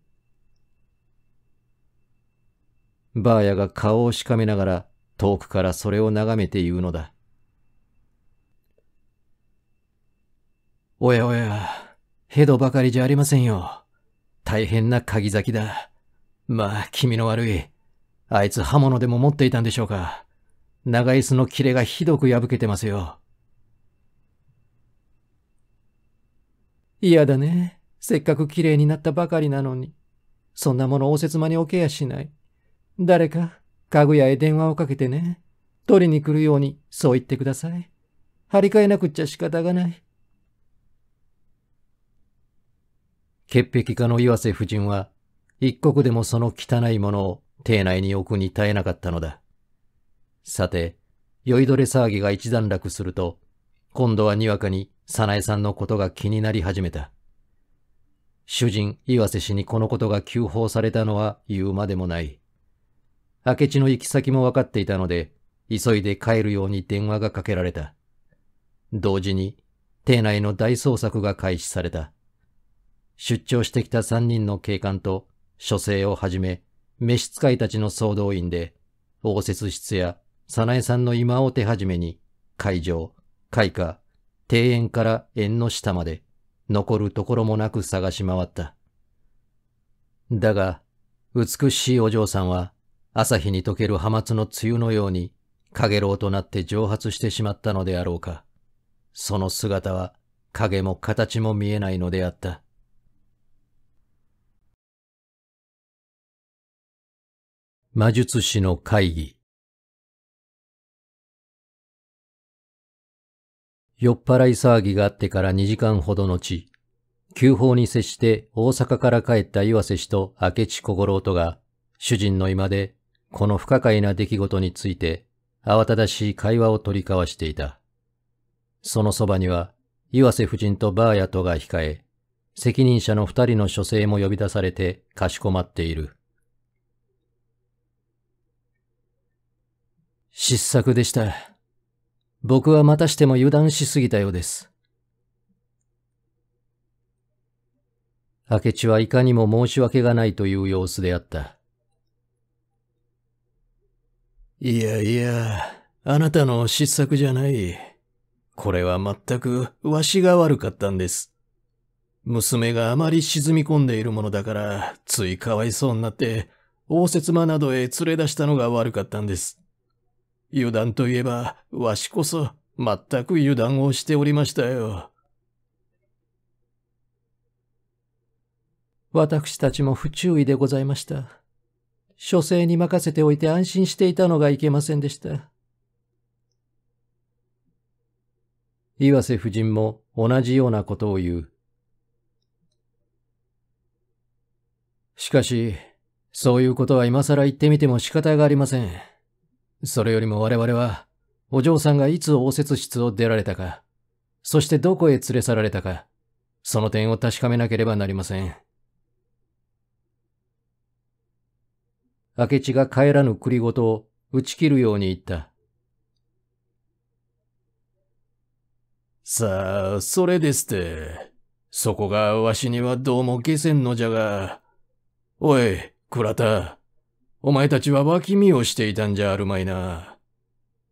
ばあやが顔をしかめながら遠くからそれを眺めて言うのだ。おやおや、ヘドばかりじゃありませんよ。大変な鍵咲きだ。まあ、気味の悪い。あいつ刃物でも持っていたんでしょうか。長椅子の切れがひどく破けてますよ。嫌だね。せっかく綺麗になったばかりなのに。そんなもの応接間に置けやしない。誰か、家具屋へ電話をかけてね。取りに来るように、そう言ってください。張り替えなくっちゃ仕方がない。潔癖家の岩瀬夫人は、一刻でもその汚いものを邸内に置くに耐えなかったのだ。さて、酔いどれ騒ぎが一段落すると、今度はにわかに早苗さんのことが気になり始めた。主人、岩瀬氏にこのことが急報されたのは言うまでもない。明智の行き先も分かっていたので、急いで帰るように電話がかけられた。同時に、邸内の大捜索が開始された。出張してきた3人の警官と、書生をはじめ、召使いたちの総動員で、応接室や早苗さんの今を手始めに、会場、開花、庭園から縁の下まで残るところもなく探し回った。だが、美しいお嬢さんは朝日に溶ける破松の梅雨のように影炎となって蒸発してしまったのであろうか。その姿は影も形も見えないのであった。魔術師の会議酔っ払い騒ぎがあってから2時間ほど後、急報に接して大阪から帰った岩瀬氏と明智小五郎とが、主人の居間で、この不可解な出来事について、慌ただしい会話を取り交わしていた。そのそばには、岩瀬夫人とバーヤとが控え、責任者の二人の書生も呼び出されてかしこまっている。失策でした。僕はまたしても油断しすぎたようです。明智はいかにも申し訳がないという様子であった。いやいや、あなたの失策じゃない。これは全くわしが悪かったんです。娘があまり沈み込んでいるものだから、ついかわいそうになって、応接間などへ連れ出したのが悪かったんです。油断といえば、わしこそ、全く油断をしておりましたよ。私たちも不注意でございました。書生に任せておいて安心していたのがいけませんでした。岩瀬夫人も同じようなことを言う。しかし、そういうことは今更言ってみても仕方がありません。それよりも我々は、お嬢さんがいつ応接室を出られたか、そしてどこへ連れ去られたか、その点を確かめなければなりません。明智が帰らぬ栗ごとを打ち切るように言った。さあ、それですって。そこがわしにはどうも下せんのじゃが。おい、倉田。お前たちは脇見をしていたんじゃあるまいな。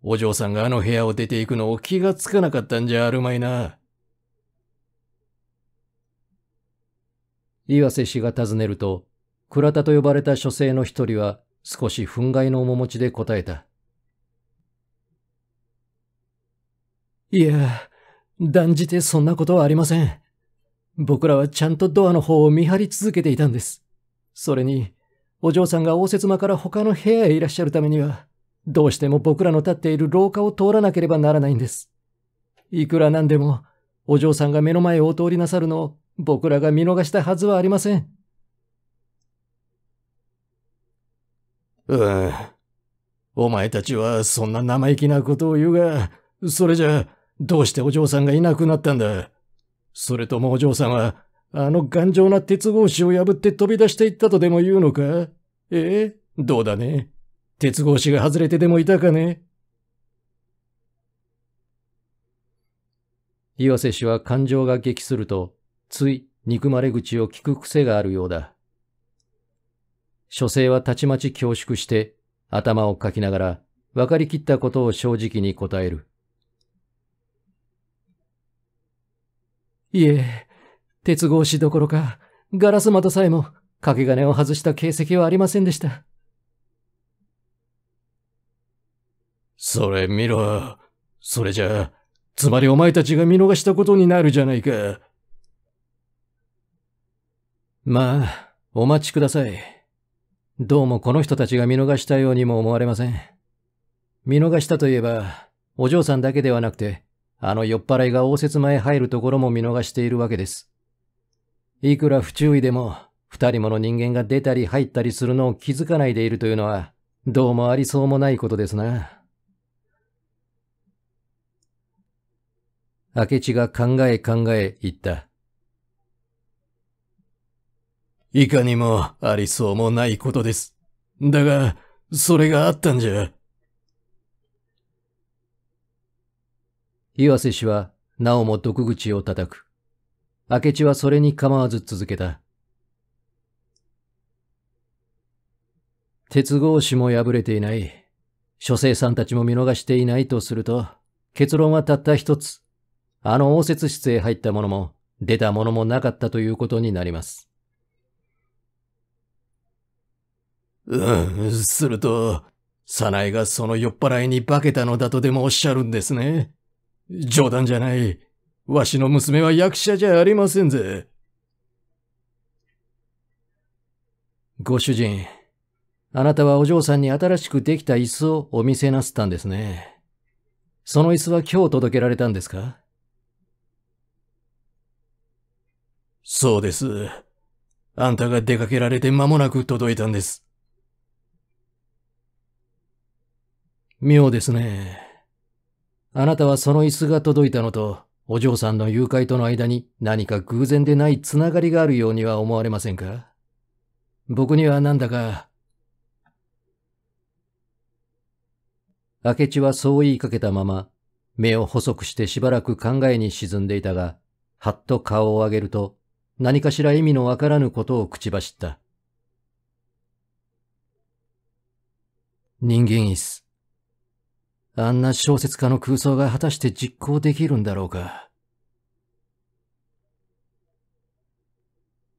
お嬢さんがあの部屋を出ていくのを気がつかなかったんじゃあるまいな。岩瀬氏が尋ねると、倉田と呼ばれた書生の一人は少し憤慨の面持ちで答えた。いや、断じてそんなことはありません。僕らはちゃんとドアの方を見張り続けていたんです。それに、お嬢さんが応接間から他の部屋へいらっしゃるためには、どうしても僕らの立っている廊下を通らなければならないんです。いくらなんでも、お嬢さんが目の前をお通りなさるのを僕らが見逃したはずはありません。うん。お前たちはそんな生意気なことを言うが、それじゃ、どうしてお嬢さんがいなくなったんだそれともお嬢さんはあの頑丈な鉄格子を破って飛び出していったとでも言うのかええどうだね鉄格子が外れてでもいたかね岩瀬氏は感情が激すると、つい憎まれ口を聞く癖があるようだ。書生はたちまち恐縮して、頭をかきながら、分かりきったことを正直に答える。いえ、鉄格子どころか、ガラス窓さえも、かけ金を外した形跡はありませんでした。それ見ろ。それじゃ、つまりお前たちが見逃したことになるじゃないか。まあ、お待ちください。どうもこの人たちが見逃したようにも思われません。見逃したといえば、お嬢さんだけではなくて、あの酔っ払いが応接間へ入るところも見逃しているわけです。いくら不注意でも、二人もの人間が出たり入ったりするのを気づかないでいるというのは、どうもありそうもないことですな。明智が考え考え言った。いかにもありそうもないことです。だが、それがあったんじゃ。岩瀬氏は、なおも毒口を叩く。明智はそれに構わず続けた。鉄格子も破れていない。諸生さんたちも見逃していないとすると、結論はたった一つ。あの応接室へ入ったものも、出たものもなかったということになります。うん、すると、サナエがその酔っ払いに化けたのだとでもおっしゃるんですね。冗談じゃない。わしの娘は役者じゃありませんぜ。ご主人、あなたはお嬢さんに新しくできた椅子をお見せなすったんですね。その椅子は今日届けられたんですかそうです。あんたが出かけられて間もなく届いたんです。妙ですね。あなたはその椅子が届いたのと、お嬢さんの誘拐との間に何か偶然でないつながりがあるようには思われませんか僕にはなんだか。明智はそう言いかけたまま、目を細くしてしばらく考えに沈んでいたが、はっと顔を上げると、何かしら意味のわからぬことを口走った。人間椅子。あんな小説家の空想が果たして実行できるんだろうか。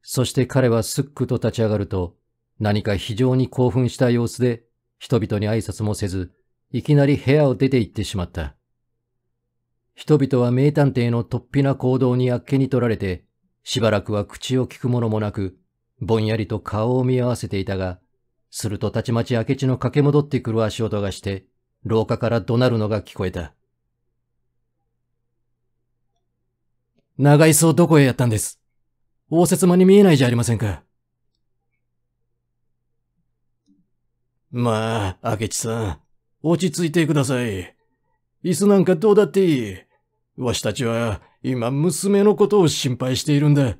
そして彼はすっくと立ち上がると、何か非常に興奮した様子で、人々に挨拶もせず、いきなり部屋を出て行ってしまった。人々は名探偵の突飛な行動にあっけに取られて、しばらくは口を聞くものもなく、ぼんやりと顔を見合わせていたが、するとたちまち明智の駆け戻ってくる足音がして、廊下から怒鳴るのが聞こえた。長椅子をどこへやったんです応接間に見えないじゃありませんか。まあ、明智さん、落ち着いてください。椅子なんかどうだっていい。わしたちは今娘のことを心配しているんだ。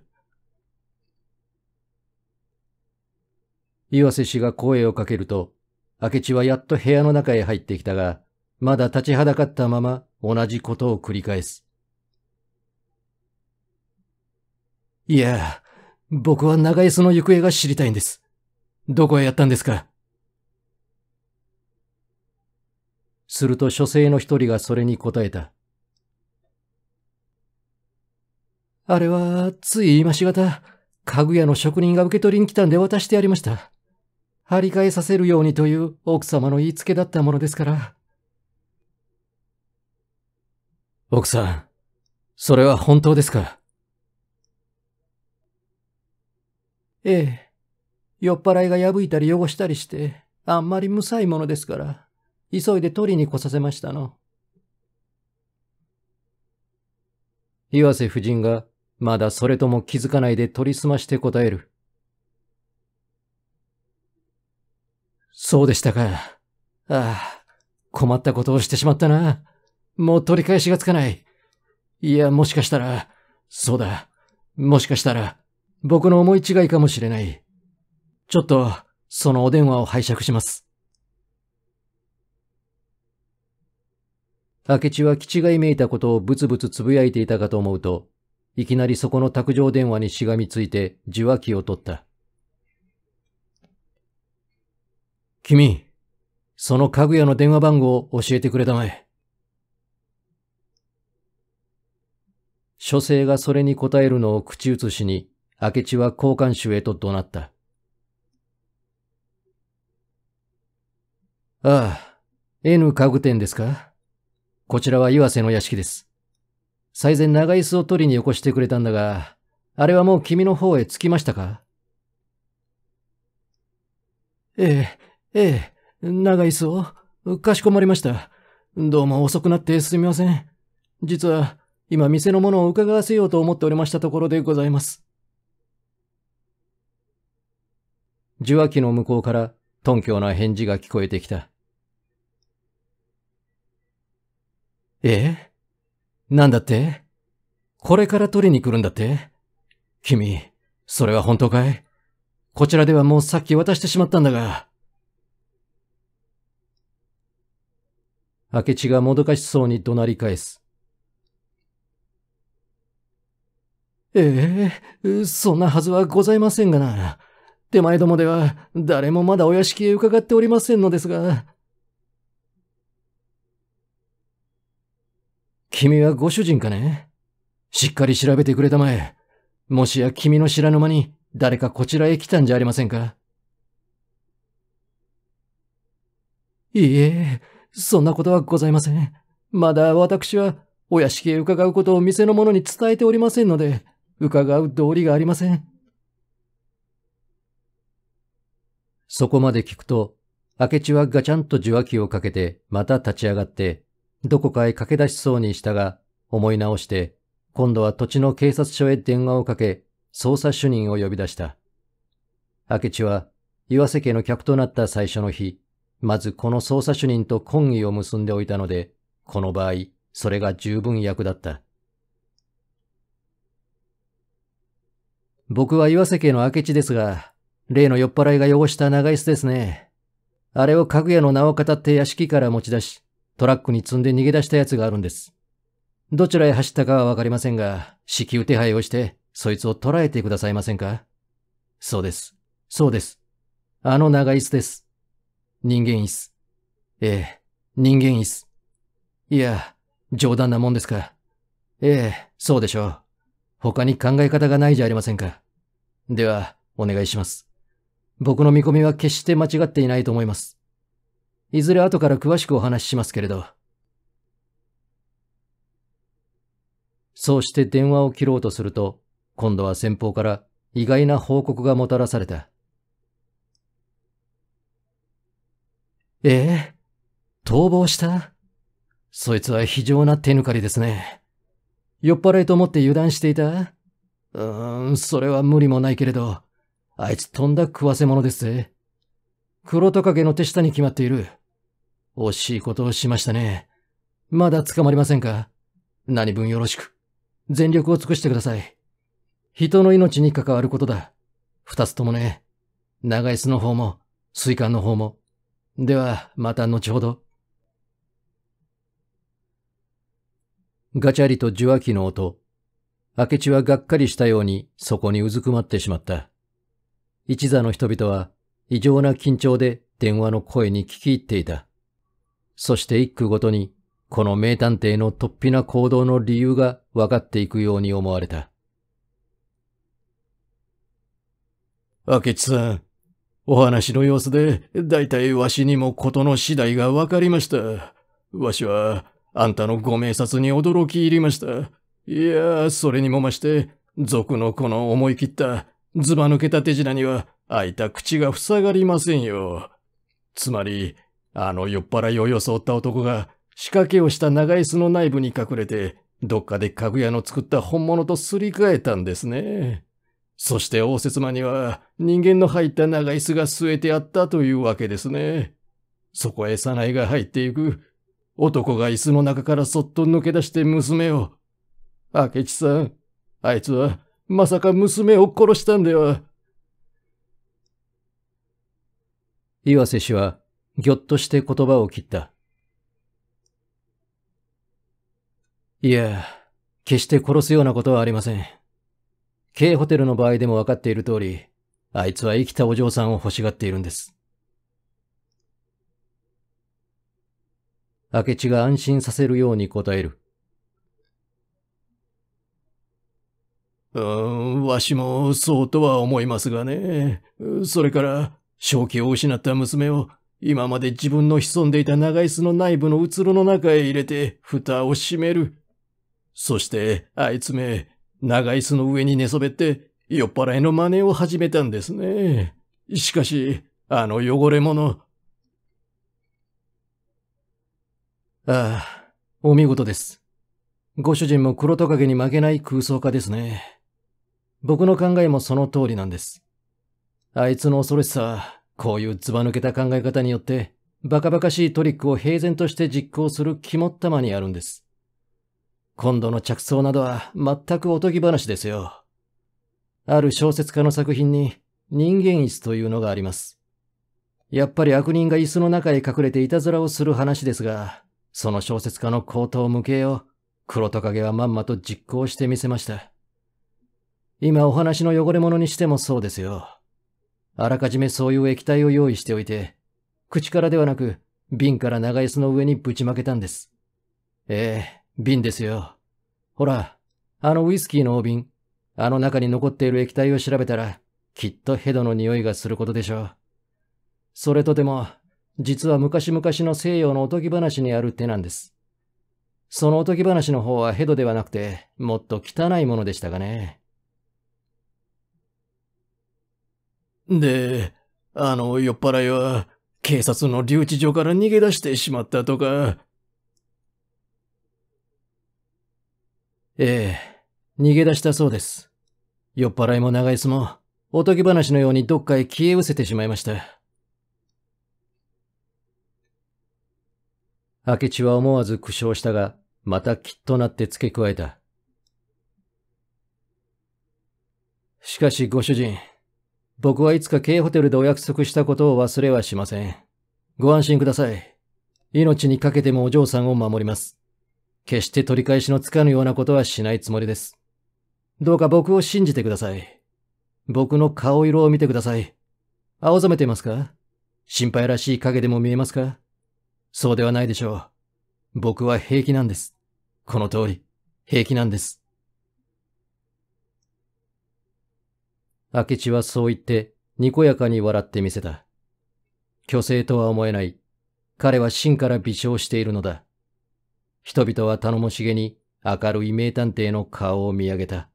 岩瀬氏が声をかけると、明智はやっと部屋の中へ入ってきたが、まだ立ちはだかったまま同じことを繰り返す。いや、僕は長椅子の行方が知りたいんです。どこへやったんですかすると書生の一人がそれに答えた。あれは、つい今しがた、家具屋の職人が受け取りに来たんで渡してやりました。張り替えさせるようにという奥様の言いつけだったものですから。奥さん、それは本当ですかええ。酔っ払いが破いたり汚したりして、あんまりむさいものですから、急いで取りに来させましたの。岩瀬夫人が、まだそれとも気づかないで取りすまして答える。そうでしたか。ああ、困ったことをしてしまったな。もう取り返しがつかない。いや、もしかしたら、そうだ。もしかしたら、僕の思い違いかもしれない。ちょっと、そのお電話を拝借します。明智は気違いめいたことをブツブツつぶやいていたかと思うと、いきなりそこの卓上電話にしがみついて受話器を取った。君、その家具屋の電話番号を教えてくれたまえ。書生がそれに答えるのを口移しに、明智は交換手へと怒鳴った。ああ、N 家具店ですかこちらは岩瀬の屋敷です。最前長椅子を取りによこしてくれたんだが、あれはもう君の方へ着きましたかええ、ええ、長い椅子を。かしこまりました。どうも遅くなってすみません。実は、今店のものを伺わせようと思っておりましたところでございます。受話器の向こうから、頓強な返事が聞こえてきた。ええなんだってこれから取りに来るんだって君、それは本当かいこちらではもうさっき渡してしまったんだが。明智がもどかしそうに怒鳴り返す。ええそんなはずはございませんがな。手前どもでは、誰もまだお屋敷へ伺っておりませんのですが。君はご主人かねしっかり調べてくれたまえ。もしや君の知らぬ間に誰かこちらへ来たんじゃありませんかいいえ、そんなことはございません。まだ私はお屋敷へ伺うことを店の者に伝えておりませんので、伺う道理がありません。そこまで聞くと、明智はガチャンと受話器をかけて、また立ち上がって、どこかへ駆け出しそうにしたが、思い直して、今度は土地の警察署へ電話をかけ、捜査主任を呼び出した。明智は、岩瀬家の客となった最初の日、まずこの捜査主任と懇意を結んでおいたので、この場合、それが十分役だった。僕は岩瀬家の明智ですが、例の酔っ払いが汚した長椅子ですね。あれを家具屋の名を語って屋敷から持ち出し、トラックに積んで逃げ出した奴があるんです。どちらへ走ったかはわかりませんが、至急手配をして、そいつを捕らえてくださいませんかそうです。そうです。あの長椅子です。人間椅子。ええ、人間椅子。いや、冗談なもんですか。ええ、そうでしょう。他に考え方がないじゃありませんか。では、お願いします。僕の見込みは決して間違っていないと思います。いずれ後から詳しくお話ししますけれど。そうして電話を切ろうとすると、今度は先方から意外な報告がもたらされた。ええ逃亡したそいつは非常な手抜かりですね。酔っ払いと思って油断していたうーん、それは無理もないけれど、あいつとんだ食わせ者ですぜ。黒トカゲの手下に決まっている。惜しいことをしましたね。まだ捕まりませんか何分よろしく。全力を尽くしてください。人の命に関わることだ。二つともね。長椅子の方も、水管の方も、では、また後ほど。ガチャリと受話器の音。明智はがっかりしたようにそこにうずくまってしまった。一座の人々は異常な緊張で電話の声に聞き入っていた。そして一句ごとに、この名探偵の突飛な行動の理由が分かっていくように思われた。明智さん、お話の様子で、だいたいわしにも事の次第がわかりました。わしは、あんたのご明察に驚き入りました。いや、それにもまして、族のこの思い切った、ずば抜けた手品には、開いた口が塞がりませんよ。つまり、あの酔っ払いを装った男が、仕掛けをした長椅子の内部に隠れて、どっかで家具屋の作った本物とすり替えたんですね。そして応接間には人間の入った長椅子が据えてあったというわけですね。そこへ早苗が入っていく。男が椅子の中からそっと抜け出して娘を。明智さん、あいつはまさか娘を殺したんでは。岩瀬氏はぎょっとして言葉を切った。いや、決して殺すようなことはありません。K ホテルの場合でも分かっている通り、あいつは生きたお嬢さんを欲しがっているんです。明智が安心させるように答える。うーん、わしもそうとは思いますがね。それから、正気を失った娘を今まで自分の潜んでいた長椅子の内部のうつろの中へ入れて蓋を閉める。そして、あいつめ、長椅子の上に寝そべって酔っ払いの真似を始めたんですね。しかし、あの汚れ者。ああ、お見事です。ご主人も黒トカゲに負けない空想家ですね。僕の考えもその通りなんです。あいつの恐ろしさ、こういうズバ抜けた考え方によって、バカバカしいトリックを平然として実行する肝っ玉にあるんです。今度の着想などは全くおとぎ話ですよ。ある小説家の作品に人間椅子というのがあります。やっぱり悪人が椅子の中へ隠れていたずらをする話ですが、その小説家の口頭無形を黒トカゲはまんまと実行してみせました。今お話の汚れ物にしてもそうですよ。あらかじめそういう液体を用意しておいて、口からではなく瓶から長椅子の上にぶちまけたんです。ええ、瓶ですよ。ほら、あのウイスキーの大瓶、あの中に残っている液体を調べたら、きっとヘドの匂いがすることでしょう。それとても、実は昔々の西洋のおとぎ話にある手なんです。そのおとぎ話の方はヘドではなくて、もっと汚いものでしたがね。で、あの酔っ払いは、警察の留置所から逃げ出してしまったとか、ええ、逃げ出したそうです。酔っ払いも長椅子も、おとぎ話のようにどっかへ消え失せてしまいました。明智は思わず苦笑したが、またきっとなって付け加えた。しかしご主人、僕はいつか軽ホテルでお約束したことを忘れはしません。ご安心ください。命にかけてもお嬢さんを守ります。決して取り返しのつかぬようなことはしないつもりです。どうか僕を信じてください。僕の顔色を見てください。青ざめていますか心配らしい影でも見えますかそうではないでしょう。僕は平気なんです。この通り、平気なんです。明智はそう言って、にこやかに笑ってみせた。虚勢とは思えない。彼は真から微笑しているのだ。人々は頼もしげに明るい名探偵の顔を見上げた。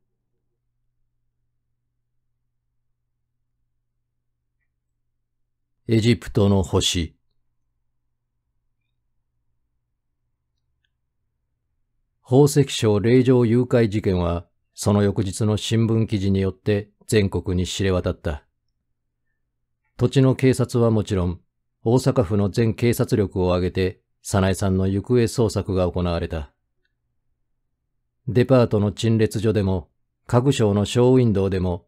エジプトの星宝石商令状誘拐事件は、その翌日の新聞記事によって全国に知れ渡った。土地の警察はもちろん、大阪府の全警察力を挙げて早苗さんの行方捜索が行われた。デパートの陳列所でも、各省のショーウィンドウでも、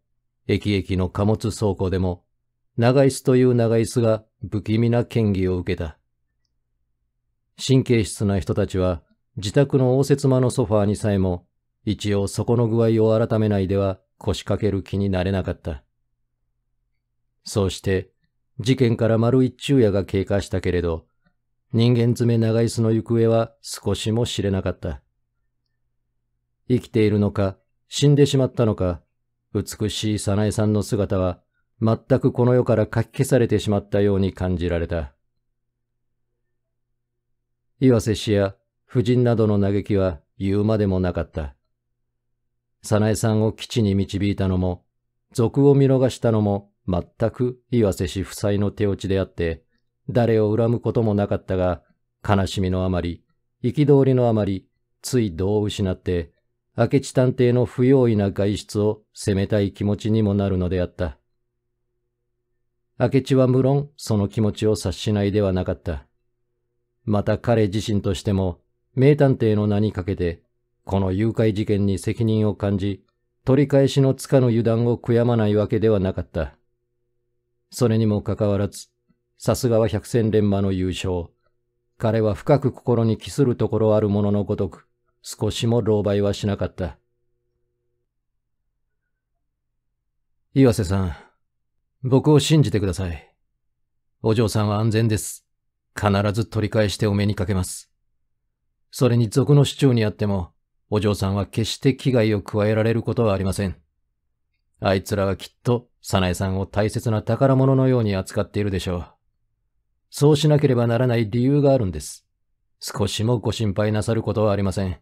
駅駅の貨物倉庫でも、長椅子という長椅子が不気味な嫌疑を受けた。神経質な人たちは、自宅の応接間のソファーにさえも、一応そこの具合を改めないでは腰掛ける気になれなかった。そうして、事件から丸一昼夜が経過したけれど、人間爪長椅子の行方は少しも知れなかった。生きているのか、死んでしまったのか、美しい早苗さんの姿は全くこの世からかき消されてしまったように感じられた。岩瀬氏や夫人などの嘆きは言うまでもなかった。早苗さんを基地に導いたのも、賊を見逃したのも全く岩瀬氏夫妻の手落ちであって、誰を恨むこともなかったが、悲しみのあまり、憤りのあまり、つい度を失って、明智探偵の不用意な外出を責めたい気持ちにもなるのであった。明智は無論その気持ちを察しないではなかった。また彼自身としても、名探偵の名にかけて、この誘拐事件に責任を感じ、取り返しのつかぬ油断を悔やまないわけではなかった。それにもかかわらず、さすがは百戦錬磨の優勝。彼は深く心に帰するところあるもののごとく、少しも狼狽はしなかった。岩瀬さん、僕を信じてください。お嬢さんは安全です。必ず取り返してお目にかけます。それに俗の主張にあっても、お嬢さんは決して危害を加えられることはありません。あいつらはきっと、早苗さんを大切な宝物のように扱っているでしょう。そうしなければならない理由があるんです。少しもご心配なさることはありません。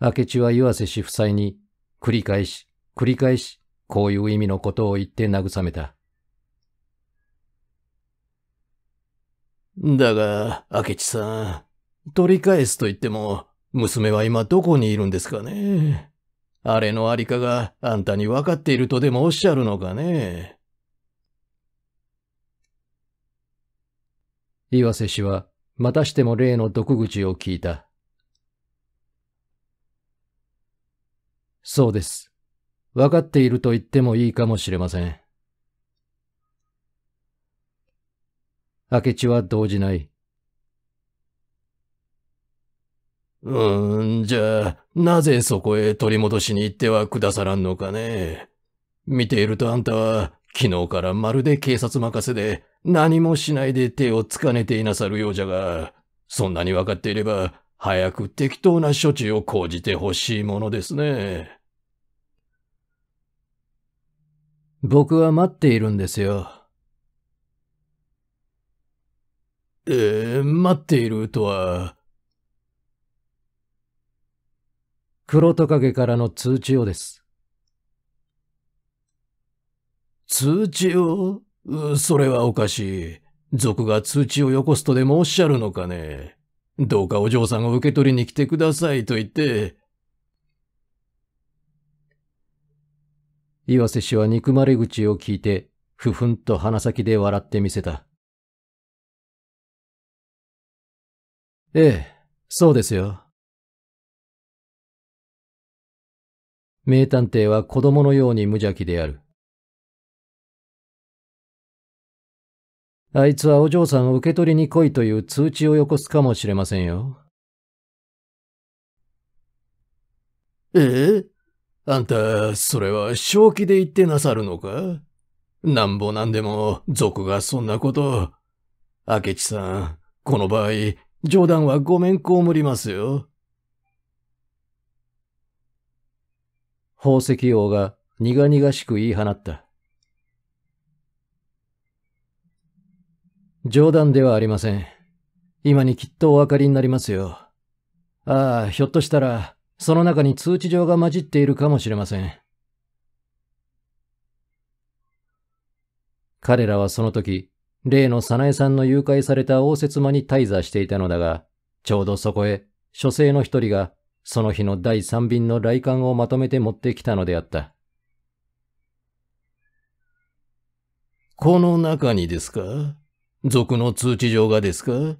明智は岩瀬氏夫妻に、繰り返し、繰り返し、こういう意味のことを言って慰めた。だが、明智さん、取り返すと言っても、娘は今どこにいるんですかねあれのありかがあんたに分かっているとでもおっしゃるのかね岩瀬氏は、またしても例の毒口を聞いた。そうです。わかっていると言ってもいいかもしれません。明智は動じない。うーん、じゃあ、なぜそこへ取り戻しに行ってはくださらんのかね。見ているとあんたは、昨日からまるで警察任せで、何もしないで手をつかねていなさるようじゃが、そんなにわかっていれば、早く適当な処置を講じてほしいものですね。僕は待っているんですよ。えー、待っているとは。黒トカゲからの通知をです。通知をそれはおかしい。族が通知をよこすとでもおっしゃるのかね。どうかお嬢さんを受け取りに来てくださいと言って。岩瀬氏は憎まれ口を聞いて、ふふんと鼻先で笑ってみせた。ええ、そうですよ。名探偵は子供のように無邪気である。あいつはお嬢さんを受け取りに来いという通知をよこすかもしれませんよ。ええあんた、それは正気で言ってなさるのかなんぼなんでも、族がそんなこと。明智さん、この場合、冗談はごめんこむりますよ。宝石王が苦々しく言い放った。冗談ではありません。今にきっとお分かりになりますよ。ああ、ひょっとしたら、その中に通知状が混じっているかもしれません。彼らはその時、例の早苗さんの誘拐された応接間に滞在していたのだが、ちょうどそこへ、書生の一人が、その日の第三便の来館をまとめて持ってきたのであった。この中にですか族の通知状がですか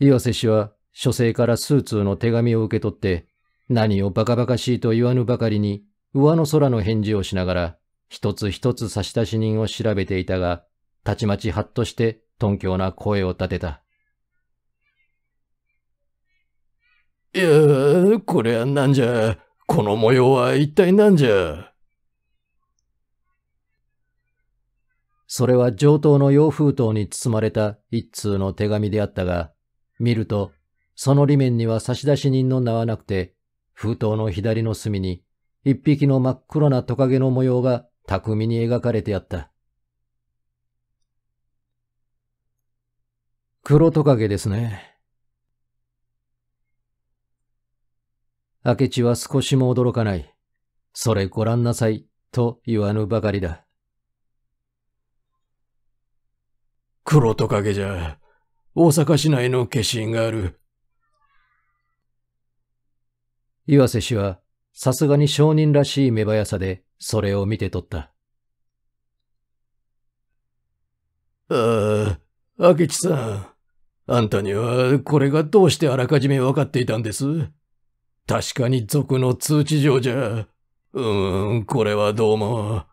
岩瀬氏は書生から数通の手紙を受け取って、何をバカバカしいと言わぬばかりに、上の空の返事をしながら、一つ一つ差出人を調べていたが、たちまちハッとして、頓強な声を立てた。いやこれゃなんじゃ、この模様は一体なんじゃ。それは上等の洋封筒に包まれた一通の手紙であったが、見ると、その裏面には差出人の名はなくて、封筒の左の隅に、一匹の真っ黒なトカゲの模様が巧みに描かれてあった。黒トカゲですね。明智は少しも驚かない。それご覧なさい、と言わぬばかりだ。黒トカゲじゃ。大阪市内の化身がある。岩瀬氏は、さすがに商人らしい目早さで、それを見て取った。ああ、明智さん。あんたには、これがどうしてあらかじめ分かっていたんです確かに族の通知状じゃ。うーん、これはどうも。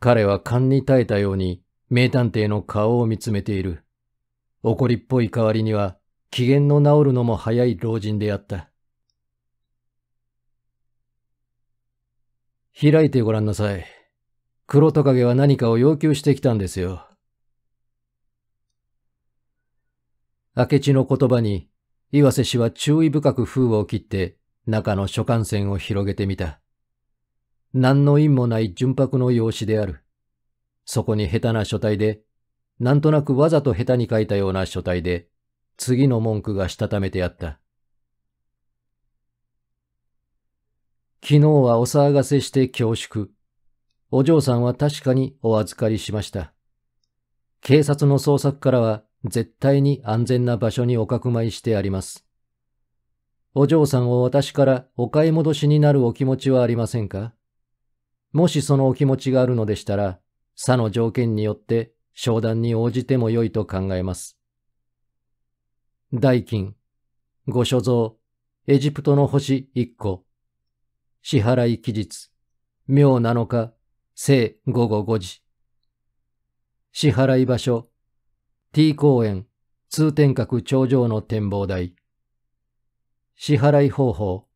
彼は勘に耐えたように名探偵の顔を見つめている。怒りっぽい代わりには、機嫌の治るのも早い老人であった。開いてごらんなさい。黒トカゲは何かを要求してきたんですよ。明智の言葉に、岩瀬氏は注意深く封を切って中の書簡線を広げてみた。何の因もない純白の用紙である。そこに下手な書体で、なんとなくわざと下手に書いたような書体で、次の文句がしたためてあった。昨日はお騒がせして恐縮。お嬢さんは確かにお預かりしました。警察の捜索からは絶対に安全な場所におかまいしてあります。お嬢さんを私からお買い戻しになるお気持ちはありませんかもしそのお気持ちがあるのでしたら、さの条件によって商談に応じても良いと考えます。代金、ご所蔵、エジプトの星1個、支払い期日、明7日、正午後5時。支払い場所、T 公園、通天閣頂上の展望台。支払い方法、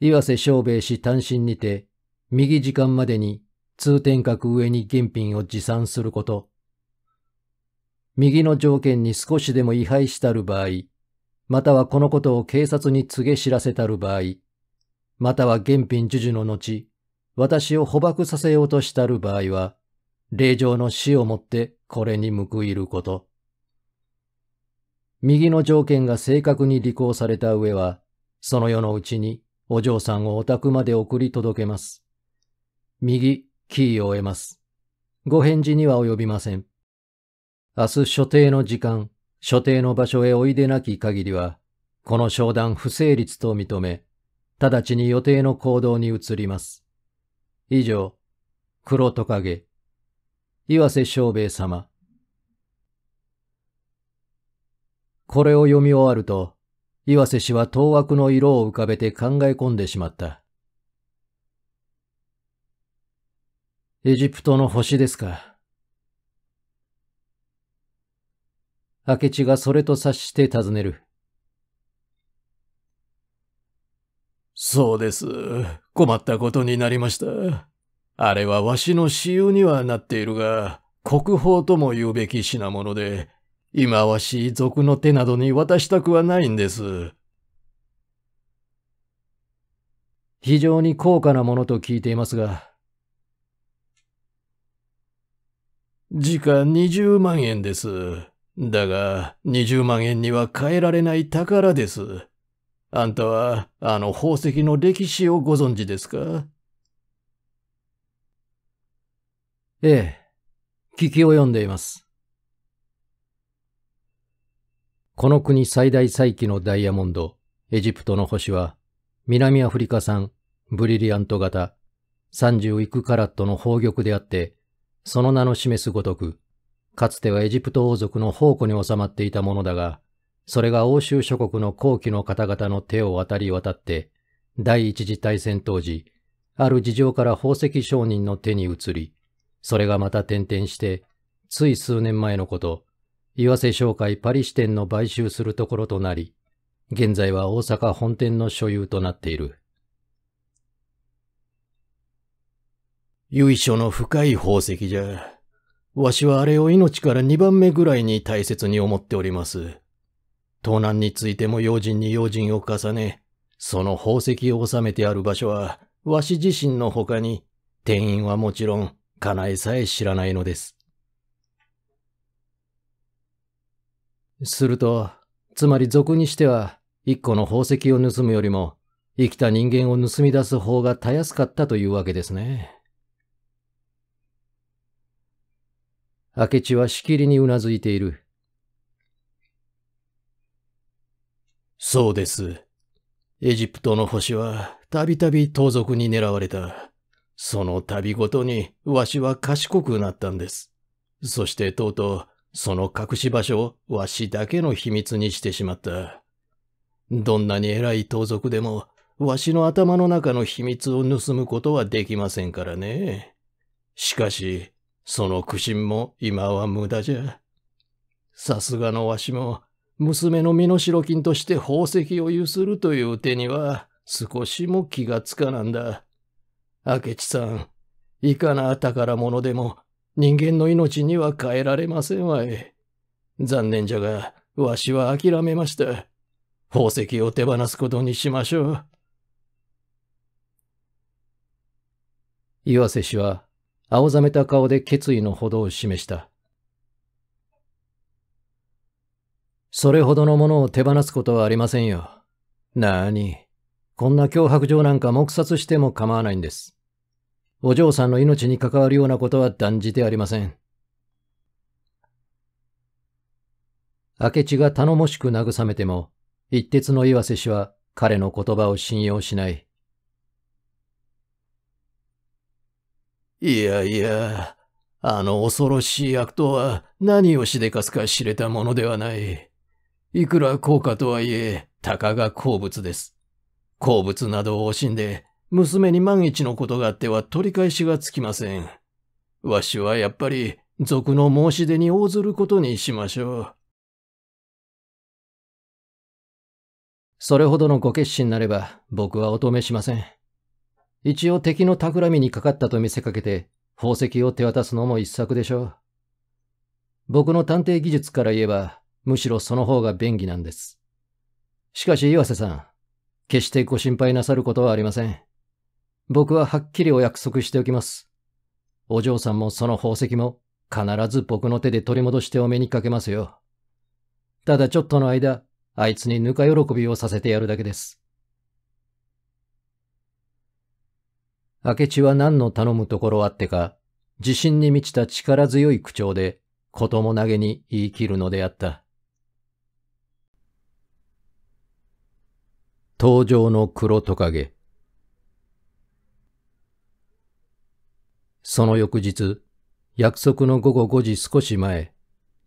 岩瀬昌兵衛氏単身にて、右時間までに通天閣上に現品を持参すること。右の条件に少しでも違反したる場合、またはこのことを警察に告げ知らせたる場合、または原品授受の後、私を捕獲させようとしたる場合は、霊状の死をもってこれに報いること。右の条件が正確に履行された上は、その世のうちにお嬢さんをお宅まで送り届けます。右、キーを得ます。ご返事には及びません。明日所定の時間、所定の場所へおいでなき限りは、この商談不成立と認め、直ちに予定の行動に移ります。以上、黒トカゲ、岩瀬昌兵衛様。これを読み終わると、岩瀬氏は当惑の色を浮かべて考え込んでしまった。エジプトの星ですか。明智がそれと察して尋ねる。そうです。困ったことになりました。あれはわしの私有にはなっているが、国宝とも言うべき品物で、今わし族の手などに渡したくはないんです。非常に高価なものと聞いていますが、時価20万円です。だが、20万円には変えられない宝です。あんたは、あの宝石の歴史をご存知ですかええ、聞き及んでいます。この国最大最期のダイヤモンド、エジプトの星は、南アフリカ産、ブリリアント型、30いくカラットの宝玉であって、その名の示すごとく、かつてはエジプト王族の宝庫に収まっていたものだが、それが欧州諸国の後期の方々の手を渡り渡って、第一次大戦当時、ある事情から宝石商人の手に移り、それがまた転々して、つい数年前のこと、岩瀬商会パリ支店の買収するところとなり、現在は大阪本店の所有となっている。由緒の深い宝石じゃ。わしはあれを命から二番目ぐらいに大切に思っております。盗難についても用心に用心を重ね、その宝石を収めてある場所は、わし自身の他に、店員はもちろん、家内さえ知らないのです。すると、つまり俗にしては、一個の宝石を盗むよりも、生きた人間を盗み出す方がたやすかったというわけですね。明智はしきりにうなずいている。そうです。エジプトの星はたびたび盗賊に狙われた。その度ごとにわしは賢くなったんです。そしてとうとうその隠し場所をわしだけの秘密にしてしまった。どんなに偉い盗賊でもわしの頭の中の秘密を盗むことはできませんからね。しかし、その苦心も今は無駄じゃ。さすがのわしも、娘の身代金として宝石をゆするという手には、少しも気がつかなんだ。明智さん、いかな宝物でも、人間の命には変えられませんわい。残念じゃが、わしは諦めました。宝石を手放すことにしましょう。岩瀬氏は青ざめた顔で決意のほどを示した。それほどのものを手放すことはありませんよ。なーに。こんな脅迫状なんか黙殺しても構わないんです。お嬢さんの命に関わるようなことは断じてありません。明智が頼もしく慰めても、一徹の岩瀬氏は彼の言葉を信用しない。いやいや、あの恐ろしい悪党は何をしでかすか知れたものではない。いくら高価とはいえ、たかが好物です。好物などを惜しんで、娘に万一のことがあっては取り返しがつきません。わしはやっぱり、賊の申し出に応ずることにしましょう。それほどのご決心なれば、僕はお止めしません。一応敵の企みにかかったと見せかけて、宝石を手渡すのも一策でしょう。僕の探偵技術から言えば、むしろその方が便宜なんです。しかし岩瀬さん、決してご心配なさることはありません。僕ははっきりお約束しておきます。お嬢さんもその宝石も必ず僕の手で取り戻してお目にかけますよ。ただちょっとの間、あいつにぬか喜びをさせてやるだけです。明智は何の頼むところあってか、自信に満ちた力強い口調で、こともなげに言い切るのであった。登場の黒トカゲ。その翌日、約束の午後5時少し前、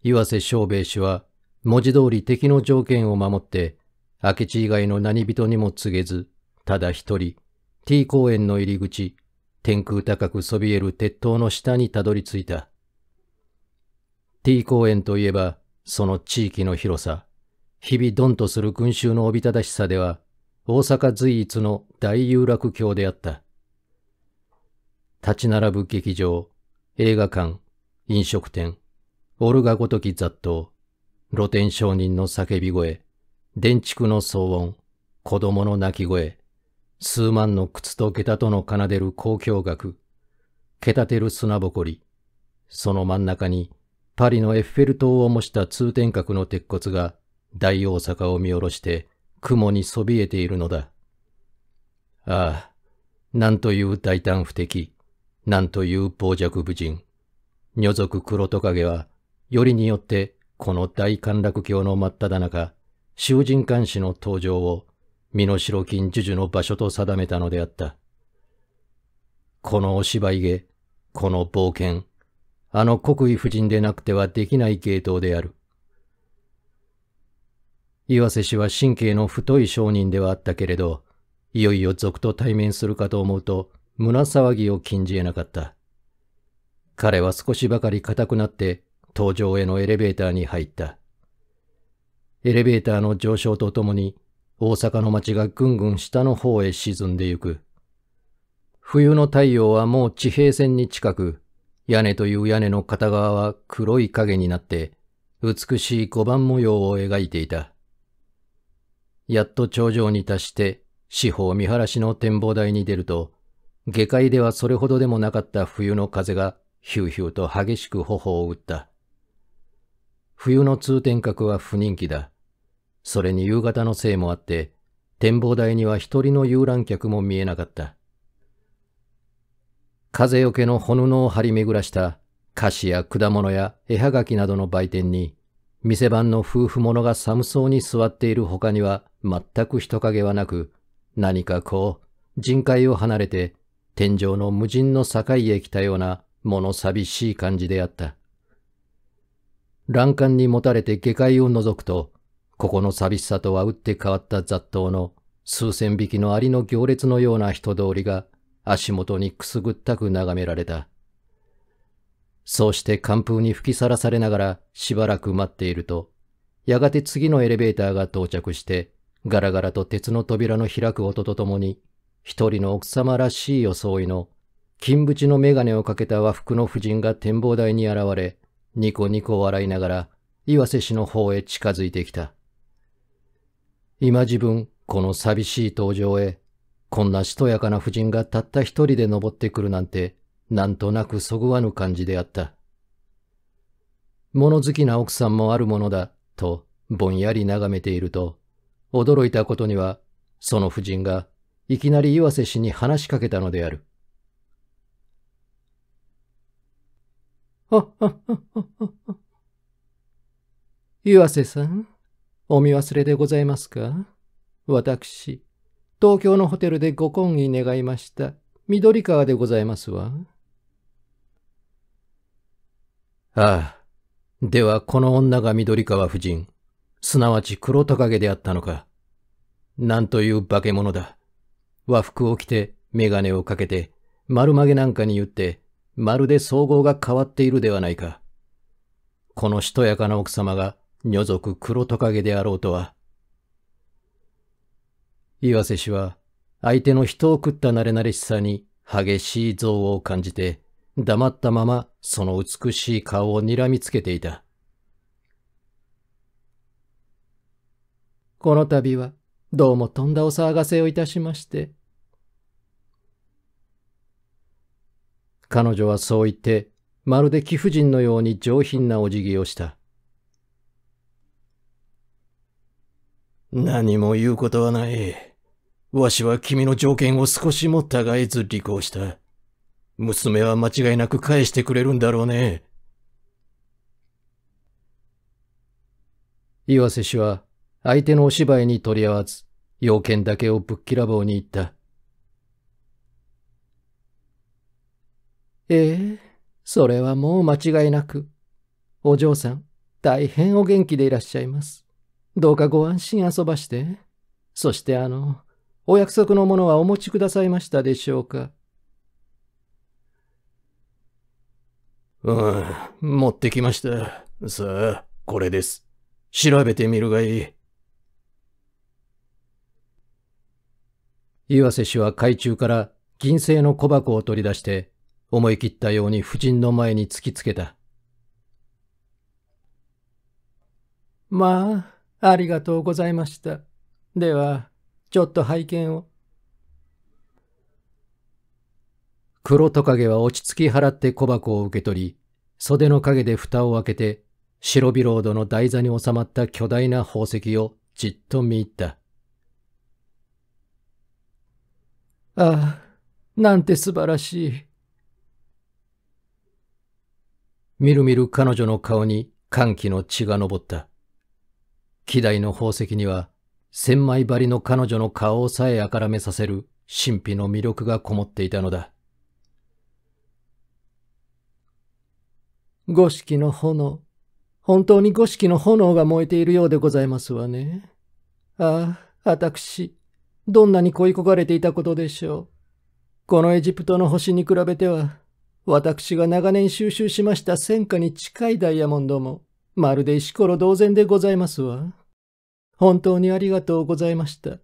岩瀬昌兵氏は、文字通り敵の条件を守って、明智以外の何人にも告げず、ただ一人、T 公園の入り口、天空高くそびえる鉄塔の下にたどり着いた。T 公園といえば、その地域の広さ、日々ドンとする群衆のおびただしさでは、大阪随一の大有楽郷であった。立ち並ぶ劇場、映画館、飲食店、オルガごとき雑踏、露天商人の叫び声、電柱の騒音、子供の泣き声、数万の靴と下駄との奏でる交響楽、けたてる砂ぼこり、その真ん中にパリのエッフェル塔を模した通天閣の鉄骨が大大阪を見下ろして雲にそびえているのだ。ああ、なんという大胆不敵、なんという傍若無人。女族黒トカゲは、よりによってこの大陥落橋の真っ只中、囚人監視の登場を身代金授受の場所と定めたのであった。このお芝居芸、この冒険、あの国威夫人でなくてはできない系統である。岩瀬氏は神経の太い商人ではあったけれど、いよいよ賊と対面するかと思うと、胸騒ぎを禁じ得なかった。彼は少しばかり硬くなって、登場へのエレベーターに入った。エレベーターの上昇とともに、大阪の街がぐんぐん下の方へ沈んでゆく。冬の太陽はもう地平線に近く、屋根という屋根の片側は黒い影になって、美しい五番模様を描いていた。やっと頂上に達して、四方見晴らしの展望台に出ると、下界ではそれほどでもなかった冬の風がヒューヒューと激しく頬を打った。冬の通天閣は不人気だ。それに夕方のせいもあって、展望台には一人の遊覧客も見えなかった。風よけのほぬのを張り巡らした菓子や果物や絵はがきなどの売店に、店番の夫婦者が寒そうに座っている他には全く人影はなく、何かこう、人海を離れて、天井の無人の境へ来たような物寂しい感じであった。欄干に持たれて下界を覗くと、ここの寂しさとは打って変わった雑踏の数千匹のアリの行列のような人通りが足元にくすぐったく眺められた。そうして寒風に吹きさらされながらしばらく待っていると、やがて次のエレベーターが到着して、ガラガラと鉄の扉の開く音とともに、一人の奥様らしい装いの、金縁の眼鏡をかけた和服の夫人が展望台に現れ、ニコニコ笑いながら、岩瀬氏の方へ近づいてきた。今自分、この寂しい登場へ、こんなしとやかな夫人がたった一人で登ってくるなんて、なんとなくそぐわぬ感じであった。物好きな奥さんもあるものだ、と、ぼんやり眺めていると、驚いたことには、その夫人が、いきなり岩瀬氏に話しかけたのである。岩瀬さんお見忘れでございますか私、東京のホテルでご懇意願いました、緑川でございますわ。ああ。では、この女が緑川夫人、すなわち黒トカゲであったのか。なんという化け物だ。和服を着て、眼鏡をかけて、丸曲げなんかに言って、まるで総合が変わっているではないか。このしとやかな奥様が、女族黒トカゲであろうとは。岩瀬氏は相手の人を食った慣れ慣れしさに激しい憎悪を感じて黙ったままその美しい顔を睨みつけていた。この度はどうもとんだお騒がせをいたしまして。彼女はそう言ってまるで貴婦人のように上品なお辞儀をした。何も言うことはない。わしは君の条件を少しも互えず履行した。娘は間違いなく返してくれるんだろうね。岩瀬氏は相手のお芝居に取り合わず、要件だけをぶっきらぼうに言った。ええそれはもう間違いなく。お嬢さん、大変お元気でいらっしゃいます。どうかご安心遊ばして。そしてあの、お約束のものはお持ちくださいましたでしょうか。うん、持ってきました。さあ、これです。調べてみるがいい。岩瀬氏は海中から銀製の小箱を取り出して、思い切ったように夫人の前に突きつけた。まあ、ありがとうございました。では、ちょっと拝見を。黒トカゲは落ち着き払って小箱を受け取り、袖の陰で蓋を開けて、白ビロードの台座に収まった巨大な宝石をじっと見入った。ああ、なんて素晴らしい。みるみる彼女の顔に歓喜の血が昇った。希代の宝石には、千枚張りの彼女の顔をさえあからめさせる神秘の魅力がこもっていたのだ。五色の炎。本当に五色の炎が燃えているようでございますわね。ああ、私、どんなに恋焦がれていたことでしょう。このエジプトの星に比べては、私が長年収集しました戦火に近いダイヤモンドも、まるで石ころ同然でございますわ。本当にありがとうございました。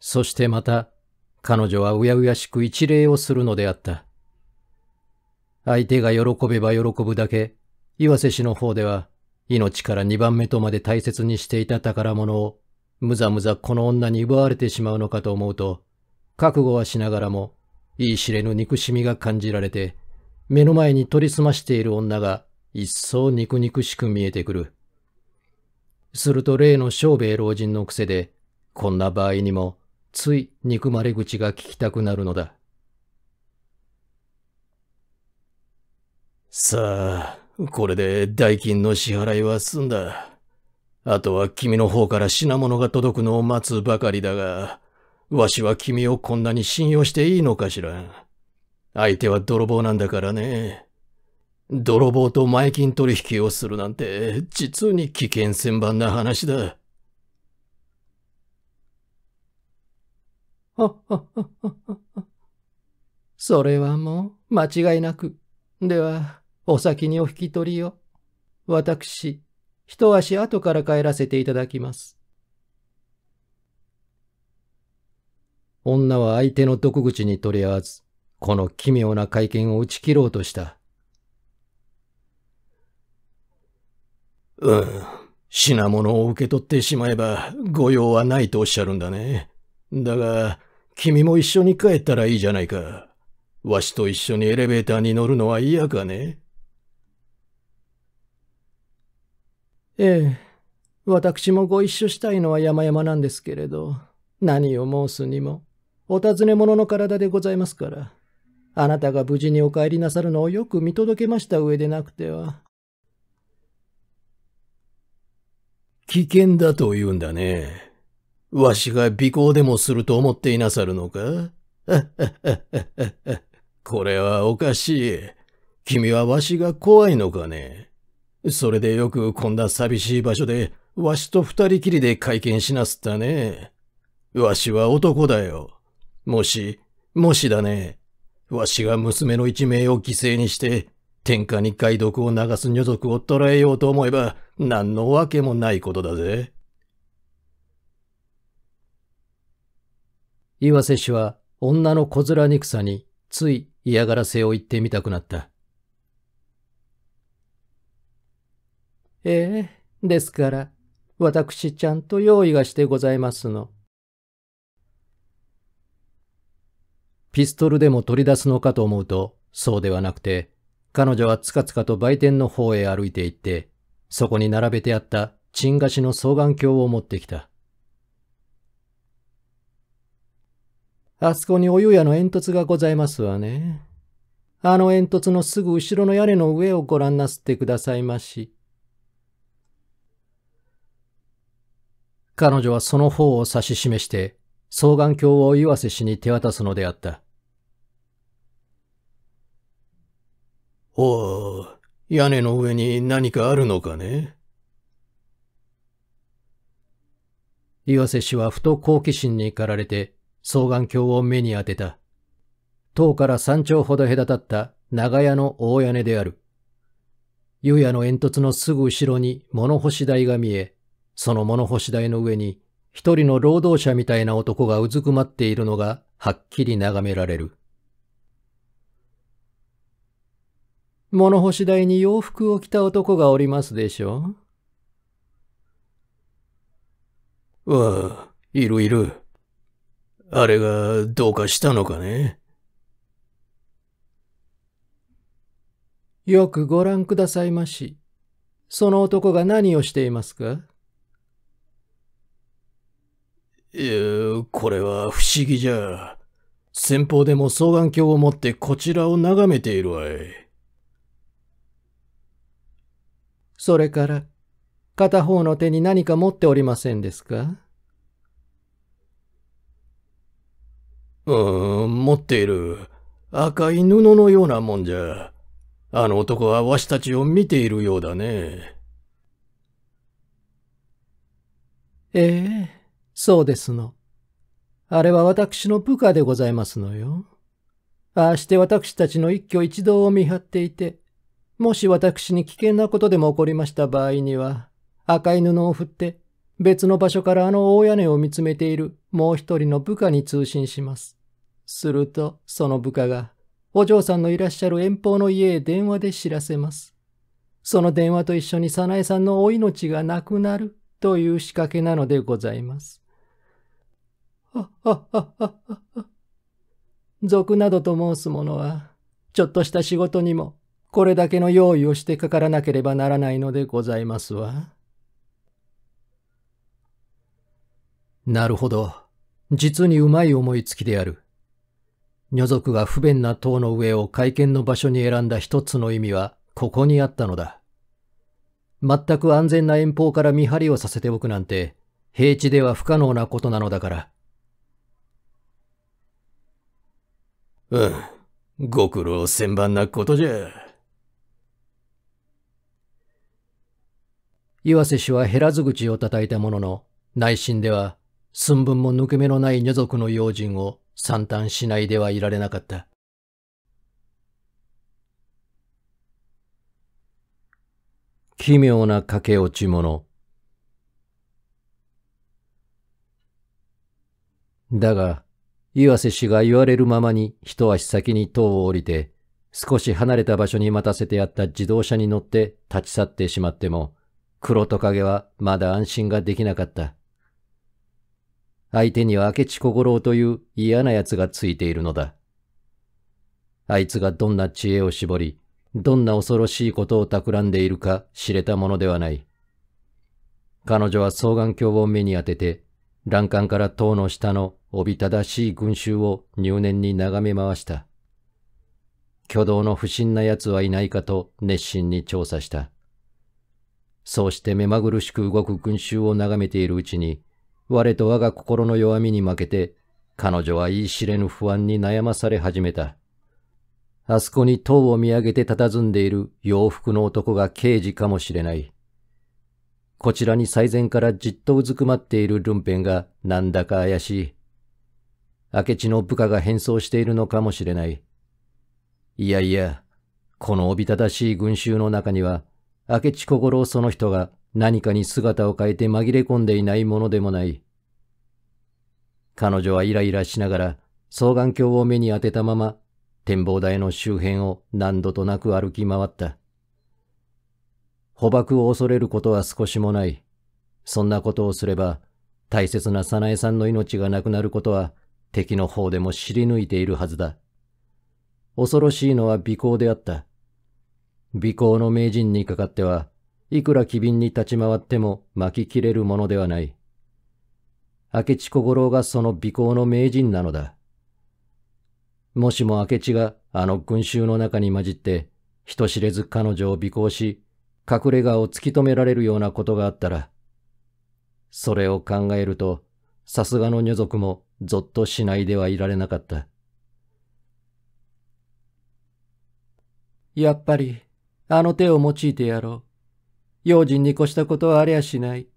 そしてまた、彼女はうやうやしく一礼をするのであった。相手が喜べば喜ぶだけ、岩瀬氏の方では、命から二番目とまで大切にしていた宝物を、むざむざこの女に奪われてしまうのかと思うと、覚悟はしながらも、言い知れぬ憎しみが感じられて、目の前に取りすましている女が一層肉肉しく見えてくる。すると例の小兵老人の癖で、こんな場合にも、つい憎まれ口が聞きたくなるのだ。さあ、これで代金の支払いは済んだ。あとは君の方から品物が届くのを待つばかりだが、わしは君をこんなに信用していいのかしら。相手は泥棒なんだからね。泥棒と前金取引をするなんて、実に危険千番な話だ。*laughs* それはもう間違いなく。では、お先にお引き取りを。私、一足後から帰らせていただきます。女は相手の毒口に取り合わず、この奇妙な会見を打ち切ろうとした。うん。品物を受け取ってしまえば御用はないとおっしゃるんだね。だが、君も一緒に帰ったらいいじゃないか。わしと一緒にエレベーターに乗るのは嫌かねええ。私もご一緒したいのは山々なんですけれど、何を申すにも、お尋ね者の体でございますから。あなたが無事にお帰りなさるのをよく見届けました上でなくては。危険だと言うんだね。わしが尾行でもすると思っていなさるのか *laughs* これはおかしい。君はわしが怖いのかね。それでよくこんな寂しい場所でわしと二人きりで会見しなすったね。わしは男だよ。もし、もしだね。わしが娘の一命を犠牲にして、天下に解毒を流す女族を捕らえようと思えば、何のわけもないことだぜ。岩瀬氏は女の小面憎さについ嫌がらせを言ってみたくなった。ええ、ですから、私ちゃんと用意がしてございますの。ピストルでも取り出すのかと思うと、そうではなくて、彼女はつかつかと売店の方へ歩いて行って、そこに並べてあったチンしの双眼鏡を持ってきた。あそこにお湯屋の煙突がございますわね。あの煙突のすぐ後ろの屋根の上をご覧なすってくださいまし。彼女はその方を指し示して、双眼鏡を岩瀬氏に手渡すのであった。おお、屋根の上に何かあるのかね岩瀬氏はふと好奇心に駆られて双眼鏡を目に当てた。塔から山頂ほど隔たった長屋の大屋根である。夕屋の煙突のすぐ後ろに物干し台が見え、その物干し台の上に一人の労働者みたいな男がうずくまっているのがはっきり眺められる。物干し台に洋服を着た男がおりますでしょうああ、いるいる。あれがどうかしたのかねよくご覧くださいまし。その男が何をしていますかいや、これは不思議じゃ。先方でも双眼鏡を持ってこちらを眺めているわい。それから、片方の手に何か持っておりませんですかうん、持っている。赤い布のようなもんじゃ。あの男はわしたちを見ているようだね。ええ。そうですの。あれは私の部下でございますのよ。ああして私たちの一挙一動を見張っていて、もし私に危険なことでも起こりました場合には、赤い布を振って、別の場所からあの大屋根を見つめているもう一人の部下に通信します。すると、その部下が、お嬢さんのいらっしゃる遠方の家へ電話で知らせます。その電話と一緒に早苗さんのお命がなくなるという仕掛けなのでございます。はははは。俗などと申す者は、ちょっとした仕事にも、これだけの用意をしてかからなければならないのでございますわ。なるほど。実にうまい思いつきである。女族が不便な塔の上を会見の場所に選んだ一つの意味は、ここにあったのだ。全く安全な遠方から見張りをさせておくなんて、平地では不可能なことなのだから。うん、ご苦労千万なことじゃ。岩瀬氏は減らず口を叩いたものの、内心では寸分も抜け目のない女族の用心を散端しないではいられなかった。奇妙な駆け落ち者。だが、岩瀬氏が言われるままに一足先に塔を降りて、少し離れた場所に待たせてあった自動車に乗って立ち去ってしまっても、黒トカゲはまだ安心ができなかった。相手には明智小五郎という嫌な奴がついているのだ。あいつがどんな知恵を絞り、どんな恐ろしいことを企んでいるか知れたものではない。彼女は双眼鏡を目に当てて欄干から塔の下のおびただしい群衆を入念に眺め回した。挙動の不審な奴はいないかと熱心に調査した。そうして目まぐるしく動く群衆を眺めているうちに、我と我が心の弱みに負けて、彼女は言い知れぬ不安に悩まされ始めた。あそこに塔を見上げて佇んでいる洋服の男が刑事かもしれない。こちらに最前からじっとうずくまっているルンペンがなんだか怪しい。明智の部下が変装しているのかもしれない。いやいや、このおびただしい群衆の中には、明智小五郎その人が何かに姿を変えて紛れ込んでいないものでもない。彼女はイライラしながら双眼鏡を目に当てたまま展望台の周辺を何度となく歩き回った。捕獲を恐れることは少しもない。そんなことをすれば、大切な早苗さんの命がなくなることは、敵の方でも知り抜いているはずだ。恐ろしいのは尾行であった。尾行の名人にかかっては、いくら機敏に立ち回っても巻き切れるものではない。明智小五郎がその尾行の名人なのだ。もしも明智があの群衆の中に混じって、人知れず彼女を尾行し、隠れ家を突き止められるようなことがあったら、それを考えると、さすがの女族もぞっとしないではいられなかった。やっぱり、あの手を用いてやろう。用心に越したことはありゃしない。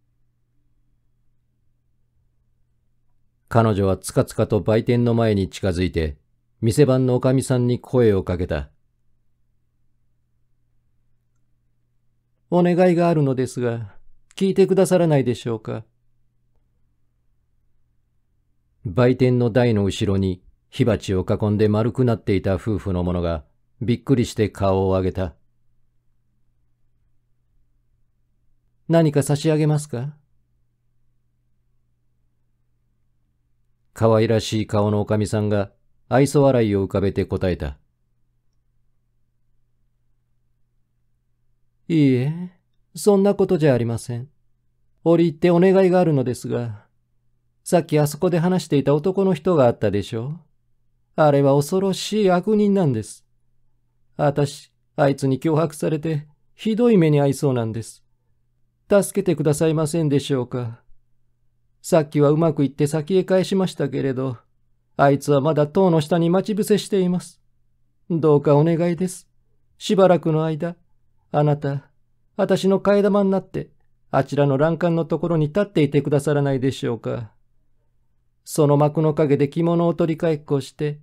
彼女はつかつかと売店の前に近づいて、店番のおかみさんに声をかけた。お願いがあるのですが、聞いてくださらないでしょうか。売店の台の後ろに火鉢を囲んで丸くなっていた夫婦の者がびっくりして顔を上げた。何か差し上げますか可愛らしい顔のおかみさんが愛想笑いを浮かべて答えた。いいえ、そんなことじゃありません。折り入ってお願いがあるのですが、さっきあそこで話していた男の人があったでしょう。あれは恐ろしい悪人なんです。あたし、あいつに脅迫されて、ひどい目に遭いそうなんです。助けてくださいませんでしょうか。さっきはうまくいって先へ返しましたけれど、あいつはまだ塔の下に待ち伏せしています。どうかお願いです。しばらくの間、あなた、私の替え玉になって、あちらの欄干のところに立っていてくださらないでしょうか。その幕の陰で着物を取り替えっこして、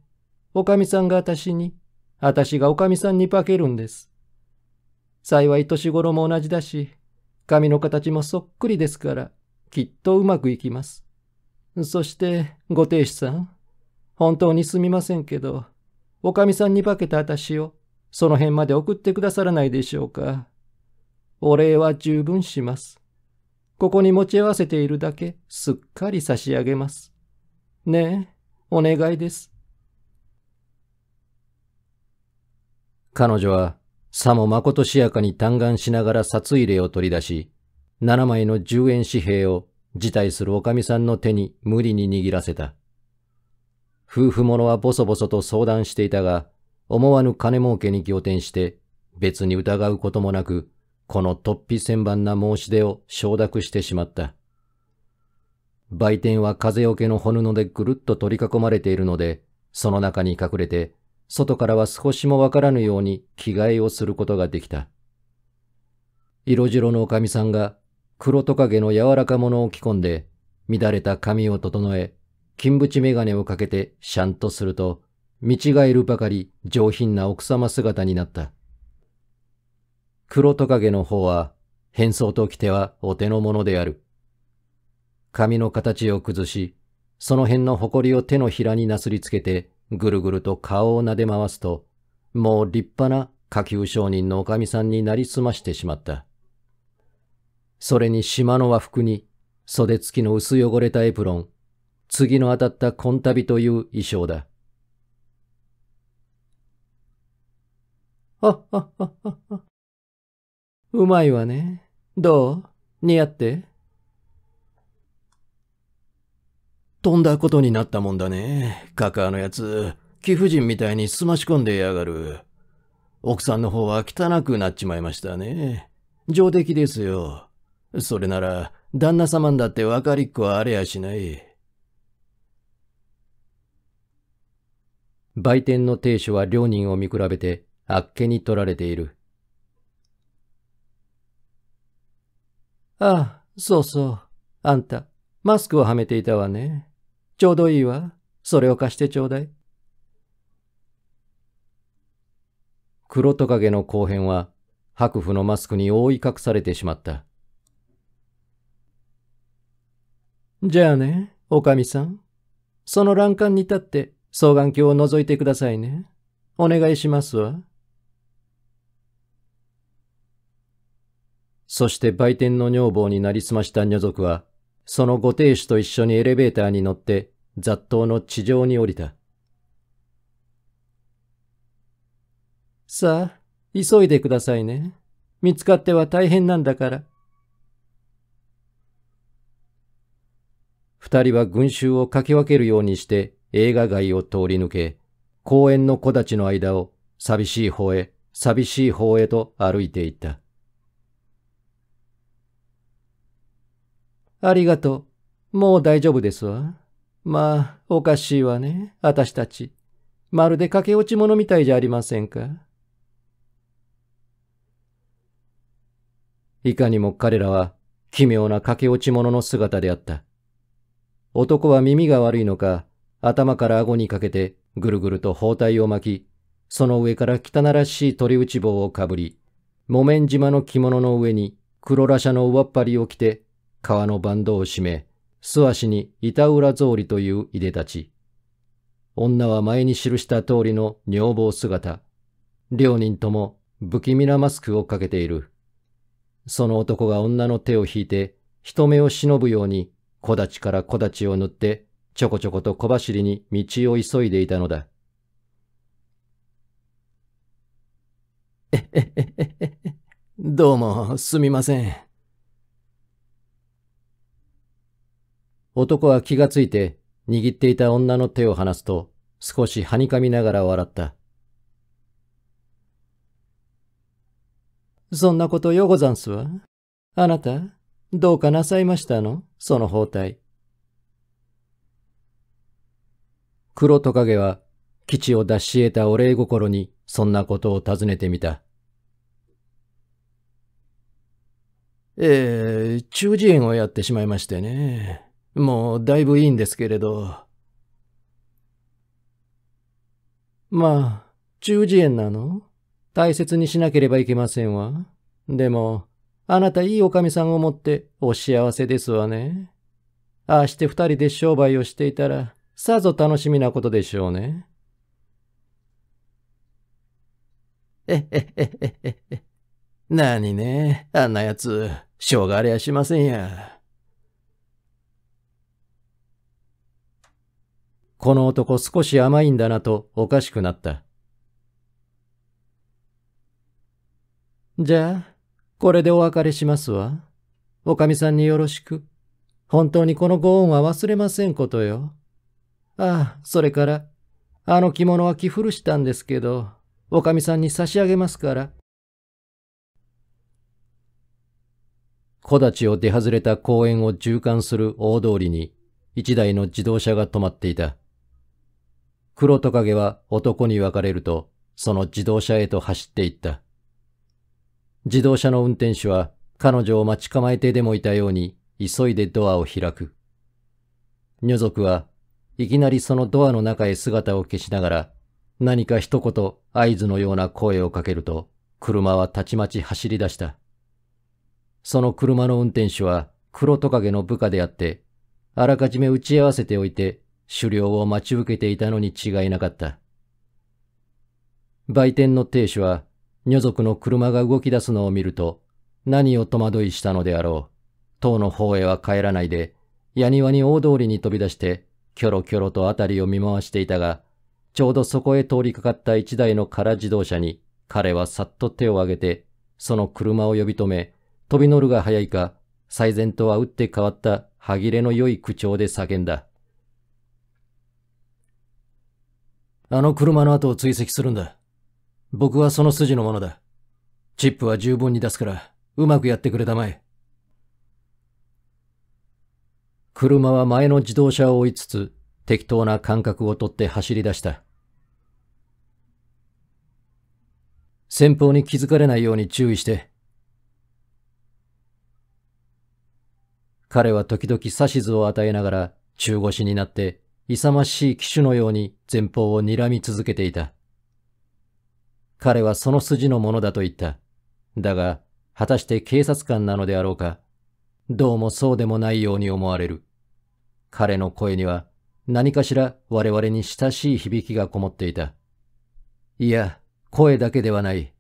おかみさんが私に、私がおかみさんに化けるんです。幸い年頃も同じだし、髪の形もそっくりですから、きっとうまくいきます。そして、ご亭主さん、本当にすみませんけど、おかみさんに化けた私をその辺まで送ってくださらないでしょうか。お礼は十分します。ここに持ち合わせているだけ、すっかり差し上げます。ねえ、お願いです。彼女は、さもまことしやかに嘆願しながら札入れを取り出し、7枚の10円紙幣を辞退するおかみさんの手に無理に握らせた。夫婦者はぼそぼそと相談していたが、思わぬ金儲けに仰天して、別に疑うこともなく、この突飛千番な申し出を承諾してしまった。売店は風よけのほぬのでぐるっと取り囲まれているので、その中に隠れて、外からは少しもわからぬように着替えをすることができた。色白のおかみさんが黒トカゲの柔らかのを着込んで、乱れた髪を整え、金縁眼鏡をかけてシャンとすると、見違えるばかり上品な奥様姿になった。黒トカゲの方は、変装と着てはお手の物である。髪の形を崩し、その辺の誇りを手のひらになすりつけて、ぐるぐると顔を撫で回すと、もう立派な下級商人のおかみさんになりすましてしまった。それに島の和服に、袖付きの薄汚れたエプロン、次の当たったコンタビという衣装だ。はっはっはっはっは。うまいわね。どう似合ってとんだことになったもんだね。カカアのやつ、貴婦人みたいにすまし込んでやがる。奥さんの方は汚くなっちまいましたね。上出来ですよ。それなら、旦那様んだって分かりっこはあれやしない。売店の亭主は両人を見比べてあっけに取られている。ああ、そうそう。あんた、マスクをはめていたわね。ちょうどいいわ。それを貸してちょうだい。黒トカゲの後編は、白布のマスクに覆い隠されてしまった。じゃあね、おかみさん。その欄干に立って、双眼鏡を覗いてくださいね。お願いしますわ。そして売店の女房になりすました女族は、そのご亭主と一緒にエレベーターに乗って雑踏の地上に降りた。さあ、急いでくださいね。見つかっては大変なんだから。二人は群衆をかき分けるようにして映画街を通り抜け、公園の木立の間を寂しい方へ、寂しい方へと歩いていった。ありがとう。もう大丈夫ですわ。まあ、おかしいわね、あたしたち。まるで駆け落ち者みたいじゃありませんか。いかにも彼らは奇妙な駆け落ち者の姿であった。男は耳が悪いのか、頭から顎にかけてぐるぐると包帯を巻き、その上から汚らしい鳥打ち棒をかぶり、木綿島の着物の上に黒しゃの上っ張りを着て川のバンドを締め、素足に板浦草履といういでたち。女は前に記した通りの女房姿。両人とも不気味なマスクをかけている。その男が女の手を引いて、人目を忍ぶように小立から小立を塗って、ちょこちょこと小走りに道を急いでいたのだ。えへへへへ。どうも、すみません。男は気がついて握っていた女の手を離すと少しはにかみながら笑った。そんなことよござんすわ。あなた、どうかなさいましたのその包帯。黒トカゲは基地を脱し得たお礼心にそんなことを尋ねてみた。ええー、中耳炎をやってしまいましてね。もうだいぶいいんですけれど。まあ、中耳炎なの大切にしなければいけませんわ。でも、あなたいいおかみさんを持ってお幸せですわね。ああして二人で商売をしていたら、さぞ楽しみなことでしょうね。えへへへへ。何ね、あんなやつ、しょうがありゃしませんや。この男少し甘いんだなとおかしくなった。じゃあ、これでお別れしますわ。おかみさんによろしく。本当にこのご恩は忘れませんことよ。ああ、それから、あの着物は着古したんですけど、おかみさんに差し上げますから。木立を出外れた公園を縦貫する大通りに、一台の自動車が止まっていた。黒トカゲは男に別れると、その自動車へと走っていった。自動車の運転手は彼女を待ち構えてでもいたように急いでドアを開く。女族はいきなりそのドアの中へ姿を消しながら何か一言合図のような声をかけると車はたちまち走り出した。その車の運転手は黒トカゲの部下であってあらかじめ打ち合わせておいて狩猟を待ち受けていたのに違いなかった。売店の亭主は、女族の車が動き出すのを見ると、何を戸惑いしたのであろう。塔の方へは帰らないで、屋庭に大通りに飛び出して、キョロキョロと辺りを見回していたが、ちょうどそこへ通りかかった一台の空自動車に、彼はさっと手を挙げて、その車を呼び止め、飛び乗るが早いか、最善とは打って変わった歯切れの良い口調で叫んだ。あの車の後を追跡するんだ。僕はその筋のものだ。チップは十分に出すから、うまくやってくれたまえ。車は前の自動車を追いつつ、適当な感覚をとって走り出した。先方に気づかれないように注意して。彼は時々指図を与えながら中腰になって勇ましい騎手のように前方を睨み続けていた。彼はその筋のものだと言った。だが、果たして警察官なのであろうか。どうもそうでもないように思われる。彼の声には何かしら我々に親しい響きがこもっていた。いや、声だけではない。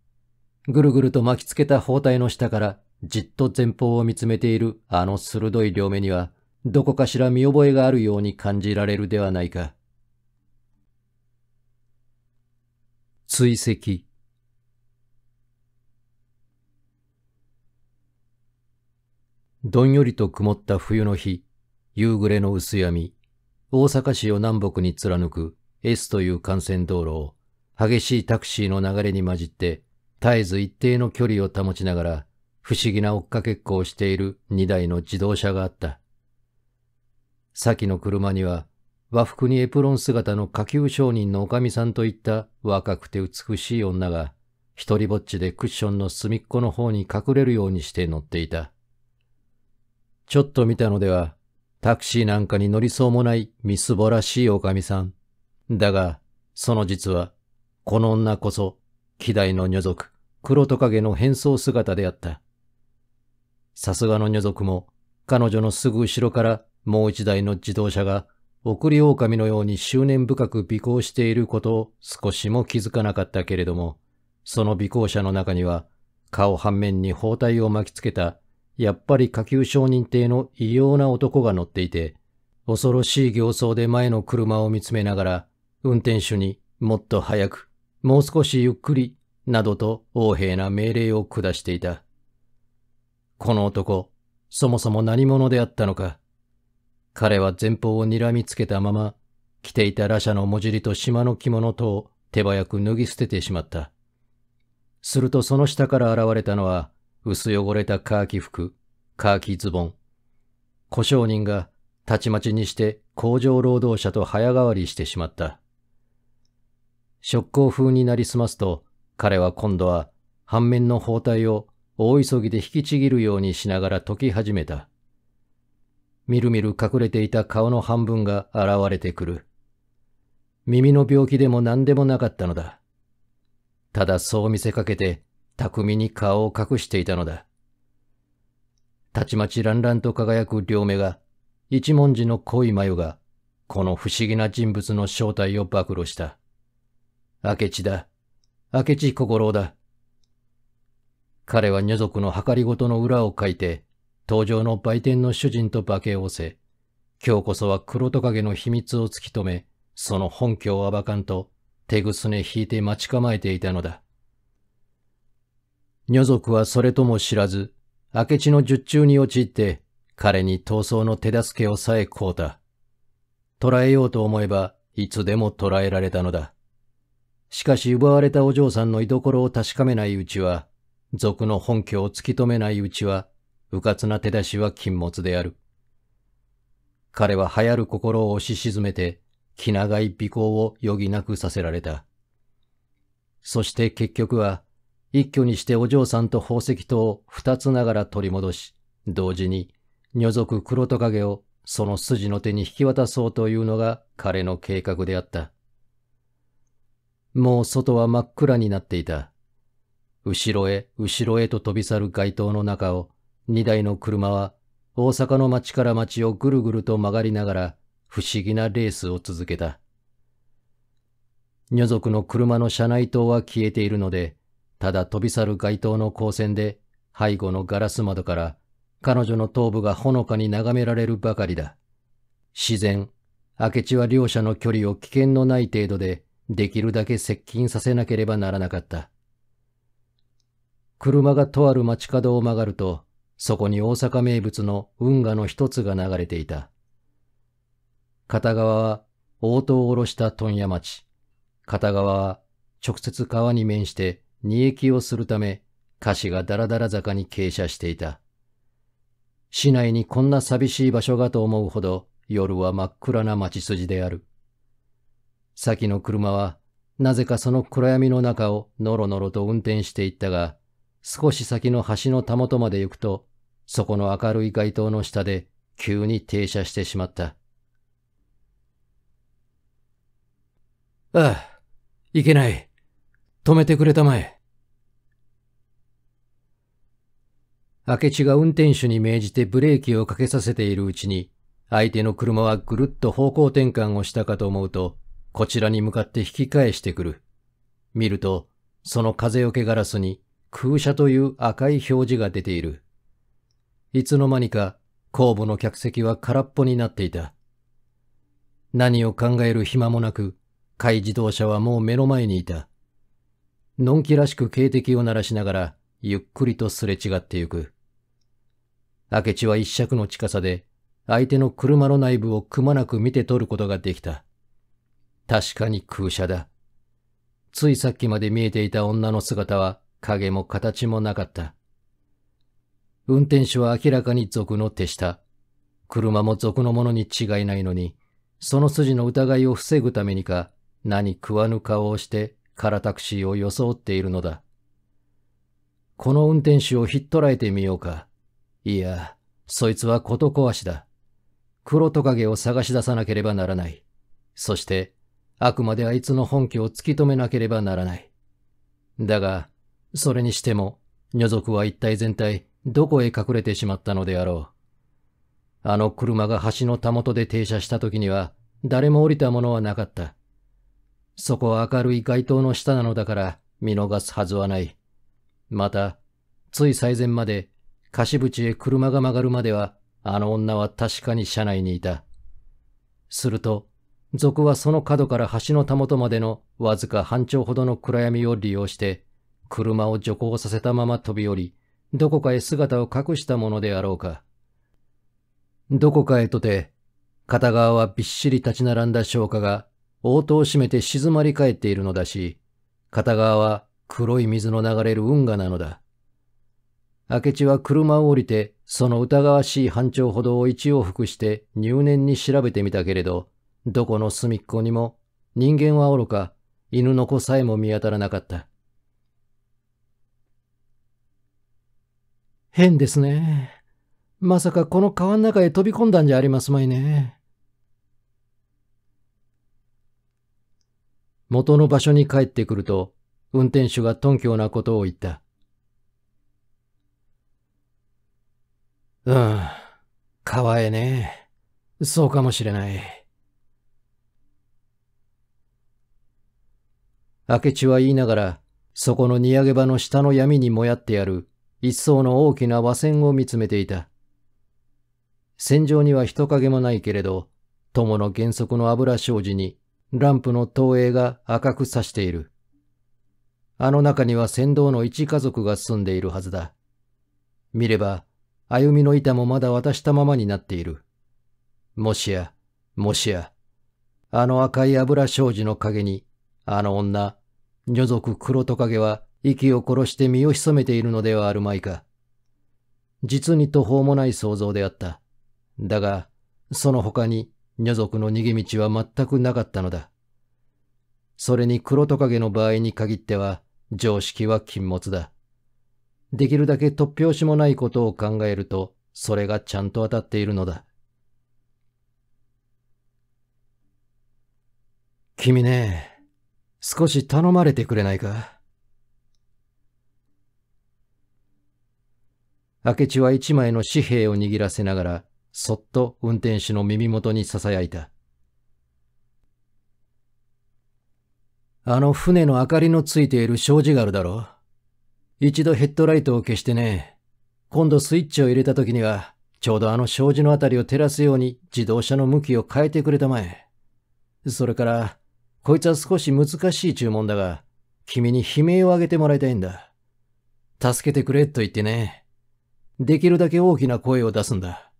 ぐるぐると巻きつけた包帯の下からじっと前方を見つめているあの鋭い両目にはどこかしら見覚えがあるように感じられるではないか。追跡どんよりと曇った冬の日、夕暮れの薄闇、大阪市を南北に貫く S という幹線道路を、激しいタクシーの流れに混じって、絶えず一定の距離を保ちながら、不思議な追っかけっこをしている2台の自動車があった。先の車には和服にエプロン姿の下級商人のおかみさんといった若くて美しい女が、一人ぼっちでクッションの隅っこの方に隠れるようにして乗っていた。ちょっと見たのでは、タクシーなんかに乗りそうもないみすぼらしいおかみさん。だが、その実は、この女こそ、希代の女族、黒トカゲの変装姿であった。さすがの女族も、彼女のすぐ後ろからもう一台の自動車が送り狼のように執念深く尾行していることを少しも気づかなかったけれども、その尾行者の中には、顔半面に包帯を巻きつけた、やっぱり下級承認艇の異様な男が乗っていて、恐ろしい形相で前の車を見つめながら、運転手にもっと早く、もう少しゆっくり、などと横柄な命令を下していた。この男、そもそも何者であったのか彼は前方を睨みつけたまま、着ていた羅シのもじりと島の着物とを手早く脱ぎ捨ててしまった。するとその下から現れたのは、薄汚れたカーキ服、カーキズボン。故障人が、たちまちにして工場労働者と早変わりしてしまった。食行風になりすますと、彼は今度は、反面の包帯を大急ぎで引きちぎるようにしながら解き始めた。みるみる隠れていた顔の半分が現れてくる。耳の病気でも何でもなかったのだ。ただそう見せかけて、巧みに顔を隠していたのだ。たちまち乱々と輝く両目が、一文字の濃い眉が、この不思議な人物の正体を暴露した。明智だ。明智小五郎だ。彼は女族の計りごとの裏を書いて、登場の売店の主人と化けをせ、今日こそは黒トカゲの秘密を突き止め、その本拠を暴かんと、手ぐすね引いて待ち構えていたのだ。女族はそれとも知らず、明智の術中に陥って、彼に逃走の手助けをさえこうた。捕らえようと思えば、いつでも捕らえられたのだ。しかし奪われたお嬢さんの居所を確かめないうちは、族の本拠を突き止めないうちは、迂闊な手出しは禁物である。彼は流行る心を押し沈めて、気長い尾行を余儀なくさせられた。そして結局は、一挙にしてお嬢さんと宝石とを二つながら取り戻し、同時に、女族黒トカゲをその筋の手に引き渡そうというのが彼の計画であった。もう外は真っ暗になっていた。後ろへ後ろへと飛び去る街灯の中を2台の車は大阪の町から町をぐるぐると曲がりながら不思議なレースを続けた。女族の車の車内灯は消えているので、ただ飛び去る街灯の光線で背後のガラス窓から彼女の頭部がほのかに眺められるばかりだ。自然、明智は両者の距離を危険のない程度でできるだけ接近させなければならなかった。車がとある街角を曲がると、そこに大阪名物の運河の一つが流れていた。片側は応答を下ろした問屋町。片側は直接川に面して二駅をするため、菓子がだらだら坂に傾斜していた。市内にこんな寂しい場所がと思うほど夜は真っ暗な町筋である。先の車はなぜかその暗闇の中をのろのろと運転していったが、少し先の橋のたもとまで行くとそこの明るい街灯の下で急に停車してしまった。ああ、いけない。止めてくれたまえ。明智が運転手に命じてブレーキをかけさせているうちに、相手の車はぐるっと方向転換をしたかと思うと、こちらに向かって引き返してくる。見ると、その風よけガラスに空車という赤い表示が出ている。いつの間にか公募の客席は空っぽになっていた。何を考える暇もなく、甲自動車はもう目の前にいた。のんきらしく警笛を鳴らしながら、ゆっくりとすれ違ってゆく。明智は一尺の近さで、相手の車の内部をくまなく見て取ることができた。確かに空車だ。ついさっきまで見えていた女の姿は影も形もなかった。運転手は明らかに賊の手下。車も賊のものに違いないのに、その筋の疑いを防ぐためにか、何食わぬ顔をして、カラタクシーを装っているのだ。この運転手をひっ捕らえてみようか。いや、そいつは事壊しだ。黒トカゲを探し出さなければならない。そして、あくまであいつの本気を突き止めなければならない。だが、それにしても、女族は一体全体、どこへ隠れてしまったのであろう。あの車が橋のたもとで停車した時には、誰も降りたものはなかった。そこは明るい街灯の下なのだから見逃すはずはない。また、つい最前まで、貸し口へ車が曲がるまでは、あの女は確かに車内にいた。すると、賊はその角から橋のたもとまでのわずか半丁ほどの暗闇を利用して、車を徐行させたまま飛び降り、どこかへ姿を隠したものであろうか。どこかへとて、片側はびっしり立ち並んだ消火が、応答を閉めて静まり返っているのだし、片側は黒い水の流れる運河なのだ。明智は車を降りて、その疑わしい半丁ほどを一往復して入念に調べてみたけれど、どこの隅っこにも人間はおろか、犬の子さえも見当たらなかった。変ですね。まさかこの川の中へ飛び込んだんじゃありますまいね。元の場所に帰ってくると、運転手が頓強なことを言った。うん、川へね。そうかもしれない。明智は言いながら、そこの荷上げ場の下の闇にもやってやる一層の大きな和船を見つめていた。戦場には人影もないけれど、友の原則の油障子にランプの投影が赤く差している。あの中には船頭の一家族が住んでいるはずだ。見れば、歩みの板もまだ渡したままになっている。もしや、もしや、あの赤い油障子の影に、あの女、女族黒トカゲは息を殺して身を潜めているのではあるまいか。実に途方もない想像であった。だが、その他に女族の逃げ道は全くなかったのだ。それに黒トカゲの場合に限っては、常識は禁物だ。できるだけ突拍子もないことを考えると、それがちゃんと当たっているのだ。君ね、少し頼まれてくれないか明智は一枚の紙幣を握らせながら、そっと運転手の耳元に囁いた。あの船の明かりのついている障子があるだろ一度ヘッドライトを消してね。今度スイッチを入れた時には、ちょうどあの障子のあたりを照らすように自動車の向きを変えてくれたまえ。それから、こいつは少し難しい注文だが、君に悲鳴を上げてもらいたいんだ。助けてくれと言ってね。できるだけ大きな声を出すんだ。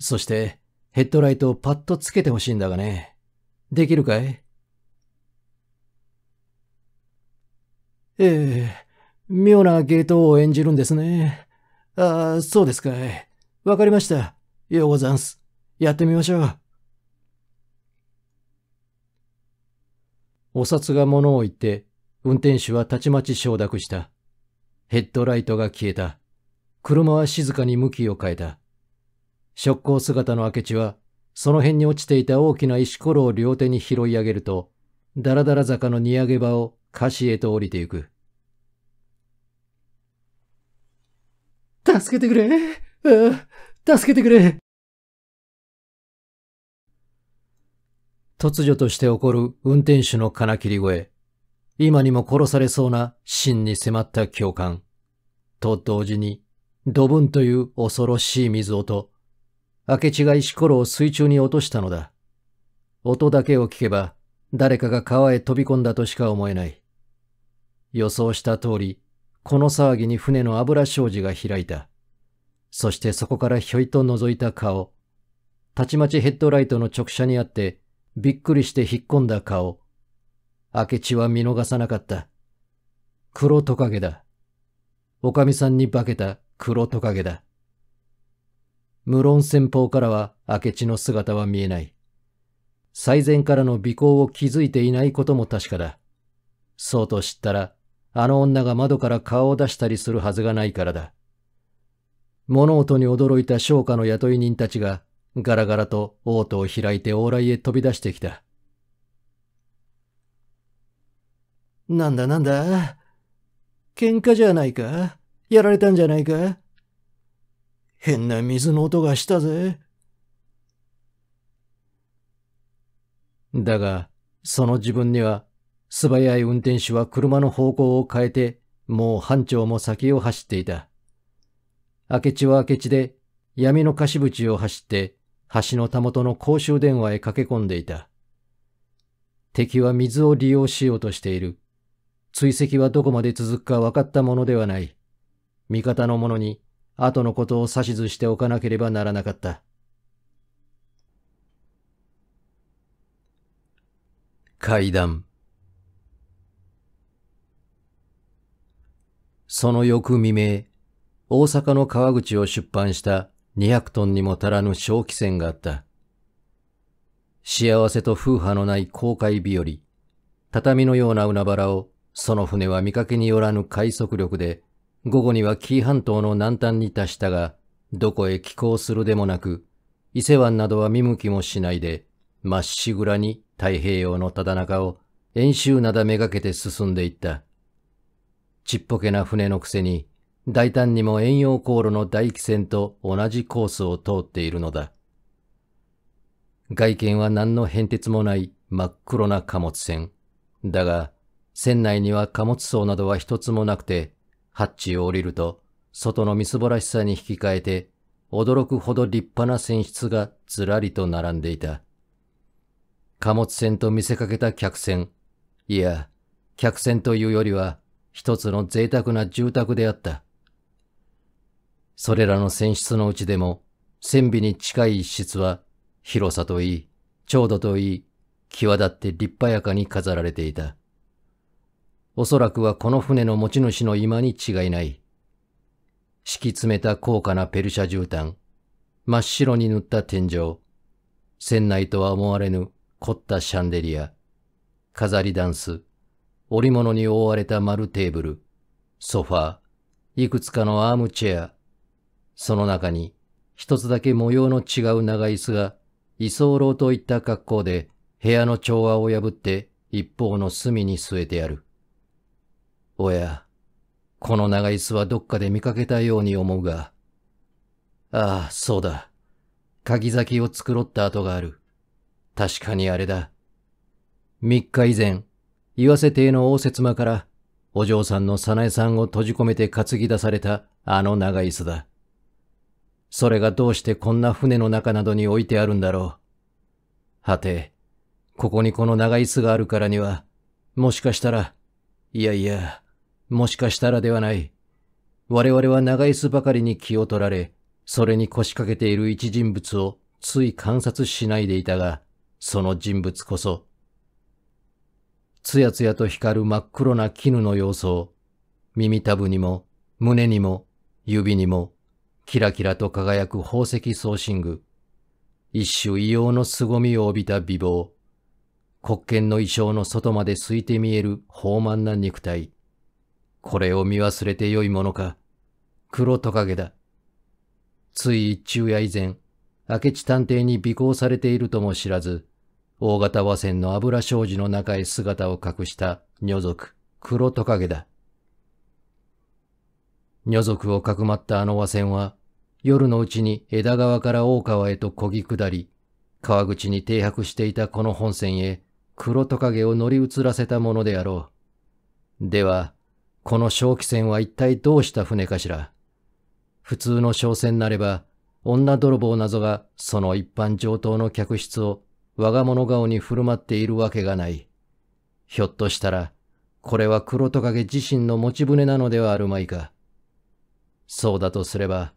そして、ヘッドライトをパッとつけてほしいんだがね。できるかいええ、妙なゲートを演じるんですね。ああ、そうですかい。わかりました。ようござんす。やってみましょう。お札が物を言って、運転手はたちまち承諾した。ヘッドライトが消えた。車は静かに向きを変えた。職工姿の明智は、その辺に落ちていた大きな石ころを両手に拾い上げると、だらだら坂の荷上げ場を菓子へと降りていく。助けてくれああ助けてくれ突如として起こる運転手の金切り声。今にも殺されそうな真に迫った教官。と同時にドブンという恐ろしい水音。明智が石ころを水中に落としたのだ。音だけを聞けば、誰かが川へ飛び込んだとしか思えない。予想した通り、この騒ぎに船の油障子が開いた。そしてそこからひょいと覗いた顔。たちまちヘッドライトの直射にあって、びっくりして引っ込んだ顔。明智は見逃さなかった。黒トカゲだ。おかみさんに化けた黒トカゲだ。無論先方からは明智の姿は見えない。最前からの尾行を築いていないことも確かだ。そうと知ったら、あの女が窓から顔を出したりするはずがないからだ。物音に驚いた商家の雇い人たちが、ガラガラと嘔吐を開いて往来へ飛び出してきた。なんだなんだ喧嘩じゃないかやられたんじゃないか変な水の音がしたぜ。だが、その自分には、素早い運転手は車の方向を変えて、もう班長も先を走っていた。明智は明智で、闇の貸し淵を走って、橋のたもとの公衆電話へ駆け込んでいた。敵は水を利用しようとしている。追跡はどこまで続くか分かったものではない。味方の者に後のことを指図しておかなければならなかった。階段その翌未明、大阪の川口を出版した200トンにも足らぬ小汽船があった。幸せと風波のない航海日和、畳のような海原をその船は見かけによらぬ快速力で午後には紀伊半島の南端に達したが、どこへ寄港するでもなく、伊勢湾などは見向きもしないで、まっしぐらに太平洋のただ中を遠州灘めがけて進んでいった。ちっぽけな船のくせに、大胆にも遠洋航路の大気船と同じコースを通っているのだ。外見は何の変哲もない真っ黒な貨物船。だが、船内には貨物層などは一つもなくて、ハッチを降りると、外のみすぼらしさに引き換えて、驚くほど立派な船室がずらりと並んでいた。貨物船と見せかけた客船。いや、客船というよりは、一つの贅沢な住宅であった。それらの船室のうちでも、船尾に近い一室は、広さといい、長度といい、際立って立派やかに飾られていた。おそらくはこの船の持ち主の居間に違いない。敷き詰めた高価なペルシャ絨毯、真っ白に塗った天井、船内とは思われぬ凝ったシャンデリア、飾りダンス、織物に覆われた丸テーブル、ソファー、いくつかのアームチェア、その中に一つだけ模様の違う長椅子が居候といった格好で部屋の調和を破って一方の隅に据えてある。おや、この長椅子はどっかで見かけたように思うが。ああ、そうだ。鍵先を繕った跡がある。確かにあれだ。3日以前、岩瀬邸の応接間から、お嬢さんの早苗さんを閉じ込めて担ぎ出されたあの長椅子だ。それがどうしてこんな船の中などに置いてあるんだろう。はて、ここにこの長椅子があるからには、もしかしたら、いやいや、もしかしたらではない。我々は長椅子ばかりに気を取られ、それに腰掛けている一人物をつい観察しないでいたが、その人物こそ、つやつやと光る真っ黒な絹の様子を、耳たぶにも、胸にも、指にも、キラキラと輝く宝石装身具、一種異様の凄みを帯びた美貌、国権の衣装の外まで空いて見える豊満な肉体、これを見忘れてよいものか。黒トカゲだ。つい一昼夜以前、明智探偵に尾行されているとも知らず、大型和船の油障子の中へ姿を隠した女族、黒トカゲだ。女族をかくまったあの和船は、夜のうちに枝川から大川へと漕ぎ下り、川口に停泊していたこの本船へ黒トカゲを乗り移らせたものであろう。では、この小気船は一体どうした船かしら。普通の商船なれば、女泥棒なぞがその一般上等の客室を我が物顔に振る舞っているわけがない。ひょっとしたら、これは黒トカゲ自身の持ち船なのではあるまいか。そうだとすれば、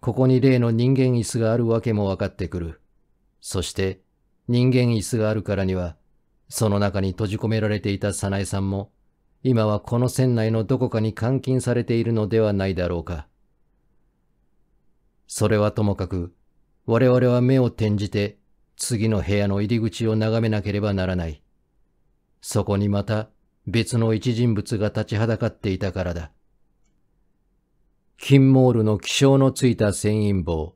ここに例の人間椅子があるわけも分かってくる。そして、人間椅子があるからには、その中に閉じ込められていた早苗さんも今はこの船内のどこかに監禁されているのではないだろうか。それはともかく、我々は目を転じて次の部屋の入り口を眺めなければならない。そこにまた別の一人物が立ちはだかっていたからだ。金モールの気象のついた船員帽、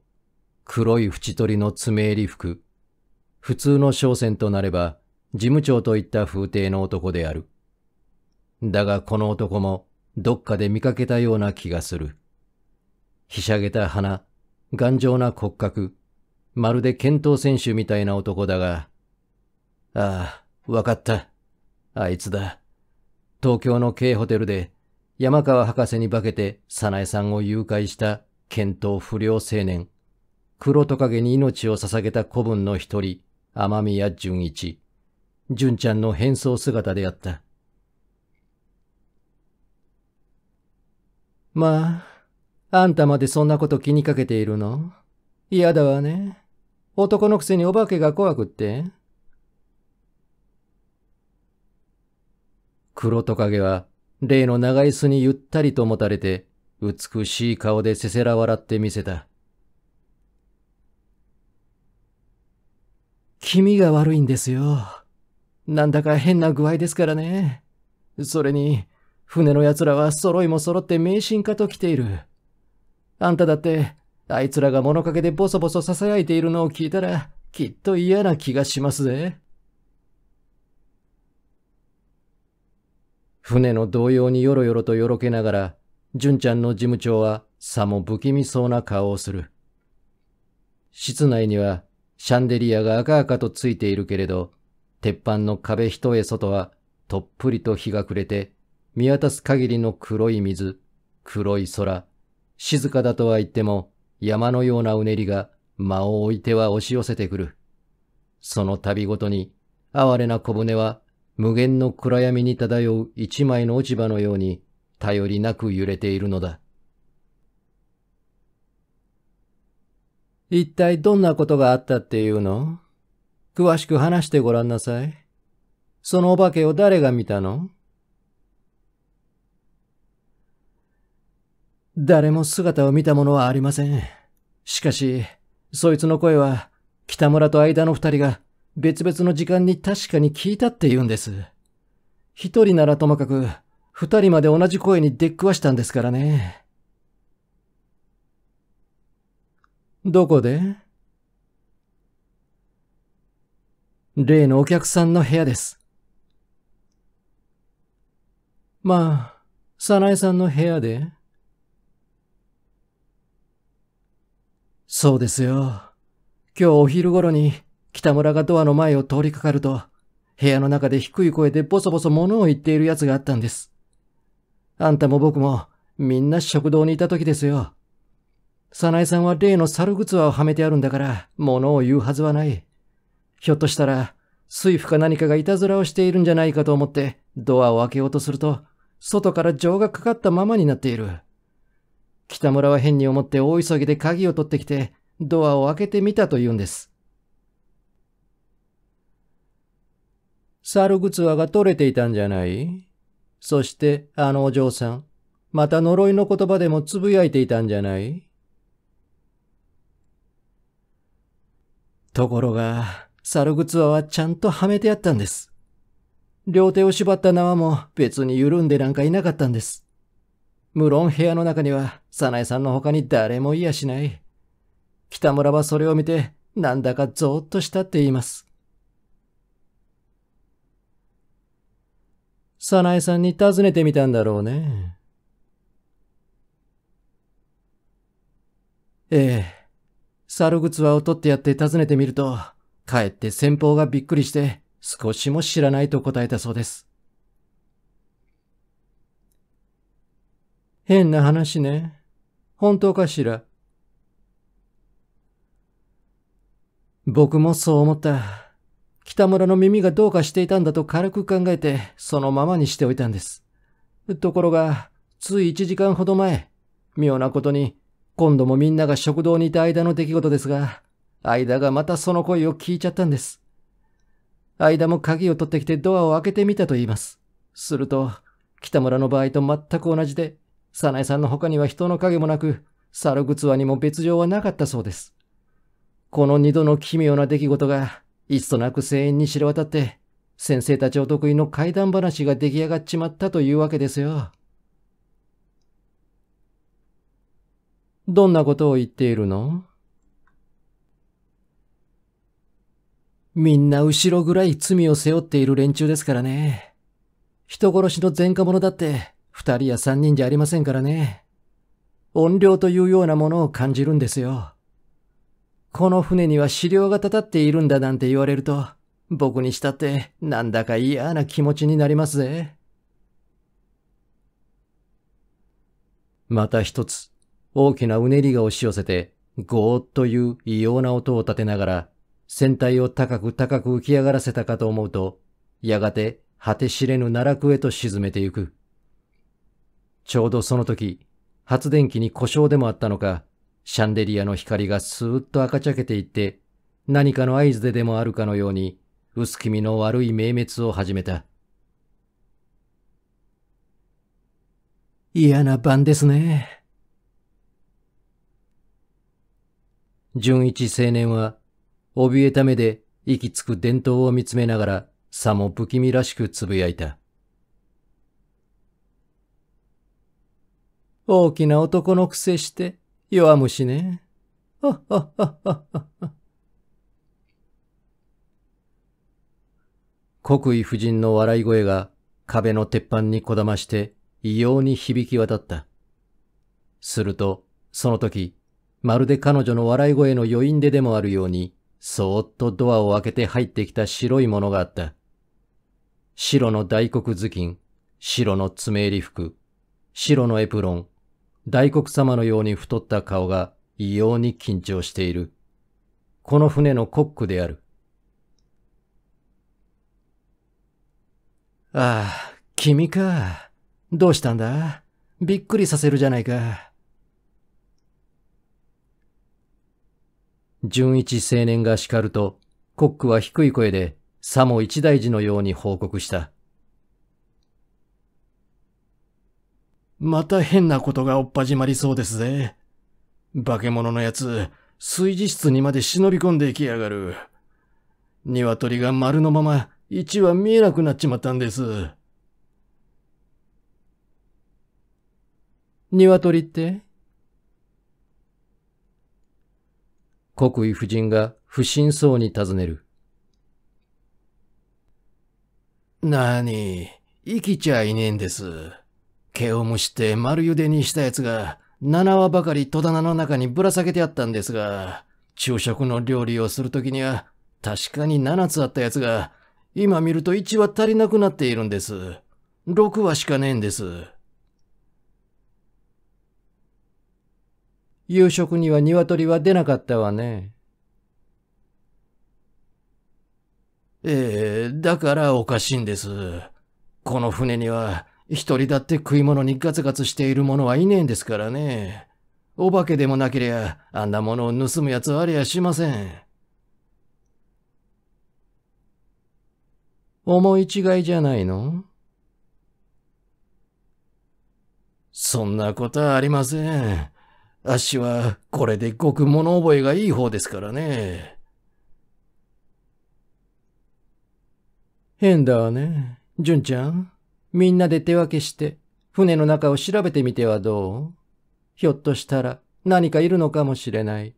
黒い縁取りの爪襟服、普通の商船となれば事務長といった風邸の男である。だがこの男もどっかで見かけたような気がする。ひしゃげた鼻、頑丈な骨格、まるで剣闘選手みたいな男だが、ああ、わかった。あいつだ。東京の軽ホテルで山川博士に化けて早苗さんを誘拐した剣闘不良青年、黒トカゲに命を捧げた子分の一人、天宮淳一。純ちゃんの変装姿であった。まあ、あんたまでそんなこと気にかけているの嫌だわね。男のくせにお化けが怖くって。黒トカゲは、例の長椅子にゆったりともたれて、美しい顔でせせら笑ってみせた。気味が悪いんですよ。なんだか変な具合ですからね。それに、船の奴らは揃いも揃って迷信家と来ている。あんただって、あいつらが物陰でボソボソ囁いているのを聞いたら、きっと嫌な気がしますぜ。船の動揺によろよろとよろけながら、純ちゃんの事務長はさも不気味そうな顔をする。室内にはシャンデリアが赤々とついているけれど、鉄板の壁一重外はとっぷりと日が暮れて見渡す限りの黒い水、黒い空、静かだとは言っても山のようなうねりが間を置いては押し寄せてくる。その度ごとに哀れな小舟は無限の暗闇に漂う一枚の落ち葉のように頼りなく揺れているのだ。一体どんなことがあったっていうの詳しく話してごらんなさい。そのお化けを誰が見たの誰も姿を見たものはありません。しかし、そいつの声は、北村と間の二人が別々の時間に確かに聞いたって言うんです。一人ならともかく、二人まで同じ声に出っくわしたんですからね。どこで例のお客さんの部屋です。まあ、早苗さんの部屋でそうですよ。今日お昼頃に北村がドアの前を通りかかると、部屋の中で低い声でボソボソ物を言っている奴があったんです。あんたも僕もみんな食堂にいた時ですよ。早苗さんは例の猿靴輪をはめてあるんだから、物を言うはずはない。ひょっとしたら、水夫か何かがいたずらをしているんじゃないかと思って、ドアを開けようとすると、外から情がかかったままになっている。北村は変に思って大急ぎで鍵を取ってきて、ドアを開けてみたというんです。猿靴輪が取れていたんじゃないそしてあのお嬢さん、また呪いの言葉でもつぶやいていたんじゃないところが、猿靴輪はちゃんとはめてあったんです。両手を縛った縄も別に緩んでなんかいなかったんです。無論部屋の中には、早苗さんの他に誰もいやしない。北村はそれを見て、なんだかゾーッとしたって言います。早苗さんに尋ねてみたんだろうね。ええ。猿靴輪を取ってやって尋ねてみると、かえって先方がびっくりして、少しも知らないと答えたそうです。変な話ね。本当かしら僕もそう思った。北村の耳がどうかしていたんだと軽く考えて、そのままにしておいたんです。ところが、つい1時間ほど前、妙なことに、今度もみんなが食堂にいた間の出来事ですが、間がまたその声を聞いちゃったんです。間も鍵を取ってきてドアを開けてみたと言います。すると、北村の場合と全く同じで、早苗さんの他には人の影もなく、猿グツワにも別状はなかったそうです。この二度の奇妙な出来事が、いつとなく声援に知れ渡って、先生たちお得意の怪談話が出来上がっちまったというわけですよ。どんなことを言っているのみんな後ろぐらい罪を背負っている連中ですからね。人殺しの前科者だって、二人や三人じゃありませんからね。怨霊というようなものを感じるんですよ。この船には資料がたたっているんだなんて言われると、僕にしたってなんだか嫌な気持ちになりますぜ。また一つ、大きなうねりが押し寄せて、ゴーッという異様な音を立てながら、船体を高く高く浮き上がらせたかと思うと、やがて果て知れぬ奈落へと沈めてゆく。ちょうどその時、発電機に故障でもあったのか、シャンデリアの光がスーッと赤ちゃけていって、何かの合図ででもあるかのように、薄気味の悪い明滅を始めた。嫌な晩ですね。純一青年は、怯えた目で息つく伝統を見つめながら、さも不気味らしく呟いた。大きな男の癖して、弱虫ね。はっはっはっはっは。国威夫人の笑い声が壁の鉄板にこだまして異様に響き渡った。すると、その時、まるで彼女の笑い声の余韻ででもあるように、そーっとドアを開けて入ってきた白いものがあった。白の大黒頭巾、白の爪襟服、白のエプロン、大黒様のように太った顔が異様に緊張している。この船のコックである。ああ、君か。どうしたんだびっくりさせるじゃないか。純一青年が叱ると、コックは低い声で、さも一大事のように報告した。また変なことがおっ始まりそうですぜ。化け物のやつ、炊事室にまで忍び込んできやがる。鶏が丸のまま1羽見えなくなっちまったんです。鶏って国威夫人が不審そうに尋ねる。なに、生きちゃいねえんです。毛を蒸して丸茹でにしたやつが、7話ばかり戸棚の中にぶら下げてあったんですが、昼食の料理をするときには、確かに7つあったやつが、今見ると1羽足りなくなっているんです。6話しかねえんです。夕食には鶏は出なかったわね。ええ、だからおかしいんです。この船には一人だって食い物にガツガツしている者はいねえんですからね。お化けでもなけりゃ、あんなものを盗む奴はありゃしません。思い違いじゃないのそんなことはありません。あっしは、これでごく物覚えがいい方ですからね。変だわね、純ちゃん。みんなで手分けして、船の中を調べてみてはどうひょっとしたら何かいるのかもしれない。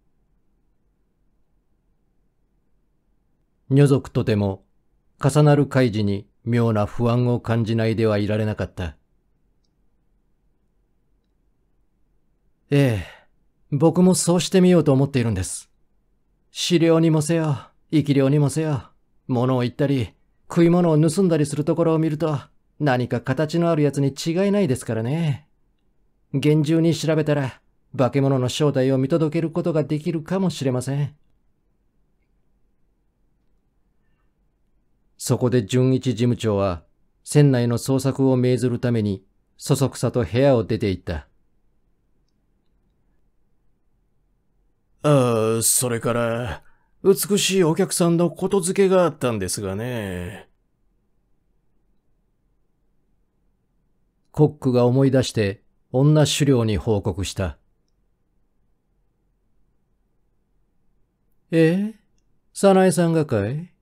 女族とても重なる開示に妙な不安を感じないではいられなかった。ええ、僕もそうしてみようと思っているんです。資料にもせよ、生き量にもせよ、物を言ったり、食い物を盗んだりするところを見ると、何か形のあるやつに違いないですからね。厳重に調べたら、化け物の正体を見届けることができるかもしれません。そこで純一事務長は、船内の捜索を命ずるために、そそくさと部屋を出て行った。ああ、それから、美しいお客さんのことづけがあったんですがね。コックが思い出して女狩猟に報告した。ええ早苗さんがかい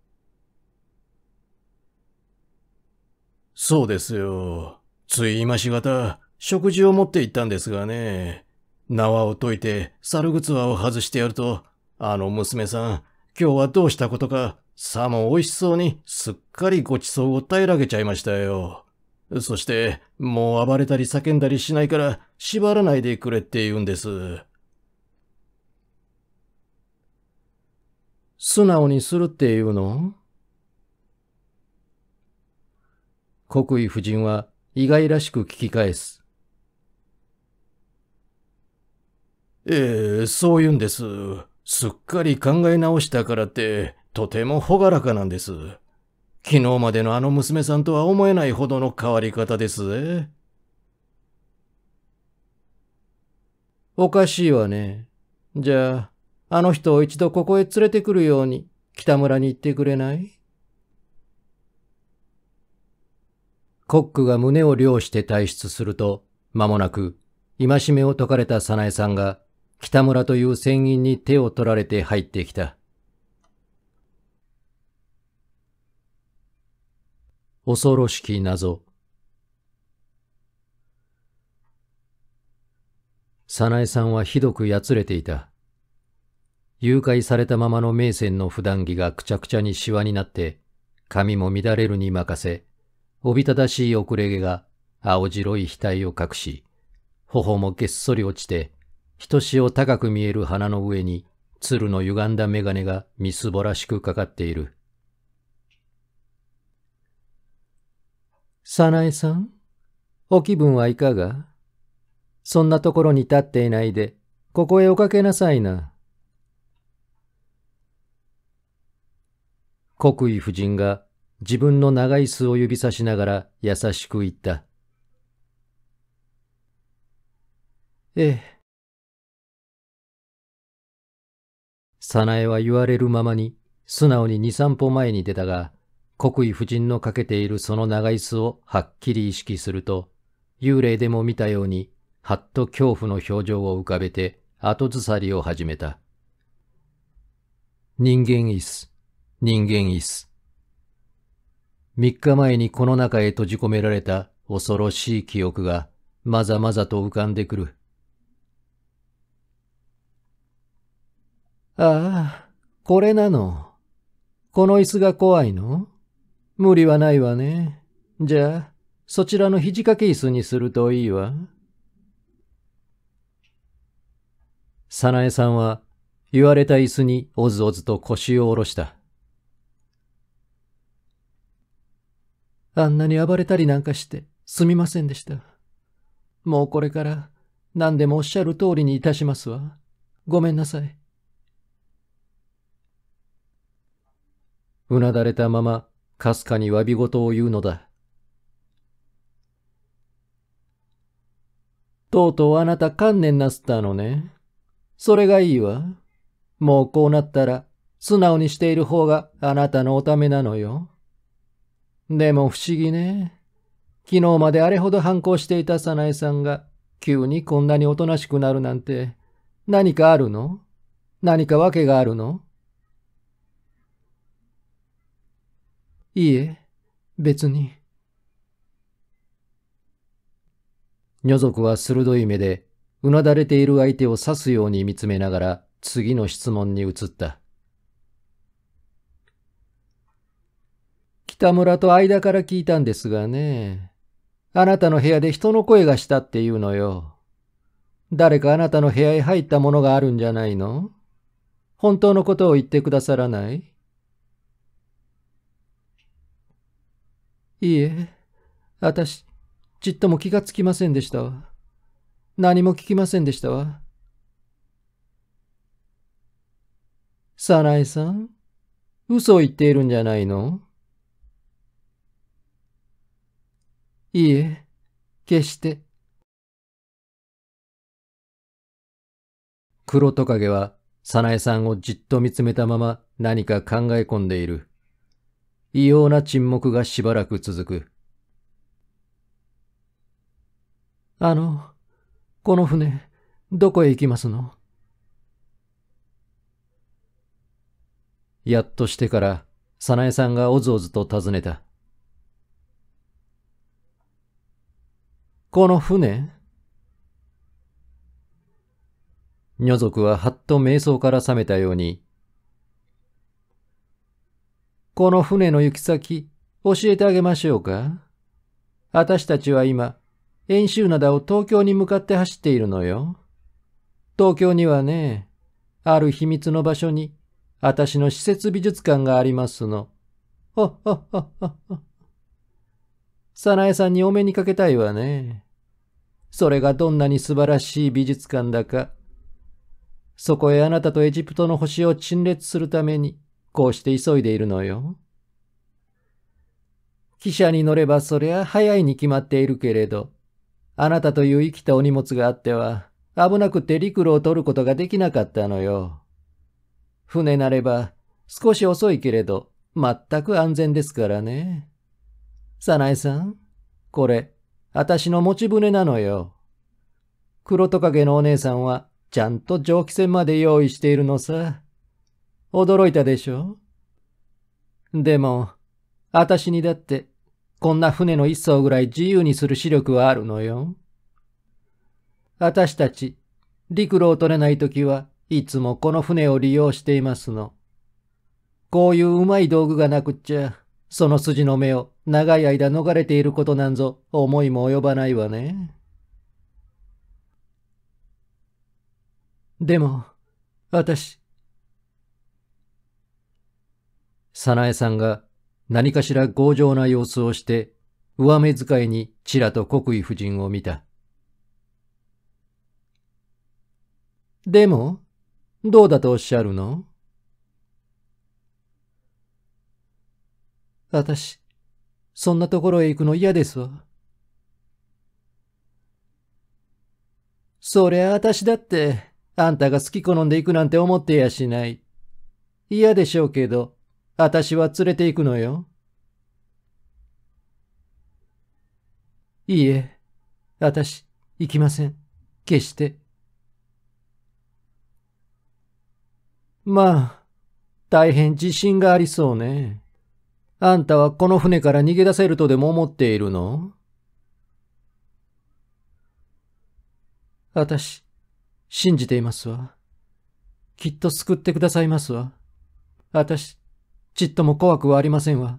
そうですよ。つい今しがた、食事を持って行ったんですがね。縄を解いて、猿靴輪を外してやると、あの娘さん、今日はどうしたことか、さも美味しそうに、すっかりごちそうを平らげちゃいましたよ。そして、もう暴れたり叫んだりしないから、縛らないでくれって言うんです。素直にするっていうの国威夫人は意外らしく聞き返す。ええ、そう言うんです。すっかり考え直したからって、とても朗らかなんです。昨日までのあの娘さんとは思えないほどの変わり方ですぜ。おかしいわね。じゃあ、あの人を一度ここへ連れてくるように北村に行ってくれないコックが胸を漁して退出すると、間もなく、戒めを解かれた早苗さんが、北村という船員に手を取られて入ってきた。恐ろしき謎。早苗さんはひどくやつれていた。誘拐されたままの名船の普段着がくちゃくちゃにシワになって、髪も乱れるに任せ、おびただしい遅れ毛が青白い額を隠し、頬もげっそり落ちて、ひとしお高く見える鼻の上に、鶴の歪んだ眼鏡がみすぼらしくかかっている。早苗さん、お気分はいかがそんなところに立っていないで、ここへおかけなさいな。国威夫人が自分の長い巣を指さしながら優しく言った。ええ。早苗は言われるままに素直に二三歩前に出たが、国威夫人のかけているその長椅子をはっきり意識すると、幽霊でも見たように、はっと恐怖の表情を浮かべて後ずさりを始めた。人間椅子、人間椅子。三日前にこの中へ閉じ込められた恐ろしい記憶がまざまざと浮かんでくる。ああ、これなの。この椅子が怖いの無理はないわね。じゃあ、そちらの肘掛け椅子にするといいわ。早苗さんは言われた椅子におずおずと腰を下ろした。あんなに暴れたりなんかしてすみませんでした。もうこれから何でもおっしゃる通りにいたしますわ。ごめんなさい。うなだれたままかすかに詫び事を言うのだ。とうとうあなた観念なすったのね。それがいいわ。もうこうなったら、素直にしている方があなたのおためなのよ。でも不思議ね。昨日まであれほど反抗していた早苗さんが、急にこんなにおとなしくなるなんて、何かあるの何か訳があるのいいえ、別に。女族は鋭い目で、うなだれている相手を刺すように見つめながら、次の質問に移った。北村と間から聞いたんですがね。あなたの部屋で人の声がしたっていうのよ。誰かあなたの部屋へ入ったものがあるんじゃないの本当のことを言ってくださらないいいえ、あたし、ちっとも気がつきませんでしたわ。何も聞きませんでしたわ。サナエさん、嘘を言っているんじゃないのいいえ、決して。黒トカゲは、サナエさんをじっと見つめたまま何か考え込んでいる。異様な沈黙がしばらく続く。あの、この船、どこへ行きますのやっとしてから、早苗さんがおずおずと尋ねた。この船女族ははっと瞑想から覚めたように、この船の行き先、教えてあげましょうか。私たちは今、遠州灘を東京に向かって走っているのよ。東京にはね、ある秘密の場所に、私の施設美術館がありますの。ほっほっほっほっほ。さなえさんにお目にかけたいわね。それがどんなに素晴らしい美術館だか。そこへあなたとエジプトの星を陳列するために、こうして急いでいるのよ。汽車に乗ればそりゃ早いに決まっているけれど、あなたという生きたお荷物があっては、危なくて陸路を取ることができなかったのよ。船なれば少し遅いけれど、全く安全ですからね。早苗さん、これ、私の持ち船なのよ。黒トカゲのお姉さんは、ちゃんと蒸気船まで用意しているのさ。驚いたでしょでも、私にだって、こんな船の一艘ぐらい自由にする視力はあるのよ。私たち、陸路を取れないときはいつもこの船を利用していますの。こういううまい道具がなくっちゃ、その筋の目を長い間逃れていることなんぞ思いも及ばないわね。でも、私、早苗さんが何かしら強情な様子をして、上目遣いにちらと国威夫人を見た。でも、どうだとおっしゃるの私、そんなところへ行くの嫌ですわ。そりゃあ私だって、あんたが好き好んで行くなんて思ってやしない。嫌でしょうけど、私は連れて行くのよ。いいえ、私、行きません。決して。まあ、大変自信がありそうね。あんたはこの船から逃げ出せるとでも思っているの私、信じていますわ。きっと救ってくださいますわ。私、ちっとも怖くはありませんわ。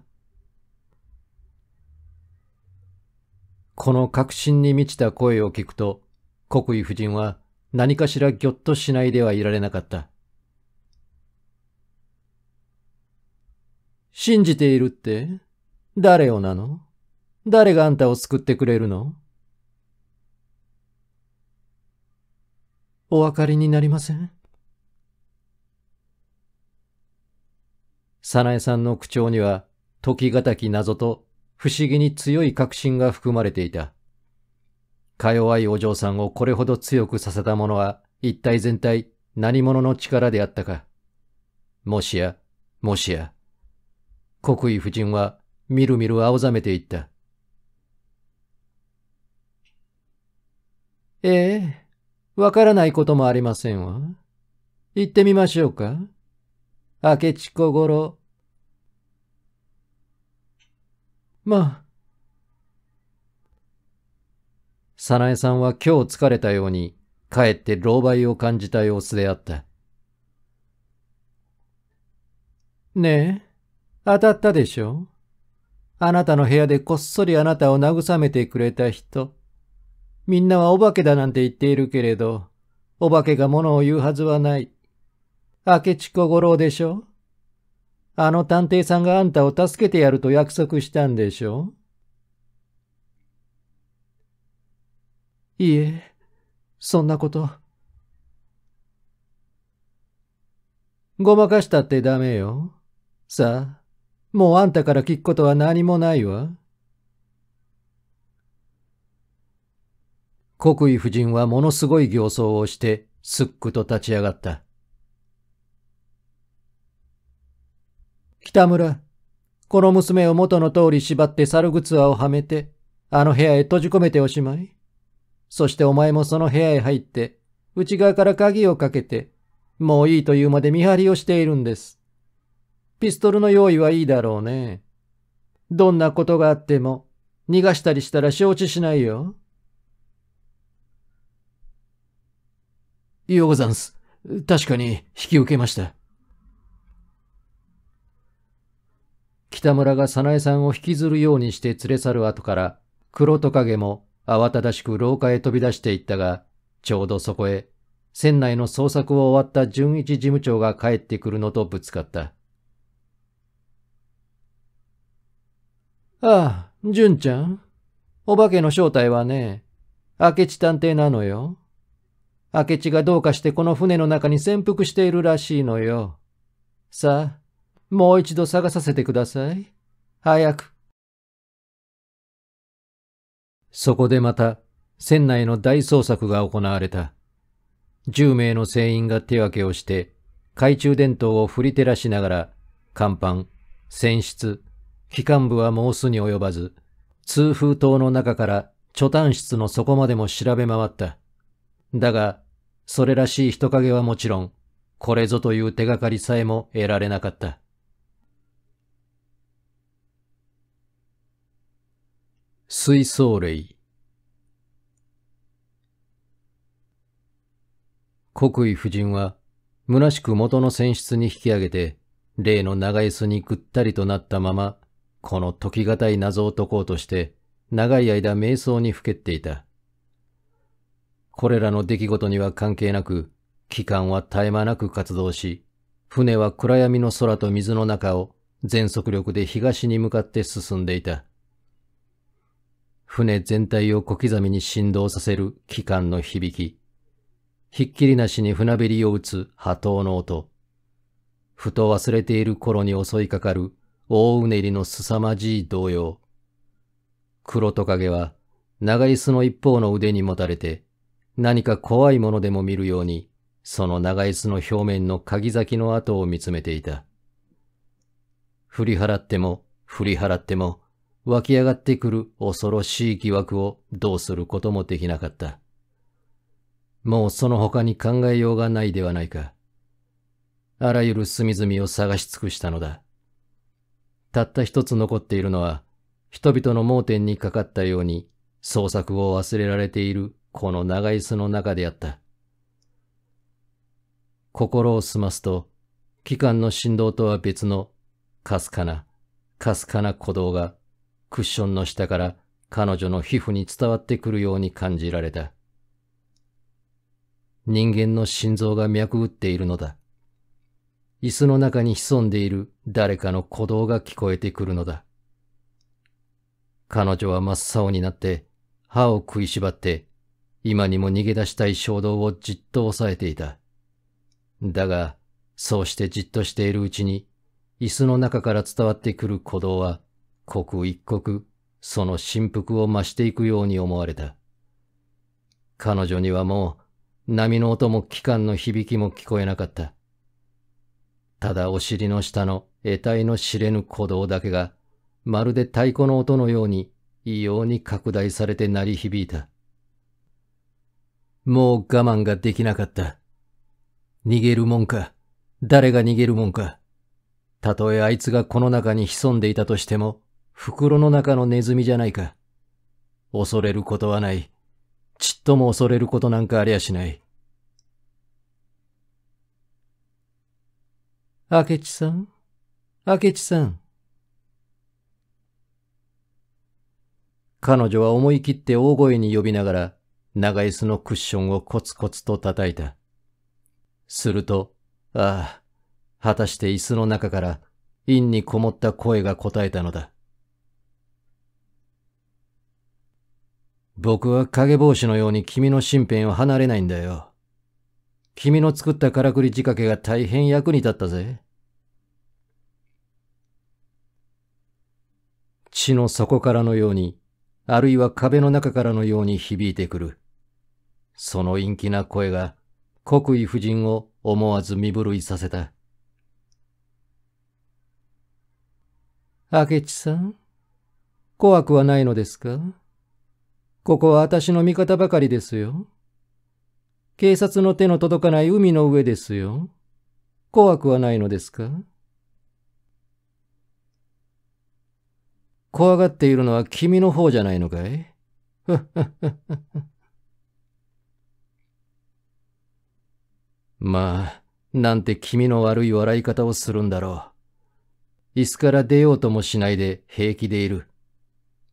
この確信に満ちた声を聞くと、国威夫人は何かしらぎょっとしないではいられなかった。信じているって誰をなの誰があんたを救ってくれるのお分かりになりません早苗さんの口調には、時がたき謎と不思議に強い確信が含まれていた。か弱いお嬢さんをこれほど強くさせたものは、一体全体何者の力であったか。もしや、もしや。国威夫人は、みるみる青ざめていった。ええ、わからないこともありませんわ。行ってみましょうか。明智小五郎。まあ。早苗さんは今日疲れたように、かえって狼狽を感じた様子であった。ねえ、当たったでしょあなたの部屋でこっそりあなたを慰めてくれた人。みんなはお化けだなんて言っているけれど、お化けが物を言うはずはない。明智小五郎でしょあの探偵さんがあんたを助けてやると約束したんでしょいいえ、そんなこと。ごまかしたってダメよ。さあ、もうあんたから聞くことは何もないわ。国威夫人はものすごい形相をして、すっくと立ち上がった。北村、この娘を元の通り縛って猿靴輪をはめて、あの部屋へ閉じ込めておしまい。そしてお前もその部屋へ入って、内側から鍵をかけて、もういいというまで見張りをしているんです。ピストルの用意はいいだろうね。どんなことがあっても、逃がしたりしたら承知しないよ。ようござんす。確かに引き受けました。北村が早苗さんを引きずるようにして連れ去る後から、黒トカゲも慌ただしく廊下へ飛び出していったが、ちょうどそこへ、船内の捜索を終わった純一事務長が帰ってくるのとぶつかった。ああ、純ちゃん。お化けの正体はね、明智探偵なのよ。明智がどうかしてこの船の中に潜伏しているらしいのよ。さあ、もう一度探させてください。早く。そこでまた、船内の大捜索が行われた。10名の船員が手分けをして、懐中電灯を振り照らしながら、甲板、船室、機関部はもうすに及ばず、通風筒の中から貯炭室の底までも調べ回った。だが、それらしい人影はもちろん、これぞという手がかりさえも得られなかった。水槽類国威夫人は、虚しく元の船室に引き上げて、例の長椅子にぐったりとなったまま、この解き難い謎を解こうとして、長い間瞑想にふけっていた。これらの出来事には関係なく、機関は絶え間なく活動し、船は暗闇の空と水の中を全速力で東に向かって進んでいた。船全体を小刻みに振動させる機関の響き、ひっきりなしに船べりを打つ波頭の音、ふと忘れている頃に襲いかかる大うねりの凄まじい動揺。黒トカゲは長椅子の一方の腕にもたれて、何か怖いものでも見るように、その長椅子の表面の鍵先の跡を見つめていた。振り払っても、振り払っても、湧き上がってくる恐ろしい疑惑をどうすることもできなかった。もうその他に考えようがないではないか。あらゆる隅々を探し尽くしたのだ。たった一つ残っているのは、人々の盲点にかかったように創作を忘れられているこの長椅子の中であった。心を澄ますと、器官の振動とは別の、かすかな、かすかな鼓動がクッションの下から彼女の皮膚に伝わってくるように感じられた。人間の心臓が脈打っているのだ。椅子の中に潜んでいる誰かの鼓動が聞こえてくるのだ。彼女は真っ青になって歯を食いしばって今にも逃げ出したい衝動をじっと抑えていた。だが、そうしてじっとしているうちに椅子の中から伝わってくる鼓動は刻一刻、その振幅を増していくように思われた。彼女にはもう、波の音も機関の響きも聞こえなかった。ただお尻の下の得体の知れぬ鼓動だけが、まるで太鼓の音のように、異様に拡大されて鳴り響いた。もう我慢ができなかった。逃げるもんか。誰が逃げるもんか。たとえあいつがこの中に潜んでいたとしても、袋の中のネズミじゃないか。恐れることはない。ちっとも恐れることなんかありゃしない。明智さん明智さん。彼女は思い切って大声に呼びながら、長椅子のクッションをコツコツと叩いた。すると、ああ、果たして椅子の中から、陰にこもった声が答えたのだ。僕は影帽子のように君の身辺を離れないんだよ。君の作ったからくり仕掛けが大変役に立ったぜ。血の底からのように、あるいは壁の中からのように響いてくる。その陰気な声が、国威夫人を思わず身震いさせた。明智さん怖くはないのですかここは私の味方ばかりですよ。警察の手の届かない海の上ですよ。怖くはないのですか怖がっているのは君の方じゃないのかい *laughs* まあ、なんて君の悪い笑い方をするんだろう。椅子から出ようともしないで平気でいる。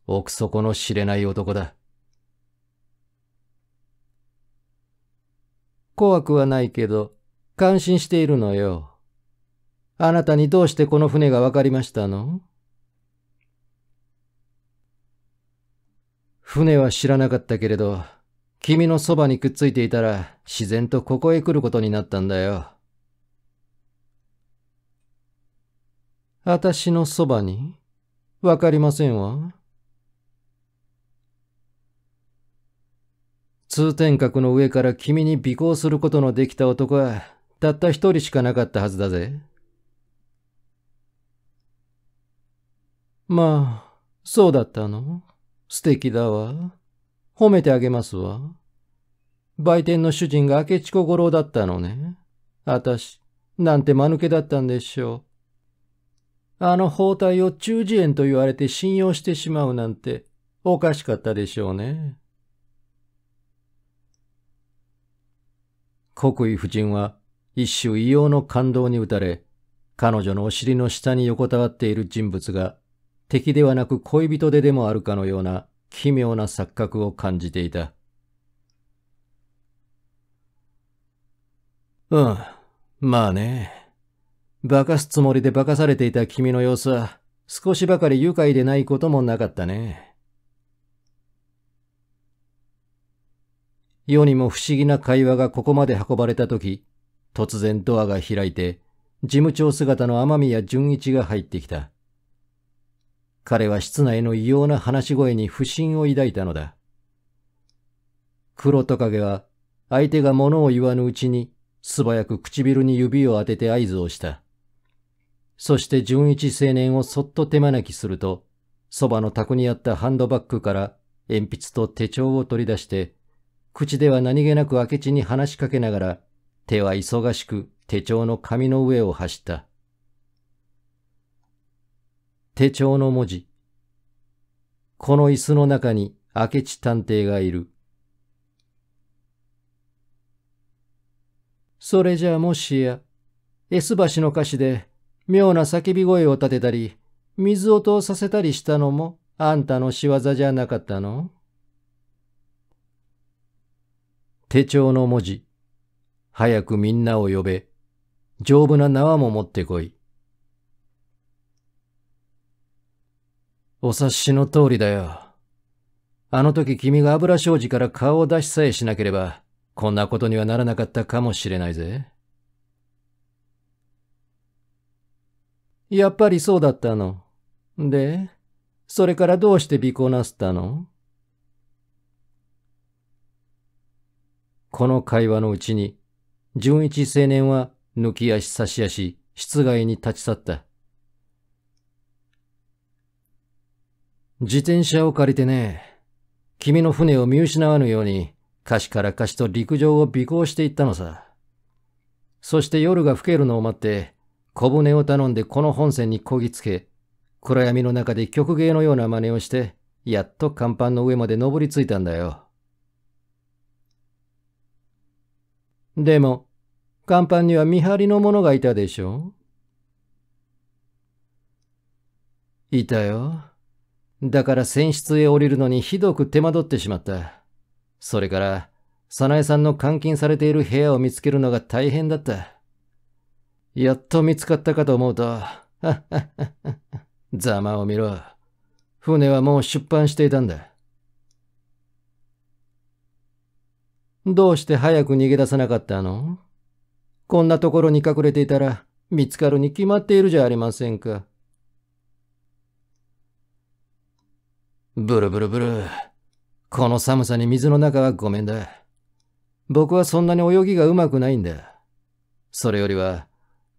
奥底の知れない男だ。怖くはないけど、感心しているのよ。あなたにどうしてこの船がわかりましたの船は知らなかったけれど、君のそばにくっついていたら自然とここへ来ることになったんだよ。私のそばにわかりませんわ。通天閣の上から君に尾行することのできた男は、たった一人しかなかったはずだぜ。まあ、そうだったの素敵だわ。褒めてあげますわ。売店の主人が明智小五郎だったのね。あたし、なんて間抜けだったんでしょう。あの包帯を中耳炎と言われて信用してしまうなんて、おかしかったでしょうね。国威夫人は一種異様の感動に打たれ、彼女のお尻の下に横たわっている人物が敵ではなく恋人ででもあるかのような奇妙な錯覚を感じていた。うん、まあね。化かすつもりで化かされていた君の様子は少しばかり愉快でないこともなかったね。世にも不思議な会話がここまで運ばれた時、突然ドアが開いて、事務長姿の天宮淳一が入ってきた。彼は室内の異様な話し声に不信を抱いたのだ。黒トカゲは相手が物を言わぬうちに素早く唇に指を当てて合図をした。そして純一青年をそっと手招きすると、そばの卓にあったハンドバッグから鉛筆と手帳を取り出して、口では何気なく明智に話しかけながら、手は忙しく手帳の紙の上を走った。手帳の文字。この椅子の中に明智探偵がいる。それじゃあもしや、S 橋の歌詞で妙な叫び声を立てたり、水音をさせたりしたのもあんたの仕業じゃなかったの手帳の文字。早くみんなを呼べ。丈夫な縄も持ってこい。お察しの通りだよ。あの時君が油障子から顔を出しさえしなければ、こんなことにはならなかったかもしれないぜ。やっぱりそうだったの。で、それからどうして尾行なすったのこの会話のうちに、純一青年は抜き足差し足、室外に立ち去った。自転車を借りてね、君の船を見失わぬように、歌詞から歌詞と陸上を尾行していったのさ。そして夜が更けるのを待って、小舟を頼んでこの本線にこぎつけ、暗闇の中で曲芸のような真似をして、やっと甲板の上まで登りついたんだよ。でも、甲板には見張りの者がいたでしょういたよ。だから船室へ降りるのにひどく手間取ってしまった。それから、早苗さんの監禁されている部屋を見つけるのが大変だった。やっと見つかったかと思うと、*laughs* ざまを見ろ。船はもう出版していたんだ。どうして早く逃げ出さなかったのこんなところに隠れていたら見つかるに決まっているじゃありませんか。ブルブルブル。この寒さに水の中はごめんだ。僕はそんなに泳ぎがうまくないんだ。それよりは、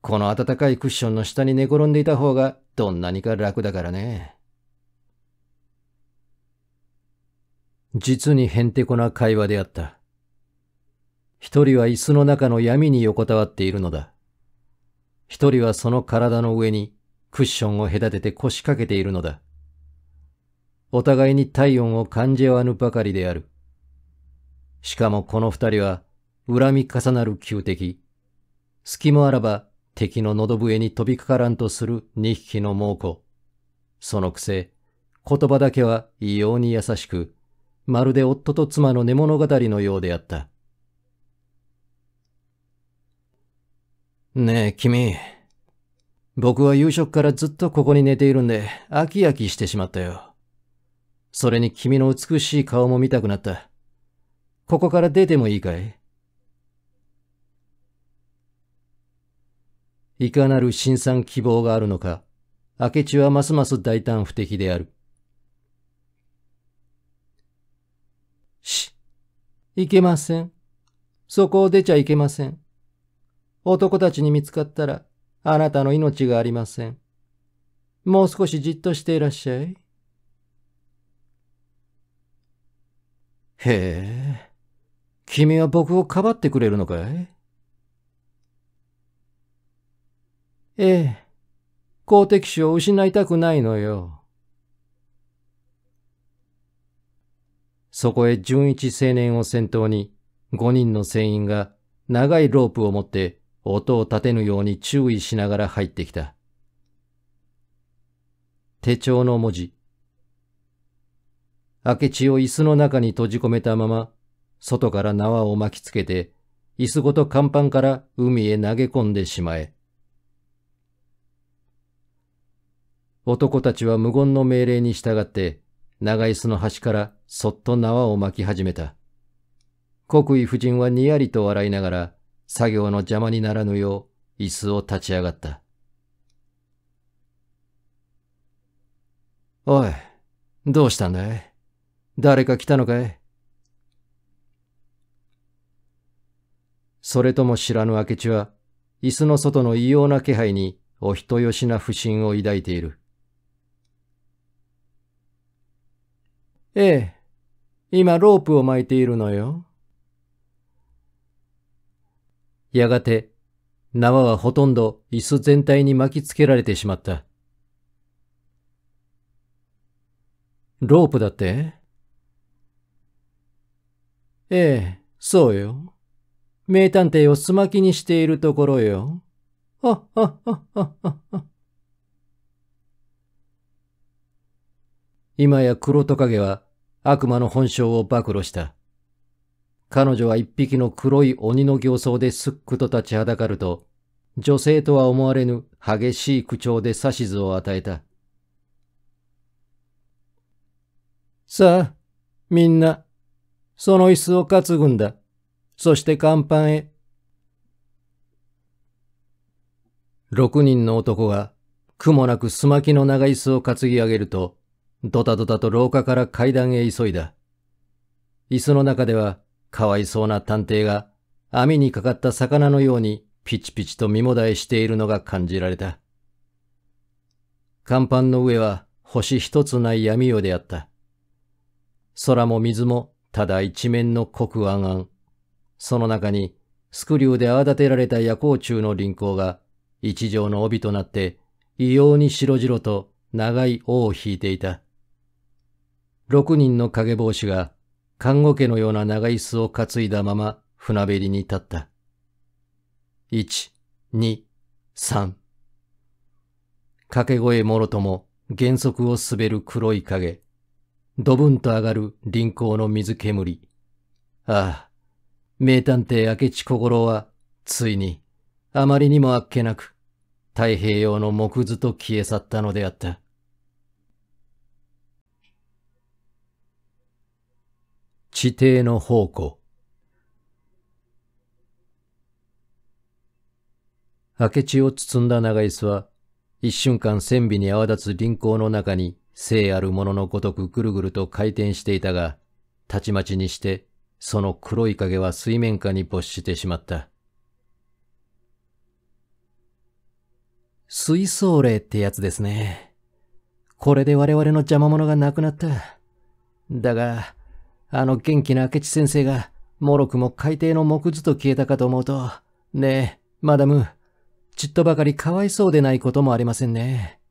この暖かいクッションの下に寝転んでいた方がどんなにか楽だからね。実にへんてこな会話であった。一人は椅子の中の闇に横たわっているのだ。一人はその体の上にクッションを隔てて腰掛けているのだ。お互いに体温を感じ合わぬばかりである。しかもこの二人は恨み重なる旧敵。隙もあらば敵の喉笛に飛びかからんとする二匹の猛虎。そのくせ、言葉だけは異様に優しく、まるで夫と妻の寝物語のようであった。ねえ、君。僕は夕食からずっとここに寝ているんで、飽き飽きしてしまったよ。それに君の美しい顔も見たくなった。ここから出てもいいかいいかなる新参希望があるのか、明智はますます大胆不敵である。し、いけません。そこを出ちゃいけません。男たちに見つかったら、あなたの命がありません。もう少しじっとしていらっしゃい。へえ、君は僕をかばってくれるのかいええ、公的種を失いたくないのよ。そこへ純一青年を先頭に、五人の船員が長いロープを持って音を立てぬように注意しながら入ってきた。手帳の文字。明智を椅子の中に閉じ込めたまま、外から縄を巻きつけて、椅子ごと甲板から海へ投げ込んでしまえ。男たちは無言の命令に従って、長椅子の端からそっと縄を巻き始めた。国威夫人はにやりと笑いながら、作業の邪魔にならぬよう椅子を立ち上がった。おい、どうしたんだい誰か来たのかいそれとも知らぬ明智は、椅子の外の異様な気配にお人よしな不信を抱いている。ええ、今ロープを巻いているのよ。やがて縄はほとんど椅子全体に巻きつけられてしまった。ロープだってええ、そうよ。名探偵をすまきにしているところよ。はっはっはっはっは。今や黒トカゲは悪魔の本性を暴露した。彼女は一匹の黒い鬼の形相ですっくと立ちはだかると、女性とは思われぬ激しい口調で指図を与えた。さあ、みんな、その椅子を担ぐんだ。そして甲板へ。六人の男が、くもなくすまきの長椅子を担ぎ上げると、ドタドタと廊下から階段へ急いだ。椅子の中では、かわいそうな探偵が網にかかった魚のようにピチピチと身もだえしているのが感じられた。甲板の上は星一つない闇夜であった。空も水もただ一面の濃く暗々。その中にスクリューで泡立てられた夜光虫の輪行が一畳の帯となって異様に白々と長い尾を引いていた。六人の影帽子が看護家のような長椅子を担いだまま船べりに立った。一、二、三。掛け声もろとも原則を滑る黒い影。ドブンと上がる輪行の水煙。ああ、名探偵明智小五郎は、ついに、あまりにもあっけなく、太平洋の木図と消え去ったのであった。地底の宝庫明智を包んだ長椅子は、一瞬間線尾に泡立つ輪行の中に、聖あるもののごとくぐるぐると回転していたが、たちまちにして、その黒い影は水面下に没してしまった。水槽霊ってやつですね。これで我々の邪魔者がなくなった。だが、あの元気な明智先生が、もろくも海底の木図と消えたかと思うと、ねえ、マダム、ちっとばかりかわいそうでないこともありませんね。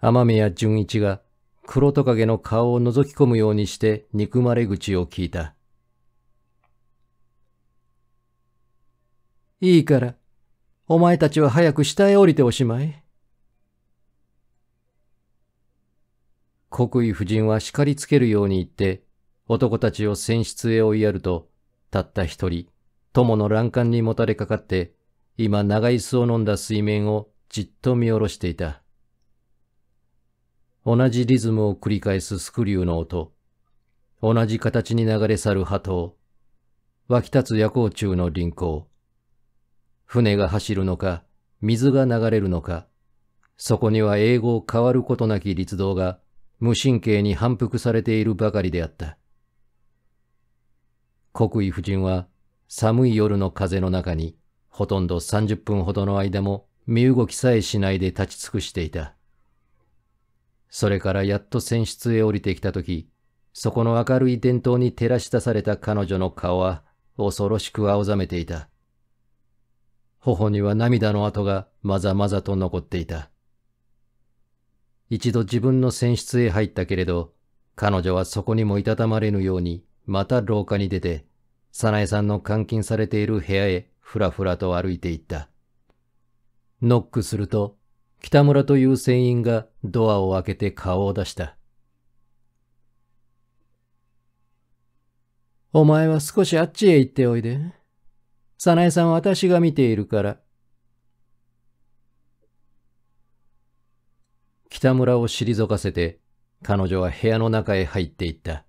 雨宮淳一が黒トカゲの顔を覗き込むようにして憎まれ口を聞いた。いいから、お前たちは早く下へ降りておしまい。国威夫人は叱りつけるように言って、男たちを船室へ追いやると、たった一人、友の欄干にもたれかかって、今長椅子を飲んだ水面をじっと見下ろしていた。同じリズムを繰り返すスクリューの音、同じ形に流れ去る波頭、湧き立つ夜光中の輪行。船が走るのか、水が流れるのか、そこには英語を変わることなき立道が無神経に反復されているばかりであった。国威夫人は寒い夜の風の中にほとんど30分ほどの間も身動きさえしないで立ち尽くしていた。それからやっと船室へ降りてきたとき、そこの明るい伝統に照らし出された彼女の顔は恐ろしく青ざめていた。頬には涙の跡がまざまざと残っていた。一度自分の船室へ入ったけれど、彼女はそこにもいたたまれぬように、また廊下に出て、早苗さんの監禁されている部屋へふらふらと歩いていった。ノックすると、北村という船員がドアを開けて顔を出した。お前は少しあっちへ行っておいで。早苗さんは私が見ているから、北村を退かせて、彼女は部屋の中へ入っていった。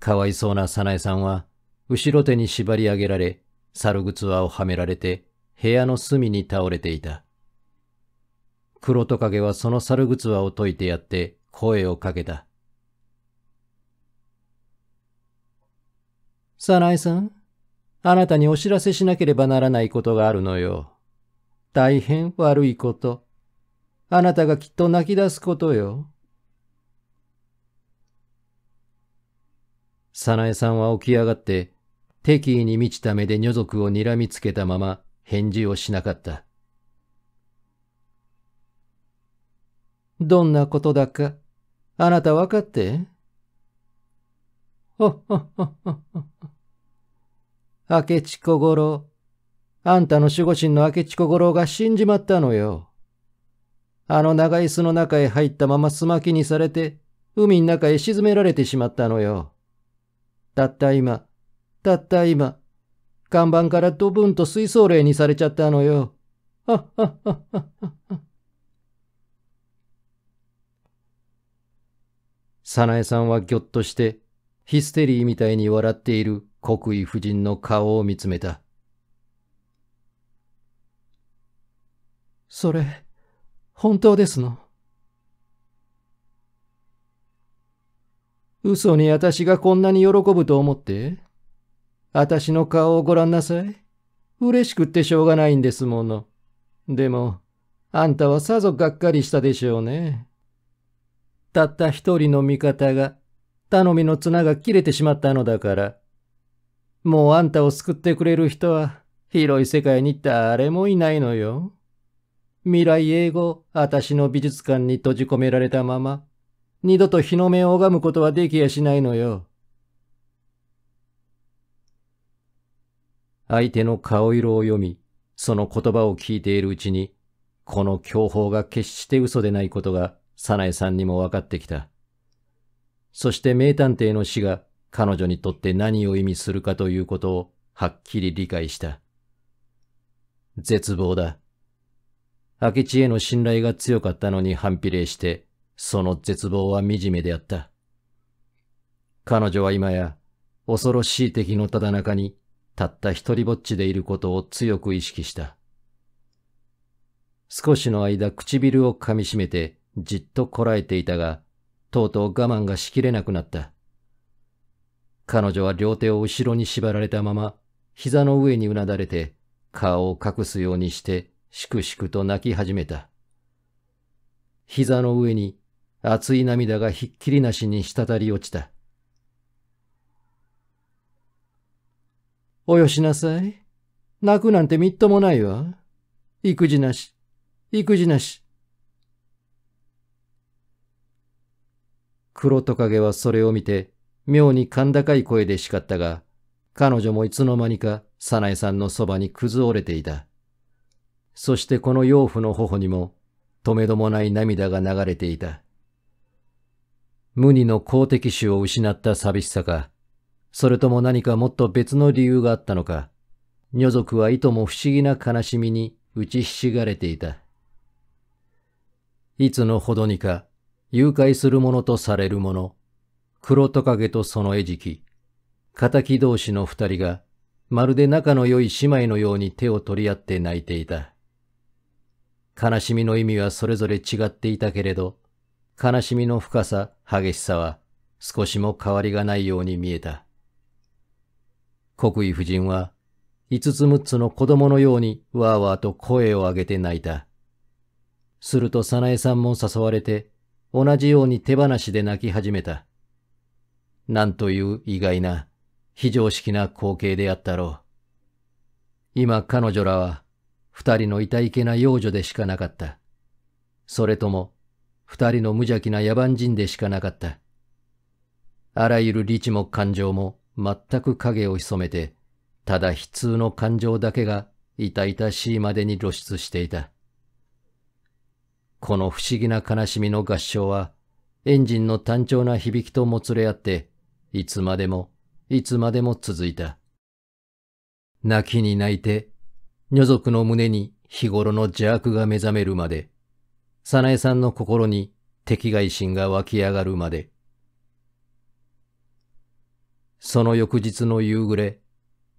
かわいそうな早苗さんは、後ろ手に縛り上げられ、猿靴輪をはめられて、部屋の隅に倒れていた。黒トカゲはその猿靴輪を解いてやって声をかけた。サナエさん、あなたにお知らせしなければならないことがあるのよ。大変悪いこと。あなたがきっと泣き出すことよ。早苗さんは起き上がって、敵意に満ちた目で女族を睨みつけたまま返事をしなかった。どんなことだか、あなた分かってほっほっほっほっほ明智小五郎、あんたの守護神の明智小五郎が死んじまったのよ。あの長椅子の中へ入ったまま砂巻きにされて、海の中へ沈められてしまったのよ。たった今、たった今、看板からドブンと水槽霊にされちゃったのよ。はっはっはっはっは。早苗さんはぎょっとして、ヒステリーみたいに笑っている国威夫人の顔を見つめた。それ、本当ですの嘘に私がこんなに喜ぶと思って私の顔をご覧なさい。嬉しくってしょうがないんですもの。でも、あんたはさぞがっかりしたでしょうね。たった一人の味方が、頼みの綱が切れてしまったのだから。もうあんたを救ってくれる人は、広い世界に誰もいないのよ。未来永劫、私の美術館に閉じ込められたまま、二度と日の目を拝むことはできやしないのよ。相手の顔色を読み、その言葉を聞いているうちに、この教法が決して嘘でないことが、早苗さんにも分かってきた。そして名探偵の死が彼女にとって何を意味するかということをはっきり理解した。絶望だ。明智への信頼が強かったのに反比例して、その絶望は惨めであった。彼女は今や、恐ろしい敵のただ中に、たった一人ぼっちでいることを強く意識した。少しの間唇を噛みしめて、じっとこらえていたが、とうとう我慢がしきれなくなった。彼女は両手を後ろに縛られたまま、膝の上にうなだれて、顔を隠すようにしてしくしくと泣き始めた。膝の上に熱い涙がひっきりなしに滴り落ちた。およしなさい。泣くなんてみっともないわ。育児なし、育児なし。黒トカゲはそれを見て、妙に甲高い声で叱ったが、彼女もいつの間にか、早苗さんのそばに崩れていた。そしてこの養父の頬にも、とめどもない涙が流れていた。無二の公的種を失った寂しさか、それとも何かもっと別の理由があったのか、女族はいとも不思議な悲しみに打ちひしがれていた。いつのほどにか、誘拐する者とされる者、黒トカゲとその餌食、仇同士の二人が、まるで仲の良い姉妹のように手を取り合って泣いていた。悲しみの意味はそれぞれ違っていたけれど、悲しみの深さ、激しさは少しも変わりがないように見えた。国威夫人は、五つ六つの子供のようにわーわーと声を上げて泣いた。すると早苗さんも誘われて、同じように手放しで泣き始めた。なんという意外な、非常識な光景であったろう。今彼女らは、二人のいたいけな幼女でしかなかった。それとも、二人の無邪気な野蛮人でしかなかった。あらゆる理智も感情も全く影を潜めて、ただ悲痛の感情だけが痛々しいまでに露出していた。この不思議な悲しみの合唱は、エンジンの単調な響きともつれ合って、いつまでも、いつまでも続いた。泣きに泣いて、女族の胸に日頃の邪悪が目覚めるまで、早苗さんの心に敵外心が湧き上がるまで。その翌日の夕暮れ、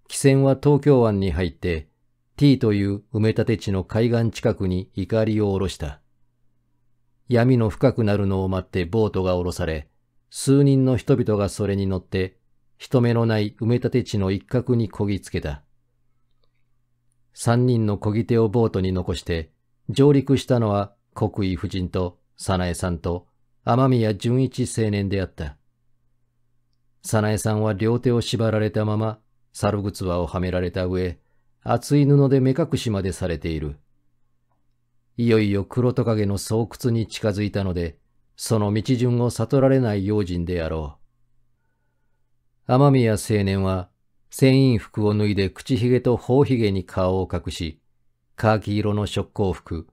汽船は東京湾に入って、T という埋め立て地の海岸近くに怒りを下ろした。闇の深くなるのを待ってボートが下ろされ、数人の人々がそれに乗って、人目のない埋め立て地の一角にこぎつけた。三人の小ぎ手をボートに残して上陸したのは国威夫人と早苗さんと雨宮純一青年であった。早苗さんは両手を縛られたまま猿靴輪をはめられた上、厚い布で目隠しまでされている。いよいよ黒トカゲの巣窟に近づいたので、その道順を悟られない用心であろう。雨宮青年は繊維服を脱いで口ひげと頬ひげに顔を隠し、カーキ色の職工服、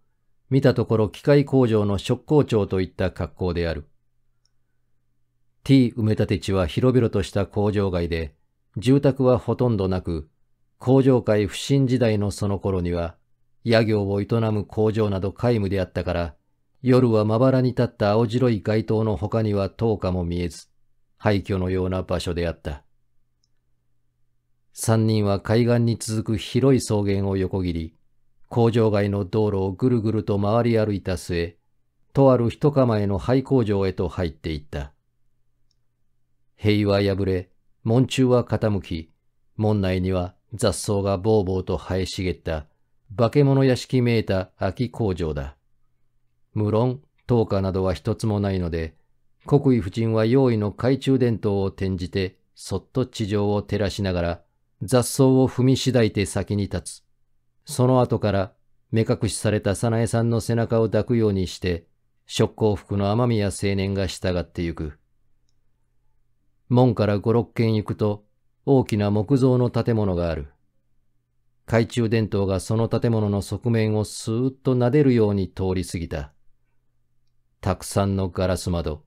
見たところ機械工場の職工長といった格好である。T 埋め立て地は広々とした工場街で、住宅はほとんどなく、工場界不振時代のその頃には、野業を営む工場など皆無であったから、夜はまばらに立った青白い街灯の他には灯火も見えず、廃墟のような場所であった。三人は海岸に続く広い草原を横切り、工場街の道路をぐるぐると回り歩いた末、とある一構えの廃工場へと入っていった。塀は破れ、門柱は傾き、門内には雑草がぼうぼうと生え茂った化け物屋敷めいた空き工場だ。無論、灯火などは一つもないので、国威夫人は用意の懐中電灯を転じて、そっと地上を照らしながら、雑草を踏みしだいて先に立つ。その後から目隠しされた早苗さんの背中を抱くようにして、職工服の雨宮青年が従ってゆく。門から五六軒行くと大きな木造の建物がある。懐中電灯がその建物の側面をスーッと撫でるように通り過ぎた。たくさんのガラス窓。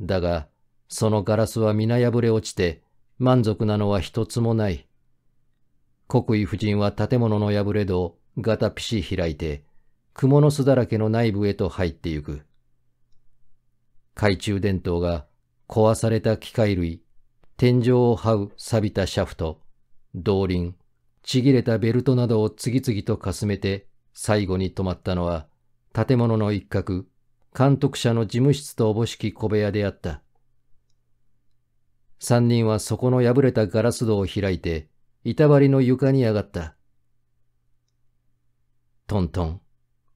だが、そのガラスは皆破れ落ちて、満足なのは一つもない。国威夫人は建物の破れ戸をガタピシ開いて、蜘蛛の巣だらけの内部へと入ってゆく。懐中電灯が壊された機械類、天井を這う錆びたシャフト、動輪、ちぎれたベルトなどを次々とかすめて最後に止まったのは建物の一角、監督者の事務室とおぼしき小部屋であった。三人はそこの破れたガラス戸を開いて板張りの床に上がった。トントン、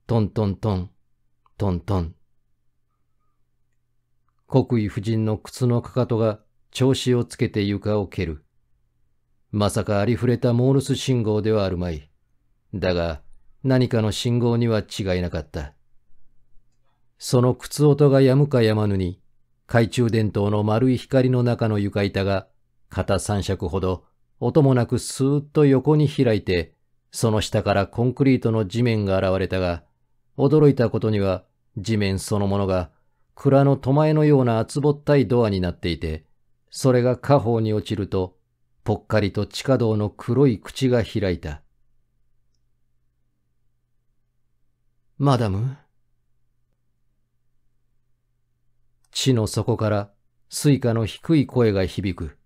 トントントン、トントン。国威夫人の靴のかかとが調子をつけて床を蹴る。まさかありふれたモールス信号ではあるまい。だが、何かの信号には違いなかった。その靴音がやむかやまぬに、懐中電灯の丸い光の中の床板が、片三尺ほど音もなくスーッと横に開いて、その下からコンクリートの地面が現れたが、驚いたことには地面そのものが蔵の戸前のような厚ぼったいドアになっていて、それが下方に落ちると、ぽっかりと地下道の黒い口が開いた。マダム地の底からスイカの低い声が響く。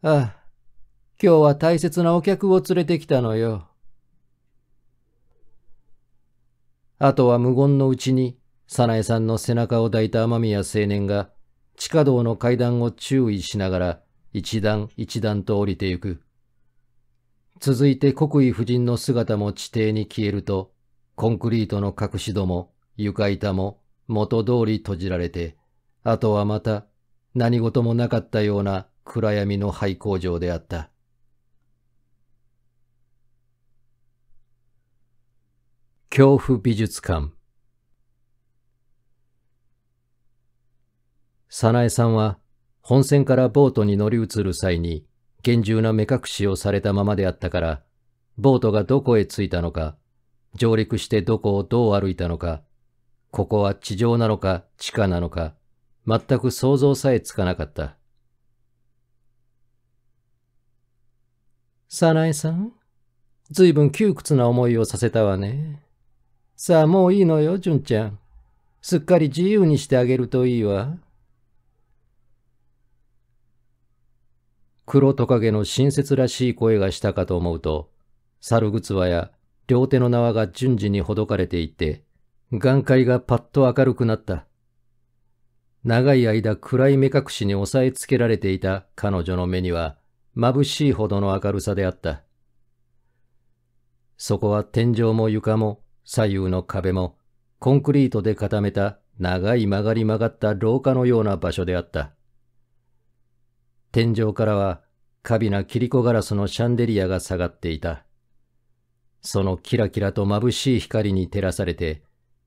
ああ、今日は大切なお客を連れてきたのよ。あとは無言のうちに、早苗さんの背中を抱いた雨宮青年が、地下道の階段を注意しながら、一段一段と降りてゆく。続いて国威夫人の姿も地底に消えると、コンクリートの隠し戸も床板も元通り閉じられて、あとはまた何事もなかったような暗闇の廃工場であった。恐怖美術館早苗さんは本線からボートに乗り移る際に厳重な目隠しをされたままであったから、ボートがどこへ着いたのか、上陸してどこをどう歩いたのか、ここは地上なのか地下なのか、全く想像さえつかなかった。早苗さんずいぶん窮屈な思いをさせたわね。さあもういいのよ、純ちゃん。すっかり自由にしてあげるといいわ。黒トカゲの親切らしい声がしたかと思うと、猿靴輪や両手の縄が順次にほどかれていって、眼界がパッと明るくなった。長い間暗い目隠しに押さえつけられていた彼女の目には、眩しいほどの明るさであった。そこは天井も床も左右の壁もコンクリートで固めた長い曲がり曲がった廊下のような場所であった。天井からは華美な切リ子ガラスのシャンデリアが下がっていた。そのキラキラと眩しい光に照らされて、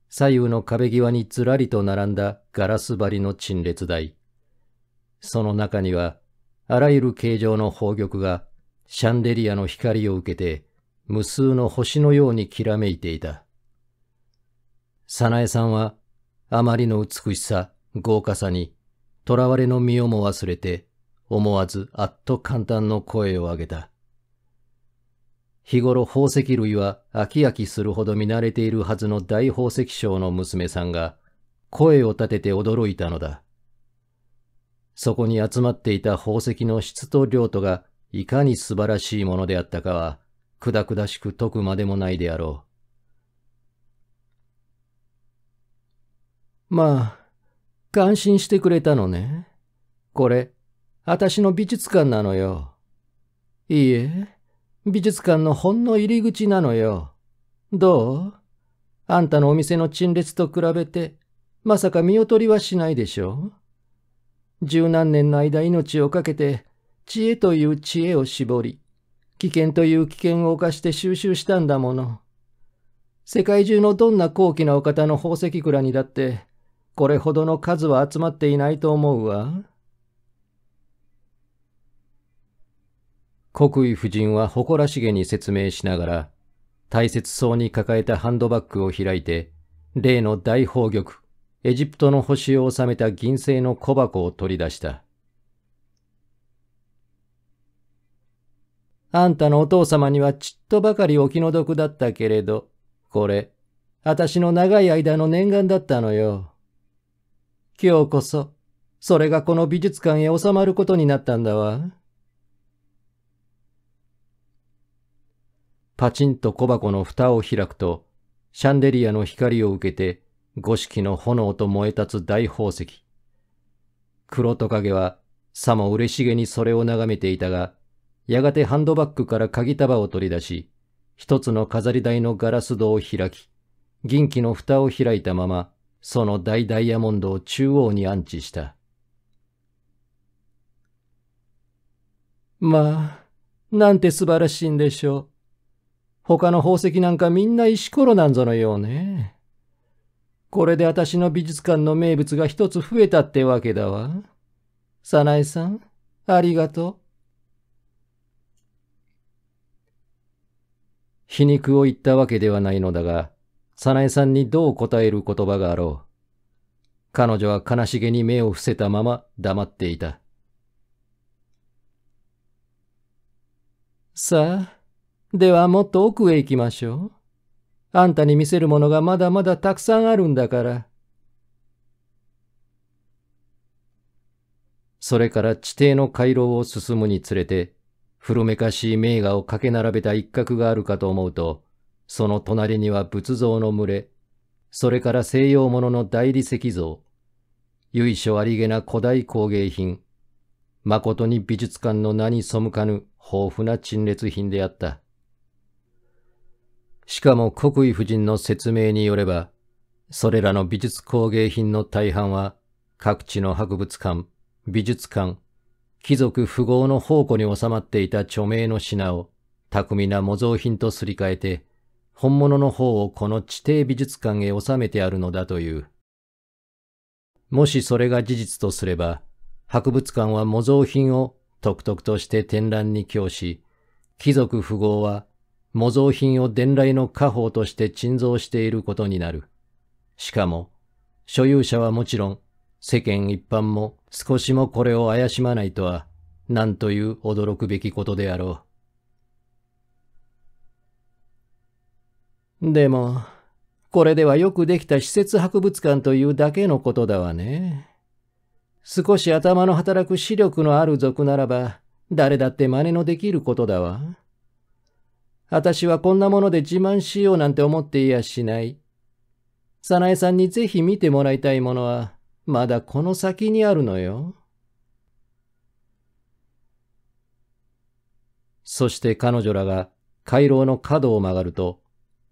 左右の壁際にずらりと並んだガラス張りの陳列台。その中にはあらゆる形状の宝玉がシャンデリアの光を受けて無数の星のようにきらめいていた。早苗さんはあまりの美しさ、豪華さに囚われの身をも忘れて思わずあっと簡単の声を上げた。日頃宝石類は飽き飽きするほど見慣れているはずの大宝石商の娘さんが声を立てて驚いたのだ。そこに集まっていた宝石の質と量とがいかに素晴らしいものであったかは、くだくだしく解くまでもないであろう。まあ、感心してくれたのね。これ、あたしの美術館なのよ。いいえ、美術館のほんの入り口なのよ。どうあんたのお店の陳列と比べて、まさか見劣りはしないでしょ十何年の間命を懸けて、知恵という知恵を絞り、危険という危険を犯して収集したんだもの。世界中のどんな高貴なお方の宝石蔵にだって、これほどの数は集まっていないと思うわ。国威夫人は誇らしげに説明しながら、大切そうに抱えたハンドバッグを開いて、例の大宝玉、エジプトの星を収めた銀製の小箱を取り出した。あんたのお父様にはちっとばかりお気の毒だったけれど、これ、私の長い間の念願だったのよ。今日こそ、それがこの美術館へ収まることになったんだわ。パチンと小箱の蓋を開くと、シャンデリアの光を受けて、五色の炎と燃え立つ大宝石。黒トカゲは、さも嬉しげにそれを眺めていたが、やがてハンドバッグから鍵束を取り出し、一つの飾り台のガラス戸を開き、銀器の蓋を開いたまま、その大ダイヤモンドを中央に安置した。まあ、なんて素晴らしいんでしょう。他の宝石なんかみんな石ころなんぞのようね。これで私の美術館の名物が一つ増えたってわけだわ。早苗さん、ありがとう。皮肉を言ったわけではないのだが、早苗さんにどう答える言葉があろう。彼女は悲しげに目を伏せたまま黙っていた。さあ、ではもっと奥へ行きましょう。あんたに見せるものがまだまだたくさんあるんだから。それから地底の回廊を進むにつれて、古めかしい名画を駆け並べた一角があるかと思うと、その隣には仏像の群れ、それから西洋物の大理石像、由緒ありげな古代工芸品、誠に美術館の名に背かぬ豊富な陳列品であった。しかも国威夫人の説明によれば、それらの美術工芸品の大半は各地の博物館、美術館、貴族富豪の宝庫に収まっていた著名の品を巧みな模造品とすり替えて、本物の方をこの地底美術館へ収めてあるのだという。もしそれが事実とすれば、博物館は模造品を独特ととして展覧に供し、貴族富豪は模造品を伝来の家宝として鎮蔵していることになる。しかも、所有者はもちろん、世間一般も少しもこれを怪しまないとは、何という驚くべきことであろう。でも、これではよくできた施設博物館というだけのことだわね。少し頭の働く視力のある族ならば、誰だって真似のできることだわ。私はこんなもので自慢しようなんて思っていやしない。早苗さんにぜひ見てもらいたいものは、まだこの先にあるのよ。そして彼女らが回廊の角を曲がると、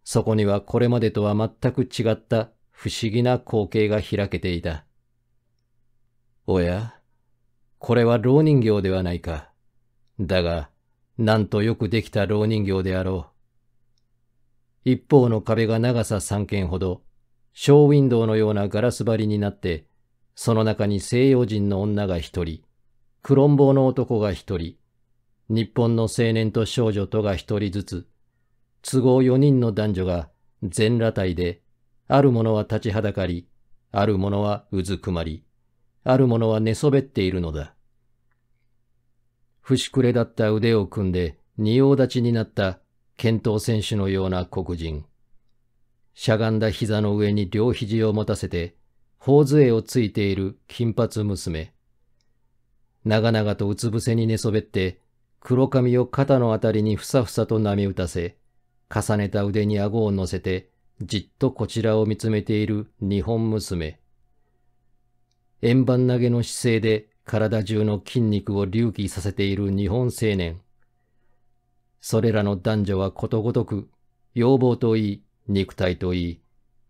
そこにはこれまでとは全く違った不思議な光景が開けていた。おや、これは老人形ではないか。だが、なんとよくできた老人形であろう。一方の壁が長さ3軒ほど、ショーウィンドウのようなガラス張りになって、その中に西洋人の女が一人、クロンボーの男が一人、日本の青年と少女とが一人ずつ、都合4人の男女が全裸体で、ある者は立ちはだかり、ある者はうずくまり、ある者は寝そべっているのだ。不くれだった腕を組んで仁王立ちになった剣闘選手のような黒人。しゃがんだ膝の上に両肘を持たせて、頬杖をついている金髪娘。長々とうつ伏せに寝そべって、黒髪を肩のあたりにふさふさと波打たせ、重ねた腕に顎を乗せて、じっとこちらを見つめている日本娘。円盤投げの姿勢で体中の筋肉を隆起させている日本青年。それらの男女はことごとく、要望といい、肉体といい、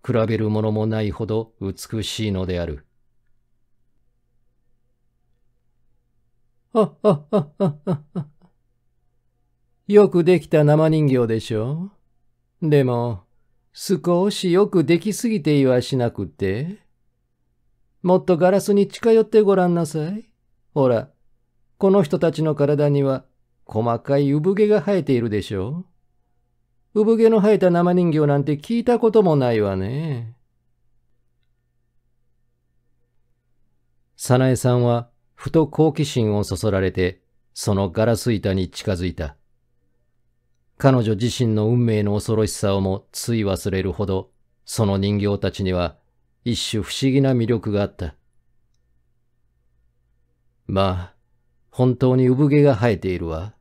比べるものもないほど美しいのである。ははははは。よくできた生人形でしょでも、少しよくできすぎていはしなくて。もっとガラスに近寄ってごらんなさい。ほら、この人たちの体には細かい産毛が生えているでしょう。産毛の生えた生人形なんて聞いたこともないわね。早苗さんはふと好奇心をそそられて、そのガラス板に近づいた。彼女自身の運命の恐ろしさをもつい忘れるほど、その人形たちには一種不思議な魅力があった。まあ、本当に産毛が生えているわ。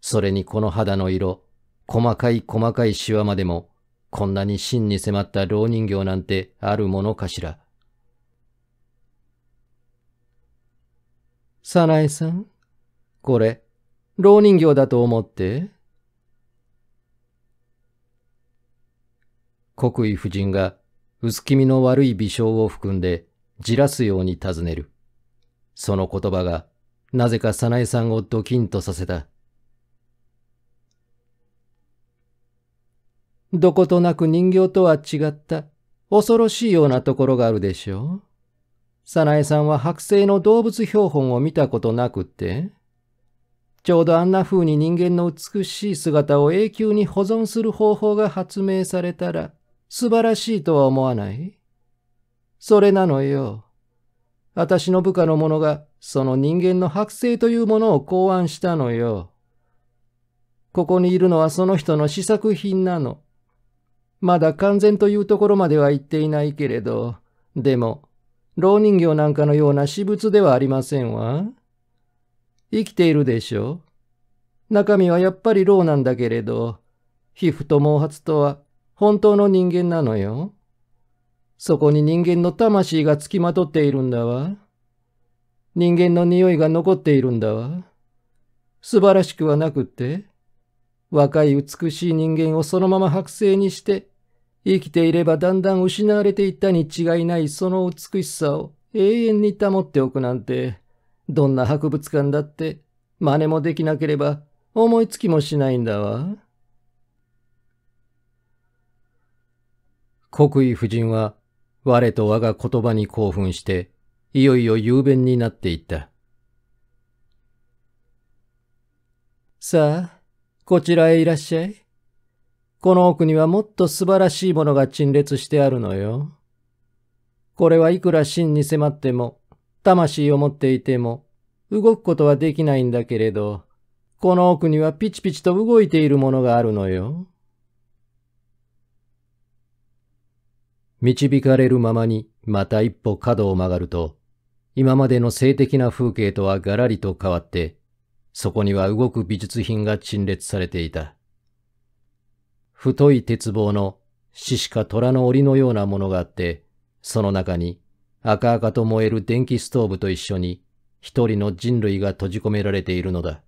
それにこの肌の色、細かい細かいシワまでも、こんなに真に迫った老人形なんてあるものかしら。サナエさん、これ、老人形だと思って国威夫人が薄気味の悪い微笑を含んでじらすように尋ねる。その言葉が、なぜか早苗さんをドキンとさせた。どことなく人形とは違った、恐ろしいようなところがあるでしょう。早苗さんは剥製の動物標本を見たことなくって、ちょうどあんな風に人間の美しい姿を永久に保存する方法が発明されたら素晴らしいとは思わないそれなのよ。私の部下の者がその人間の剥製というものを考案したのよ。ここにいるのはその人の試作品なの。まだ完全というところまでは行っていないけれど、でも、老人形なんかのような私物ではありませんわ。生きているでしょ中身はやっぱり老なんだけれど、皮膚と毛髪とは本当の人間なのよ。そこに人間の魂が付きまとっているんだわ。人間の匂いが残っているんだわ。素晴らしくはなくって、若い美しい人間をそのまま剥製にして、生きていればだんだん失われていったに違いないその美しさを永遠に保っておくなんて、どんな博物館だって真似もできなければ思いつきもしないんだわ。国威夫人は我と我が言葉に興奮して、いよいよ雄弁になっていった。さあ、こちらへいらっしゃい。この奥にはもっと素晴らしいものが陳列してあるのよ。これはいくら真に迫っても、魂を持っていても、動くことはできないんだけれど、この奥にはピチピチと動いているものがあるのよ。導かれるままにまた一歩角を曲がると、今までの性的な風景とはガラリと変わって、そこには動く美術品が陳列されていた。太い鉄棒の獅子か虎の檻のようなものがあって、その中に赤々と燃える電気ストーブと一緒に一人の人類が閉じ込められているのだ。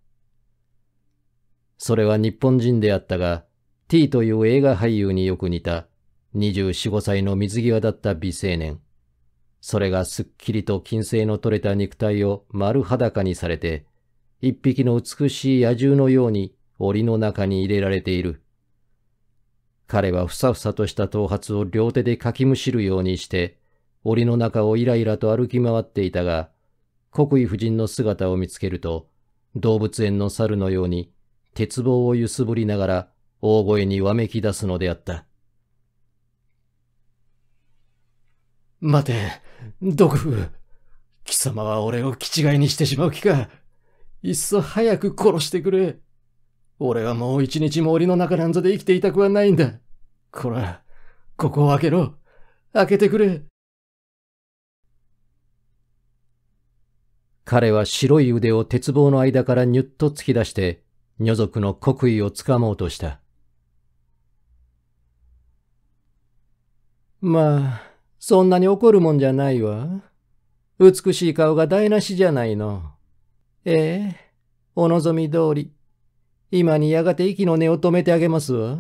それは日本人であったが、T という映画俳優によく似た24、5歳の水際だった美青年。それがすっきりと金星の取れた肉体を丸裸にされて、一匹の美しい野獣のように檻の中に入れられている。彼はふさふさとした頭髪を両手でかきむしるようにして、檻の中をイライラと歩き回っていたが、国威夫人の姿を見つけると、動物園の猿のように鉄棒を揺すぶりながら大声にわめき出すのであった。待て、毒夫。貴様は俺を気違いにしてしまう気か。いっそ早く殺してくれ。俺はもう一日森の中なんぞで生きていたくはないんだ。こら、ここを開けろ。開けてくれ。彼は白い腕を鉄棒の間からニュッと突き出して、女族の刻意をつかもうとした。まあ、そんなに怒るもんじゃないわ。美しい顔が台無しじゃないの。ええ、お望み通り。今にやがて息の根を止めてあげますわ。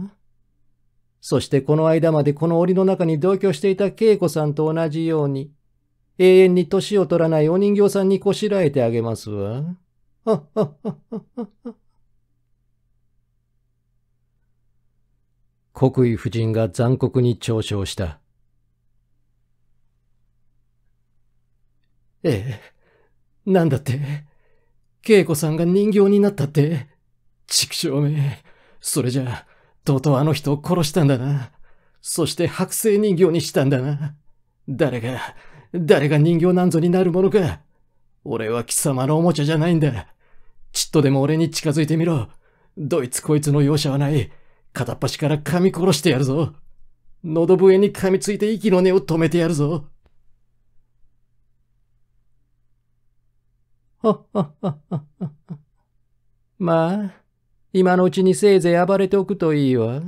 そしてこの間までこの檻の中に同居していた恵子さんと同じように、永遠に年を取らないお人形さんにこしらえてあげますわ。はっはっはっはっは。国威夫人が残酷に嘲笑した。ええ。なんだって恵子さんが人形になったって畜生め。それじゃ、とうとうあの人を殺したんだな。そして剥製人形にしたんだな。誰が、誰が人形なんぞになるものか。俺は貴様のおもちゃじゃないんだ。ちっとでも俺に近づいてみろ。どいつこいつの容赦はない。片っ端から噛み殺してやるぞ。喉笛に噛みついて息の根を止めてやるぞ。ほっほっほっほっほまあ、今のうちにせいぜい暴れておくといいわ。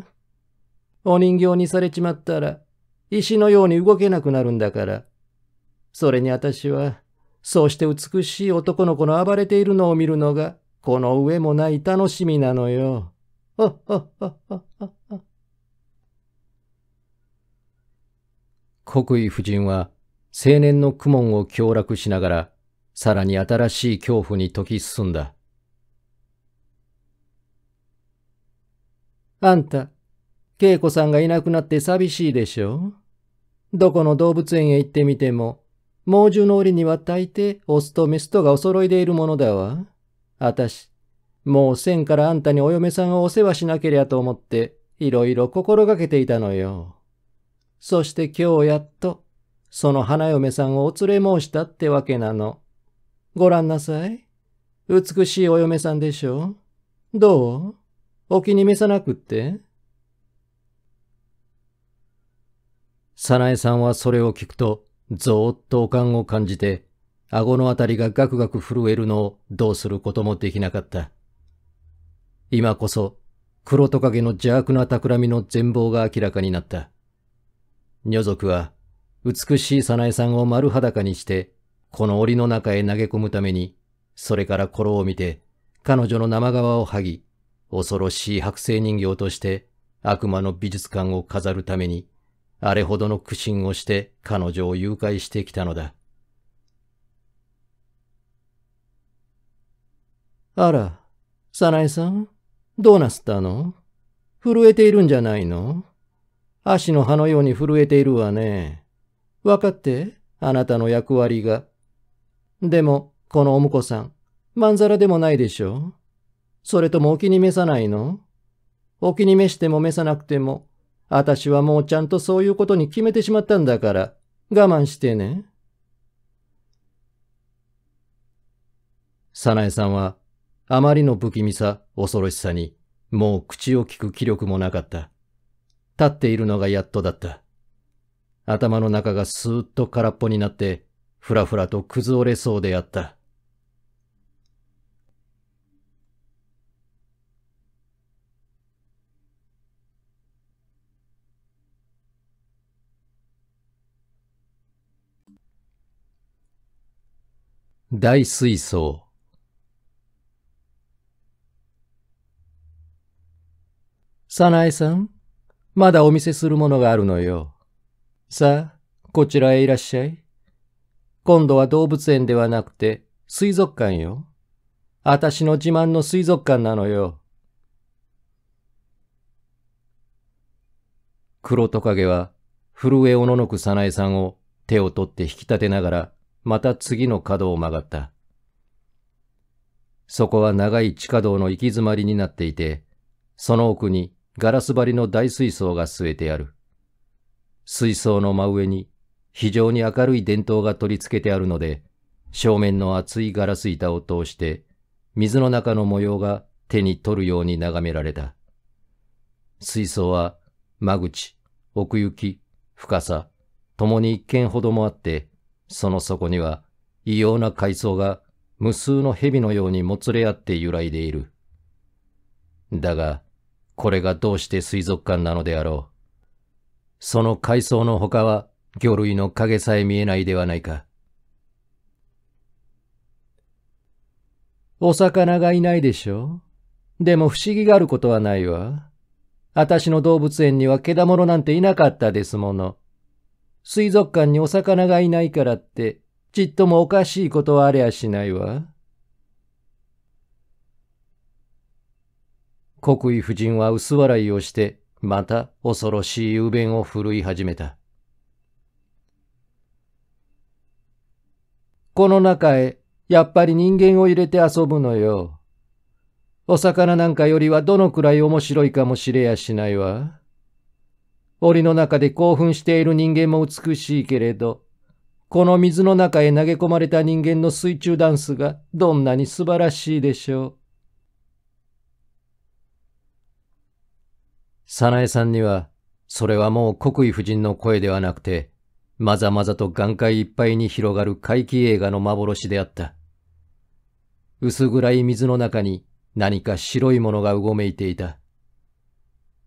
お人形にされちまったら、石のように動けなくなるんだから。それに私は、そうして美しい男の子の暴れているのを見るのが、この上もない楽しみなのよ。ほっほっほっほっほっほ。国威夫人は、青年の苦悶を凶楽しながら、さらに新しい恐怖に解き進んだ。あんた、恵子さんがいなくなって寂しいでしょどこの動物園へ行ってみても、猛獣の檻には大抵オスとメスとがお揃いでいるものだわ。あたし、もう線からあんたにお嫁さんをお世話しなけりゃと思って、いろいろ心がけていたのよ。そして今日やっと、その花嫁さんをお連れ申したってわけなの。ご覧なさい。美しいお嫁さんでしょう。どうお気に召さなくって早苗さんはそれを聞くと、ぞーっとおかんを感じて、顎のあたりがガクガク震えるのをどうすることもできなかった。今こそ、黒トカゲの邪悪な企みの全貌が明らかになった。女族は、美しい早苗さんを丸裸にして、この檻の中へ投げ込むために、それから頃を見て、彼女の生皮を剥ぎ、恐ろしい剥製人形として悪魔の美術館を飾るために、あれほどの苦心をして彼女を誘拐してきたのだ。あら、サナエさん、どうなすったの震えているんじゃないの足の葉のように震えているわね。分かって、あなたの役割が。でも、このお婿さん、まんざらでもないでしょうそれともお気に召さないのお気に召しても召さなくても、私はもうちゃんとそういうことに決めてしまったんだから、我慢してね。早苗さんは、あまりの不気味さ、恐ろしさに、もう口を聞く気力もなかった。立っているのがやっとだった。頭の中がスーッと空っぽになって、ふらふらと崩れそうであった。大水槽早苗さん、まだお見せするものがあるのよ。さあ、こちらへいらっしゃい。今度は動物園ではなくて水族館よ。あたしの自慢の水族館なのよ。黒トカゲは震えおののく早苗さんを手を取って引き立てながらまた次の角を曲がった。そこは長い地下道の行き詰まりになっていて、その奥にガラス張りの大水槽が据えてある。水槽の真上に非常に明るい電灯が取り付けてあるので、正面の厚いガラス板を通して、水の中の模様が手に取るように眺められた。水槽は、間口、奥行き、深さ、ともに一軒ほどもあって、その底には異様な海藻が無数の蛇のようにもつれ合って揺らいでいる。だが、これがどうして水族館なのであろう。その海藻の他は魚類の影さえ見えないではないか。お魚がいないでしょでも不思議があることはないわ。あたしの動物園にはけだものなんていなかったですもの。水族館にお魚がいないからって、ちっともおかしいことはありゃしないわ。国威夫人は薄笑いをして、また恐ろしい雄弁を振るい始めた。この中へやっぱり人間を入れて遊ぶのよ。お魚なんかよりはどのくらい面白いかもしれやしないわ。檻の中で興奮している人間も美しいけれど、この水の中へ投げ込まれた人間の水中ダンスがどんなに素晴らしいでしょう。早苗さんには、それはもう国威夫人の声ではなくて、まざまざと眼界いっぱいに広がる怪奇映画の幻であった。薄暗い水の中に何か白いものがうごめいていた。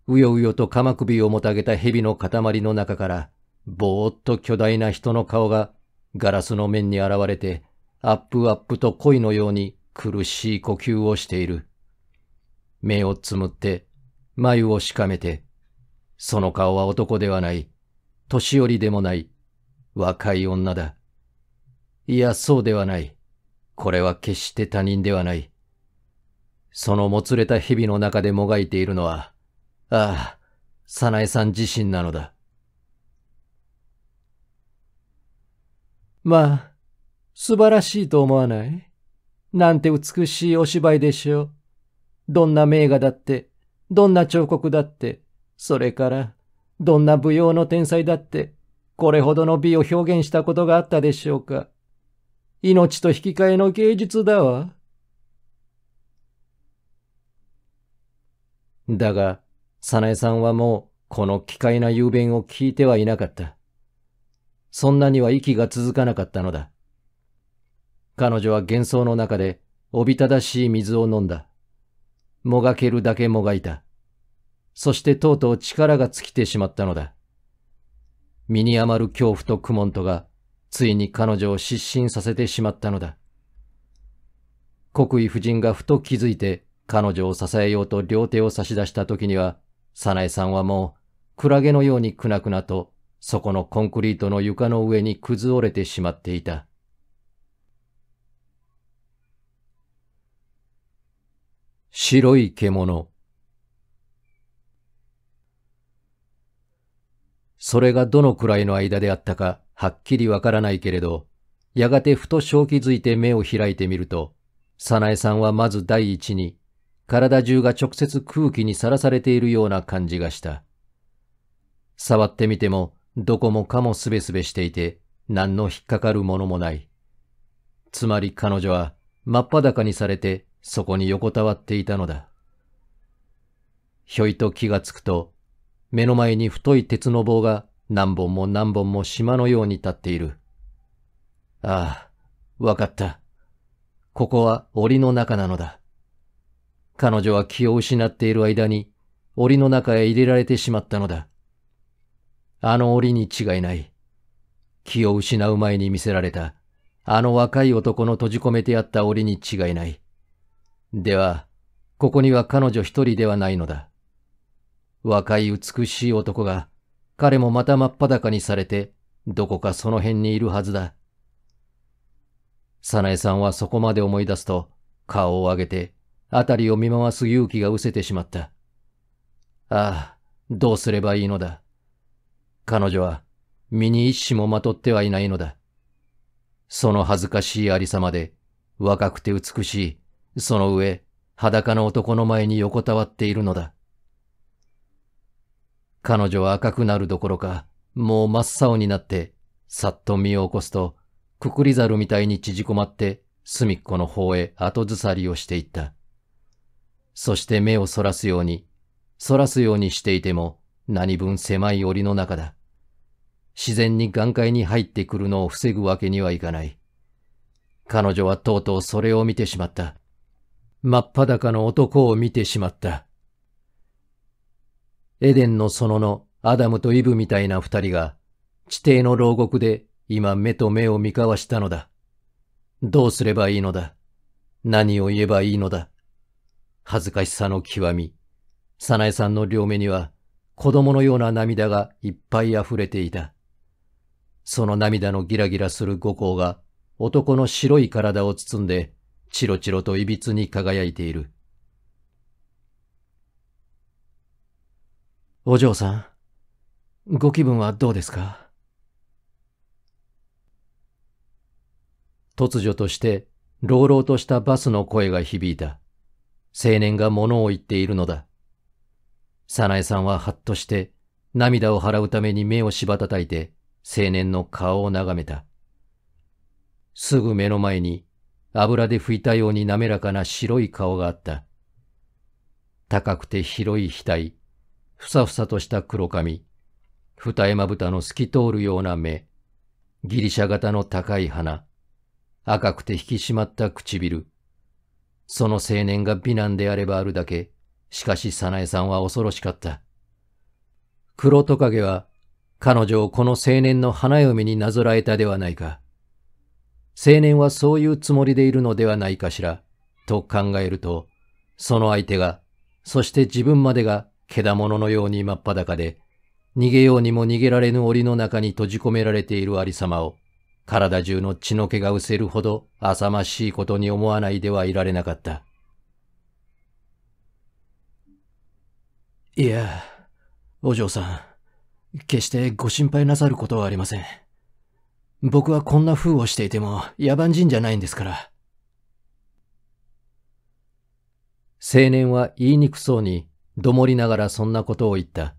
うようよと鎌首をもたげた蛇の塊の中から、ぼーっと巨大な人の顔がガラスの面に現れて、アップアップと恋のように苦しい呼吸をしている。目をつむって、眉をしかめて、その顔は男ではない、年寄りでもない、若い女だ。いや、そうではない。これは決して他人ではない。そのもつれた蛇の中でもがいているのは、ああ、早苗さん自身なのだ。まあ、素晴らしいと思わないなんて美しいお芝居でしょう。どんな名画だって、どんな彫刻だって、それから、どんな舞踊の天才だって、これほどの美を表現したことがあったでしょうか。命と引き換えの芸術だわ。だが、早苗さんはもうこの奇怪な雄弁を聞いてはいなかった。そんなには息が続かなかったのだ。彼女は幻想の中でおびただしい水を飲んだ。もがけるだけもがいた。そしてとうとう力が尽きてしまったのだ。身に余る恐怖と苦悶とが、ついに彼女を失神させてしまったのだ。国威夫人がふと気づいて彼女を支えようと両手を差し出した時には、早苗さんはもう、クラゲのようにくなくなと、そこのコンクリートの床の上に崩れてしまっていた。白い獣。それがどのくらいの間であったかはっきりわからないけれど、やがてふと正気づいて目を開いてみると、早苗さんはまず第一に、体中が直接空気にさらされているような感じがした。触ってみても、どこもかもすべすべしていて、何の引っかかるものもない。つまり彼女は、真っ裸にされて、そこに横たわっていたのだ。ひょいと気がつくと、目の前に太い鉄の棒が何本も何本も島のように立っている。ああ、わかった。ここは檻の中なのだ。彼女は気を失っている間に檻の中へ入れられてしまったのだ。あの檻に違いない。気を失う前に見せられた、あの若い男の閉じ込めてあった檻に違いない。では、ここには彼女一人ではないのだ。若い美しい男が、彼もまた真っ裸にされて、どこかその辺にいるはずだ。早苗さんはそこまで思い出すと、顔を上げて、辺りを見回す勇気が失せてしまった。ああ、どうすればいいのだ。彼女は、身に一死もまとってはいないのだ。その恥ずかしいありさまで、若くて美しい、その上、裸の男の前に横たわっているのだ。彼女は赤くなるどころか、もう真っ青になって、さっと身を起こすと、くくりざるみたいに縮こまって、隅っこの方へ後ずさりをしていった。そして目をそらすように、そらすようにしていても、何分狭い檻の中だ。自然に眼界に入ってくるのを防ぐわけにはいかない。彼女はとうとうそれを見てしまった。真っ裸の男を見てしまった。エデンの園のアダムとイブみたいな二人が、地底の牢獄で今目と目を見交わしたのだ。どうすればいいのだ何を言えばいいのだ恥ずかしさの極み。サナエさんの両目には子供のような涙がいっぱい溢れていた。その涙のギラギラする五行が男の白い体を包んでチロチロといびつに輝いている。お嬢さん、ご気分はどうですか突如として、朗々としたバスの声が響いた。青年が物を言っているのだ。早苗さんははっとして、涙を払うために目をしばたたいて、青年の顔を眺めた。すぐ目の前に、油で拭いたように滑らかな白い顔があった。高くて広い額、ふさふさとした黒髪、二重まぶたの透き通るような目、ギリシャ型の高い鼻、赤くて引き締まった唇。その青年が美男であればあるだけ、しかし早苗さんは恐ろしかった。黒トカゲは彼女をこの青年の花嫁になぞらえたではないか。青年はそういうつもりでいるのではないかしら、と考えると、その相手が、そして自分までがけだもののように真っ裸で、逃げようにも逃げられぬ檻の中に閉じ込められているありさまを、体中の血の気が失せるほど浅ましいことに思わないではいられなかった。いや、お嬢さん、決してご心配なさることはありません。僕はこんな風をしていても野蛮人じゃないんですから。青年は言いにくそうにどもりながらそんなことを言った。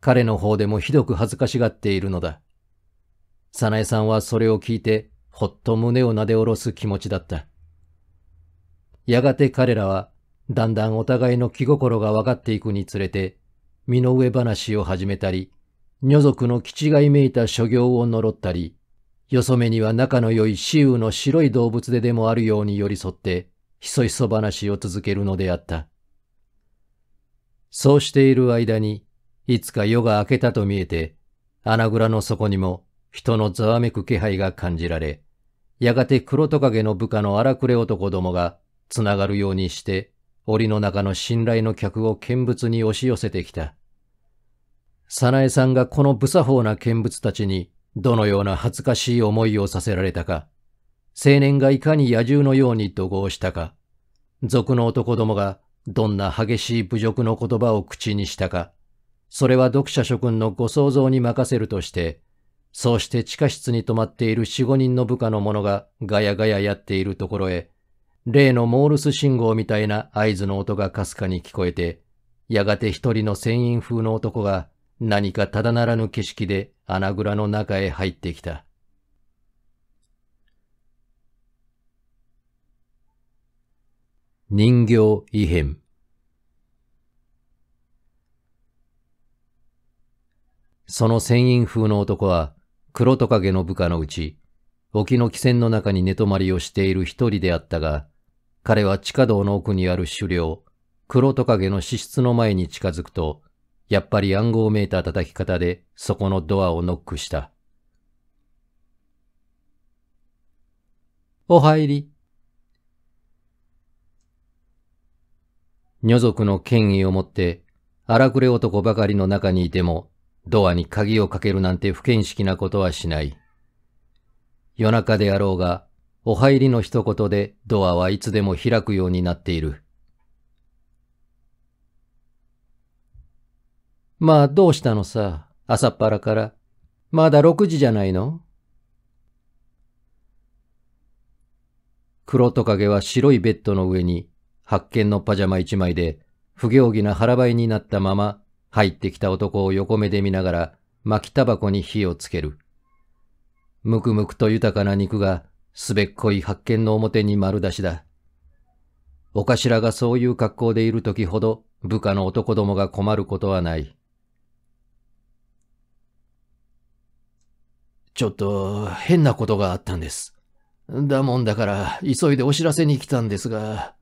彼の方でもひどく恥ずかしがっているのだ。早苗さんはそれを聞いて、ほっと胸をなでおろす気持ちだった。やがて彼らは、だんだんお互いの気心が分かっていくにつれて、身の上話を始めたり、女族の気がいめいた諸行を呪ったり、よそめには仲の良い雌雄の白い動物ででもあるように寄り添って、ひそひそ話を続けるのであった。そうしている間に、いつか夜が明けたと見えて、穴蔵の底にも人のざわめく気配が感じられ、やがて黒トカゲの部下の荒くれ男どもが、繋がるようにして、檻の中の信頼の客を見物に押し寄せてきた。早苗さんがこの不作法な見物たちに、どのような恥ずかしい思いをさせられたか、青年がいかに野獣のように怒号したか、族の男どもがどんな激しい侮辱の言葉を口にしたか、それは読者諸君のご想像に任せるとして、そうして地下室に泊まっている四五人の部下の者がガヤガヤやっているところへ、例のモールス信号みたいな合図の音がかすかに聞こえて、やがて一人の船員風の男が何かただならぬ景色で穴蔵の中へ入ってきた。人形異変その船員風の男は黒トカゲの部下のうち沖の汽船の中に寝泊まりをしている一人であったが彼は地下道の奥にある狩猟黒トカゲの支質の前に近づくとやっぱり暗号メーター叩き方でそこのドアをノックした。お入り。女族の権威を持って荒くれ男ばかりの中にいてもドアに鍵をかけるなんて不見識なことはしない。夜中であろうが、お入りの一言でドアはいつでも開くようになっている。まあどうしたのさ、朝っぱらから。まだ6時じゃないの黒トカゲは白いベッドの上に発見のパジャマ一枚で、不行儀な腹ばいになったまま、入ってきた男を横目で見ながら、巻きタバコに火をつける。むくむくと豊かな肉が、すべっこい発見の表に丸出しだ。お頭がそういう格好でいる時ほど、部下の男どもが困ることはない。ちょっと、変なことがあったんです。だもんだから、急いでお知らせに来たんですが、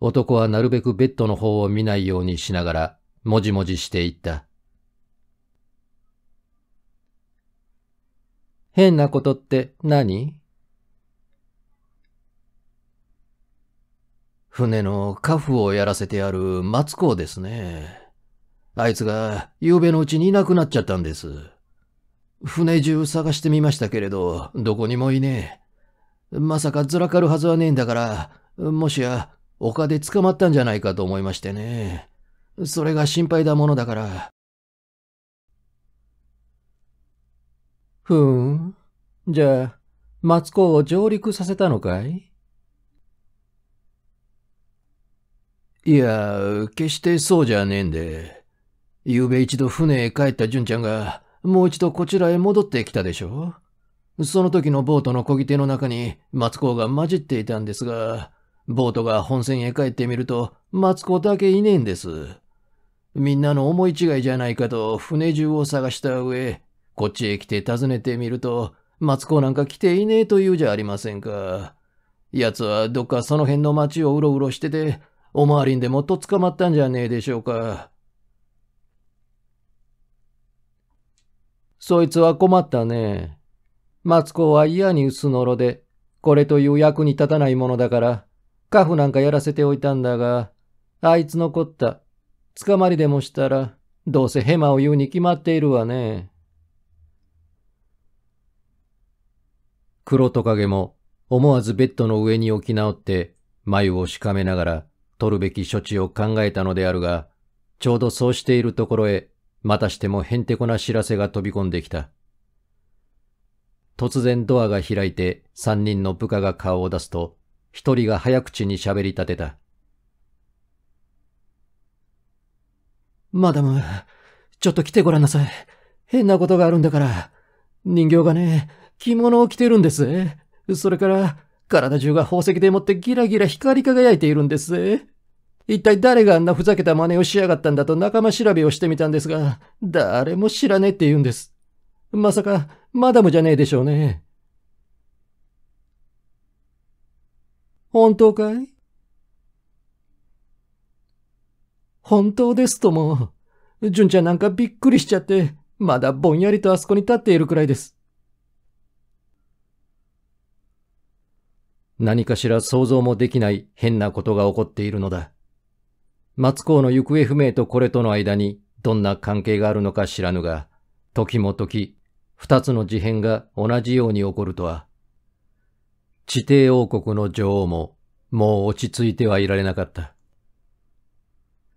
男はなるべくベッドの方を見ないようにしながら、もじもじしていった。変なことって何船のカフをやらせてある松子ですね。あいつが夕べのうちにいなくなっちゃったんです。船中探してみましたけれど、どこにもいねえ。まさかずらかるはずはねえんだから、もしや丘で捕まったんじゃないかと思いましてね。それが心配だものだから。ふーん。じゃあ、マツコを上陸させたのかいいや、決してそうじゃねえんで。昨夜一度船へ帰った純ちゃんが、もう一度こちらへ戻ってきたでしょその時のボートの漕ぎ手の中に松子が混じっていたんですが、ボートが本船へ帰ってみると、松子だけいねえんです。みんなの思い違いじゃないかと船中を探した上、こっちへ来て訪ねてみると、松子なんか来ていねえと言うじゃありませんか。奴はどっかその辺の町をうろうろしてて、おまわりんでもっと捕まったんじゃねえでしょうか。そいつは困ったね。松子は嫌に薄のろで、これという役に立たないものだから、カフなんかやらせておいたんだが、あいつ残った。捕まりでもしたら、どうせヘマを言うに決まっているわね。黒トカゲも思わずベッドの上に置き直って眉をしかめながら取るべき処置を考えたのであるが、ちょうどそうしているところへ、またしてもへんてこな知らせが飛び込んできた。突然ドアが開いて三人の部下が顔を出すと、一人が早口に喋り立てた。マダム、ちょっと来てごらんなさい。変なことがあるんだから。人形がね、着物を着てるんです。それから、体中が宝石でもってギラギラ光り輝いているんです。一体誰があんなふざけた真似をしやがったんだと仲間調べをしてみたんですが、誰も知らねえって言うんです。まさか、マダムじゃねえでしょうね。本当かい本当ですとも、純ちゃんなんかびっくりしちゃって、まだぼんやりとあそこに立っているくらいです。何かしら想像もできない変なことが起こっているのだ。松公の行方不明とこれとの間にどんな関係があるのか知らぬが、時も時、二つの事変が同じように起こるとは、地底王国の女王ももう落ち着いてはいられなかった。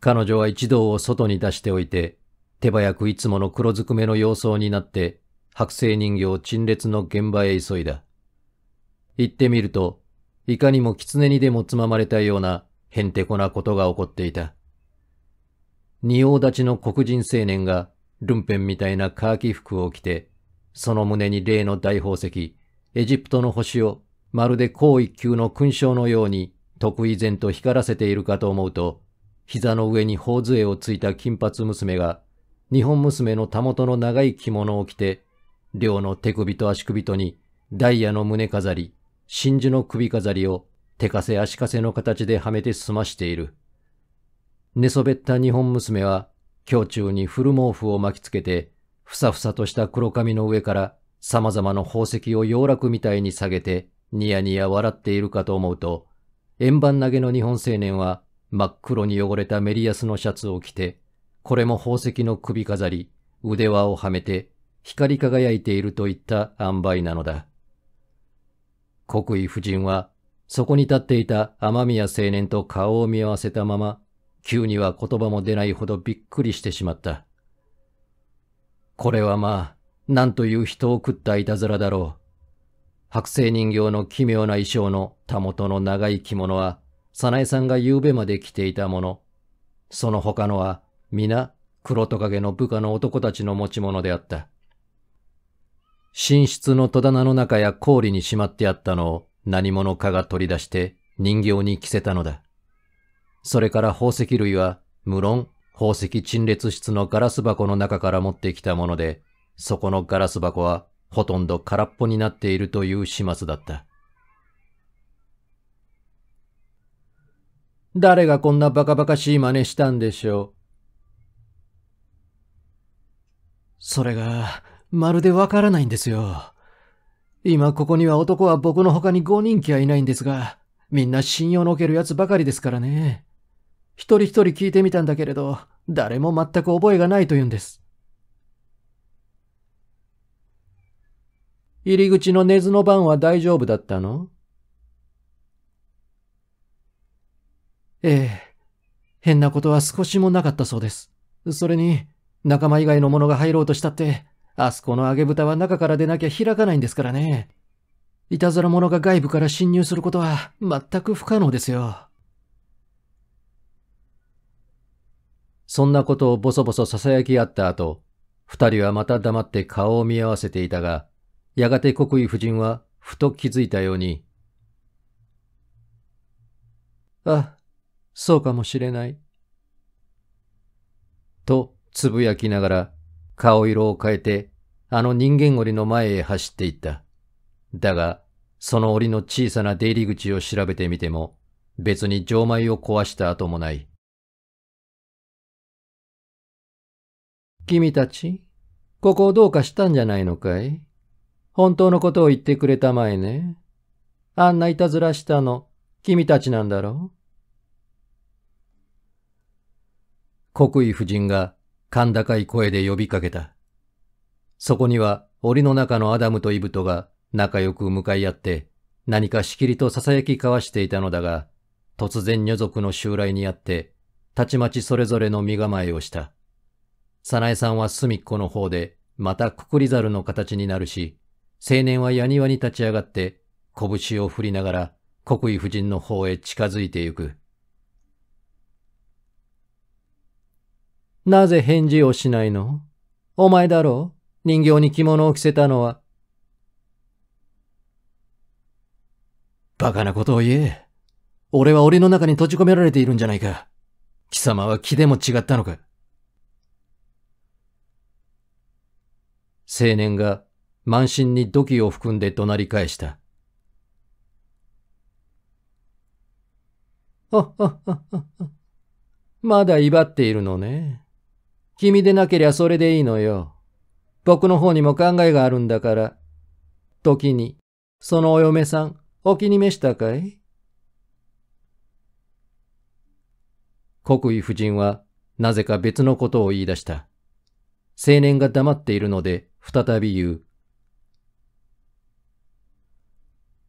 彼女は一同を外に出しておいて、手早くいつもの黒ずくめの様相になって、白製人形陳列の現場へ急いだ。行ってみると、いかにも狐にでもつままれたような、へんてこなことが起こっていた。仁王立ちの黒人青年が、ルンペンみたいなカーキ服を着て、その胸に例の大宝石、エジプトの星をまるで高一級の勲章のように得意然と光らせているかと思うと、膝の上に頬杖をついた金髪娘が、日本娘のたもとの長い着物を着て、両の手首と足首とにダイヤの胸飾り、真珠の首飾りを手かせ足かせの形ではめて済ましている。寝そべった日本娘は、胸中に古毛布を巻きつけて、ふさふさとした黒髪の上から様々な宝石を洋楽みたいに下げて、ニヤニヤ笑っているかと思うと、円盤投げの日本青年は真っ黒に汚れたメリヤスのシャツを着て、これも宝石の首飾り、腕輪をはめて、光り輝いているといった塩梅なのだ。国威夫人は、そこに立っていた雨宮青年と顔を見合わせたまま、急には言葉も出ないほどびっくりしてしまった。これはまあ、なんという人を食ったいたずらだろう。白製人形の奇妙な衣装のたもとの長い着物は、早苗さんが夕べまで着ていたもの。その他のは、皆、黒トカゲの部下の男たちの持ち物であった。寝室の戸棚の中や氷にしまってあったのを何者かが取り出して人形に着せたのだ。それから宝石類は、無論、宝石陳列室のガラス箱の中から持ってきたもので、そこのガラス箱はほとんど空っぽになっているという始末だった。誰がこんなバカバカしい真似したんでしょう。それが、まるでわからないんですよ。今ここには男は僕の他に5人きゃいないんですが、みんな信用の受ける奴ばかりですからね。一人一人聞いてみたんだけれど、誰も全く覚えがないと言うんです。入り口の根津の番は大丈夫だったのええ。変なことは少しもなかったそうです。それに、仲間以外の者が入ろうとしたって、あそこの揚げ豚は中から出なきゃ開かないんですからね。いたずら者が外部から侵入することは全く不可能ですよ。そんなことをぼそぼそ囁き合った後、二人はまた黙って顔を見合わせていたが、やがて国威夫人はふと気づいたように、あ、そうかもしれない。とつぶやきながら顔色を変えてあの人間檻の前へ走っていった。だが、その檻の小さな出入り口を調べてみても、別に錠前を壊した跡もない。君たち、ここをどうかしたんじゃないのかい本当のことを言ってくれたまえね。あんないたずらしたの、君たちなんだろう国威夫人が甲高い声で呼びかけた。そこには檻の中のアダムとイブトが仲良く向かい合って何かしきりと囁き交わしていたのだが、突然女族の襲来にあって、たちまちそれぞれの身構えをした。早苗さんは隅っこの方で、またくくりざるの形になるし、青年は矢庭に立ち上がって、拳を振りながら、国威夫人の方へ近づいてゆく。なぜ返事をしないのお前だろう人形に着物を着せたのは。バカなことを言え。俺は俺の中に閉じ込められているんじゃないか。貴様は気でも違ったのか。青年が満身に土器を含んで怒鳴り返した。*laughs* まだ威張っているのね。君でなけりゃそれでいいのよ。僕の方にも考えがあるんだから。時に、そのお嫁さん、お気に召したかい国威夫人は、なぜか別のことを言い出した。青年が黙っているので、再び言う。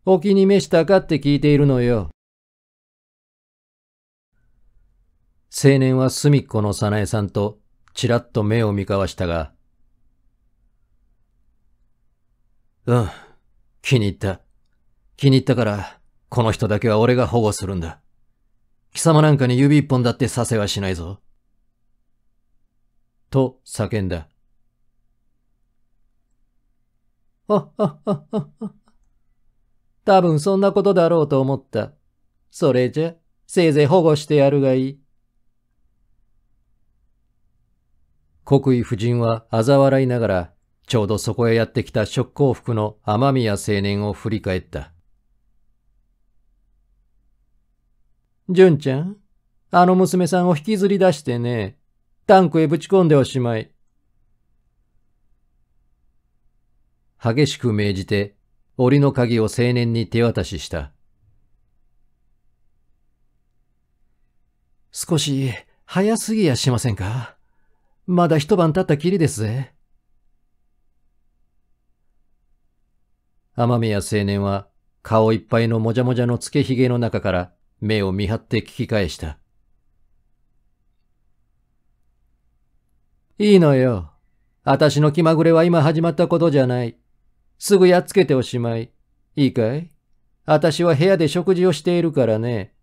お気に召したかって聞いているのよ。青年は隅っこの早苗さんとちらっと目を見交わしたが、うん、気に入った。気に入ったから、この人だけは俺が保護するんだ。貴様なんかに指一本だってさせはしないぞ。と叫んだ。はっはっはっはっは。多分そんなことだろうと思った。それじゃ、せいぜい保護してやるがいい。国威夫人は嘲笑いながら、ちょうどそこへやってきた職幸服の雨宮青年を振り返った。純ちゃん、あの娘さんを引きずり出してね、タンクへぶち込んでおしまい。激しく命じて檻の鍵を青年に手渡しした。少し早すぎやしませんかまだ一晩経ったきりですぜ。雨宮青年は顔いっぱいのもじゃもじゃのつけひげの中から目を見張って聞き返した。いいのよ。あたしの気まぐれは今始まったことじゃない。すぐやっつけておしまい。いいかい私は部屋で食事をしているからね。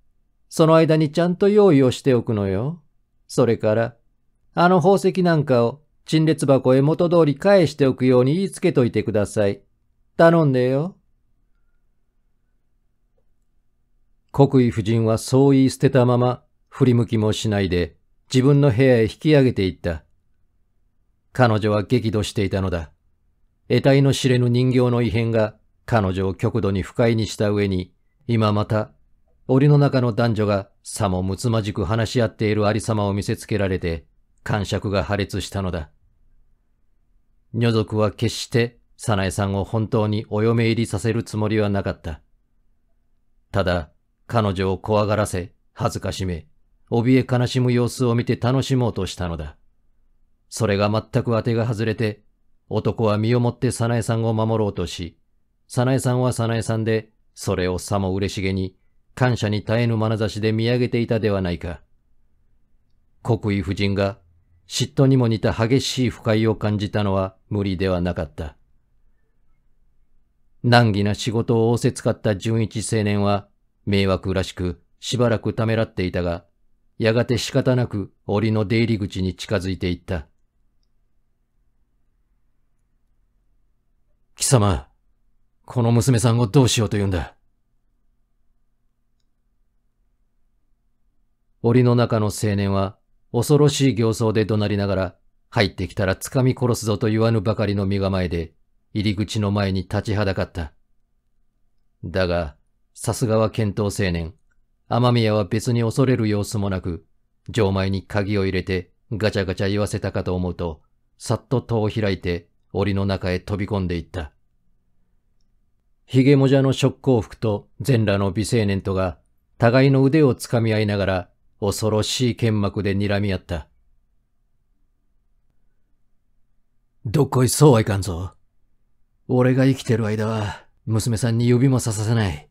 その間にちゃんと用意をしておくのよ。それから、あの宝石なんかを陳列箱へ元通り返しておくように言いつけといてください。頼んでよ。国威夫人はそう言い捨てたまま、振り向きもしないで、自分の部屋へ引き上げていった。彼女は激怒していたのだ。得体の知れぬ人形の異変が彼女を極度に不快にした上に、今また、檻の中の男女がさも睦まじく話し合っているありさまを見せつけられて、感触が破裂したのだ。女族は決して早苗さんを本当にお嫁入りさせるつもりはなかった。ただ、彼女を怖がらせ、恥ずかしめ、怯え悲しむ様子を見て楽しもうとしたのだ。それが全く当てが外れて、男は身をもって早苗さんを守ろうとし、早苗さんは早苗さんで、それをさも嬉しげに、感謝に耐えぬ眼差しで見上げていたではないか。国威夫人が、嫉妬にも似た激しい不快を感じたのは無理ではなかった。難儀な仕事を仰せつかった純一青年は、迷惑らしく、しばらくためらっていたが、やがて仕方なく檻の出入り口に近づいていった。貴様、この娘さんをどうしようと言うんだ。檻の中の青年は恐ろしい形相で怒鳴りながら、入ってきたら掴み殺すぞと言わぬばかりの身構えで、入り口の前に立ちはだかった。だが、さすがは剣討青年、雨宮は別に恐れる様子もなく、錠前に鍵を入れてガチャガチャ言わせたかと思うと、さっと戸を開いて檻の中へ飛び込んでいった。ヒゲもジャの職幸服と全裸の美青年とが互いの腕をつかみ合いながら恐ろしい剣幕で睨み合った。どっこいそうはいかんぞ。俺が生きてる間は娘さんに指もささせない。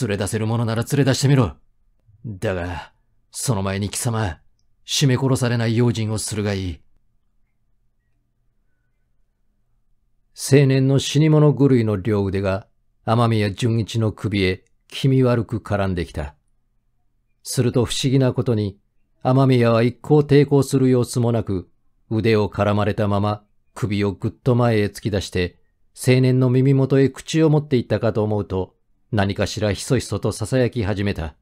連れ出せるものなら連れ出してみろ。だが、その前に貴様、絞め殺されない用心をするがいい。青年の死に物狂いの両腕が雨宮純一の首へ気味悪く絡んできた。すると不思議なことに、雨宮は一向抵抗する様子もなく、腕を絡まれたまま首をぐっと前へ突き出して、青年の耳元へ口を持っていったかと思うと、何かしらひそひそと囁き始めた。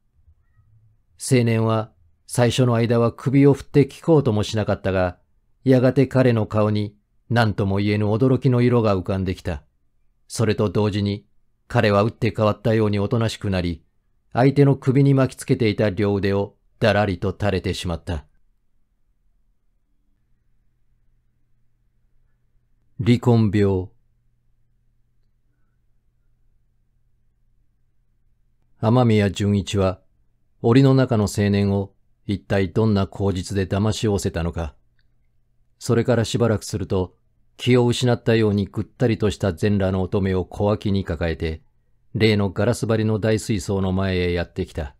青年は最初の間は首を振って聞こうともしなかったが、やがて彼の顔に何とも言えぬ驚きの色が浮かんできた。それと同時に、彼は打って変わったようにおとなしくなり、相手の首に巻きつけていた両腕をだらりと垂れてしまった。離婚病。雨宮純一は、檻の中の青年を一体どんな口実で騙し寄せたのか。それからしばらくすると、気を失ったようにぐったりとした全裸の乙女を小脇に抱えて、例のガラス張りの大水槽の前へやってきた。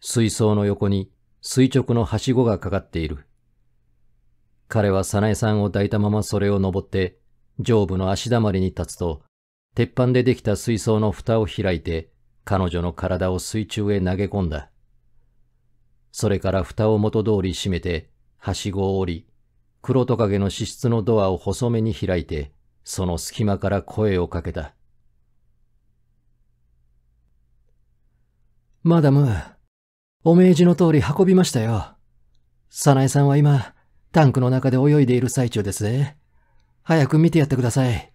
水槽の横に垂直のはしごがかかっている。彼は早苗さんを抱いたままそれを登って、上部の足だまりに立つと、鉄板でできた水槽の蓋を開いて、彼女の体を水中へ投げ込んだ。それから蓋を元通り閉めて、はしごを降り、黒トカゲの支室のドアを細めに開いて、その隙間から声をかけた。マダム、お命じの通り運びましたよ。早苗さんは今、タンクの中で泳いでいる最中ですぜ。早く見てやってください。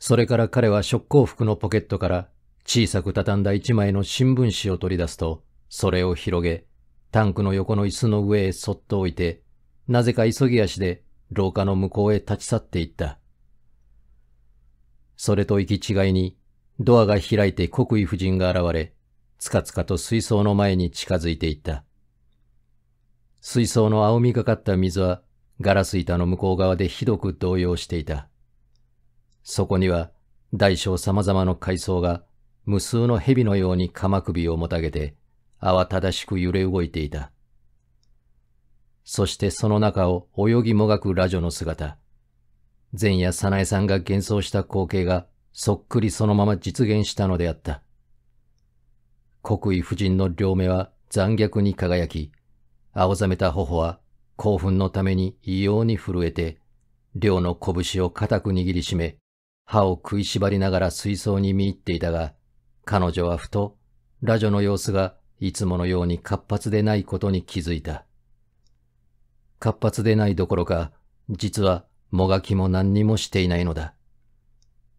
それから彼は職工服のポケットから小さく畳んだ一枚の新聞紙を取り出すと、それを広げ、タンクの横の椅子の上へそっと置いて、なぜか急ぎ足で廊下の向こうへ立ち去っていった。それと行き違いに、ドアが開いて国威夫人が現れ、つかつかと水槽の前に近づいていった。水槽の青みがかった水は、ガラス板の向こう側でひどく動揺していた。そこには、大小様々の海藻が、無数の蛇のように鎌首をもたげて、慌ただしく揺れ動いていた。そしてその中を泳ぎもがくラジョの姿。前夜早苗さんが幻想した光景がそっくりそのまま実現したのであった。国威夫人の両目は残虐に輝き、青ざめた頬は興奮のために異様に震えて、両の拳を固く握りしめ、歯を食いしばりながら水槽に見入っていたが、彼女はふと、ラジョの様子がいつものように活発でないことに気づいた。活発でないどころか、実はもがきも何にもしていないのだ。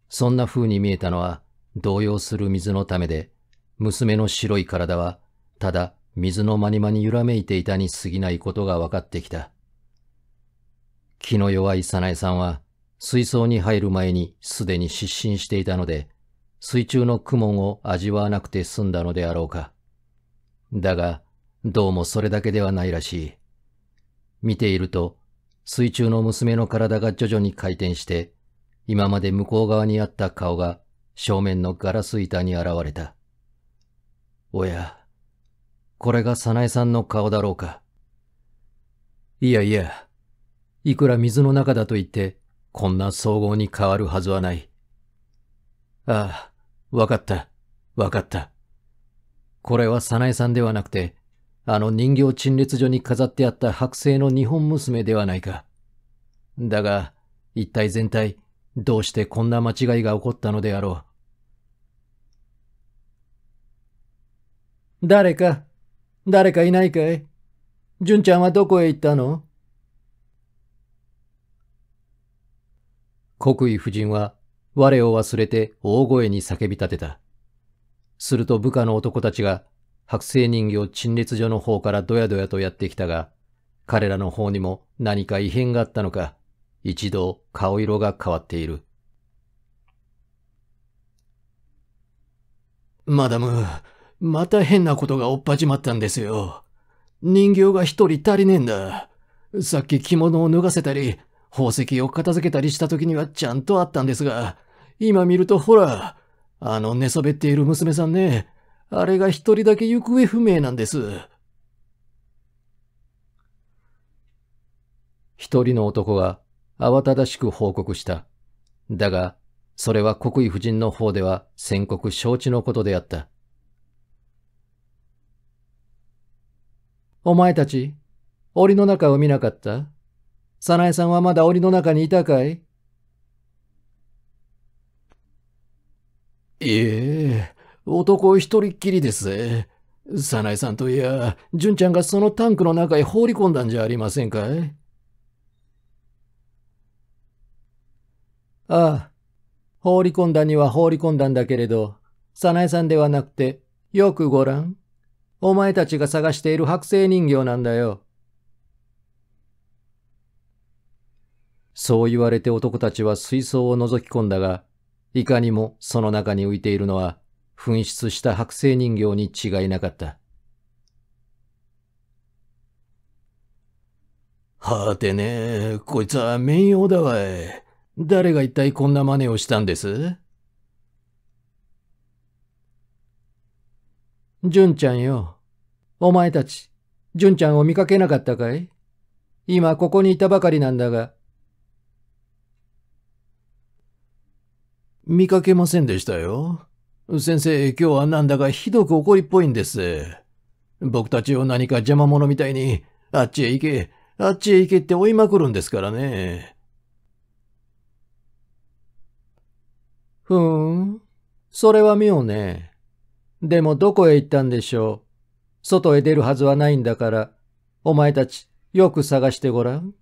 そんな風に見えたのは動揺する水のためで、娘の白い体はただ水の間に間に揺らめいていたに過ぎないことが分かってきた。気の弱い早苗さんは水槽に入る前にすでに失神していたので、水中の苦悶を味わわなくて済んだのであろうか。だが、どうもそれだけではないらしい。見ていると、水中の娘の体が徐々に回転して、今まで向こう側にあった顔が正面のガラス板に現れた。おや、これが早苗さんの顔だろうか。いやいや、いくら水の中だと言って、こんな総合に変わるはずはない。ああ、わかった、わかった。これは早苗さんではなくて、あの人形陳列所に飾ってあった剥製の日本娘ではないか。だが、一体全体、どうしてこんな間違いが起こったのであろう。誰か、誰かいないかい純ちゃんはどこへ行ったの国威夫人は我を忘れて大声に叫び立てた。すると部下の男たちが、白星人形陳列所の方からどやどやとやってきたが、彼らの方にも何か異変があったのか、一度顔色が変わっている。マダム、また変なことがおっぱじまったんですよ。人形が一人足りねえんだ。さっき着物を脱がせたり、宝石を片付けたりした時にはちゃんとあったんですが、今見るとほら、あの寝そべっている娘さんね、あれが一人だけ行方不明なんです。一人の男は慌ただしく報告した。だが、それは国威夫人の方では宣告承知のことであった。お前たち、檻の中を見なかった早苗さんはまだ檻の中にいたかいいえ、男一人っきりです。早苗さんといや、純ちゃんがそのタンクの中へ放り込んだんじゃありませんかいああ、放り込んだには放り込んだんだけれど、早苗さんではなくて、よくご覧。お前たちが探している剥製人形なんだよ。そう言われて男たちは水槽を覗き込んだが、いかにもその中に浮いているのは紛失した剥製人形に違いなかった。はてね、こいつは面用だわい。誰が一体こんな真似をしたんです純ちゃんよ。お前たち、純ちゃんを見かけなかったかい今ここにいたばかりなんだが、見かけませんでしたよ。先生、今日はなんだかひどく怒りっぽいんです。僕たちを何か邪魔者みたいに、あっちへ行け、あっちへ行けって追いまくるんですからね。ふーん。それは妙ね。でもどこへ行ったんでしょう。外へ出るはずはないんだから、お前たちよく探してごらん。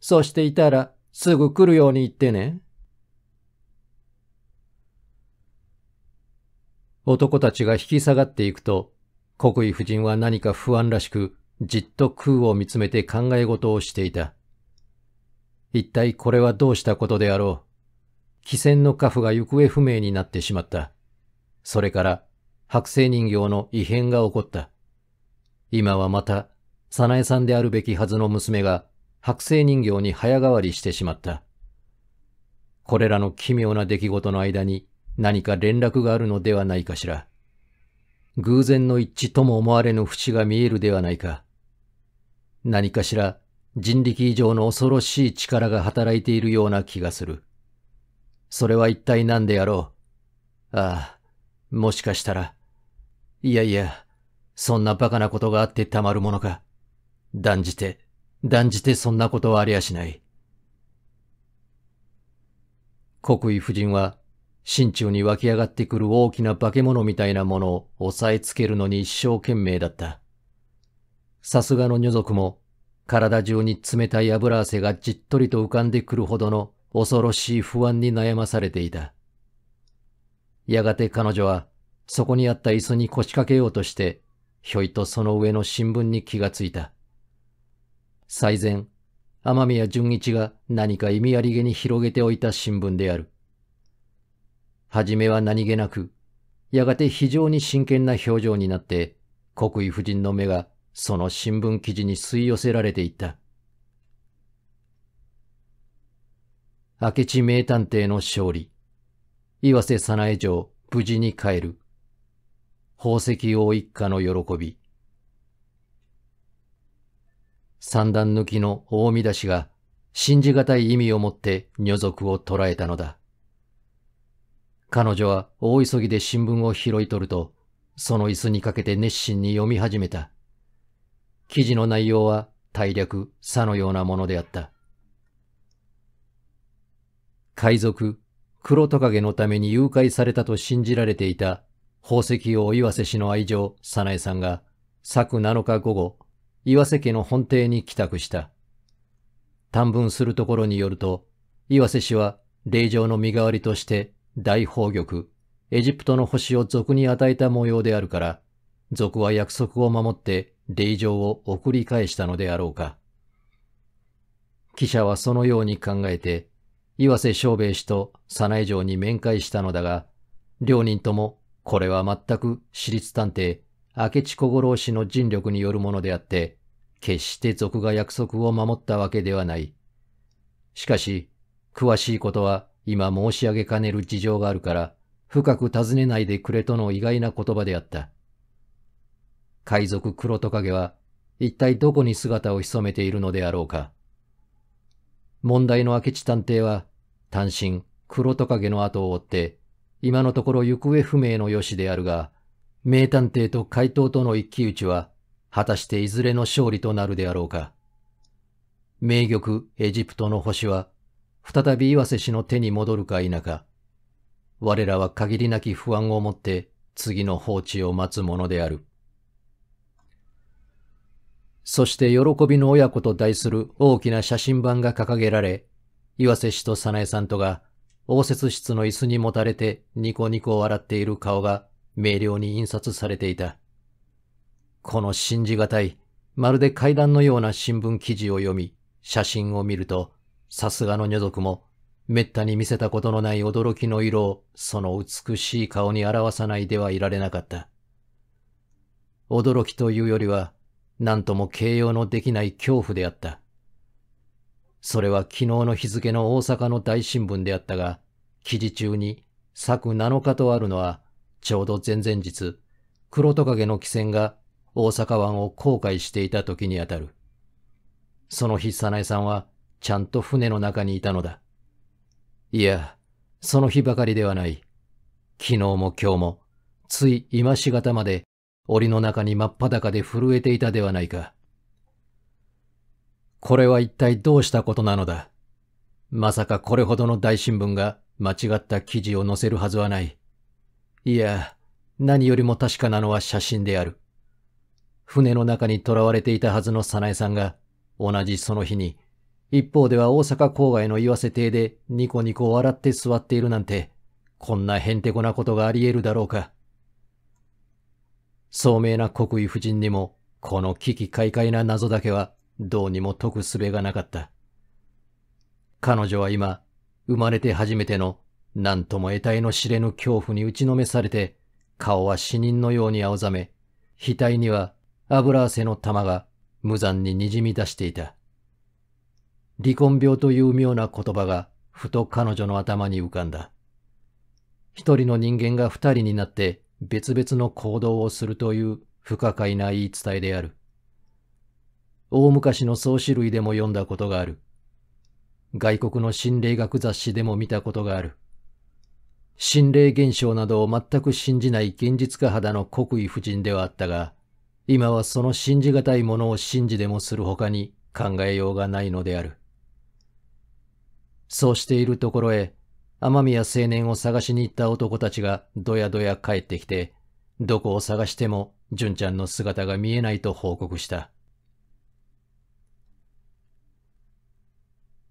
そしていたらすぐ来るように言ってね。男たちが引き下がっていくと、国威夫人は何か不安らしく、じっと空を見つめて考え事をしていた。一体これはどうしたことであろう。汽船の家父が行方不明になってしまった。それから、白星人形の異変が起こった。今はまた、早苗さんであるべきはずの娘が、白星人形に早変わりしてしまった。これらの奇妙な出来事の間に、何か連絡があるのではないかしら。偶然の一致とも思われぬ節が見えるではないか。何かしら人力以上の恐ろしい力が働いているような気がする。それは一体何であろう。ああ、もしかしたら。いやいや、そんな馬鹿なことがあってたまるものか。断じて、断じてそんなことはありゃしない。国威夫人は心中に湧き上がってくる大きな化け物みたいなものを押さえつけるのに一生懸命だった。さすがの女族も、体中に冷たい油汗がじっとりと浮かんでくるほどの恐ろしい不安に悩まされていた。やがて彼女は、そこにあった椅子に腰掛けようとして、ひょいとその上の新聞に気がついた。最前、天宮淳一が何か意味ありげに広げておいた新聞である。初めは何気なく、やがて非常に真剣な表情になって、国威夫人の目がその新聞記事に吸い寄せられていった。明智名探偵の勝利。岩瀬早苗城無事に帰る。宝石王一家の喜び。三段抜きの大見出しが信じがたい意味を持って女族を捕らえたのだ。彼女は大急ぎで新聞を拾い取ると、その椅子にかけて熱心に読み始めた。記事の内容は大略、さのようなものであった。海賊、黒トカゲのために誘拐されたと信じられていた宝石王岩瀬氏の愛情、早苗さんが、昨7日午後、岩瀬家の本邸に帰宅した。短文するところによると、岩瀬氏は、霊場の身代わりとして大宝玉、エジプトの星を俗に与えた模様であるから、俗は約束を守って礼状を送り返したのであろうか。記者はそのように考えて、岩瀬正兵衛氏と早苗城に面会したのだが、両人ともこれは全く私立探偵、明智小五郎氏の尽力によるものであって、決して賊が約束を守ったわけではない。しかし、詳しいことは今申し上げかねる事情があるから、深く尋ねないでくれとの意外な言葉であった。海賊黒トカゲは一体どこに姿を潜めているのであろうか。問題の明智探偵は単身黒トカゲの後を追って今のところ行方不明のしであるが、名探偵と怪盗との一騎打ちは果たしていずれの勝利となるであろうか。名玉エジプトの星は再び岩瀬氏の手に戻るか否か、我らは限りなき不安を持って次の放置を待つものである。そして喜びの親子と題する大きな写真版が掲げられ、岩瀬氏と早苗さんとが、応接室の椅子にもたれてニコニコ笑っている顔が明瞭に印刷されていた。この信じがたい、まるで階段のような新聞記事を読み、写真を見ると、さすがの女族も、滅多に見せたことのない驚きの色をその美しい顔に表さないではいられなかった。驚きというよりは、何とも形容のできない恐怖であった。それは昨日の日付の大阪の大新聞であったが、記事中に、昨7日とあるのは、ちょうど前々日、黒トカゲの汽船が大阪湾を航海していた時にあたる。その日、ナエさんは、ちゃんと船の中にいたのだ。いや、その日ばかりではない。昨日も今日も、つい今しがたまで、檻の中に真っ裸で震えていたではないか。これは一体どうしたことなのだ。まさかこれほどの大新聞が間違った記事を載せるはずはない。いや、何よりも確かなのは写真である。船の中に囚われていたはずの早苗さんが、同じその日に一方では大阪郊外の岩瀬邸でニコニコ笑って座っているなんて、こんなへんてこなことがあり得るだろうか。聡明な国威夫人にも、この危機快快な謎だけは、どうにも解く術がなかった。彼女は今、生まれて初めての、何とも得体の知れぬ恐怖に打ちのめされて、顔は死人のように青ざめ、額には油汗の玉が無残に滲み出していた。離婚病という妙な言葉がふと彼女の頭に浮かんだ。一人の人間が二人になって別々の行動をするという不可解な言い伝えである。大昔の創始類でも読んだことがある。外国の心霊学雑誌でも見たことがある。心霊現象などを全く信じない現実家肌の国威夫人ではあったが、今はその信じがたいものを信じでもする他に考えようがないのである。そうしているところへ、雨宮青年を探しに行った男たちがどやどや帰ってきて、どこを探しても純ちゃんの姿が見えないと報告した。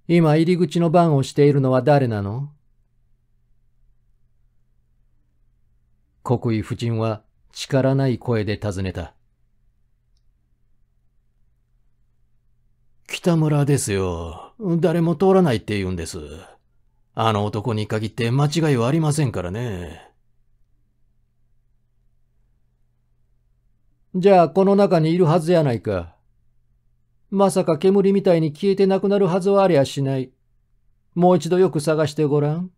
今入り口の番をしているのは誰なの国威夫人は力ない声で尋ねた。北村ですよ。誰も通らないって言うんです。あの男に限って間違いはありませんからね。じゃあこの中にいるはずやないか。まさか煙みたいに消えてなくなるはずはありゃしない。もう一度よく探してごらん。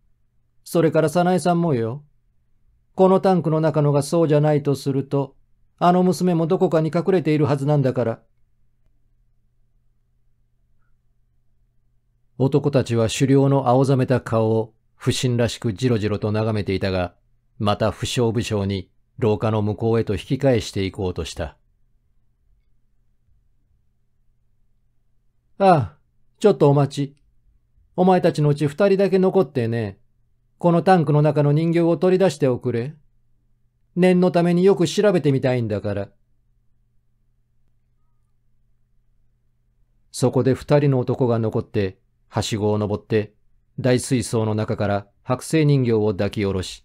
それから早苗さんもよ。このタンクの中のがそうじゃないとすると、あの娘もどこかに隠れているはずなんだから。男たちは狩猟の青ざめた顔を不審らしくじろじろと眺めていたが、また不祥不祥に廊下の向こうへと引き返していこうとした。ああ、ちょっとお待ち。お前たちのうち二人だけ残ってね。このタンクの中の人形を取り出しておくれ。念のためによく調べてみたいんだから。そこで二人の男が残って、はしごを登って、大水槽の中から白製人形を抱き下ろし、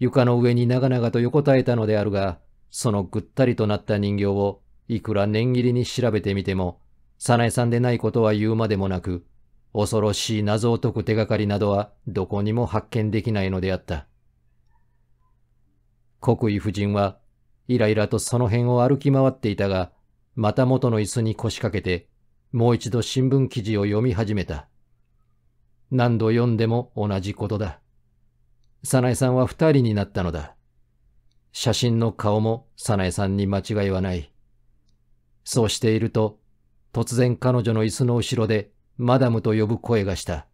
床の上に長々と横たえたのであるが、そのぐったりとなった人形をいくら念入りに調べてみても、早苗さんでないことは言うまでもなく、恐ろしい謎を解く手がかりなどはどこにも発見できないのであった。国威夫人は、イライラとその辺を歩き回っていたが、また元の椅子に腰掛けて、もう一度新聞記事を読み始めた。何度読んでも同じことだ。早苗さんは二人になったのだ。写真の顔も早苗さんに間違いはない。そうしていると、突然彼女の椅子の後ろでマダムと呼ぶ声がした。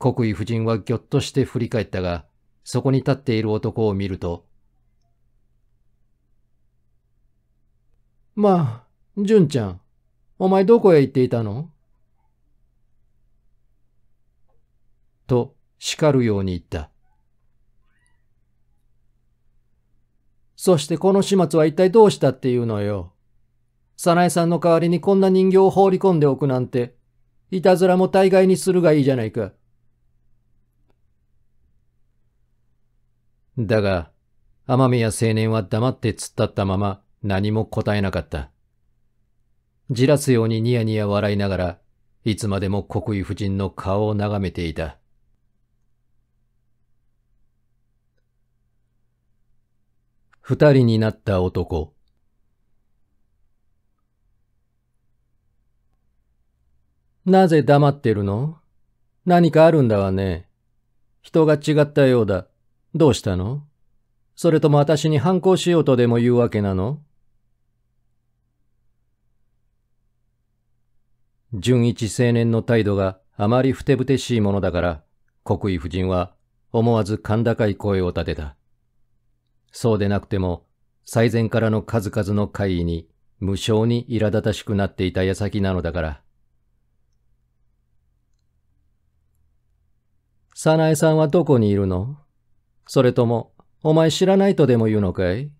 国威夫人はぎょっとして振り返ったが、そこに立っている男を見ると、まあ、純ちゃん、お前どこへ行っていたのと叱るように言った。そしてこの始末は一体どうしたっていうのよ。早苗さんの代わりにこんな人形を放り込んでおくなんて、いたずらも大概にするがいいじゃないか。だが、雨宮青年は黙って突っ立ったまま何も答えなかった。じらすようにニヤニヤ笑いながら、いつまでも国威夫人の顔を眺めていた。二人になった男。なぜ黙ってるの何かあるんだわね。人が違ったようだ。どうしたのそれとも私に反抗しようとでも言うわけなの純一青年の態度があまりふてぶてしいものだから、国威夫人は思わず甲高い声を立てた。そうでなくても、最前からの数々の会議に無性に苛立たしくなっていた矢先なのだから。早苗さんはどこにいるのそれとも、お前知らないとでも言うのかい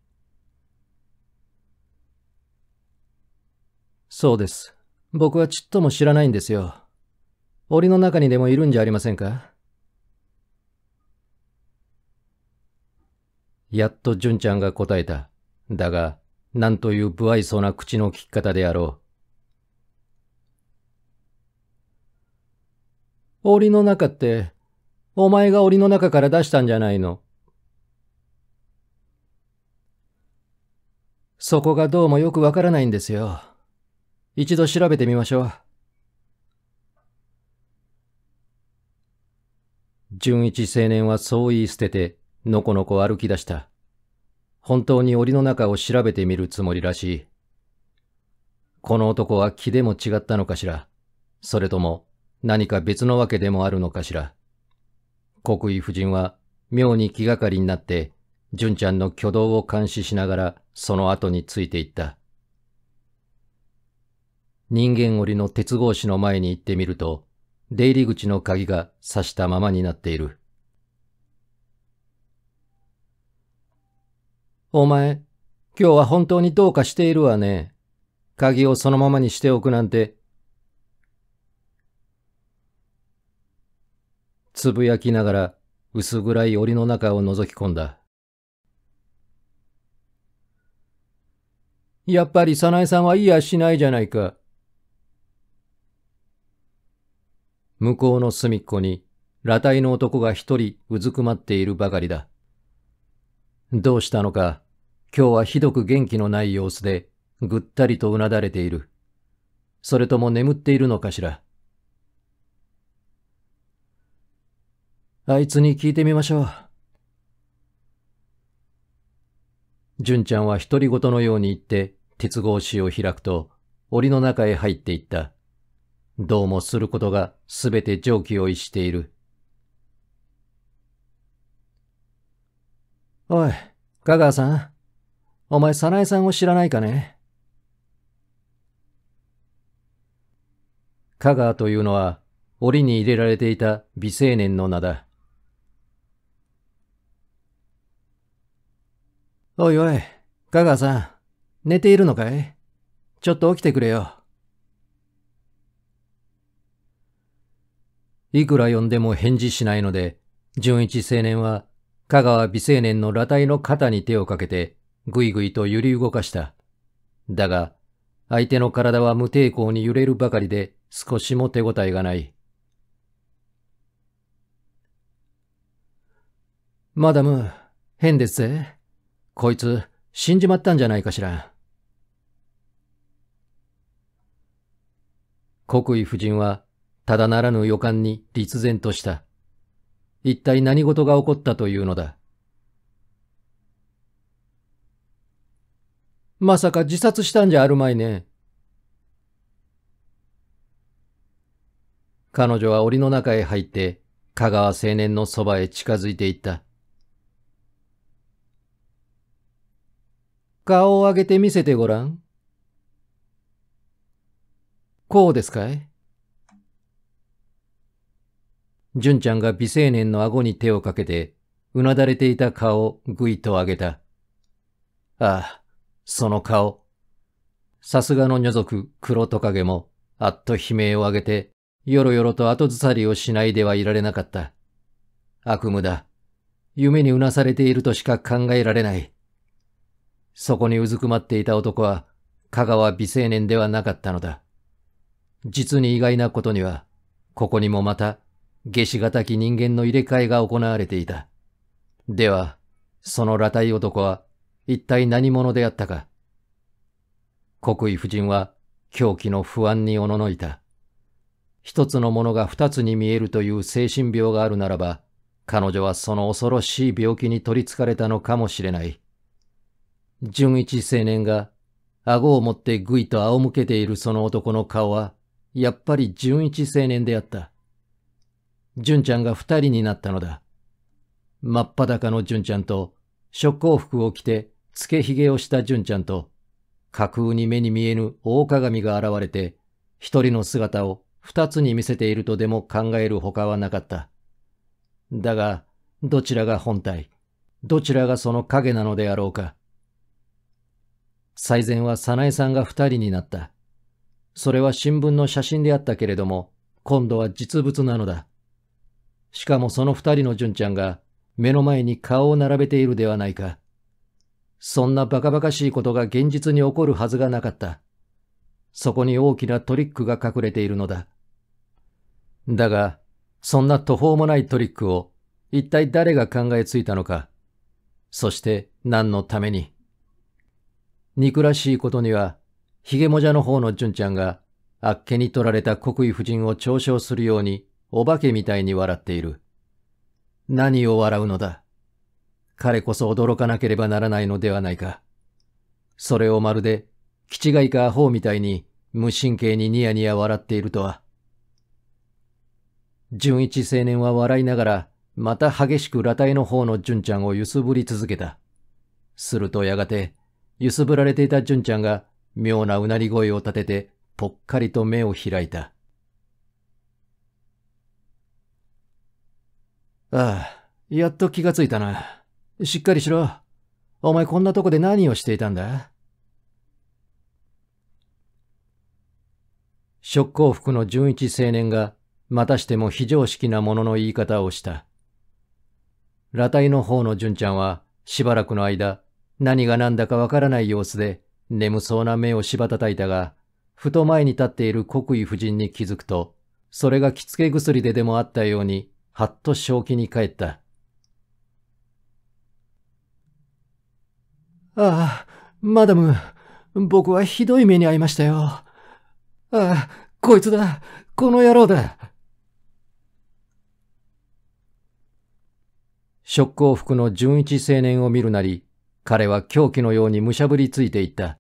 そうです。僕はちっとも知らないんですよ。檻の中にでもいるんじゃありませんかやっと純ちゃんが答えた。だが、なんという不愛想な口の利き方であろう。檻の中って、お前が檻の中から出したんじゃないの。そこがどうもよくわからないんですよ。一度調べてみましょう。純一青年はそう言い捨ててのこのこ歩き出した。本当に檻の中を調べてみるつもりらしい。この男は気でも違ったのかしら。それとも何か別のわけでもあるのかしら。国威夫人は妙に気がかりになって、純ちゃんの挙動を監視しながらその後についていった。人間檻の鉄格子の前に行ってみると、出入り口の鍵が刺したままになっている。お前、今日は本当にどうかしているわね。鍵をそのままにしておくなんて。つぶやきながら薄暗い檻の中を覗き込んだ。やっぱり早苗さんはいやしないじゃないか。向こうの隅っこに、裸体の男が一人うずくまっているばかりだ。どうしたのか、今日はひどく元気のない様子で、ぐったりとうなだれている。それとも眠っているのかしら。あいつに聞いてみましょう。純ちゃんは独り言のように言って、鉄格子を開くと、檻の中へ入っていった。どうもすることがすべて常軌を逸している。おい、香川さん。お前、早苗さんを知らないかね香川というのは、檻に入れられていた美青年の名だ。おいおい、香川さん、寝ているのかいちょっと起きてくれよ。いくら呼んでも返事しないので、純一青年は香川美青年の裸体の肩に手をかけて、ぐいぐいと揺り動かした。だが、相手の体は無抵抗に揺れるばかりで、少しも手応えがない。マダム、変ですぜ。こいつ、死んじまったんじゃないかしら。国威夫人は、ただならぬ予感に立然とした。一体何事が起こったというのだ。まさか自殺したんじゃあるまいね。彼女は檻の中へ入って、香川青年のそばへ近づいていった。顔を上げて見せてごらん。こうですかい純ちゃんが美青年の顎に手をかけて、うなだれていた顔をぐいと上げた。ああ、その顔。さすがの女族黒トカゲも、あっと悲鳴を上げて、よろよろと後ずさりをしないではいられなかった。悪夢だ。夢にうなされているとしか考えられない。そこにうずくまっていた男は、香川美青年ではなかったのだ。実に意外なことには、ここにもまた下死型き人間の入れ替えが行われていた。では、その裸体男は一体何者であったか。国威夫人は狂気の不安におののいた。一つのものが二つに見えるという精神病があるならば、彼女はその恐ろしい病気に取りつかれたのかもしれない。純一青年が顎を持ってぐいと仰向けているその男の顔は、やっぱり純一青年であった。純ちゃんが二人になったのだ。真っ裸の純ちゃんと、食行服を着て、つけひげをした純ちゃんと、架空に目に見えぬ大鏡が現れて、一人の姿を二つに見せているとでも考えるほかはなかった。だが、どちらが本体、どちらがその影なのであろうか。最前は早苗さんが二人になった。それは新聞の写真であったけれども、今度は実物なのだ。しかもその二人の純ちゃんが目の前に顔を並べているではないか。そんなバカバカしいことが現実に起こるはずがなかった。そこに大きなトリックが隠れているのだ。だが、そんな途方もないトリックを一体誰が考えついたのか。そして何のために。憎らしいことには、ヒゲもじゃの方の純ちゃんが、あっけに取られた国威夫人を嘲笑するようにお化けみたいに笑っている。何を笑うのだ。彼こそ驚かなければならないのではないか。それをまるで、チガイかアホみたいに無神経にニヤニヤ笑っているとは。純一青年は笑いながら、また激しく裸体の方の純ちゃんを揺すぶり続けた。するとやがて、揺すぶられていた純ちゃんが、妙なうなり声を立てて、ぽっかりと目を開いた。ああ、やっと気がついたな。しっかりしろ。お前こんなとこで何をしていたんだ職行服の純一青年が、またしても非常識なものの言い方をした。裸体の方の純ちゃんは、しばらくの間、何が何だかわからない様子で、眠そうな目をしばたたいたが、ふと前に立っている国威夫人に気づくと、それが着付け薬ででもあったように、はっと正気に帰った。ああ、マダム、僕はひどい目に遭いましたよ。ああ、こいつだ、この野郎だ。食ョ服の純一青年を見るなり、彼は狂気のようにむしゃぶりついていった。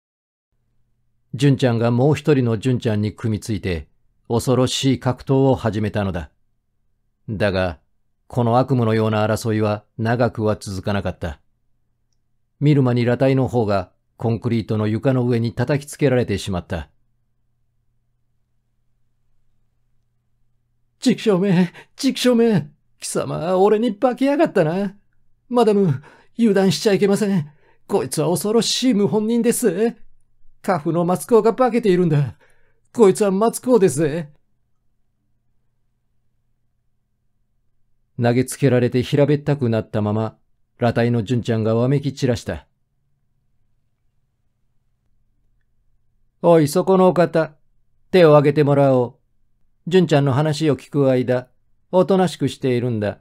純ちゃんがもう一人の純ちゃんに組みついて、恐ろしい格闘を始めたのだ。だが、この悪夢のような争いは長くは続かなかった。見る間に裸体の方がコンクリートの床の上に叩きつけられてしまった。畜生名ょうめ、め、貴様、俺に化けやがったな。マダム、油断しちゃいけません。こいつは恐ろしい謀反人です。カフの松子が化けているんだ。こいつは松コです。投げつけられて平べったくなったまま、裸体の純ちゃんがわめき散らした。おい、そこのお方、手を挙げてもらおう。純ちゃんの話を聞く間、おとなしくしているんだ。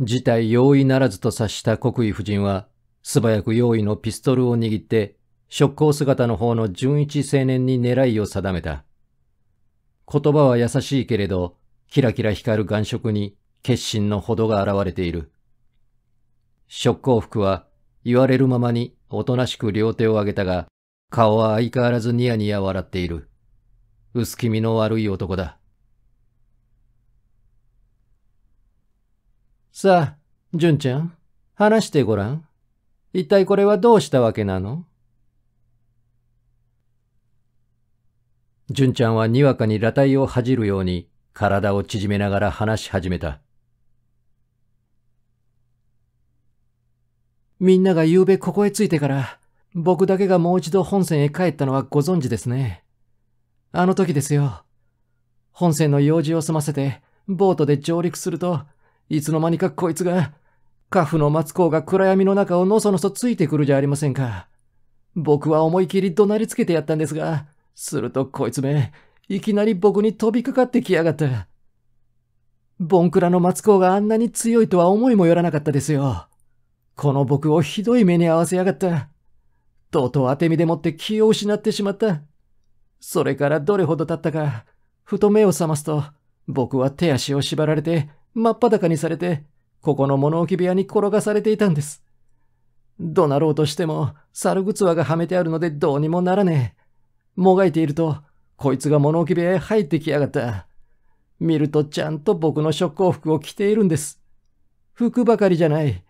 事態容易ならずと察した国威夫人は、素早く用意のピストルを握って、職行姿の方の純一青年に狙いを定めた。言葉は優しいけれど、キラキラ光る眼色に決心のほどが現れている。食行服は言われるままにおとなしく両手を上げたが、顔は相変わらずニヤニヤ笑っている。薄気味の悪い男だ。さあ、純ちゃん、話してごらん。一体これはどうしたわけなの純ちゃんはにわかに裸体を恥じるように体を縮めながら話し始めた。みんなが夕べここへ着いてから、僕だけがもう一度本線へ帰ったのはご存知ですね。あの時ですよ。本線の用事を済ませて、ボートで上陸すると、いつの間にかこいつが、カフの松公が暗闇の中をのそのそついてくるじゃありませんか。僕は思い切り怒鳴りつけてやったんですが、するとこいつめ、いきなり僕に飛びかかってきやがった。ボンクラの松子があんなに強いとは思いもよらなかったですよ。この僕をひどい目に遭わせやがった。とうとう当て身でもって気を失ってしまった。それからどれほど経ったか、ふと目を覚ますと、僕は手足を縛られて、真っ裸にされて、ここの物置部屋に転がされていたんです。怒鳴ろうとしても、猿靴輪がはめてあるのでどうにもならねえ。もがいていると、こいつが物置部屋へ入ってきやがった。見るとちゃんと僕の職工服を着ているんです。服ばかりじゃない。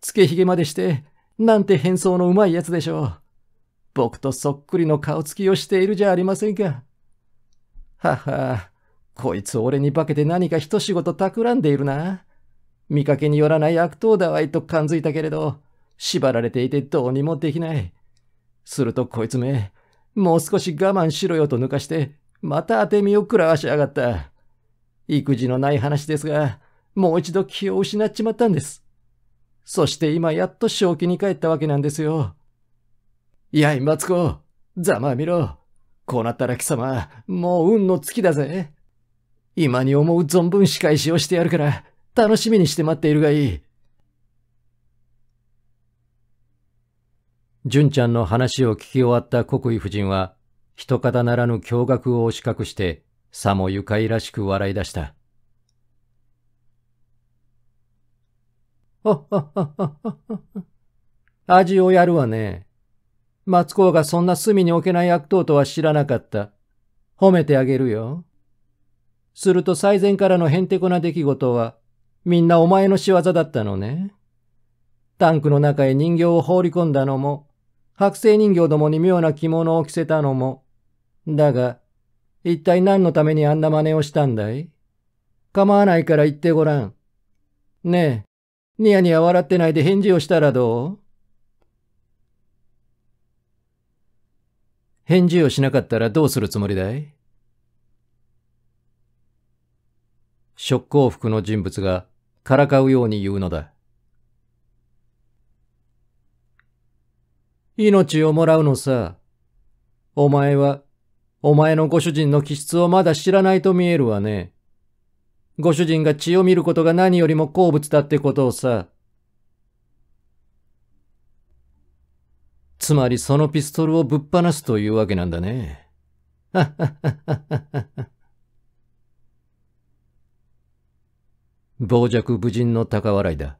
つけひげまでして、なんて変装のうまいやつでしょう。僕とそっくりの顔つきをしているじゃありませんか。はは、こいつ俺に化けて何か一仕事企んでいるな。見かけによらない悪党だわいと感づいたけれど、縛られていてどうにもできない。するとこいつめ、もう少し我慢しろよと抜かして、また当て身を食らわしやがった。育児のない話ですが、もう一度気を失っちまったんです。そして今やっと正気に帰ったわけなんですよ。やい、マツコ、ざまあみろ。こうなったら貴様、もう運の月だぜ。今に思う存分仕返しをしてやるから、楽しみにして待っているがいい。純ちゃんの話を聞き終わった国威夫人は、人方ならぬ驚愕を押し隠して、さも愉快らしく笑い出した。はははははは。味をやるわね。松子がそんな隅に置けない悪党とは知らなかった。褒めてあげるよ。すると最前からのへんてこな出来事は、みんなお前の仕業だったのね。タンクの中へ人形を放り込んだのも、剥製人形どもに妙な着物を着せたのも。だが、一体何のためにあんな真似をしたんだい構わないから言ってごらん。ねえ、ニヤニヤ笑ってないで返事をしたらどう返事をしなかったらどうするつもりだい食光服の人物がからかうように言うのだ。命をもらうのさ。お前は、お前のご主人の気質をまだ知らないと見えるわね。ご主人が血を見ることが何よりも好物だってことをさ。つまりそのピストルをぶっ放すというわけなんだね。ははははは。傍若無人の高笑いだ。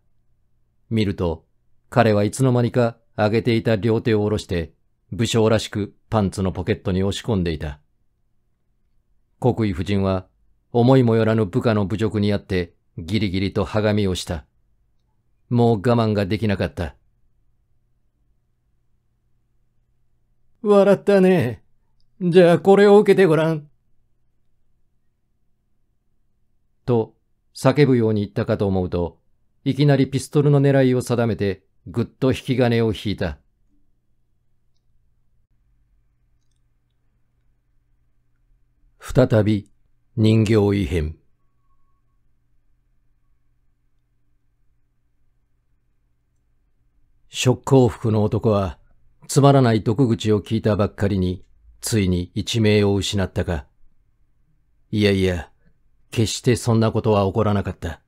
見ると、彼はいつの間にか上げていた両手を下ろして、武将らしくパンツのポケットに押し込んでいた。国威夫人は、思いもよらぬ部下の侮辱にあって、ギリギリと鋼みをした。もう我慢ができなかった。笑ったね。じゃあこれを受けてごらん。と、叫ぶように言ったかと思うと、いきなりピストルの狙いを定めて、ぐっと引き金を引いた。再び人形異変。ショック服の男はつまらない毒口を聞いたばっかりについに一命を失ったか。いやいや、決してそんなことは起こらなかった。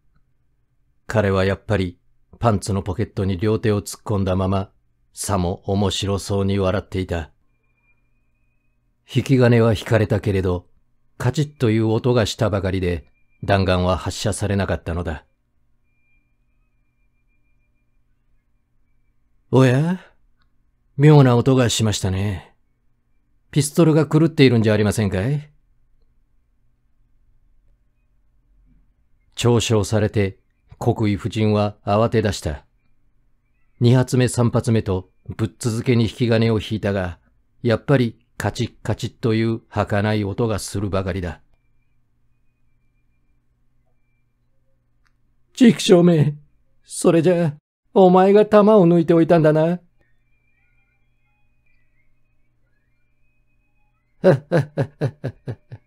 彼はやっぱりパンツのポケットに両手を突っ込んだまま、さも面白そうに笑っていた。引き金は引かれたけれど、カチッという音がしたばかりで、弾丸は発射されなかったのだ。おや妙な音がしましたね。ピストルが狂っているんじゃありませんかい嘲笑されて国威夫人は慌て出した。二発目三発目とぶっ続けに引き金を引いたが、やっぱりカチッカチッという儚い音がするばかりだ。チーク明、それじゃ、お前が玉を抜いておいたんだな。*laughs*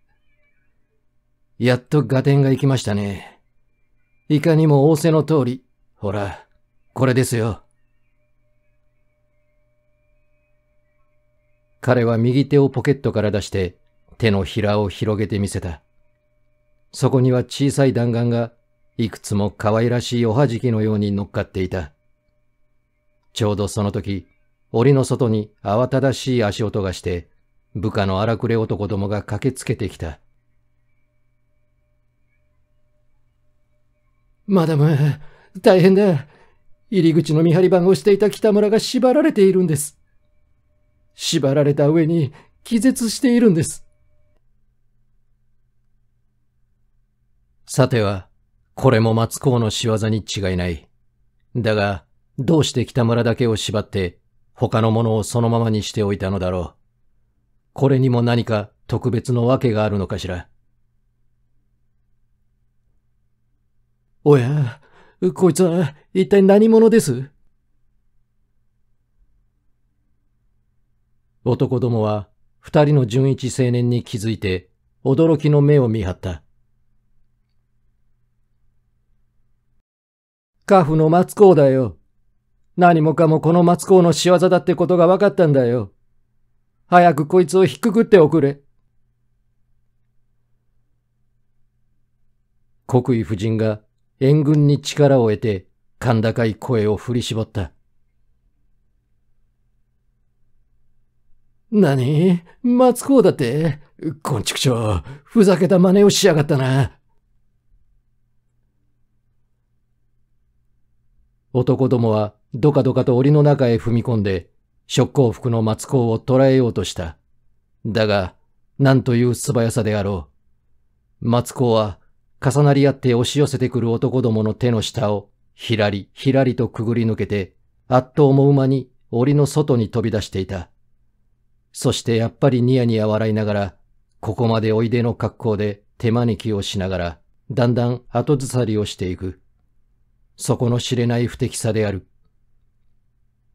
やっと合点が行きましたね。いかにも仰せの通り、ほら、これですよ。彼は右手をポケットから出して、手のひらを広げてみせた。そこには小さい弾丸が、いくつも可愛らしいおはじきのように乗っかっていた。ちょうどその時、檻の外に慌ただしい足音がして、部下の荒くれ男どもが駆けつけてきた。マダム、大変だ。入り口の見張り番をしていた北村が縛られているんです。縛られた上に気絶しているんです。さては、これも松高の仕業に違いない。だが、どうして北村だけを縛って他のものをそのままにしておいたのだろう。これにも何か特別の訳があるのかしら。おや、こいつは一体何者です男どもは二人の純一青年に気づいて驚きの目を見張った。カフの松公だよ。何もかもこの松公の仕業だってことが分かったんだよ。早くこいつをひっくくっておくれ。国威夫人が援軍に力を得て、甲高い声を振り絞った。何松公だってこんちくしょう、ふざけた真似をしやがったな。男どもはどかどかと檻の中へ踏み込んで、職工服の松公を捕らえようとした。だが、なんという素早さであろう。松公は重なり合って押し寄せてくる男どもの手の下を、ひらりひらりとくぐり抜けて、あっと思う間に檻の外に飛び出していた。そしてやっぱりニヤニヤ笑いながら、ここまでおいでの格好で手招きをしながら、だんだん後ずさりをしていく。そこの知れない不適さである。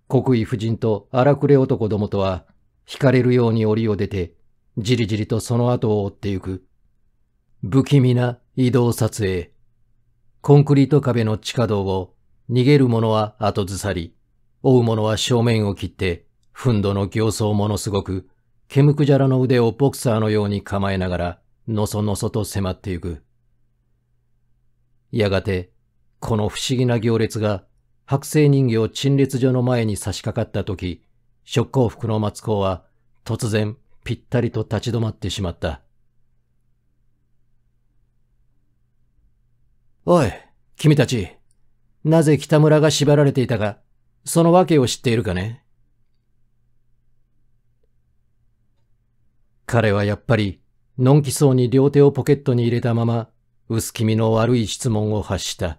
国威夫人と荒くれ男どもとは、惹かれるように檻を出て、じりじりとその後を追ってゆく。不気味な移動撮影。コンクリート壁の地下道を逃げる者は後ずさり、追う者は正面を切って、フンの形相ものすごく、ケムクジャラの腕をボクサーのように構えながら、のそのそと迫ってゆく。やがて、この不思議な行列が、白星人形陳列所の前に差し掛かった時、食行服の松子は、突然、ぴったりと立ち止まってしまった。おい、君たち、なぜ北村が縛られていたか、その訳を知っているかね彼はやっぱり、のんきそうに両手をポケットに入れたまま、薄気味の悪い質問を発した。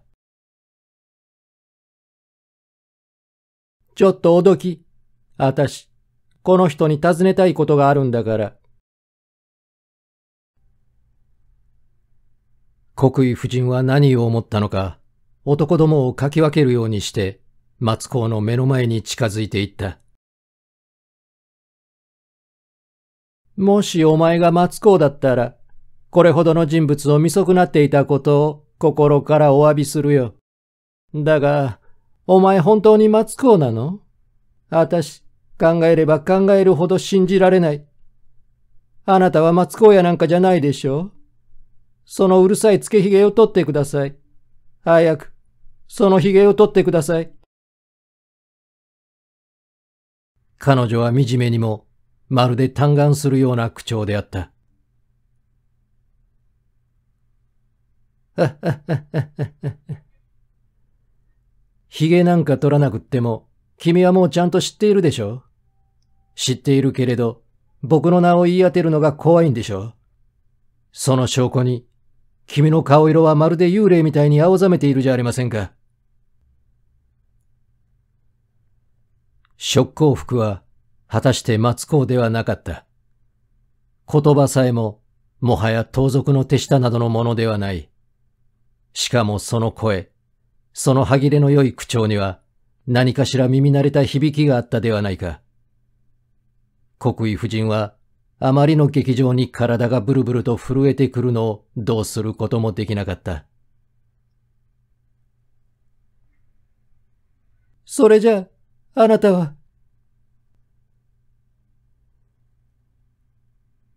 ちょっとおどき。あたし、この人に尋ねたいことがあるんだから。国威夫人は何を思ったのか、男どもをかき分けるようにして、松公の目の前に近づいていった。もしお前が松公だったら、これほどの人物を見損なっていたことを心からお詫びするよ。だが、お前本当に松公なのあたし、考えれば考えるほど信じられない。あなたは松公やなんかじゃないでしょそのうるさいつけひげを取ってください。早く、そのひげを取ってください。彼女は惨めにも、まるで嘆願するような口調であった。*laughs* ひげなんか取らなくっても、君はもうちゃんと知っているでしょ知っているけれど、僕の名を言い当てるのが怖いんでしょその証拠に、君の顔色はまるで幽霊みたいに青ざめているじゃありませんか。職行服は果たして松公ではなかった。言葉さえももはや盗賊の手下などのものではない。しかもその声、その歯切れの良い口調には何かしら耳慣れた響きがあったではないか。国威夫人はあまりの劇場に体がブルブルと震えてくるのをどうすることもできなかった。それじゃあ、あなたは。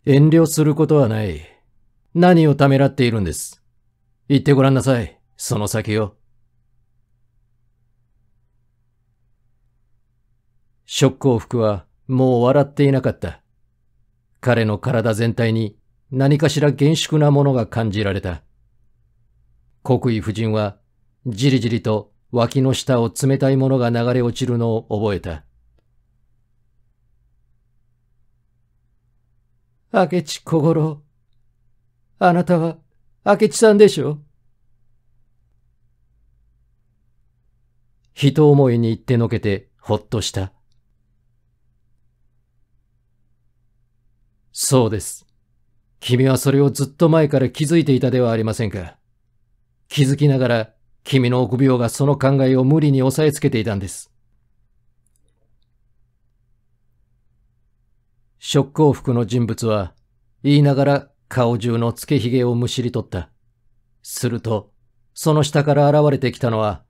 遠慮することはない。何をためらっているんです。言ってごらんなさい、その先を。ショックオフはもう笑っていなかった。彼の体全体に何かしら厳粛なものが感じられた。国威夫人は、じりじりと脇の下を冷たいものが流れ落ちるのを覚えた。明智小五郎。あなたは明智さんでしょ人思いに言ってのけてほっとした。そうです。君はそれをずっと前から気づいていたではありませんか。気づきながら、君の臆病がその考えを無理に押さえつけていたんです。食ョ服の人物は、言いながら顔中の付けひげをむしり取った。すると、その下から現れてきたのは、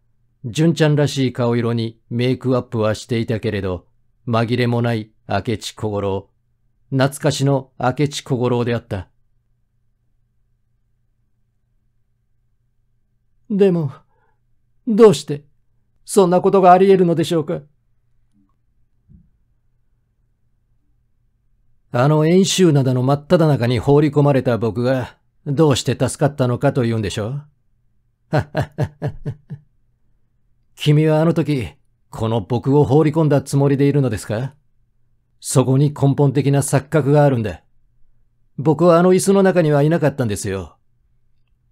純ちゃんらしい顔色にメイクアップはしていたけれど、紛れもない明智小五郎、懐かしの明智小五郎であった。でも、どうして、そんなことがあり得るのでしょうか。あの演習どの真っ只中に放り込まれた僕が、どうして助かったのかと言うんでしょう。*laughs* 君はあの時、この僕を放り込んだつもりでいるのですかそこに根本的な錯覚があるんだ。僕はあの椅子の中にはいなかったんですよ。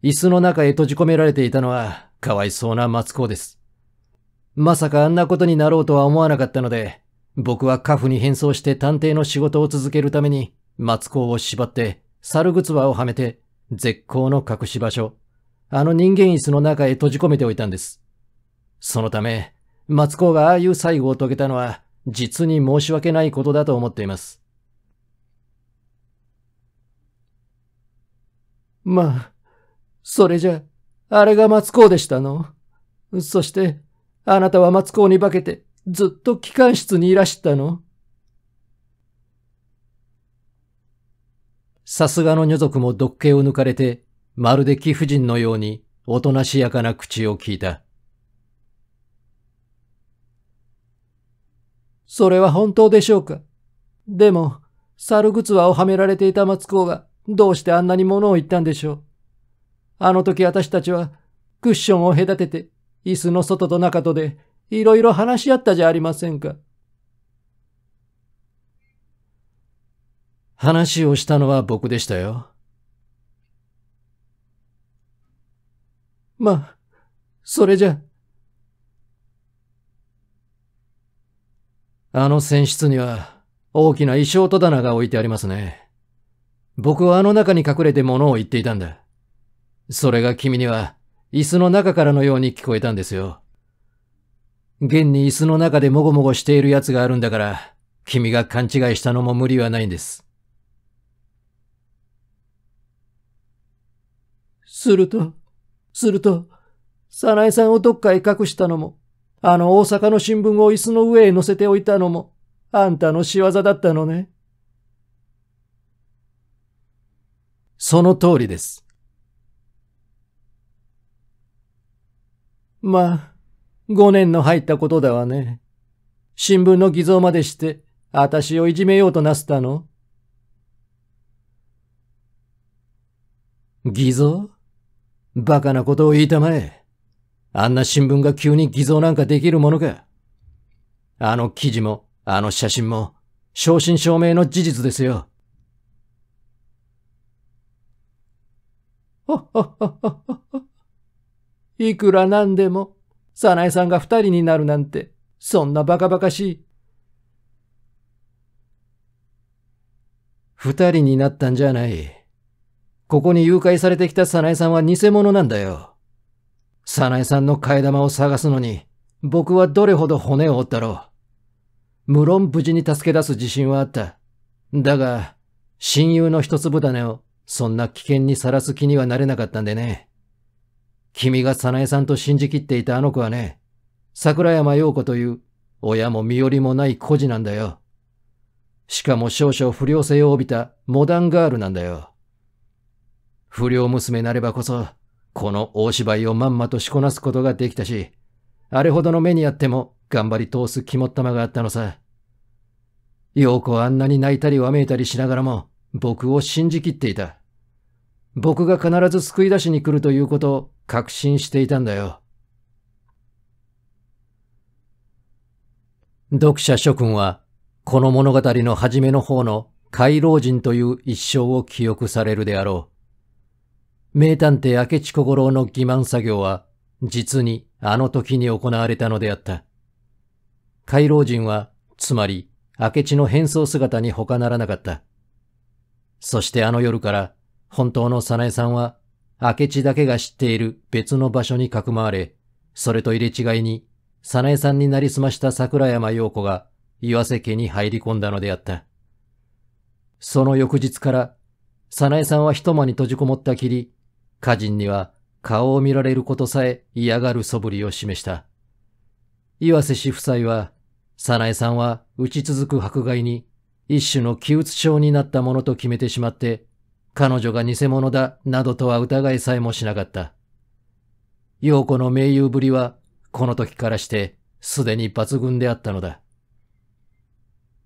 椅子の中へ閉じ込められていたのは、かわいそうな松子です。まさかあんなことになろうとは思わなかったので、僕はカフに変装して探偵の仕事を続けるために、松子を縛って、猿靴輪をはめて、絶好の隠し場所、あの人間椅子の中へ閉じ込めておいたんです。そのため、松子がああいう最後を遂げたのは、実に申し訳ないことだと思っています。まあ、それじゃ、あれが松高でしたの。そして、あなたは松高に化けて、ずっと機関室にいらしたの。さすがの女族も毒気を抜かれて、まるで貴婦人のように、おとなしやかな口を聞いた。それは本当でしょうかでも、猿靴輪をはめられていた松子がどうしてあんなに物を言ったんでしょう。あの時私たちはクッションを隔てて椅子の外と中とでいろいろ話し合ったじゃありませんか。話をしたのは僕でしたよ。まあ、それじゃ、あの船室には大きな衣装戸棚が置いてありますね。僕はあの中に隠れて物を言っていたんだ。それが君には椅子の中からのように聞こえたんですよ。現に椅子の中でもごもごしている奴があるんだから、君が勘違いしたのも無理はないんです。すると、すると、早苗さんをどっかへ隠したのも、あの大阪の新聞を椅子の上へ乗せておいたのも、あんたの仕業だったのね。その通りです。まあ、五年の入ったことだわね。新聞の偽造までして、あたしをいじめようとなすったの偽造バカなことを言いたまえ。あんな新聞が急に偽造なんかできるものか。あの記事も、あの写真も、正真正銘の事実ですよ。*laughs* いくらなんでも、早苗さんが二人になるなんて、そんなバカバカしい。二人になったんじゃない。ここに誘拐されてきた早苗さんは偽物なんだよ。早苗さんの替え玉を探すのに、僕はどれほど骨を折ったろう。無論無事に助け出す自信はあった。だが、親友の一粒種をそんな危険にさらす気にはなれなかったんでね。君が早苗さんと信じきっていたあの子はね、桜山陽子という親も身寄りもない孤児なんだよ。しかも少々不良性を帯びたモダンガールなんだよ。不良娘なればこそ、この大芝居をまんまとしこなすことができたし、あれほどの目にあっても頑張り通す肝っ玉があったのさ。陽子はあんなに泣いたりわめいたりしながらも僕を信じきっていた。僕が必ず救い出しに来るということを確信していたんだよ。読者諸君は、この物語の初めの方の回老人という一生を記憶されるであろう。名探偵明智小五郎の欺瞞作業は、実にあの時に行われたのであった。回廊人は、つまり、明智の変装姿に他ならなかった。そしてあの夜から、本当の早苗さんは、明智だけが知っている別の場所にかくまわれ、それと入れ違いに、早苗さんになりすました桜山陽子が、岩瀬家に入り込んだのであった。その翌日から、早苗さんは一間に閉じこもったきり、家人には顔を見られることさえ嫌がる素振りを示した。岩瀬氏夫妻は、早苗さんは打ち続く迫害に一種の気鬱症になったものと決めてしまって、彼女が偽物だなどとは疑いさえもしなかった。陽子の名優ぶりは、この時からしてすでに抜群であったのだ。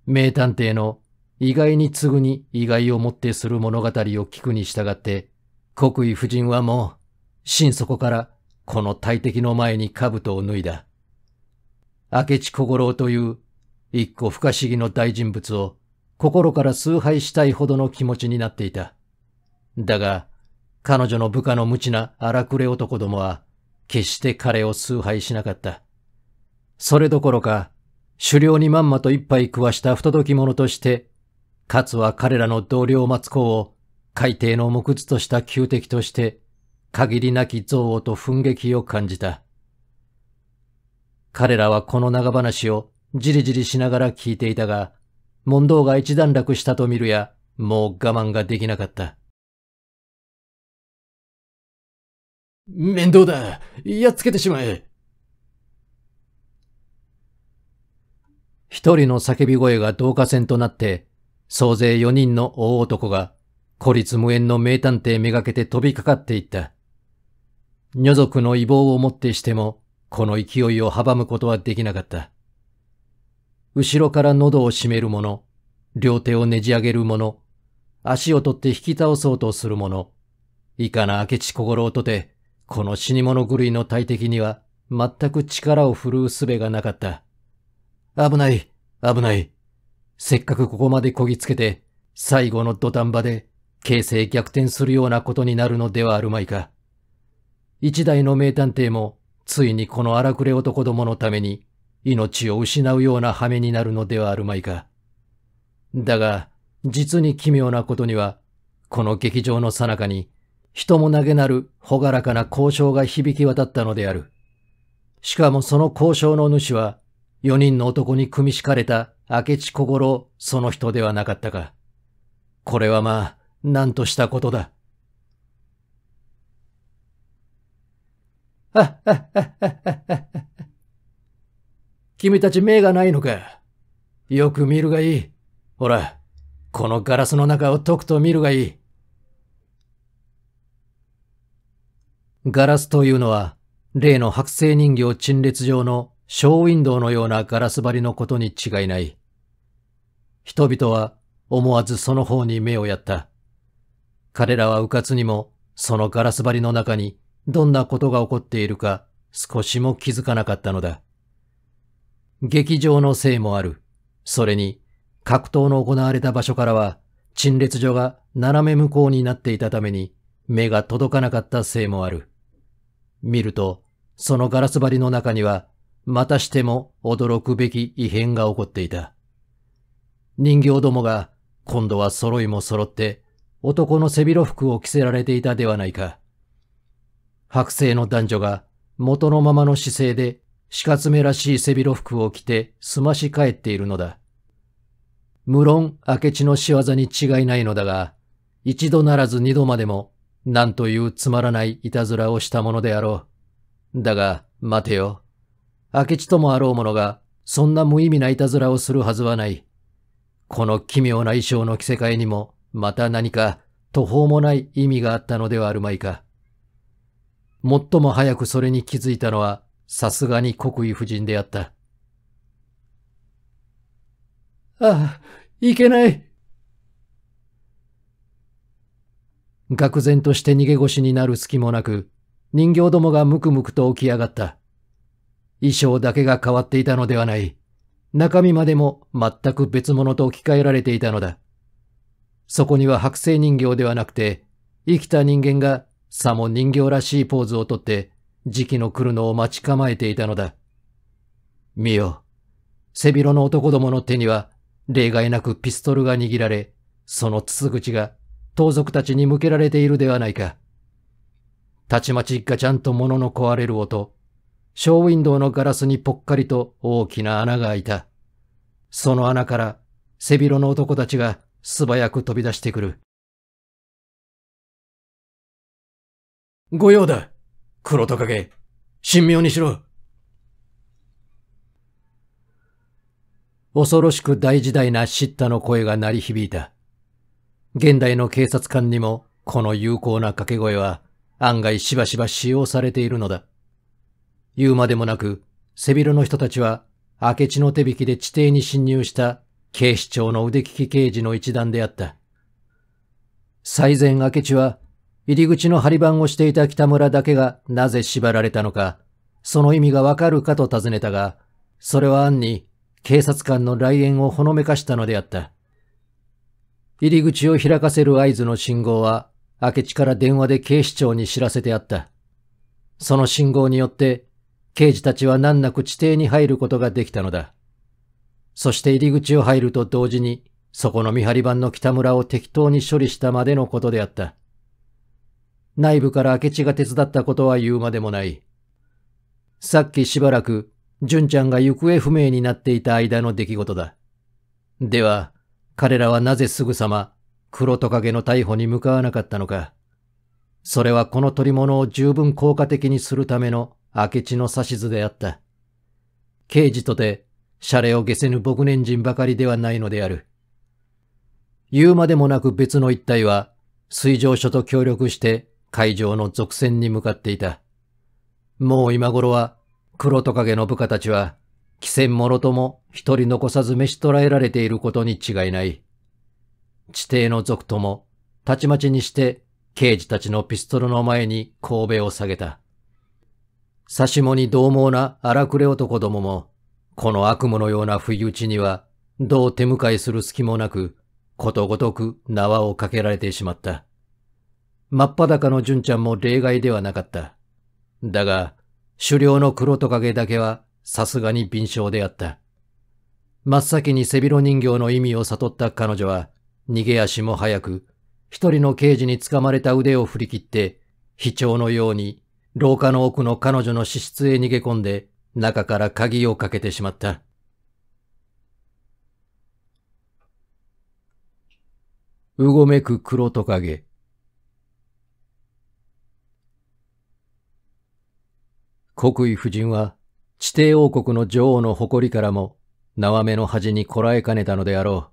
名探偵の意外に次ぐに意外をもってする物語を聞くに従って、国威夫人はもう、心底からこの大敵の前に兜を脱いだ。明智小五郎という一個不可思議の大人物を心から崇拝したいほどの気持ちになっていた。だが、彼女の部下の無知な荒くれ男どもは、決して彼を崇拝しなかった。それどころか、狩猟にまんまと一杯食わした不届き者として、かつは彼らの同僚松子を海底の木屈とした旧敵として、限りなき憎悪と憤激を感じた。彼らはこの長話をじりじりしながら聞いていたが、問答が一段落したと見るや、もう我慢ができなかった。面倒だやっつけてしまえ一人の叫び声が導火線となって、総勢四人の大男が孤立無縁の名探偵めがけて飛びかかっていった。女族の異望をもってしても、この勢いを阻むことはできなかった。後ろから喉を締める者、両手をねじ上げる者、足を取って引き倒そうとする者、いかな明智小五郎とて、この死に物狂いの大敵には、全く力を振るう術がなかった。危ない、危ない。せっかくここまでこぎつけて、最後の土壇場で形勢逆転するようなことになるのではあるまいか。一代の名探偵も、ついにこの荒くれ男どものために、命を失うような羽目になるのではあるまいか。だが、実に奇妙なことには、この劇場の最中に、人も投げなる朗らかな交渉が響き渡ったのである。しかもその交渉の主は、四人の男に組み敷かれた明智小五郎その人ではなかったか。これはまあ、何としたことだ。*laughs* 君たち目がないのか。よく見るがいい。ほら、このガラスの中をとくと見るがいい。ガラスというのは、例の剥製人形陳列場のショーウィンドウのようなガラス張りのことに違いない。人々は思わずその方に目をやった。彼らは迂闊にも、そのガラス張りの中にどんなことが起こっているか少しも気づかなかったのだ。劇場のせいもある。それに、格闘の行われた場所からは、陳列所が斜め向こうになっていたために、目が届かなかったせいもある。見ると、そのガラス張りの中には、またしても驚くべき異変が起こっていた。人形どもが、今度は揃いも揃って、男の背広服を着せられていたではないか。白星の男女が元のままの姿勢で四角目らしい背広服を着て済まし返っているのだ。無論明智の仕業に違いないのだが、一度ならず二度までも何というつまらないいたずらをしたものであろう。だが、待てよ。明智ともあろう者が、そんな無意味ないたずらをするはずはない。この奇妙な衣装の着せ替えにも、また何か途方もない意味があったのではあるまいか。最も早くそれに気づいたのはさすがに国威夫人であった。ああ、いけない。愕然として逃げ腰になる隙もなく、人形どもがムクムクと起き上がった。衣装だけが変わっていたのではない。中身までも全く別物と置き換えられていたのだ。そこには剥製人形ではなくて、生きた人間がさも人形らしいポーズをとって、時期の来るのを待ち構えていたのだ。見よ。背広の男どもの手には、例外なくピストルが握られ、その筒口が盗賊たちに向けられているではないか。たちまちガチャンと物の壊れる音、ショーウィンドウのガラスにぽっかりと大きな穴が開いた。その穴から背広の男たちが素早く飛び出してくる。御用だ黒トカゲ神妙にしろ恐ろしく大時代な叱咤の声が鳴り響いた。現代の警察官にもこの有効な掛け声は案外しばしば使用されているのだ。言うまでもなく、背広の人たちは明智の手引きで地底に侵入した警視庁の腕利き刑事の一団であった。最前明智は、入り口の張り番をしていた北村だけがなぜ縛られたのか、その意味がわかるかと尋ねたが、それは暗に警察官の来園をほのめかしたのであった。入り口を開かせる合図の信号は、明智から電話で警視庁に知らせてあった。その信号によって、刑事たちは難なく地底に入ることができたのだ。そして入り口を入ると同時に、そこの見張り板の北村を適当に処理したまでのことであった。内部から明智が手伝ったことは言うまでもない。さっきしばらく、純ちゃんが行方不明になっていた間の出来事だ。では、彼らはなぜすぐさま、黒トカゲの逮捕に向かわなかったのか。それはこの取り物を十分効果的にするための明智の指図であった。刑事とてャレを下せぬ牧年人ばかりではないのである。言うまでもなく別の一帯は、水上所と協力して海上の続戦に向かっていた。もう今頃は、黒トカゲの部下たちは、奇戦もろとも一人残さず召し捕らえられていることに違いない。地底の族とも、たちまちにして刑事たちのピストルの前に神戸を下げた。差しもに獰猛な荒くれ男どもも、この悪夢のような不意打ちには、どう手向かいする隙もなく、ことごとく縄をかけられてしまった。真っ裸の純ちゃんも例外ではなかった。だが、狩猟の黒トカゲだけはさすがに敏捷であった。真っ先に背広人形の意味を悟った彼女は、逃げ足も早く、一人の刑事に掴まれた腕を振り切って、非調のように、廊下の奥の彼女の資質へ逃げ込んで、中から鍵をかけてしまった。うごめく黒トカゲ。国威夫人は地底王国の女王の誇りからも縄目の恥にこらえかねたのであろ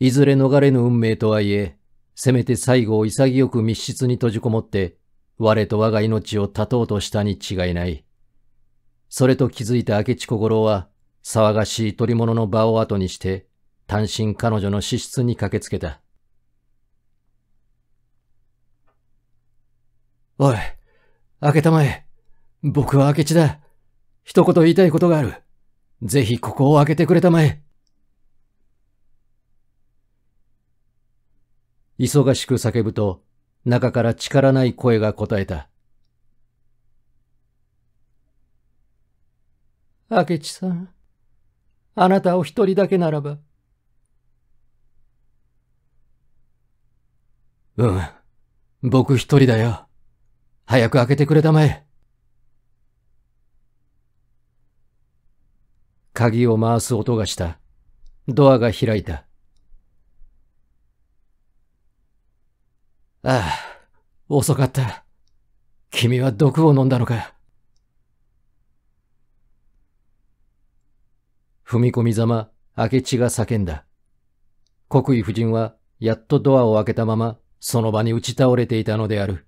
う。いずれ逃れぬ運命とはいえ、せめて最後を潔く密室に閉じこもって、我と我が命を絶とうとしたに違いない。それと気づいた明智小五郎は、騒がしい取り物の場を後にして、単身彼女の資質に駆けつけた。おい、明けたまえ。僕は明智だ。一言言いたいことがある。ぜひここを開けてくれたまえ。忙しく叫ぶと、中から力ない声が答えた。明智さん、あなたお一人だけならば。うん、僕一人だよ。早く開けてくれたまえ。鍵を回す音がした。ドアが開いた。ああ、遅かった。君は毒を飲んだのか。踏み込みざま、明智が叫んだ。国威夫人は、やっとドアを開けたまま、その場に打ち倒れていたのである。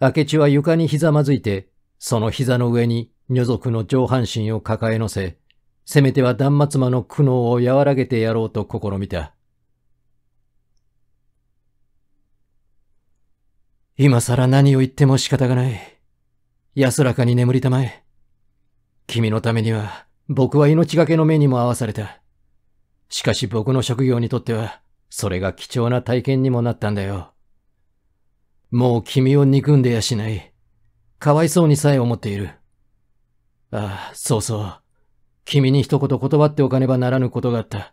明智は床にひざまずいて、その膝の上に女族の上半身を抱え乗せ、せめては断末魔の苦悩を和らげてやろうと試みた。今更何を言っても仕方がない。安らかに眠りたまえ。君のためには、僕は命がけの目にも合わされた。しかし僕の職業にとっては、それが貴重な体験にもなったんだよ。もう君を憎んでやしない。かわいそうにさえ思っている。ああ、そうそう。君に一言断っておかねばならぬことがあった。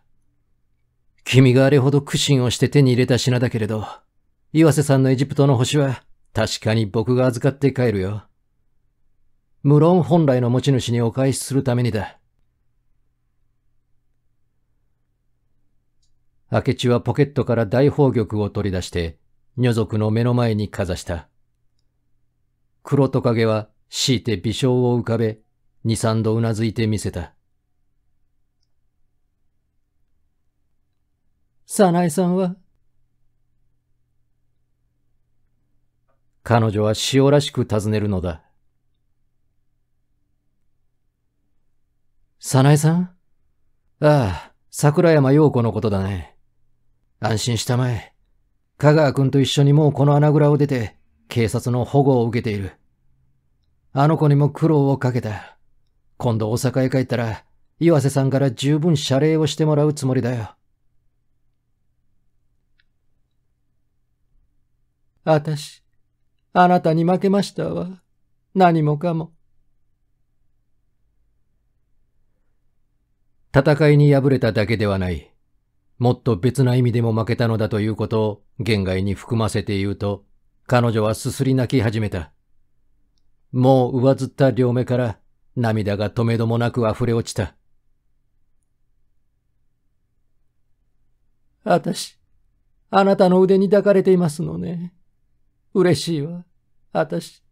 君があれほど苦心をして手に入れた品だけれど、岩瀬さんのエジプトの星は確かに僕が預かって帰るよ。無論本来の持ち主にお返しするためにだ。明智はポケットから大宝玉を取り出して、女族の目の前にかざした。黒トカゲは強いて微笑を浮かべ、二三度うなずいてみせた。早苗さんは彼女は塩らしく尋ねるのだ。早苗さんああ、桜山陽子のことだね。安心したまえ。香川君と一緒にもうこの穴蔵を出て、警察の保護を受けている。あの子にも苦労をかけた。今度大阪へ帰ったら、岩瀬さんから十分謝礼をしてもらうつもりだよ。あたし、あなたに負けましたわ。何もかも。戦いに敗れただけではない。もっと別な意味でも負けたのだということを言外に含ませて言うと、彼女はすすり泣き始めた。もう上ずった両目から涙が止めどもなく溢れ落ちた。あたし、あなたの腕に抱かれていますのね。嬉しいわ、あたし。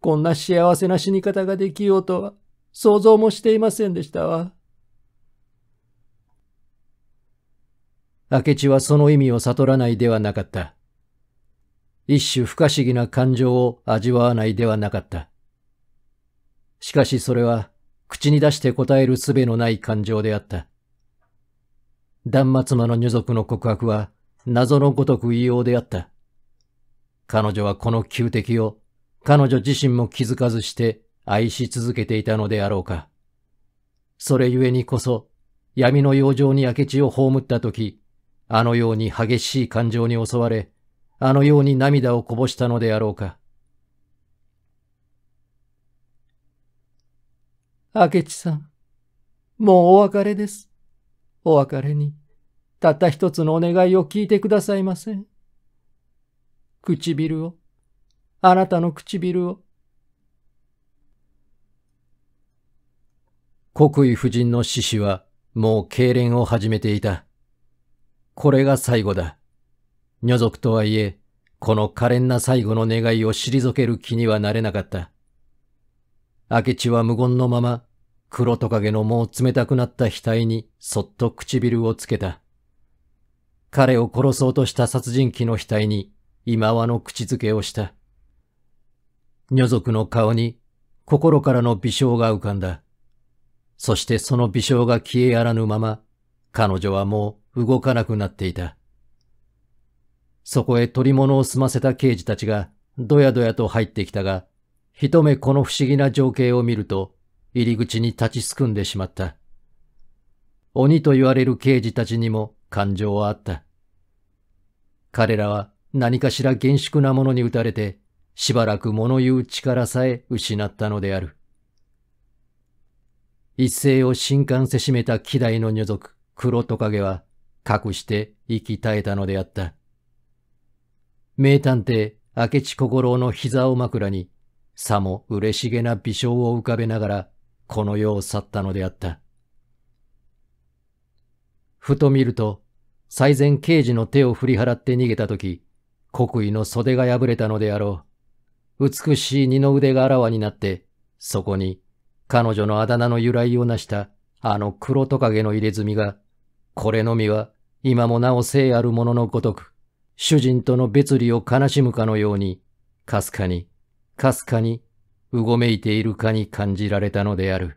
こんな幸せな死に方ができようとは想像もしていませんでしたわ。明智はその意味を悟らないではなかった。一種不可思議な感情を味わわないではなかった。しかしそれは口に出して答える術のない感情であった。断末魔の女族の告白は謎のごとく異様であった。彼女はこの旧敵を彼女自身も気づかずして愛し続けていたのであろうか。それゆえにこそ闇の洋上に明智を葬った時、あのように激しい感情に襲われ、あのように涙をこぼしたのであろうか。明智さん、もうお別れです。お別れに、たった一つのお願いを聞いてくださいませ。唇を、あなたの唇を。国威夫人の獅子は、もう痙攣を始めていた。これが最後だ。女族とはいえ、この可憐な最後の願いを退ける気にはなれなかった。明智は無言のまま、黒トカゲのもう冷たくなった額にそっと唇をつけた。彼を殺そうとした殺人鬼の額に今はの口づけをした。女族の顔に心からの微笑が浮かんだ。そしてその微笑が消えやらぬまま、彼女はもう動かなくなっていた。そこへ取り物を済ませた刑事たちが、どやどやと入ってきたが、一目この不思議な情景を見ると、入り口に立ちすくんでしまった。鬼と言われる刑事たちにも感情はあった。彼らは何かしら厳粛なものに打たれて、しばらく物言う力さえ失ったのである。一世を新幹せしめた機代の女族、黒トカゲは、隠して息絶えたのであった。名探偵明智小五郎の膝を枕に、さも嬉しげな微笑を浮かべながら、この世を去ったのであった。ふと見ると、最前刑事の手を振り払って逃げたとき、国威の袖が破れたのであろう。美しい二の腕があらわになって、そこに彼女のあだ名の由来を成したあの黒トカゲの入れ墨がこれのみは今もなお聖あるもののごとく、主人との別離を悲しむかのように、かすかに、かすかに、うごめいているかに感じられたのである。